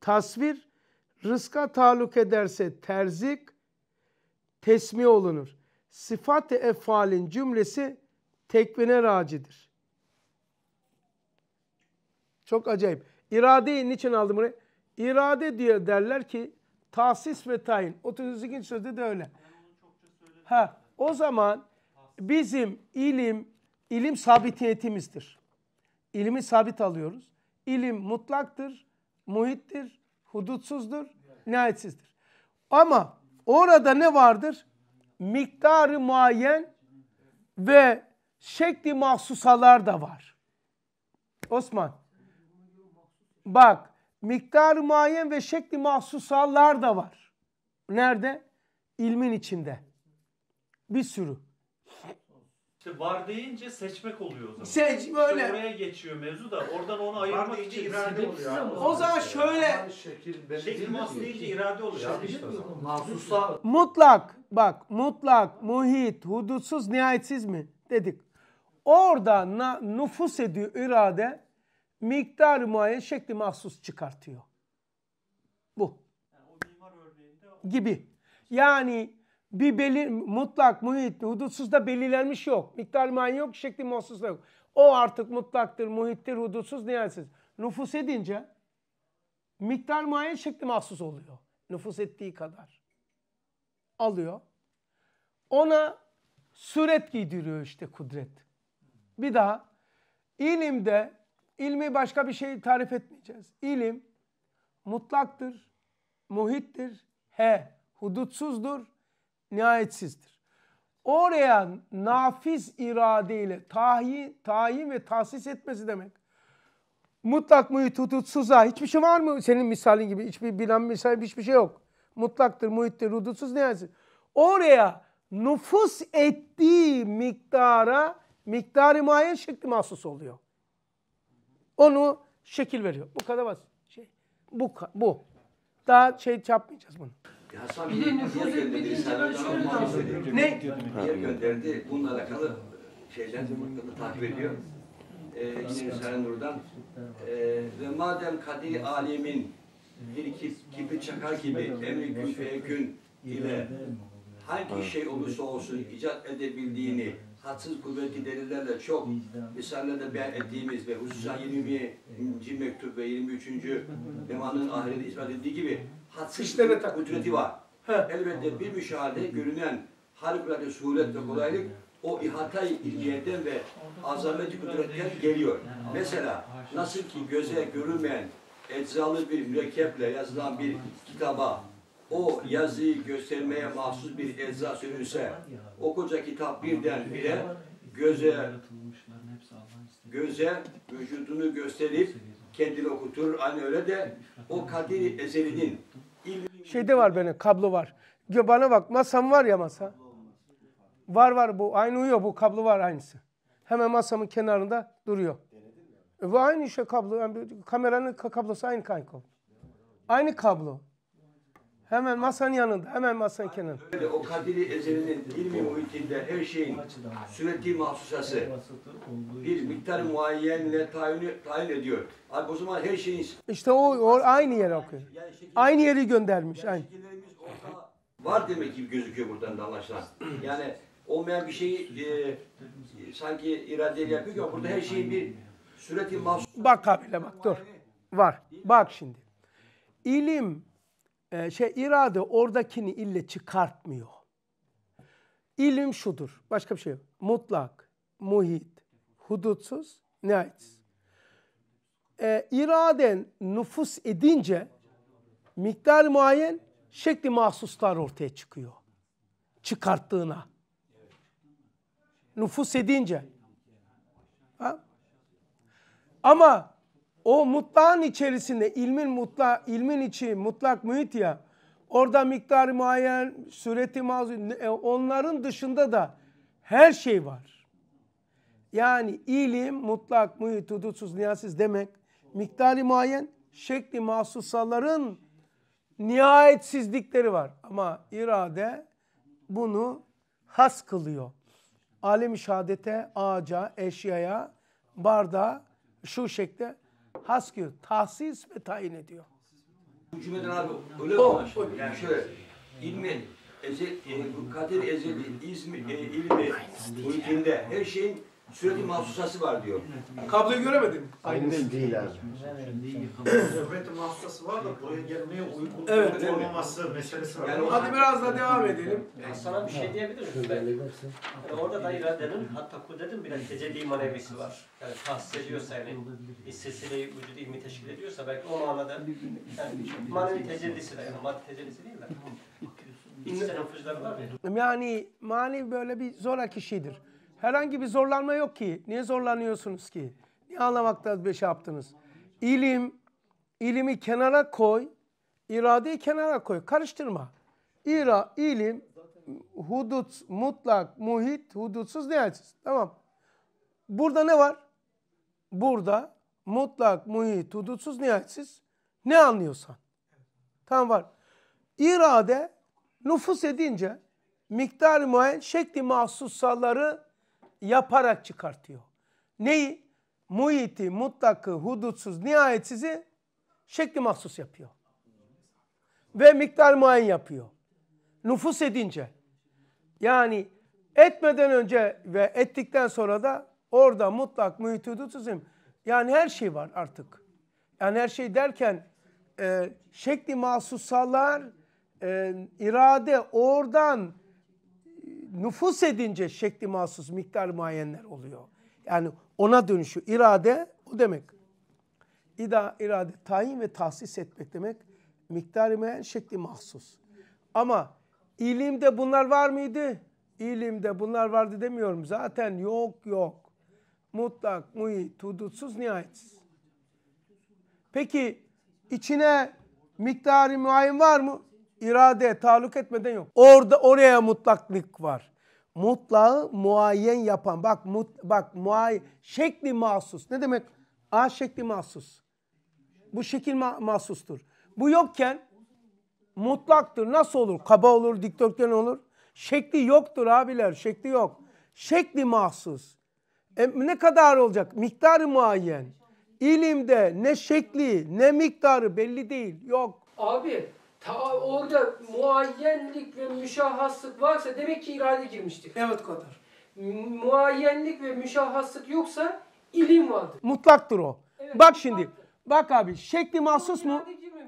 tasvir rızka taluk ederse terzik tesmi olunur. Sıfat-ı efalin cümlesi tekvine racidir. Çok acayip. İradeyi niçin aldım buraya? İrade diye derler ki tahsis ve tayin. 32. sözde de öyle. Ha, o zaman bizim ilim, ilim sabitiyetimizdir. İlimi sabit alıyoruz. İlim mutlaktır, muhittir, hudutsuzdur, nihayetsizdir. Ama orada ne vardır? Miktarı muayyen ve şekli mahsusalar da var. Osman, bak miktarı muayyen ve şekli mahsusallar da var. Nerede? İlmin içinde. Bir sürü. İşte var deyince seçmek oluyor o zaman. Seç böyle. İşte oraya geçiyor mevzu da oradan onu ayırmak için irade oluyor. Abi. O zaman şöyle. Şekil, şekil mahsus deyince irade oluyor. Şekil Mahsuslar. Mutlak bak mutlak, muhit, hudutsuz, nihayetsiz mi dedik. Orada na, nüfus ediyor irade miktar muayyen şekli mahsus çıkartıyor. Bu. gibi. Yani bir belir mutlak, muhit, hudutsuz da belirlenmiş yok. Miktar muayyen yok, şekli mahsus da yok. O artık mutlaktır, muhittir, hudutsuz, nihayetsiz. Nüfus edince miktar muayyen şekli mahsus oluyor. Nüfus ettiği kadar. Alıyor. Ona suret giydiriyor işte kudret. Bir daha ilimde İlmi başka bir şey tarif etmeyeceğiz. İlim mutlaktır, muhittir, he, hudutsuzdur, nihayetsizdir. Oraya nafiz iradeyle tayin, tayin ve tahsis etmesi demek. Mutlak muhit hudutsuza hiçbir şey var mı senin misalin gibi? Hiçbir bilen misal hiçbir şey yok. Mutlaktır, muhittir, hudutsuz, nihayetsiz. Oraya nüfus ettiği miktara miktarı mayen şekli mahsus oluyor. Onu şekil veriyor. Bu kadar basit. Şey, bu, bu. Daha şey yapmayacağız bunu. Bir de nüfuz etmediğince ben şöyle davranıyorum. Ne? Bir gönderdi. Bununla alakalı şeyden takip ediyor. Ee, yine Hüseyin Nur'dan. Ee, ve madem kadi alemin bir kipi çakar gibi emri gün feyekün ile hangi şey olursa olsun icat edebildiğini hatsız kuvvetli delillerle çok misalle de beyan ettiğimiz ve hususan 20. mektup ve 23. demanın ahireti ispat ettiği gibi hatsız kudreti var. Elbette bir müşahede görünen harikulade suhulet ve kolaylık o ihatay ilgiyetten ve azameti kudretten geliyor. Mesela nasıl ki göze görünmeyen eczalı bir mürekkeple yazılan bir kitaba o yazıyı göstermeye mahsus bir ecza sürünse o koca kitap birden bire göze göze vücudunu gösterip kendini okutur. Aynı öyle de o kadir ezelinin şeyde var benim kablo var. Diyor bana bak masam var ya masa. Var var bu aynı uyuyor bu kablo var aynısı. Hemen masamın kenarında duruyor. Ve aynı işte kablo yani kameranın kablosu aynı kanka. Aynı kablo. Hemen masanın yanında, hemen masanın kenarında. Öyle, o kadiri ezelinin, ilmi muhitinde her şeyin sünneti mahsusası bir miktar muayyenle tayin, tayin ediyor. Abi o zaman her şeyin... İşte o, o aynı yere okuyor. Yani aynı yeri göndermiş. Yani aynı. Var demek gibi gözüküyor buradan da anlaşılan. Yani olmayan bir şeyi e, sanki iradeyle yapıyor ki burada her şeyin bir sureti mahsus. Bak kabile bak dur. Var. Bak şimdi. İlim e, şey irade oradakini ille çıkartmıyor. İlim şudur. Başka bir şey yok. Mutlak, muhit, hudutsuz, nihayetsiz. E, ee, İraden nüfus edince miktar muayen şekli mahsuslar ortaya çıkıyor. Çıkarttığına. Nüfus edince. Ha? Ama o mutlağın içerisinde ilmin mutlak, ilmin içi mutlak mühit ya. Orada miktarı muayyen, sureti mazun, e, onların dışında da her şey var. Yani ilim mutlak, mühit hudutsuz, nihayetsiz demek. Miktarı muayyen, şekli mahsusaların nihayetsizlikleri var. Ama irade bunu has kılıyor. Alem-i şehadete, ağaca, eşyaya, bardağa şu şekilde haskir, tahsis ve tayin ediyor. Bu cümleden abi öyle mi oh. anlaşılıyor? Yani şöyle, ilmin, ezel, e, kadir ezeli, izmi, e, ilmi, ulkinde her şeyin Sürekli mahsusası var diyor. Kabloyu göremedim. Aynı değil. değil abi. Sohbetin mahsusası var da buraya gelmeye uygun evet, olmaması meselesi var. Yani hadi biraz daha devam edelim. Ben sana bir şey diyebilir miyim? Yani orada da iradenin hatta kudetin bile tecelli manevisi var. Yani tahsis ediyorsa yani hissesiyle vücudu ilmi teşkil ediyorsa belki o manada yani manevi tecellisi de yani maddi tecellisi değil de. İçsel nüfuzları var ya. Yani manevi böyle bir zoraki şeydir. Herhangi bir zorlanma yok ki. Niye zorlanıyorsunuz ki? Niye anlamakta beş şey yaptınız? İlim, ilimi kenara koy, iradeyi kenara koy. Karıştırma. İra, ilim, hudut, mutlak, muhit, hudutsuz, nihayetsiz. Tamam. Burada ne var? Burada mutlak, muhit, hudutsuz, nihayetsiz. Ne anlıyorsan. Tamam var. İrade nüfus edince miktar muayen şekli mahsussaları yaparak çıkartıyor. Neyi? Muhiti, mutlakı, hudutsuz, nihayetsizi şekli mahsus yapıyor. Ve miktar muayen yapıyor. Nüfus edince. Yani etmeden önce ve ettikten sonra da orada mutlak muhit hudutsuz. Yani her şey var artık. Yani her şey derken e, şekli mahsusalar, e, irade oradan nüfus edince şekli mahsus miktar muayenler oluyor. Yani ona dönüşü irade o demek. İda, irade tayin ve tahsis etmek demek. Miktar muayen şekli mahsus. Ama ilimde bunlar var mıydı? İlimde bunlar vardı demiyorum. Zaten yok yok. Mutlak, muhit, hudutsuz, nihayetsiz. Peki içine miktarı muayen var mı? irade taluk etmeden yok. Orada oraya mutlaklık var. Mutlağı muayyen yapan. Bak mut, bak muay şekli mahsus. Ne demek? A şekli mahsus. Bu şekil ma mahsustur. Bu yokken mutlaktır. Nasıl olur? Kaba olur, dikdörtgen olur. Şekli yoktur abiler. Şekli yok. Şekli mahsus. E, ne kadar olacak? Miktarı muayyen. İlimde ne şekli ne miktarı belli değil. Yok. Abi ta orada muayyenlik ve müşahhaslık varsa demek ki irade girmiştir. Evet kadar. Muayyenlik ve müşahhaslık yoksa ilim vardır. Mutlaktır o. Evet, bak mutlaktır. şimdi. Bak abi şekli mahsus mu?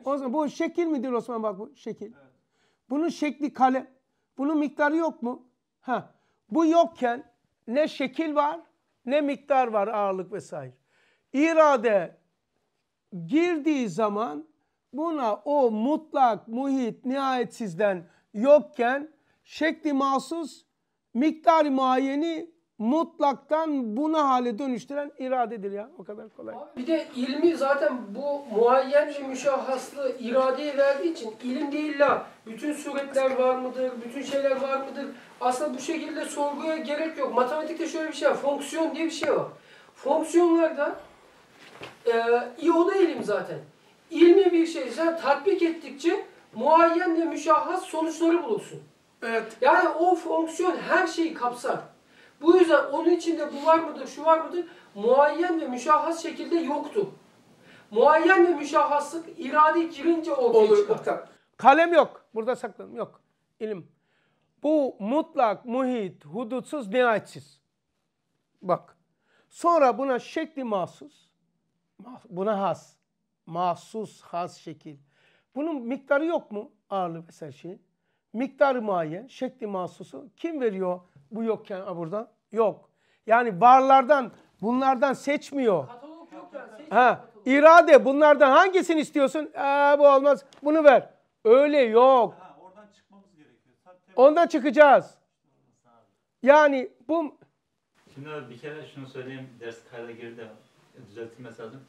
O zaman bu şekil midir Osman bak bu şekil. Evet. Bunun şekli kale. Bunun miktarı yok mu? Ha. Bu yokken ne şekil var ne miktar var ağırlık vesaire. İrade girdiği zaman buna o mutlak muhit nihayetsizden yokken şekli mahsus miktar muayeni mutlaktan buna hale dönüştüren iradedir ya. O kadar kolay. Abi bir de ilmi zaten bu muayyen ve müşahhaslı iradeye verdiği için ilim değil la. Bütün suretler var mıdır? Bütün şeyler var mıdır? Aslında bu şekilde sorguya gerek yok. Matematikte şöyle bir şey var. Fonksiyon diye bir şey var. Fonksiyonlarda e, iyoda ilim zaten ilmi bir şey şeyse tatbik ettikçe muayyen ve müşahhas sonuçları bulursun. Evet. Yani o fonksiyon her şeyi kapsar. Bu yüzden onun içinde bu var mıdır, şu var mıdır? Muayyen ve müşahhas şekilde yoktu. Muayyen ve müşahhaslık irade girince ortaya Olur, çıkar. Mutlak. Kalem yok. Burada saklanım yok. İlim. Bu mutlak, muhit, hudutsuz, nihayetsiz. Bak. Sonra buna şekli mahsus, buna has mahsus has şekil. Bunun miktarı yok mu ağırlığı mesela şey? Miktarı muayyen, şekli mahsusu. Kim veriyor bu yokken burada? Yok. Yani varlardan, bunlardan seçmiyor. Katalog yok yani. Seçmiyor. Ha, irade bunlardan hangisini istiyorsun? Ee, bu olmaz. Bunu ver. Öyle yok. Ha, oradan çıkmamız gerekiyor. Ondan çıkacağız. Yani bu... Şimdi abi bir kere şunu söyleyeyim. Ders kayda girdi. Düzeltilmesi lazım.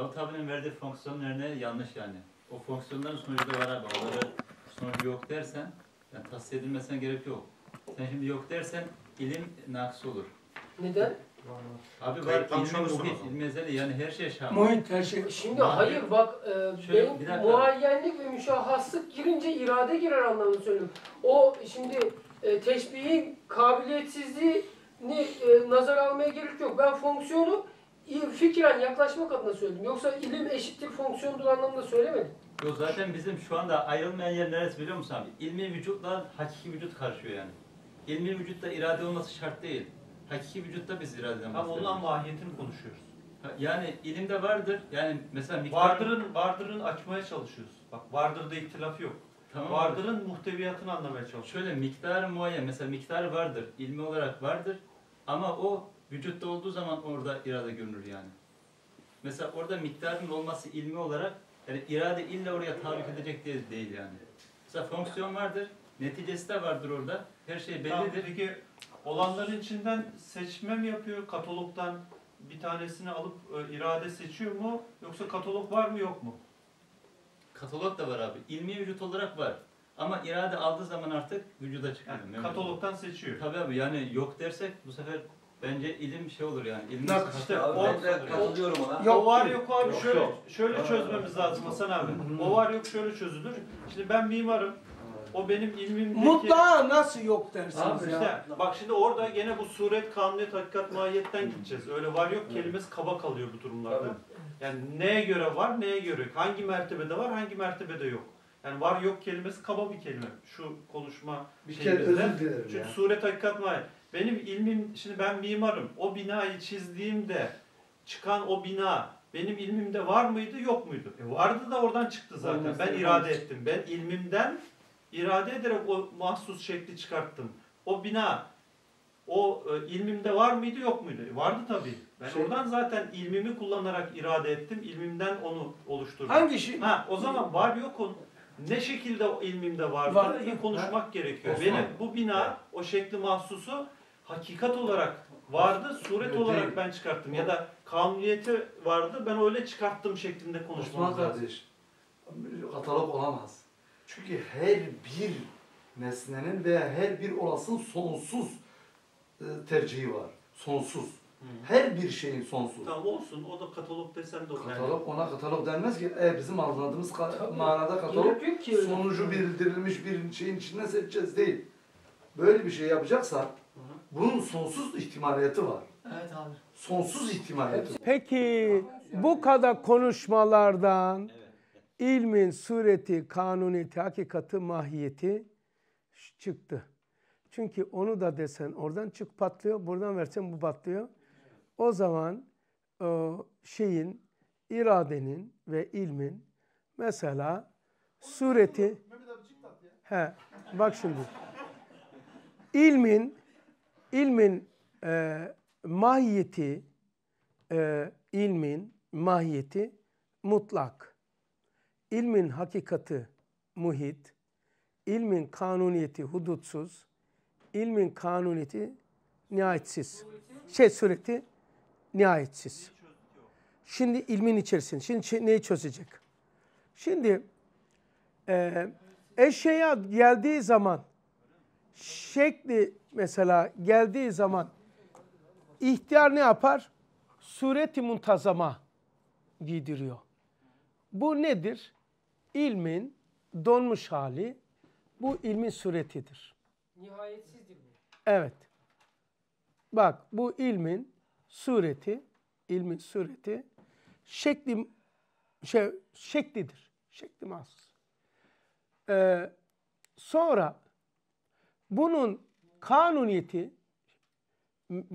Davut abinin verdiği fonksiyonlarına yanlış yani. O fonksiyonların sonucu da var abi. Onları sonucu yok dersen, yani tahsis edilmesine gerek yok. Sen şimdi yok dersen ilim naksı olur. Neden? Abi bak Kayıp ilmi muhit, ilmezeli yani her şey şamil. Muhit her şey. Şimdi Abi- hayır bak e, Şöyle, benim bir muayyenlik ve müşahhaslık girince irade girer anlamını söylüyorum. O şimdi e, teşbihin kabiliyetsizliğini e, nazar almaya gerek yok. Ben fonksiyonu fikren yaklaşmak adına söyledim. Yoksa ilim eşittir fonksiyondur anlamında söylemedim. yo zaten bizim şu anda ayrılmayan yer neresi biliyor musun abi? İlmi vücutla hakiki vücut karışıyor yani. İlmi vücutta irade olması şart değil. Hakiki vücutta biz iradeden Tam bahsediyoruz. olan mahiyetini konuşuyoruz. Yani ilimde vardır. Yani mesela miktar... Vardır'ın vardır'ın açmaya çalışıyoruz. Bak Vardır'da ihtilaf yok. Tamam Vardır'ın muhteviyatını anlamaya çalışıyoruz. Şöyle miktar muayyen. Mesela miktar vardır. ilmi olarak vardır. Ama o Vücutta olduğu zaman orada irade görünür yani. Mesela orada miktarın olması ilmi olarak yani irade illa oraya tahrik edecek diye değil yani. Mesela fonksiyon vardır, neticesi de vardır orada. Her şey bellidir. Tamam, peki olanların içinden seçme mi yapıyor katalogdan? Bir tanesini alıp e, irade seçiyor mu? Yoksa katalog var mı yok mu? Katalog da var abi. İlmi vücut olarak var. Ama irade aldığı zaman artık vücuda çıkıyor. Yani, katalogdan seçiyor. Tabii abi yani yok dersek bu sefer Bence ilim şey olur yani. İlim Nak- işte o, katılıyorum ona. Yok, o var yok abi Yok, şöyle yok. şöyle çözmemiz lazım Hasan abi. O var yok şöyle çözülür. Şimdi ben mimarım. O benim ilmimdeki Mutlaka nasıl yok dersiniz Abi ya? işte bak şimdi orada gene bu suret, kanuniyet, hakikat, mahiyetten gideceğiz. Öyle var yok kelimesi kaba kalıyor bu durumlarda. Yani neye göre var, neye göre yok. Hangi mertebede var, hangi mertebede yok. Yani var yok kelimesi kaba bir kelime. Şu konuşma Bir kere özür dilerim Çünkü ya. suret, hakikat, mahiyet. Benim ilmim, şimdi ben mimarım. O binayı çizdiğimde çıkan o bina benim ilmimde var mıydı, yok muydu? E vardı da oradan çıktı zaten. Olması ben irade olmuş. ettim. Ben ilmimden irade ederek o mahsus şekli çıkarttım. O bina o e, ilmimde var mıydı, yok muydu? E vardı tabii. Ben şey, oradan zaten ilmimi kullanarak irade ettim. İlmimden onu oluşturdum. Hangi şey? Ha, o zaman var yok onu ne şekilde ilmimde vardı, vardı. iyi konuşmak ha? gerekiyor. Osman. Benim bu bina, ha. o şekli mahsusu hakikat olarak vardı, suret öyle olarak ben çıkarttım. Ya da kanuniyeti vardı, ben öyle çıkarttım şeklinde konuşmamız lazım. kardeş, katalog olamaz. Çünkü her bir nesnenin veya her bir olasının sonsuz e, tercihi var. Sonsuz. Her bir şeyin sonsuz. Tamam olsun. O da katalog desen de olur. Katalog ona katalog denmez ki. E, bizim anladığımız ka- Tabii. manada katalog ki sonucu bildirilmiş bir şeyin içinden seçeceğiz değil. Böyle bir şey yapacaksa bunun sonsuz ihtimaliyeti var. Evet abi. Sonsuz ihtimaliyeti Peki bu kadar konuşmalardan ilmin sureti, kanuniyeti, hakikati, mahiyeti çıktı. Çünkü onu da desen oradan çık patlıyor, buradan versen bu patlıyor. O zaman e, şeyin, iradenin ve ilmin mesela sureti... He, bak şimdi. İlmin ilmin e, mahiyeti, e, ilmin mahiyeti mutlak, ilmin hakikati muhit, ilmin kanuniyeti hudutsuz, ilmin kanuniyeti nihayetsiz. Şey sureti nihayetsiz. Şimdi ilmin içerisinde. Şimdi neyi çözecek? Şimdi e, eşeğe geldiği zaman şekli mesela geldiği zaman ihtiyar ne yapar? Sureti muntazama giydiriyor. Bu nedir? İlmin donmuş hali bu ilmin suretidir. Nihayetsizdir bu. Evet. Bak bu ilmin sureti, ilmin sureti şekli şey şeklidir. Şekli mahsus. Ee, sonra bunun kanuniyeti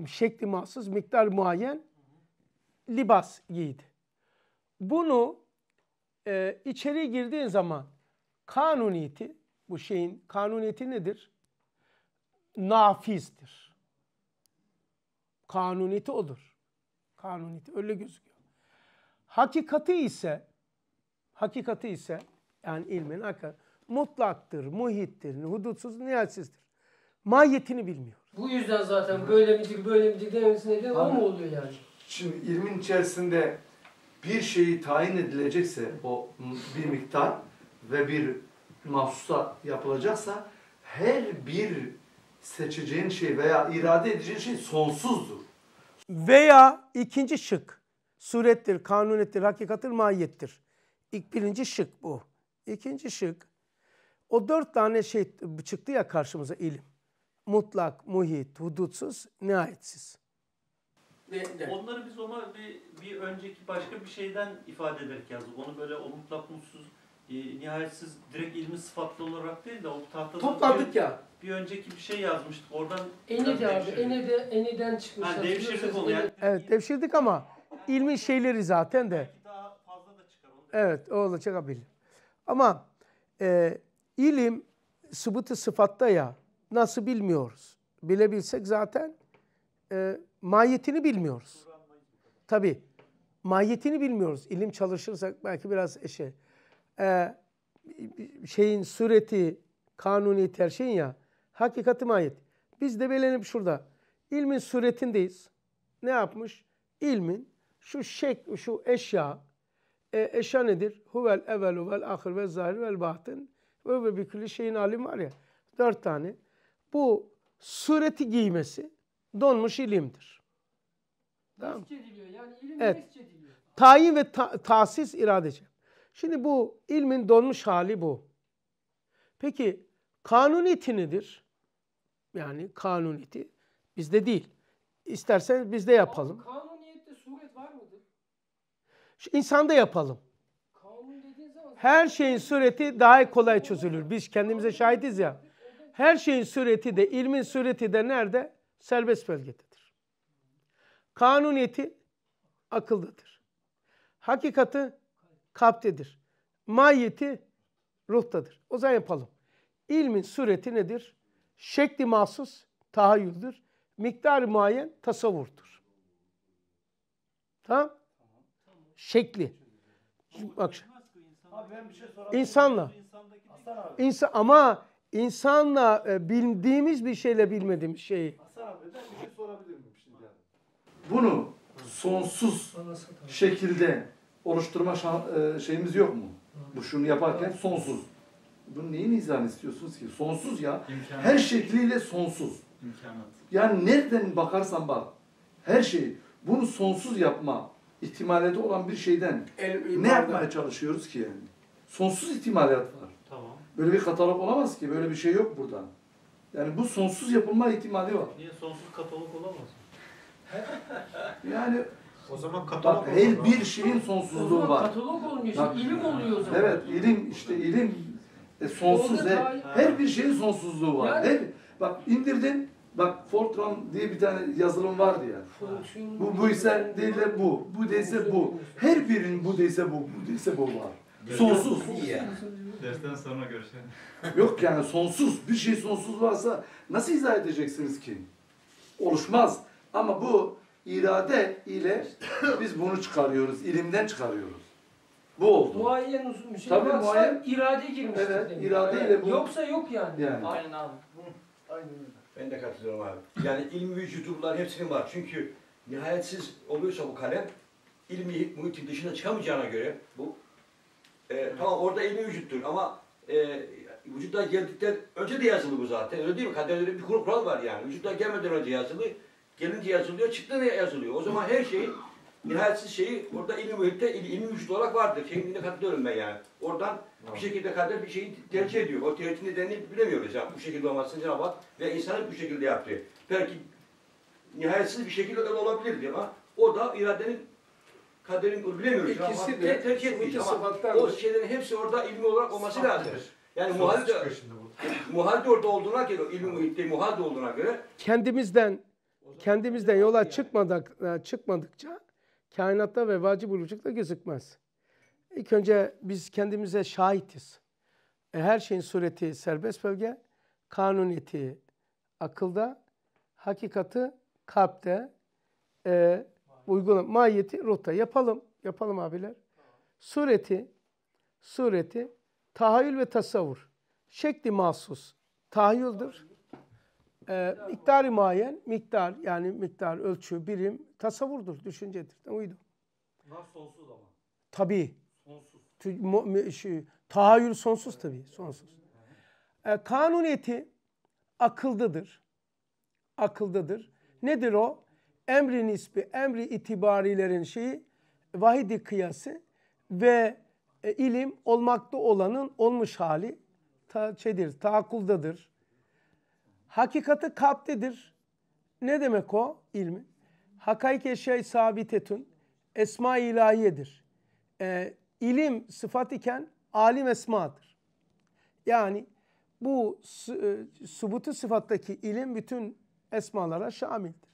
şekli mahsus, miktar muayyen libas giydi. Bunu e, içeri girdiğin zaman kanuniyeti, bu şeyin kanuniyeti nedir? Nafizdir. Kanuniyeti odur. Kanuniyeti öyle gözüküyor. Hakikati ise, hakikati ise yani ilmin hakikati mutlaktır, muhittir, hudutsuz, nihayetsizdir mahiyetini bilmiyor. Bu yüzden zaten böyle midir böyle midir demesine de o mu oluyor yani? Şimdi ilmin içerisinde bir şeyi tayin edilecekse o bir miktar ve bir mahsusa yapılacaksa her bir seçeceğin şey veya irade edeceğin şey sonsuzdur. Veya ikinci şık surettir, kanunettir, hakikattir, mahiyettir. İlk birinci şık bu. İkinci şık o dört tane şey çıktı ya karşımıza ilim mutlak, muhit, hudutsuz, nihayetsiz. Onları biz ona bir, bir önceki başka bir şeyden ifade ederek yazdık. Onu böyle o mutlak mutsuz, e, nihayetsiz direkt ilmi sıfatlı olarak değil de o tahtada Topladık bir, ya. bir önceki bir şey yazmıştık. Oradan Enide abi, enide, eniden çıkmış. Ha, devşirdik onu yani. Evet devşirdik ama ilmin şeyleri zaten de. Daha fazla da çıkar. Onu evet o da olabilir. Ama e, ilim sıbıtı sıfatta ya Nasıl bilmiyoruz. Bilebilsek zaten e, mahiyetini bilmiyoruz. Tabi mahiyetini bilmiyoruz. İlim çalışırsak belki biraz eşe e, şeyin sureti, kanuni ter şeyin ya hakikati mahiyet. Biz de belenip şurada ilmin suretindeyiz. Ne yapmış? İlmin şu şek, şu eşya, e, eşya nedir? Huvel evvelu vel ahir ve zahir vel batın ve bi külli şeyin alim var ya. Dört tane bu sureti giymesi donmuş ilimdir. Tamam. yani ilim evet. Tayin ve ta tahsis iradeci. Şimdi bu ilmin donmuş hali bu. Peki kanuniti nedir? Yani kanuniti bizde değil. İsterseniz bizde yapalım. kanuniyette suret var mıdır? Şu insanda yapalım. Her şeyin sureti daha kolay çözülür. Biz kendimize şahidiz ya her şeyin sureti de, ilmin sureti de nerede? Serbest bölgededir. Kanuniyeti akıldadır. Hakikatı kalptedir. Mahiyeti ruhtadır. O zaman yapalım. İlmin sureti nedir? Şekli mahsus tahayyüldür. Miktar muayyen tasavvurdur. Tamam? Şekli. Bak. Abi ben bir şey İnsanla. İnsan ama insanla e, bildiğimiz bir şeyle bilmediğimiz şeyi. Hasan bir şey sorabilir şimdi? Bunu sonsuz şekilde oluşturma şan, e, şeyimiz yok mu? Bu şunu yaparken sonsuz. Bunun neyin izahını istiyorsunuz ki? Sonsuz ya. İmkanat. Her şekliyle sonsuz. İmkanat. Yani nereden bakarsan bak. Her şeyi. Bunu sonsuz yapma ihtimaliyeti olan bir şeyden El, ne yapmaya çalışıyoruz ki yani? Sonsuz ihtimaliyet var. Böyle bir katalog olamaz ki. Böyle bir şey yok burada. Yani bu sonsuz yapılma ihtimali var. Niye sonsuz katalog olamaz? yani o zaman katalog bak, her bir şeyin sonsuzluğu var. O zaman katalog olmuyor. Bak, ilim oluyor o zaman. Evet ilim işte ilim e, sonsuz. E, her, her bir şeyin sonsuzluğu var. Yani, her, bak indirdin Bak Fortran diye bir tane yazılım vardı ya. Bu, bu ise değil de bu. Bu değilse bu. Her birinin bu değilse bu. Bu değilse bu var. Sonsuz. İyi şey Dersten sonra görüşelim. Yok yani sonsuz. Bir şey sonsuz varsa nasıl izah edeceksiniz ki? Oluşmaz. Ama bu irade ile biz bunu çıkarıyoruz. ilimden çıkarıyoruz. Bu oldu. Muayyen uzun bir şey Tabii varsa muayyen, irade girmiştir. Evet, demek. irade ile bu. Yoksa yok yani. yani. Aynen abi. Aynen öyle. Ben de katılıyorum abi. Yani ilm vücudu hepsinin var. Çünkü nihayetsiz oluyorsa bu kalem ilmi muhitin dışına çıkamayacağına göre bu e, tamam orada ilmi vücuttur ama e, vücuttan geldikten önce de yazılı bu zaten. Öyle değil mi? Kaderlerin bir kural var yani. Vücuttan gelmeden önce yazılı, gelince yazılıyor, çıktığında yazılıyor. O zaman her şey, nihayetsiz şeyi orada ilmi muhitte, ilmi vücut olarak vardır. kendine katılıyorum ben yani. Oradan bir şekilde kader bir şeyi tercih ediyor. O tercih nedenini bilemiyoruz. ya bu şekilde olmasını Cenab-ı Hak ve insanı bu şekilde yaptı. Belki nihayetsiz bir şekilde olabilir diye ama o da iradenin kaderin bilemiyoruz. İkisi de terk te etmiş o şeylerin hepsi orada ilmi olarak olması lazım. Yani muhal de, muhal de orada olduğuna göre, ilmi muhitte muhal olduğuna göre. Kendimizden, kendimizden yola yani. çıkmadık, e, çıkmadıkça kainatta ve vacib buluşukta gözükmez. İlk önce biz kendimize şahitiz. E, her şeyin sureti serbest bölge, kanuniyeti akılda, hakikati kalpte, e, uygulama mahiyeti rota yapalım. Yapalım abiler. Sureti sureti tahayyül ve tasavvur. Şekli mahsus. Tahayyüldür. E, miktarı mayen, miktar yani miktar, ölçü, birim tasavvurdur, düşüncedir. Uydu. Bunlar sonsuz ama. Tabii. Sonsuz. Tahayyül sonsuz tabii, sonsuz. E, kanuniyeti akıldadır. Akıldadır. Nedir o? emri nisbi, emri itibarilerin şeyi vahidi kıyası ve e, ilim olmakta olanın olmuş hali ta, şeydir, taakkuldadır. Hakikati kaptedir. Ne demek o ilmi? Hakaik eşyayı sabitetün esma ilahiyedir. E, ilim sıfat iken alim esmadır. Yani bu e, subutu sıfattaki ilim bütün esmalara şamildir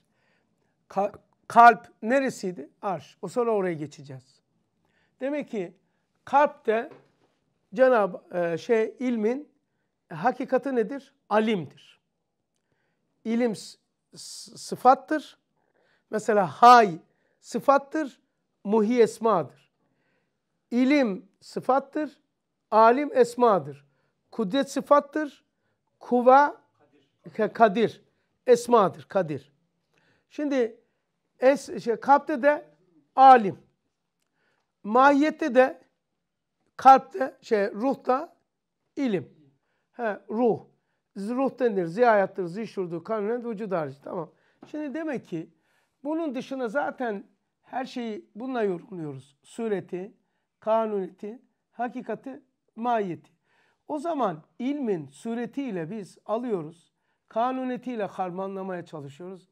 kalp neresiydi? Arş. O sonra oraya geçeceğiz. Demek ki kalp de Cenab e, şey ilmin hakikati nedir? Alimdir. İlim sıfattır. Mesela hay sıfattır, muhi esmadır. İlim sıfattır, alim esmadır. Kudret sıfattır, kuva kadir, kadir esmadır, kadir. Şimdi es, şey, kalpte de alim. Mahiyette de kalpte şey ruhta ilim. He, ruh. Ruh denir. Ziyayattır, zişurdur, kanun, vücud harici. Tamam. Şimdi demek ki bunun dışına zaten her şeyi bununla yorumluyoruz. Sureti, kanuneti, hakikati, mahiyeti. O zaman ilmin suretiyle biz alıyoruz. Kanunetiyle harmanlamaya çalışıyoruz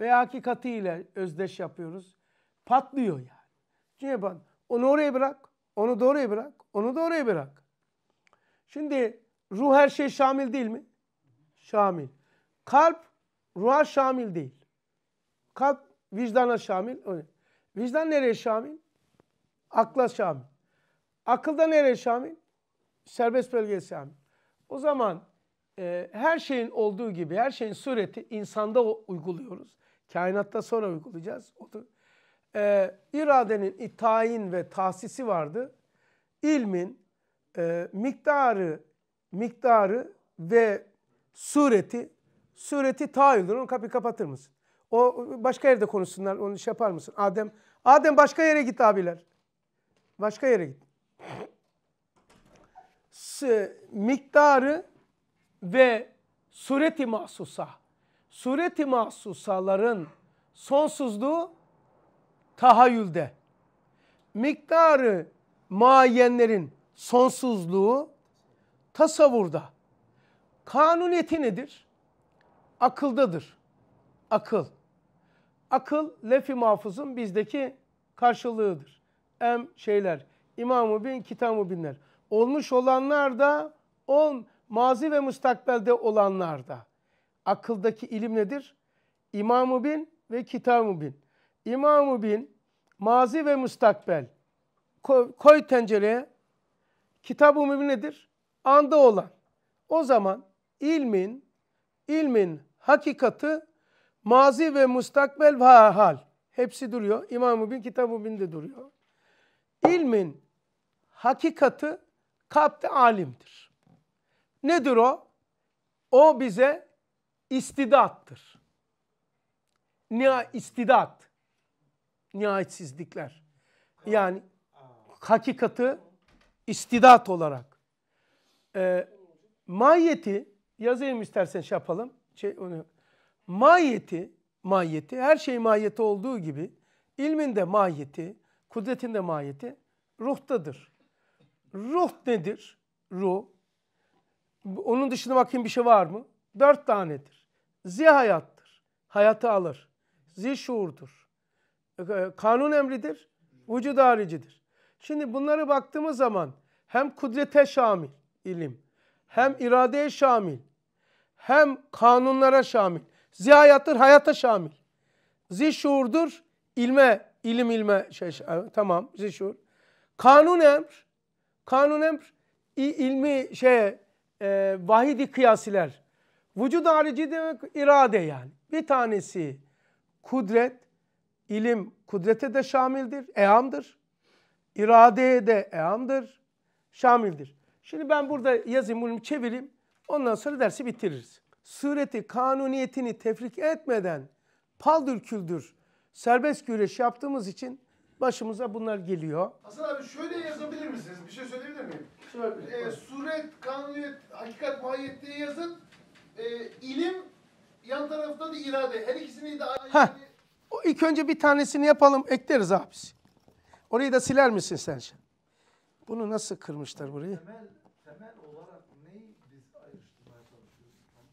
veya hakikatiyle özdeş yapıyoruz. Patlıyor yani. Cevap onu oraya bırak, onu da oraya bırak, onu da oraya bırak. Şimdi ruh her şey şamil değil mi? Şamil. Kalp ruha şamil değil. Kalp vicdana şamil. Vicdan nereye şamil? Akla şamil. Akılda nereye şamil? Serbest bölgeye şamil. O zaman e, her şeyin olduğu gibi her şeyin sureti insanda uyguluyoruz. Kainatta sonra uygulayacağız. Ee, iradenin itayin ve tahsisi vardı. İlmin e, miktarı miktarı ve sureti sureti tayildir. Onu kapıyı kapatır mısın? O başka yerde konuşsunlar. Onu iş şey yapar mısın? Adem Adem başka yere git abiler. Başka yere git. S, miktarı ve sureti mahsusa sureti mahsusaların sonsuzluğu tahayyülde. Miktarı muayyenlerin sonsuzluğu tasavvurda. Kanuniyeti nedir? Akıldadır. Akıl. Akıl lefi mahfuzun bizdeki karşılığıdır. Em şeyler, imamı bin, kitabı binler. Olmuş olanlar da on, mazi ve müstakbelde olanlar da. Akıldaki ilim nedir? İmamu bin ve kitabu bin. İmamu bin mazi ve müstakbel. Koy, koy tencereye. Kitab-ı mübin nedir? Anda olan. O zaman ilmin, ilmin hakikati mazi ve müstakbel ve hal. Hepsi duruyor. İmam-ı bin, kitab-ı bin de duruyor. İlmin hakikati kalpte alimdir. Nedir o? O bize istidattır. Niha istidat. Nihayetsizlikler. Yani hakikati istidat olarak. E, mahiyeti yazayım istersen şey yapalım. Şey, onu, mahiyeti, mahiyeti her şey mayeti olduğu gibi ilmin de mahiyeti, kudretin de mahiyeti ruhtadır. Ruh nedir? Ruh. Onun dışında bakayım bir şey var mı? Dört tanedir. Zi hayattır. Hayatı alır. Zi şuurdur. Ee, kanun emridir. Vücud haricidir. Şimdi bunları baktığımız zaman hem kudrete şamil ilim, hem iradeye şamil, hem kanunlara şamil. Zi hayattır, hayata şamil. Zi şuurdur, ilme, ilim ilme, şey, şey tamam zi şuur. Kanun emr, kanun emr ilmi şey e, vahidi kıyasiler, Vücud harici demek irade yani. Bir tanesi kudret, ilim kudrete de şamildir, eamdır. İradeye de eamdır, şamildir. Şimdi ben burada yazayım bunu çevireyim. Ondan sonra dersi bitiririz. Sureti kanuniyetini tefrik etmeden paldır küldür serbest güreş yaptığımız için başımıza bunlar geliyor. Hasan abi şöyle yazabilir misiniz? Bir şey söyleyebilir miyim? Şöyle. Ee, suret, kanuniyet, hakikat, mahiyet diye yazın e, ilim yan tarafta da irade. Her ikisini de aynı. Heh. O ilk önce bir tanesini yapalım ekleriz abisi. Orayı da siler misin sen şimdi? Bunu nasıl kırmışlar burayı? Temel, temel olarak neyi biz ayrıştırmaya çalışıyoruz?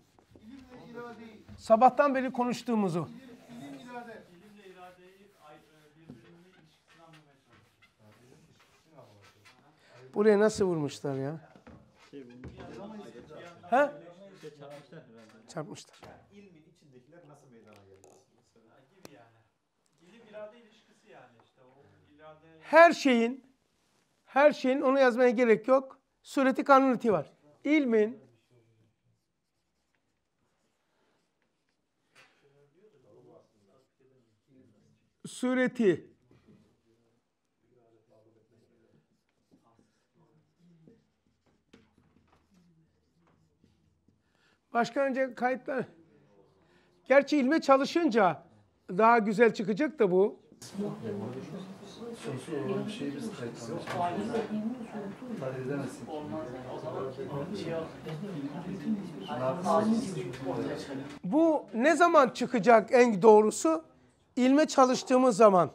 İlimle iradeyi. Sabahtan beri konuştuğumuzu. İlim, ilim irade. İlimle iradeyi e, birbirinin ilişkisini anlamaya çalışıyoruz. Buraya nasıl vurmuşlar ya? Şey, ha? Bize çarpmışlar herhalde. Çarpmışlar. Yani ilmin içindekiler nasıl meydana geldi? Ha, gibi yani. İlim irade ilişkisi yani işte. O irade... Her şeyin, her şeyin onu yazmaya gerek yok. Sureti kanun var. İlmin sureti Başka önce kayıtlar. Gerçi ilme çalışınca daha güzel çıkacak da bu. Bu ne zaman çıkacak en doğrusu? İlme çalıştığımız zaman.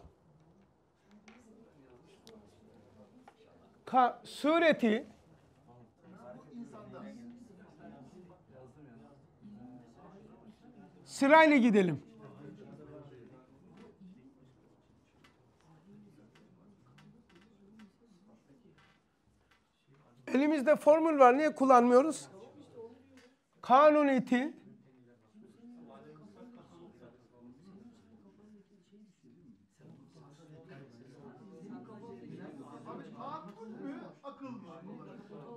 Ka sureti Sırayla gidelim. Elimizde formül var. Niye kullanmıyoruz? Kanuniyeti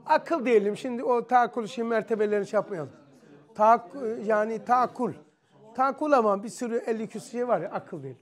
akıl diyelim. Şimdi o taakkul şey mertebelerini şey yapmayalım. Taak, yani taakkul. Takul ama bir sürü 50 küsur şey var ya akıl değil.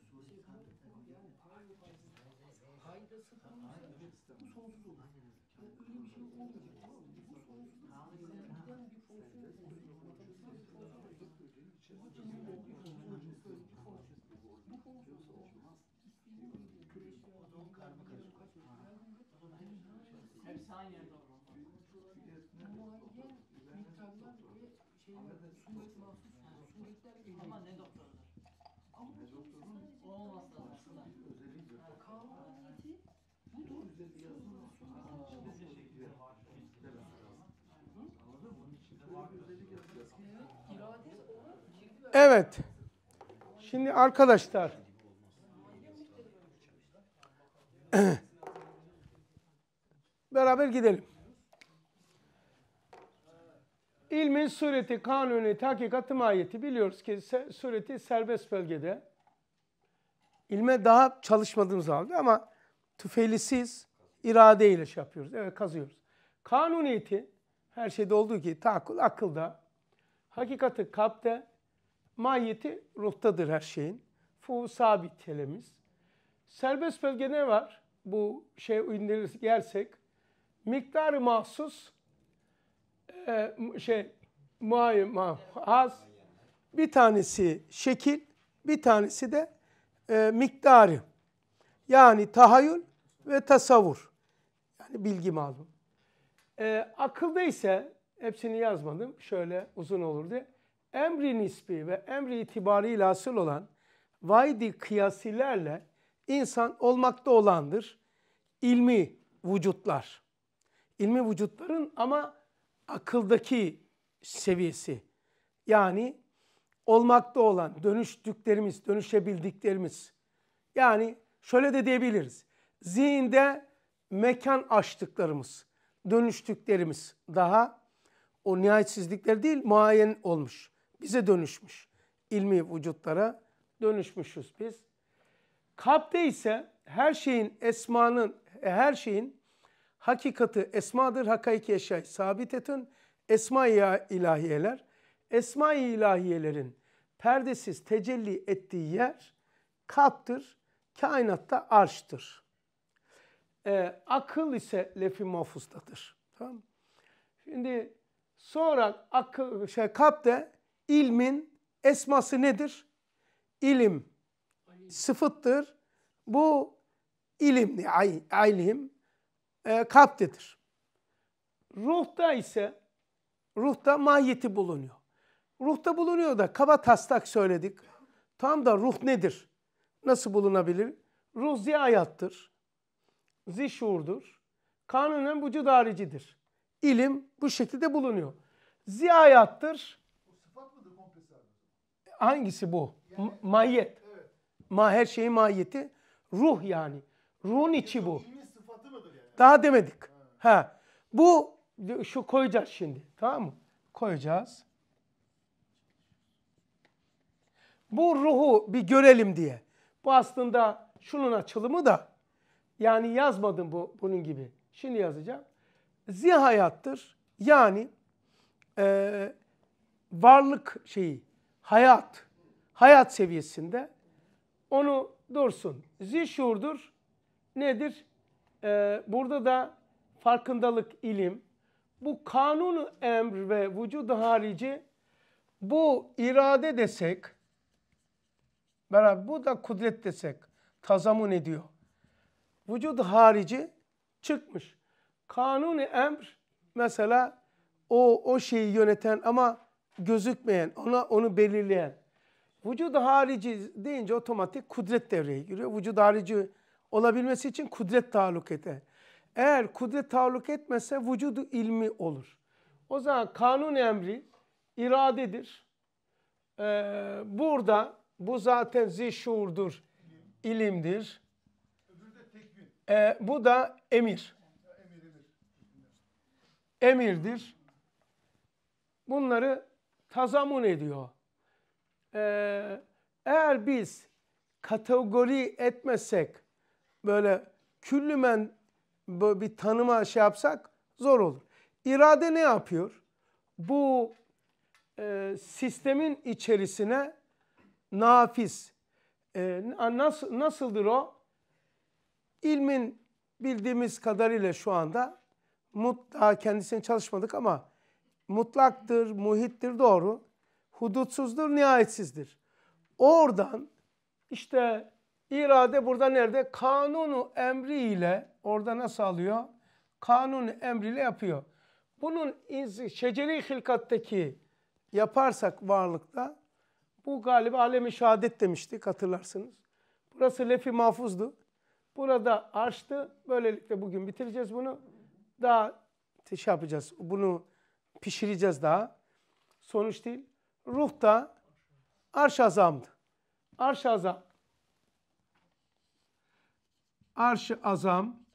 Suri kandıktan yani pay bu sonsuz olur. Yani öyle bir şey olmuyor. Evet. Şimdi arkadaşlar. beraber gidelim. İlmin sureti, kanuni, hakikati, mahiyeti. Biliyoruz ki sureti serbest bölgede. İlme daha çalışmadığımız halde ama tüfelisiz iradeyle şey yapıyoruz. Evet kazıyoruz. Kanuniyeti her şeyde olduğu gibi takıl akılda, hakikati kalpte, Mahiyeti ruhtadır her şeyin. Fu sabit kelimiz. Serbest bölge ne var? Bu şey indirir gelsek. Miktarı mahsus e, şey muayyen ma, bir tanesi şekil, bir tanesi de e, miktarı. Yani tahayyül ve tasavvur. Yani bilgi malum. E, akılda ise hepsini yazmadım. Şöyle uzun olur diye emri nispi ve emri itibariyle asıl olan vaydi kıyasilerle insan olmakta olandır. ilmi vücutlar. İlmi vücutların ama akıldaki seviyesi. Yani olmakta olan dönüştüklerimiz, dönüşebildiklerimiz. Yani şöyle de diyebiliriz. Zihinde mekan açtıklarımız, dönüştüklerimiz daha o nihayetsizlikler değil muayen olmuş bize dönüşmüş. İlmi vücutlara dönüşmüşüz biz. Kalpte ise her şeyin esmanın, her şeyin hakikati esmadır, hakaiki eşyayı sabitetün, esma-i ilahiyeler. Esma-i ilahiyelerin perdesiz tecelli ettiği yer kalptır, kainatta arştır. E, akıl ise lefi mahfuzdadır. Tamam Şimdi sonra akıl, şey, kalp de İlmin esması nedir? İlim sıfıttır. Bu ilimli, ilim e, kalptedir. Ruhta ise ruhta mahiyeti bulunuyor. Ruhta bulunuyor da kaba taslak söyledik. Tam da ruh nedir? Nasıl bulunabilir? Ruh ziyayattır. Zişurdur. Kanunen vücud haricidir. İlim bu şekilde bulunuyor. Ziyayattır. Hangisi bu? Yani, mahiyet. Evet. Ma her şeyin mahiyeti. Ruh yani. Ruhun içi bu. Daha demedik. Ha. ha. Bu şu koyacağız şimdi. Tamam mı? Koyacağız. Bu ruhu bir görelim diye. Bu aslında şunun açılımı da yani yazmadım bu bunun gibi. Şimdi yazacağım. Zihayattır. Yani e, varlık şeyi hayat, hayat seviyesinde onu dursun. Zişurdur nedir? Ee, burada da farkındalık, ilim, bu kanunu emr ve vücudu harici bu irade desek, beraber bu da kudret desek tazamun ediyor. Vücud harici çıkmış. Kanuni emr mesela o o şeyi yöneten ama gözükmeyen, ona onu belirleyen. Vücudu harici deyince otomatik kudret devreye giriyor. Vücudu harici olabilmesi için kudret taalluk eder. Eğer kudret taalluk etmezse vücudu ilmi olur. O zaman kanun emri iradedir. Ee, burada bu zaten zişurdur, ilimdir. Ee, bu da emir. Emirdir. Bunları tazamun ediyor. Ee, eğer biz kategori etmesek böyle küllümen böyle bir tanıma şey yapsak zor olur. İrade ne yapıyor? Bu e, sistemin içerisine nafis. E, nasıl, nasıldır o? İlmin bildiğimiz kadarıyla şu anda mut, daha kendisini çalışmadık ama mutlaktır, muhittir doğru. Hudutsuzdur, nihayetsizdir. Oradan işte irade burada nerede? Kanunu emriyle orada nasıl alıyor? Kanunu emriyle yapıyor. Bunun şeceri hilkattaki yaparsak varlıkta bu galiba alemi şehadet demiştik hatırlarsınız. Burası lefi mahfuzdu. Burada açtı. Böylelikle bugün bitireceğiz bunu. Daha şey yapacağız. Bunu pişireceğiz daha. Sonuç değil. Ruh da arş azamdı. Arş azam. Arş azam.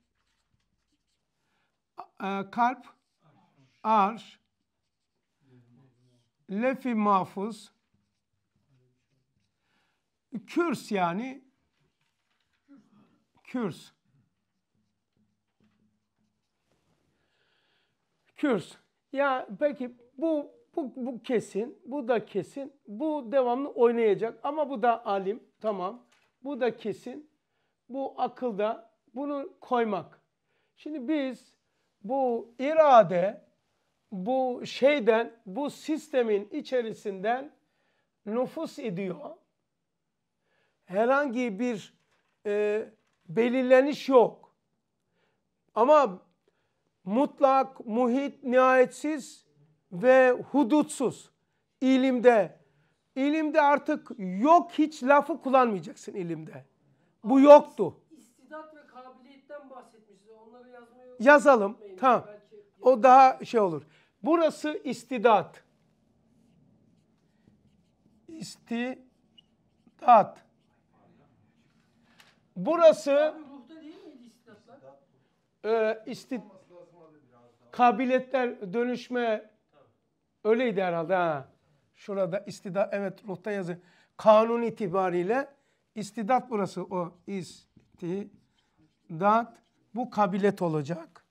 E, kalp. Arş. Lefi mahfuz. Kürs yani. Kürs. Kürs. Ya peki bu, bu, bu kesin, bu da kesin, bu devamlı oynayacak ama bu da alim, tamam. Bu da kesin, bu akılda bunu koymak. Şimdi biz bu irade, bu şeyden, bu sistemin içerisinden nüfus ediyor. Herhangi bir e, belirleniş yok. Ama mutlak, muhit, nihayetsiz ve hudutsuz ilimde. İlimde artık yok hiç lafı kullanmayacaksın ilimde. Bu Ama yoktu. İstidat ve kabiliyetten bahsetmişiz. Onları yazmayı yazalım. Unutmayın. Tamam. Belki... O daha şey olur. Burası istidat. İstidat. Burası Abi, ruhta değil miydi istidatlar? E, istidat kabiliyetler dönüşme öyleydi herhalde ha. Şurada istidat evet ruhta yazı. Kanun itibariyle istidat burası o istidat bu kabilet olacak.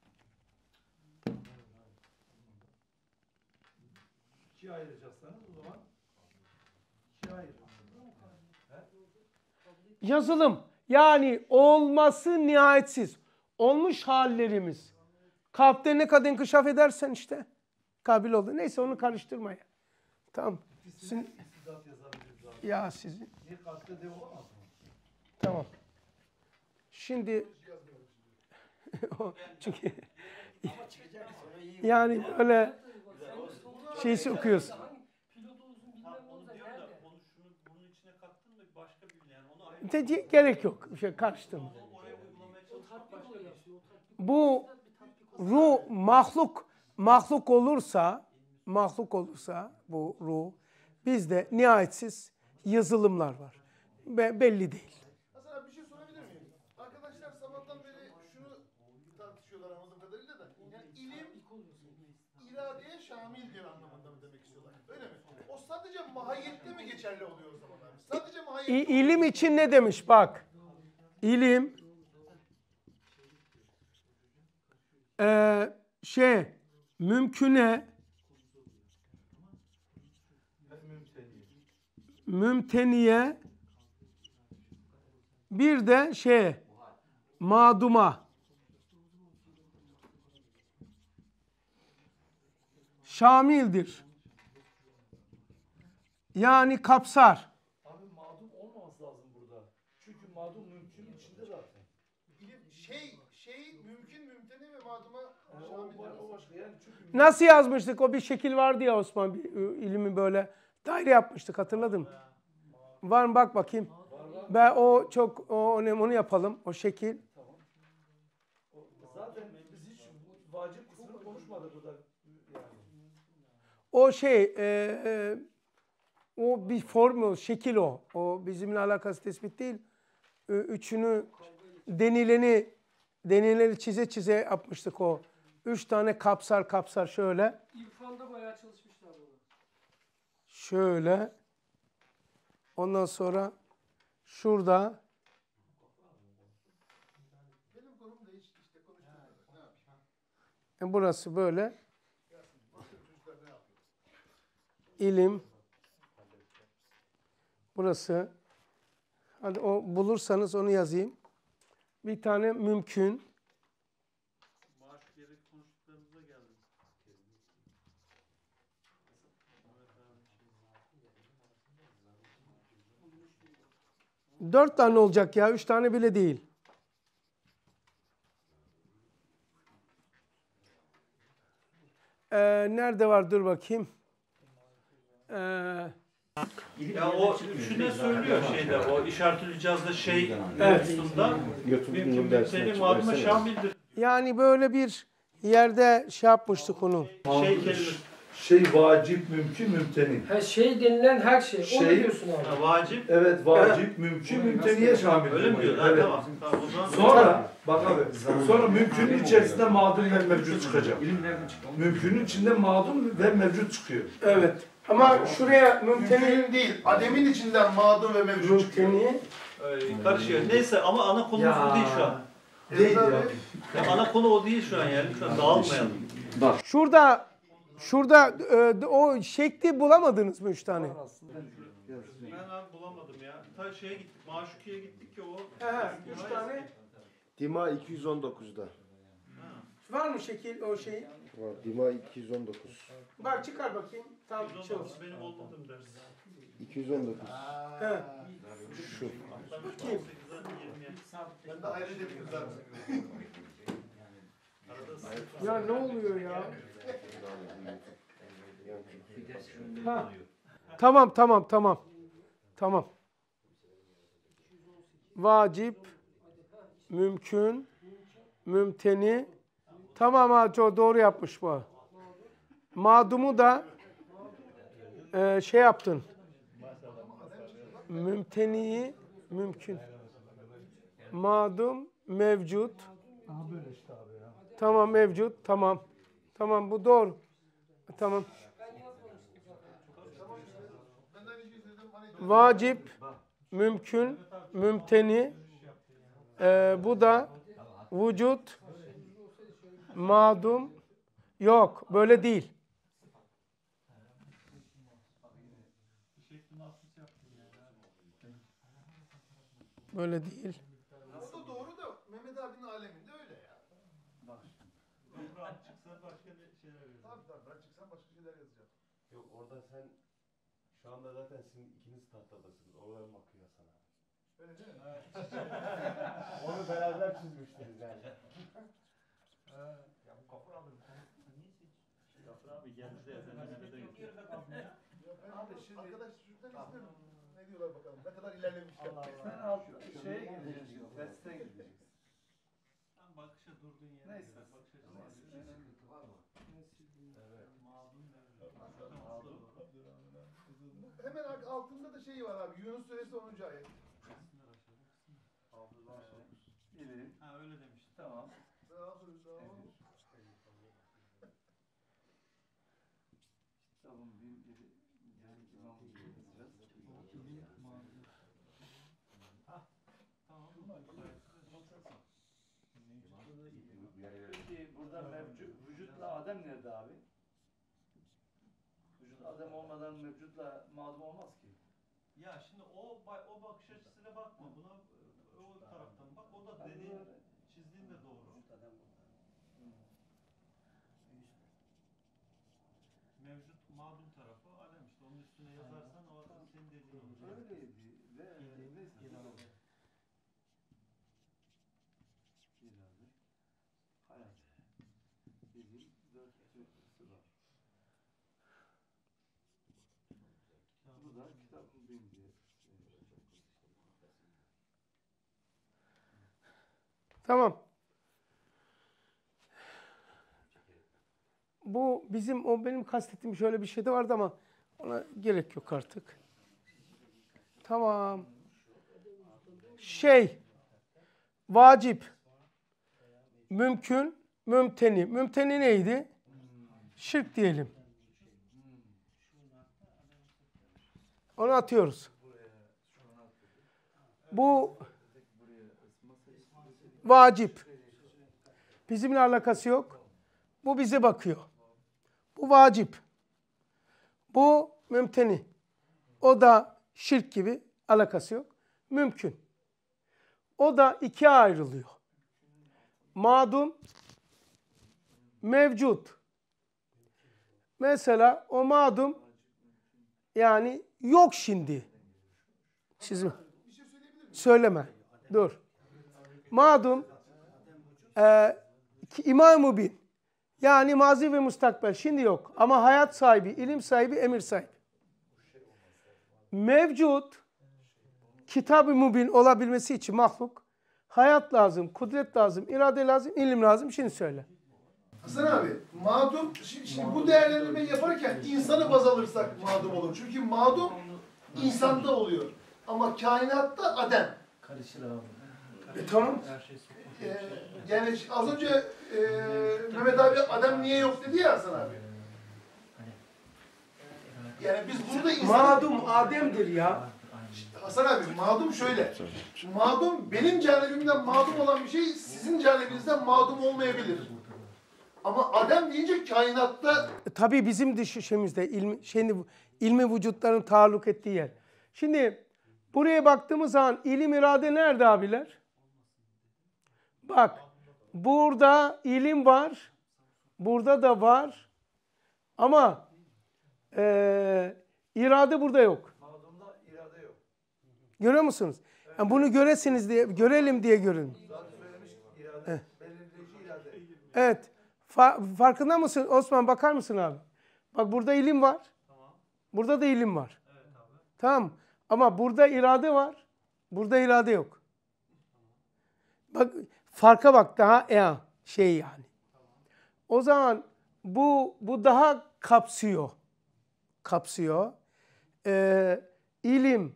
İkiye ayıracaksanız o zaman Yazılım yani olması nihayetsiz. Olmuş hallerimiz Kalpte ne kadar inkişaf edersen işte kabil oldu. Neyse onu karıştırma ya. Tamam. Sizin... Ya sizin. Tamam. Şimdi çünkü yani öyle şeysi okuyorsun. De, gerek yok. Bir şey karıştırma. Şey. Bu ruh mahluk mahluk olursa mahluk olursa bu ruh bizde nihayetsiz yazılımlar var. Be belli değil. Mesela bir şey sorabilir miyim? Arkadaşlar sabahtan beri şunu tartışıyorlar anladığım kadarıyla da. Yani ilim iradeye şamildir anlamında mı demek istiyorlar? Öyle mi? O sadece mahiyette mi geçerli oluyor o zaman abi? Sadece mahiyette. İlim için ne demiş bak. İlim e, şey mümküne mümteniye bir de şey maduma şamildir. Yani kapsar. Nasıl yazmıştık? O bir şekil vardı ya Osman bir ıı, ilimi böyle daire yapmıştık hatırladım Var mı bak bakayım. Ben o çok o önemli onu yapalım o şekil. O şey e, e, o bir formül, şekil o. O bizimle alakası tespit değil. Üçünü denileni denileni çize çize yapmıştık o. Üç tane kapsar kapsar şöyle. İrfan'da bayağı çalışmışlar bunu. Şöyle. Ondan sonra şurada. Yani e, burası böyle. İlim. Burası. Hadi o bulursanız onu yazayım. Bir tane mümkün. Dört tane olacak ya. Üç tane bile değil. Ee, nerede var? Dur bakayım. Ee, ya o şuna söylüyor şeyde o işaretli cihazda şey evet. mümkün mümkün malume şamildir. Yani böyle bir yerde şey yapmıştık onu. Şey kelimesi. Şey vacip, mümkün, mümteni. Her şey denilen her şey. Onu şey- diyorsun abi. Ha, vacip. Evet vacip, mümkün, mümteniye şamil. Öyle mi diyor? Evet. Tamam. Sonra bak abi sonra mümkünün içerisinde madun ve mevcut çıkacak. İlim Mümkünün içinde madun ve mevcut çıkıyor. Evet. Ama şuraya mümteninin değil. Ademin içinden mağdur ve mevcut çıkıyor. mümteni Ee, karışıyor. Neyse ama ana konu bu değil şu an. Değil ya. Ya ana konu o değil şu an yani. Şu an dağılmayalım. Şurada Şurada e, o şekli bulamadınız mı üç tane? Şey ben abi bulamadım ya. Ta şeye gittik, Maşuki'ye gittik ki o. He, üç tane. Dima 219'da. Var mı şekil o şey? Var. Dima 219. Bak çıkar bakayım. Tam şey Benim olmadım ders. 219. Ha. Şu. Bakayım. Ben de ayrıca bir kızar. Ya ne oluyor ya? Ha. Tamam tamam tamam. Tamam. Vacip, mümkün, mümteni. Tamam ha doğru yapmış bu. Madumu da e, şey yaptın. Mümteniyi mümkün. Madum mevcut. Tamam mevcut tamam. Tamam bu doğru. E, tamam. Vacip, mümkün, mümteni. Ee, bu da vücut, madum. Yok böyle değil. Böyle değil. Baba sen şu anda zaten sizin ikiniz tahtadasınız. Oradan bakıyor sana. Öyle değil mi? Onu beraber çizmiştiniz yani. ya bu kapur şey, abi niye seç? Kapur abi kendisi yazan Mehmet'e götürüyor. Abi şimdi... Arkadaş çocuklar izliyorum. Ne diyorlar bakalım? Ne kadar ilerlemişler. Allah Allah. Şeye gireceğiz. Şey var abi. Yunus suresi 10. ayet. Hafızdan Bilir. Ha öyle demişti. Tamam. Kitabın bin bir. Yani imam biraz. Ha. Tamam. Peki burada mevcut, vücutla Adem nerede abi? Vücut Adem olmadan mevcutla madem olmaz ki. Ya şimdi o o bakış açısı Tamam. Bu bizim, o benim kastettiğim şöyle bir şey de vardı ama ona gerek yok artık. Tamam. Şey, vacip, mümkün, mümteni. Mümteni neydi? Şirk diyelim. Onu atıyoruz. Bu vacip. Bizimle alakası yok. Bu bize bakıyor. Bu vacip. Bu mümteni. O da şirk gibi alakası yok. Mümkün. O da ikiye ayrılıyor. Madum, mevcut. Mesela o madum yani yok şimdi. Siz mi? Söyleme. Dur. Madum e, İmam-ı Bin yani mazi ve mustakbel şimdi yok ama hayat sahibi, ilim sahibi, emir sahibi. Mevcut kitab-ı mübin olabilmesi için mahluk hayat lazım, kudret lazım, irade lazım, ilim lazım. Şimdi söyle. Hasan abi, mağdum, şimdi, şimdi bu değerlendirme yaparken insanı baz alırsak mağdum olur. Çünkü mağdum insanda oluyor. Ama kainatta Adem. Karışır abi. E tamam. Ee, yani az önce e, Mehmet abi Adem niye yok dedi ya Hasan abi. Yani biz burada insan... Mağdum Adem'dir ya. Hasan abi mağdum şöyle. Mağdum benim cehennebimden mağdum olan bir şey sizin cehennebinizden mağdum olmayabilir. Ama Adem deyince kainatta... E, tabii bizim düşüncemizde ilmi, şeyini, ilmi vücutların taalluk ettiği yer. Şimdi buraya baktığımız zaman ilim irade nerede abiler? Bak burada ilim var. Burada da var. Ama e, irade burada yok. Mazlumda irade yok. Görüyor musunuz? Yani bunu göresiniz diye, görelim diye görün. Evet. Fa farkında mısın Osman bakar mısın abi? Bak burada ilim var. Tamam. Burada da ilim var. Evet abi. Tamam. Ama burada irade var. Burada irade yok. Tamam. Bak farka bak daha ya şey yani. Tamam. O zaman bu bu daha kapsıyor. Kapsıyor. Ee, ilim.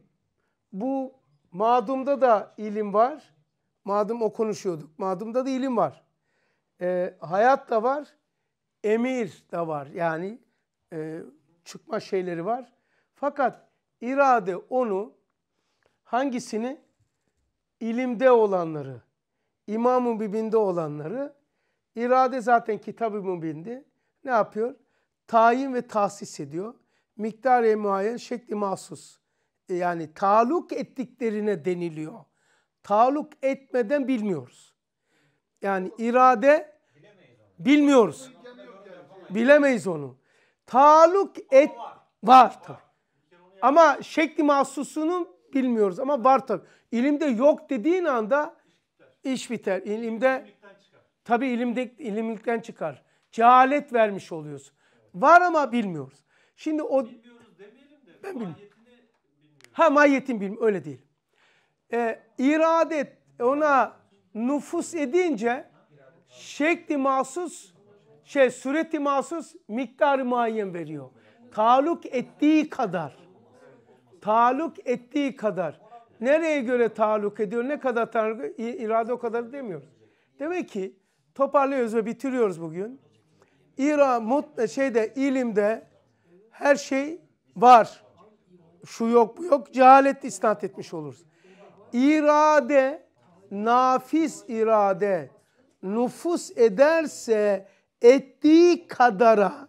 Bu madumda da ilim var. Madum o konuşuyorduk. Madumda da ilim var e, hayat da var, emir de var. Yani e, çıkma şeyleri var. Fakat irade onu hangisini? ilimde olanları, İmam-ı Mübin'de olanları, irade zaten Kitab-ı Mübin'de ne yapıyor? Tayin ve tahsis ediyor. Miktar-ı muayyen, şekli mahsus. E, yani taluk ettiklerine deniliyor. Taluk etmeden bilmiyoruz. Yani irade bilmiyoruz. Bilemeyiz onu. Taluk et var tabii. Ama şekli mahsusunu bilmiyoruz ama var tabii. İlimde yok dediğin anda iş biter. İlimde tabi ilimde ilimlikten çıkar. Cehalet vermiş oluyorsun. Var ama bilmiyoruz. Şimdi o ben bilmiyorum. Ha mahiyetin bilmiyorum öyle değil. Ee, irade ona nüfus edince şekli mahsus şey sureti mahsus miktarı muayyen veriyor. Taluk ettiği kadar. Taluk ettiği kadar. Nereye göre taluk ediyor? Ne kadar taluk? irade o kadar demiyoruz. Demek ki toparlıyoruz ve bitiriyoruz bugün. İra mut şeyde ilimde her şey var. Şu yok bu yok cehalet isnat etmiş oluruz. İrade nafis irade nüfus ederse ettiği kadara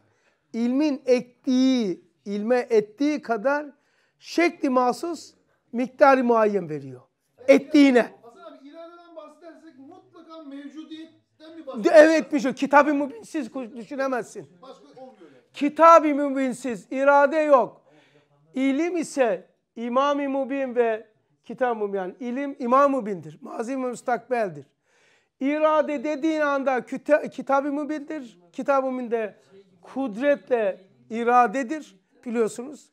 ilmin ettiği ilme ettiği kadar şekli mahsus miktarı muayyen veriyor. Ettiğine. Hasan abi iradeden bahsedersek mutlaka mevcudiyetten mi bahsediyoruz? Evet bir şey. Kitab-ı mübinsiz düşünemezsin. Başka Kitab-ı mübinsiz irade yok. İlim ise İmam-ı Mubin ve Kitabım yani ilim imamı bindir. Mazi ve müstakbeldir. İrade dediğin anda küte, kitabı mı bildir? Kitabı kudretle iradedir biliyorsunuz.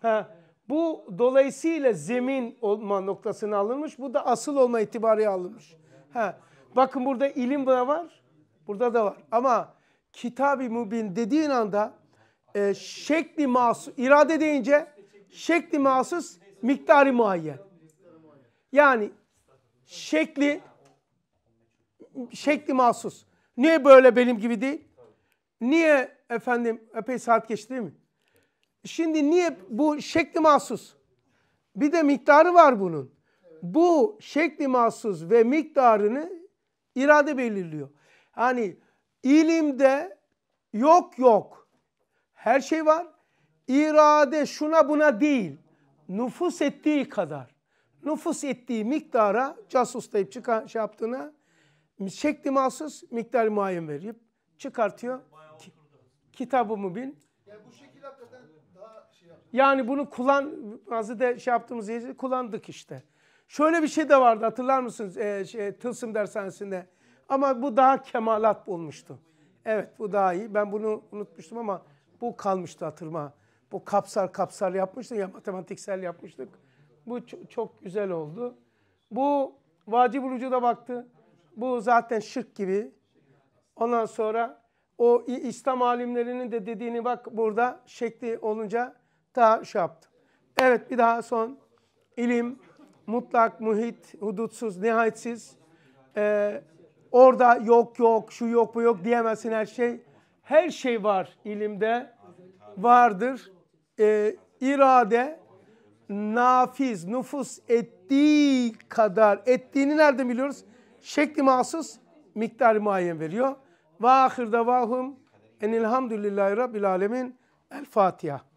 Ha, bu dolayısıyla zemin olma noktasına alınmış. Bu da asıl olma itibariyle alınmış. Ha, bakın burada ilim da var. Burada da var. Ama kitab-ı mübin dediğin anda e, şekli mahsus, irade deyince şekli mahsus miktarı muayyen. Yani şekli şekli mahsus. Niye böyle benim gibi değil? Niye efendim epey saat geçti değil mi? Şimdi niye bu şekli mahsus? Bir de miktarı var bunun. Bu şekli mahsus ve miktarını irade belirliyor. Hani ilimde yok yok her şey var. İrade şuna buna değil. Nüfus ettiği kadar nüfus ettiği miktara casuslayıp çıkan şey yaptığına şekli mahsus miktar muayyen verip çıkartıyor. kitabımı bin. Yani bu şekil hakikaten daha şey yaptı. Yani bunu kullan, bazı da şey yaptığımız yeri kullandık işte. Şöyle bir şey de vardı hatırlar mısınız ee, şey, Tılsım dershanesinde. Ama bu daha kemalat bulmuştu. Evet bu daha iyi. Ben bunu unutmuştum ama bu kalmıştı hatırma. Bu kapsar kapsar yapmıştık ya matematiksel yapmıştık. Bu çok güzel oldu. Bu vacib vücuda baktı. Bu zaten şık gibi. Ondan sonra o İslam alimlerinin de dediğini bak burada şekli olunca daha şey yaptı. Evet bir daha son. ilim mutlak, muhit, hudutsuz, nihayetsiz. Ee, orada yok yok, şu yok bu yok diyemezsin her şey. Her şey var ilimde. Vardır. Ee, irade nafiz, nüfus ettiği kadar. Ettiğini nereden biliyoruz? Şekli mahsus miktarı muayyen veriyor. Ve ahir davahum enilhamdülillahi rabbil alemin. El Fatiha.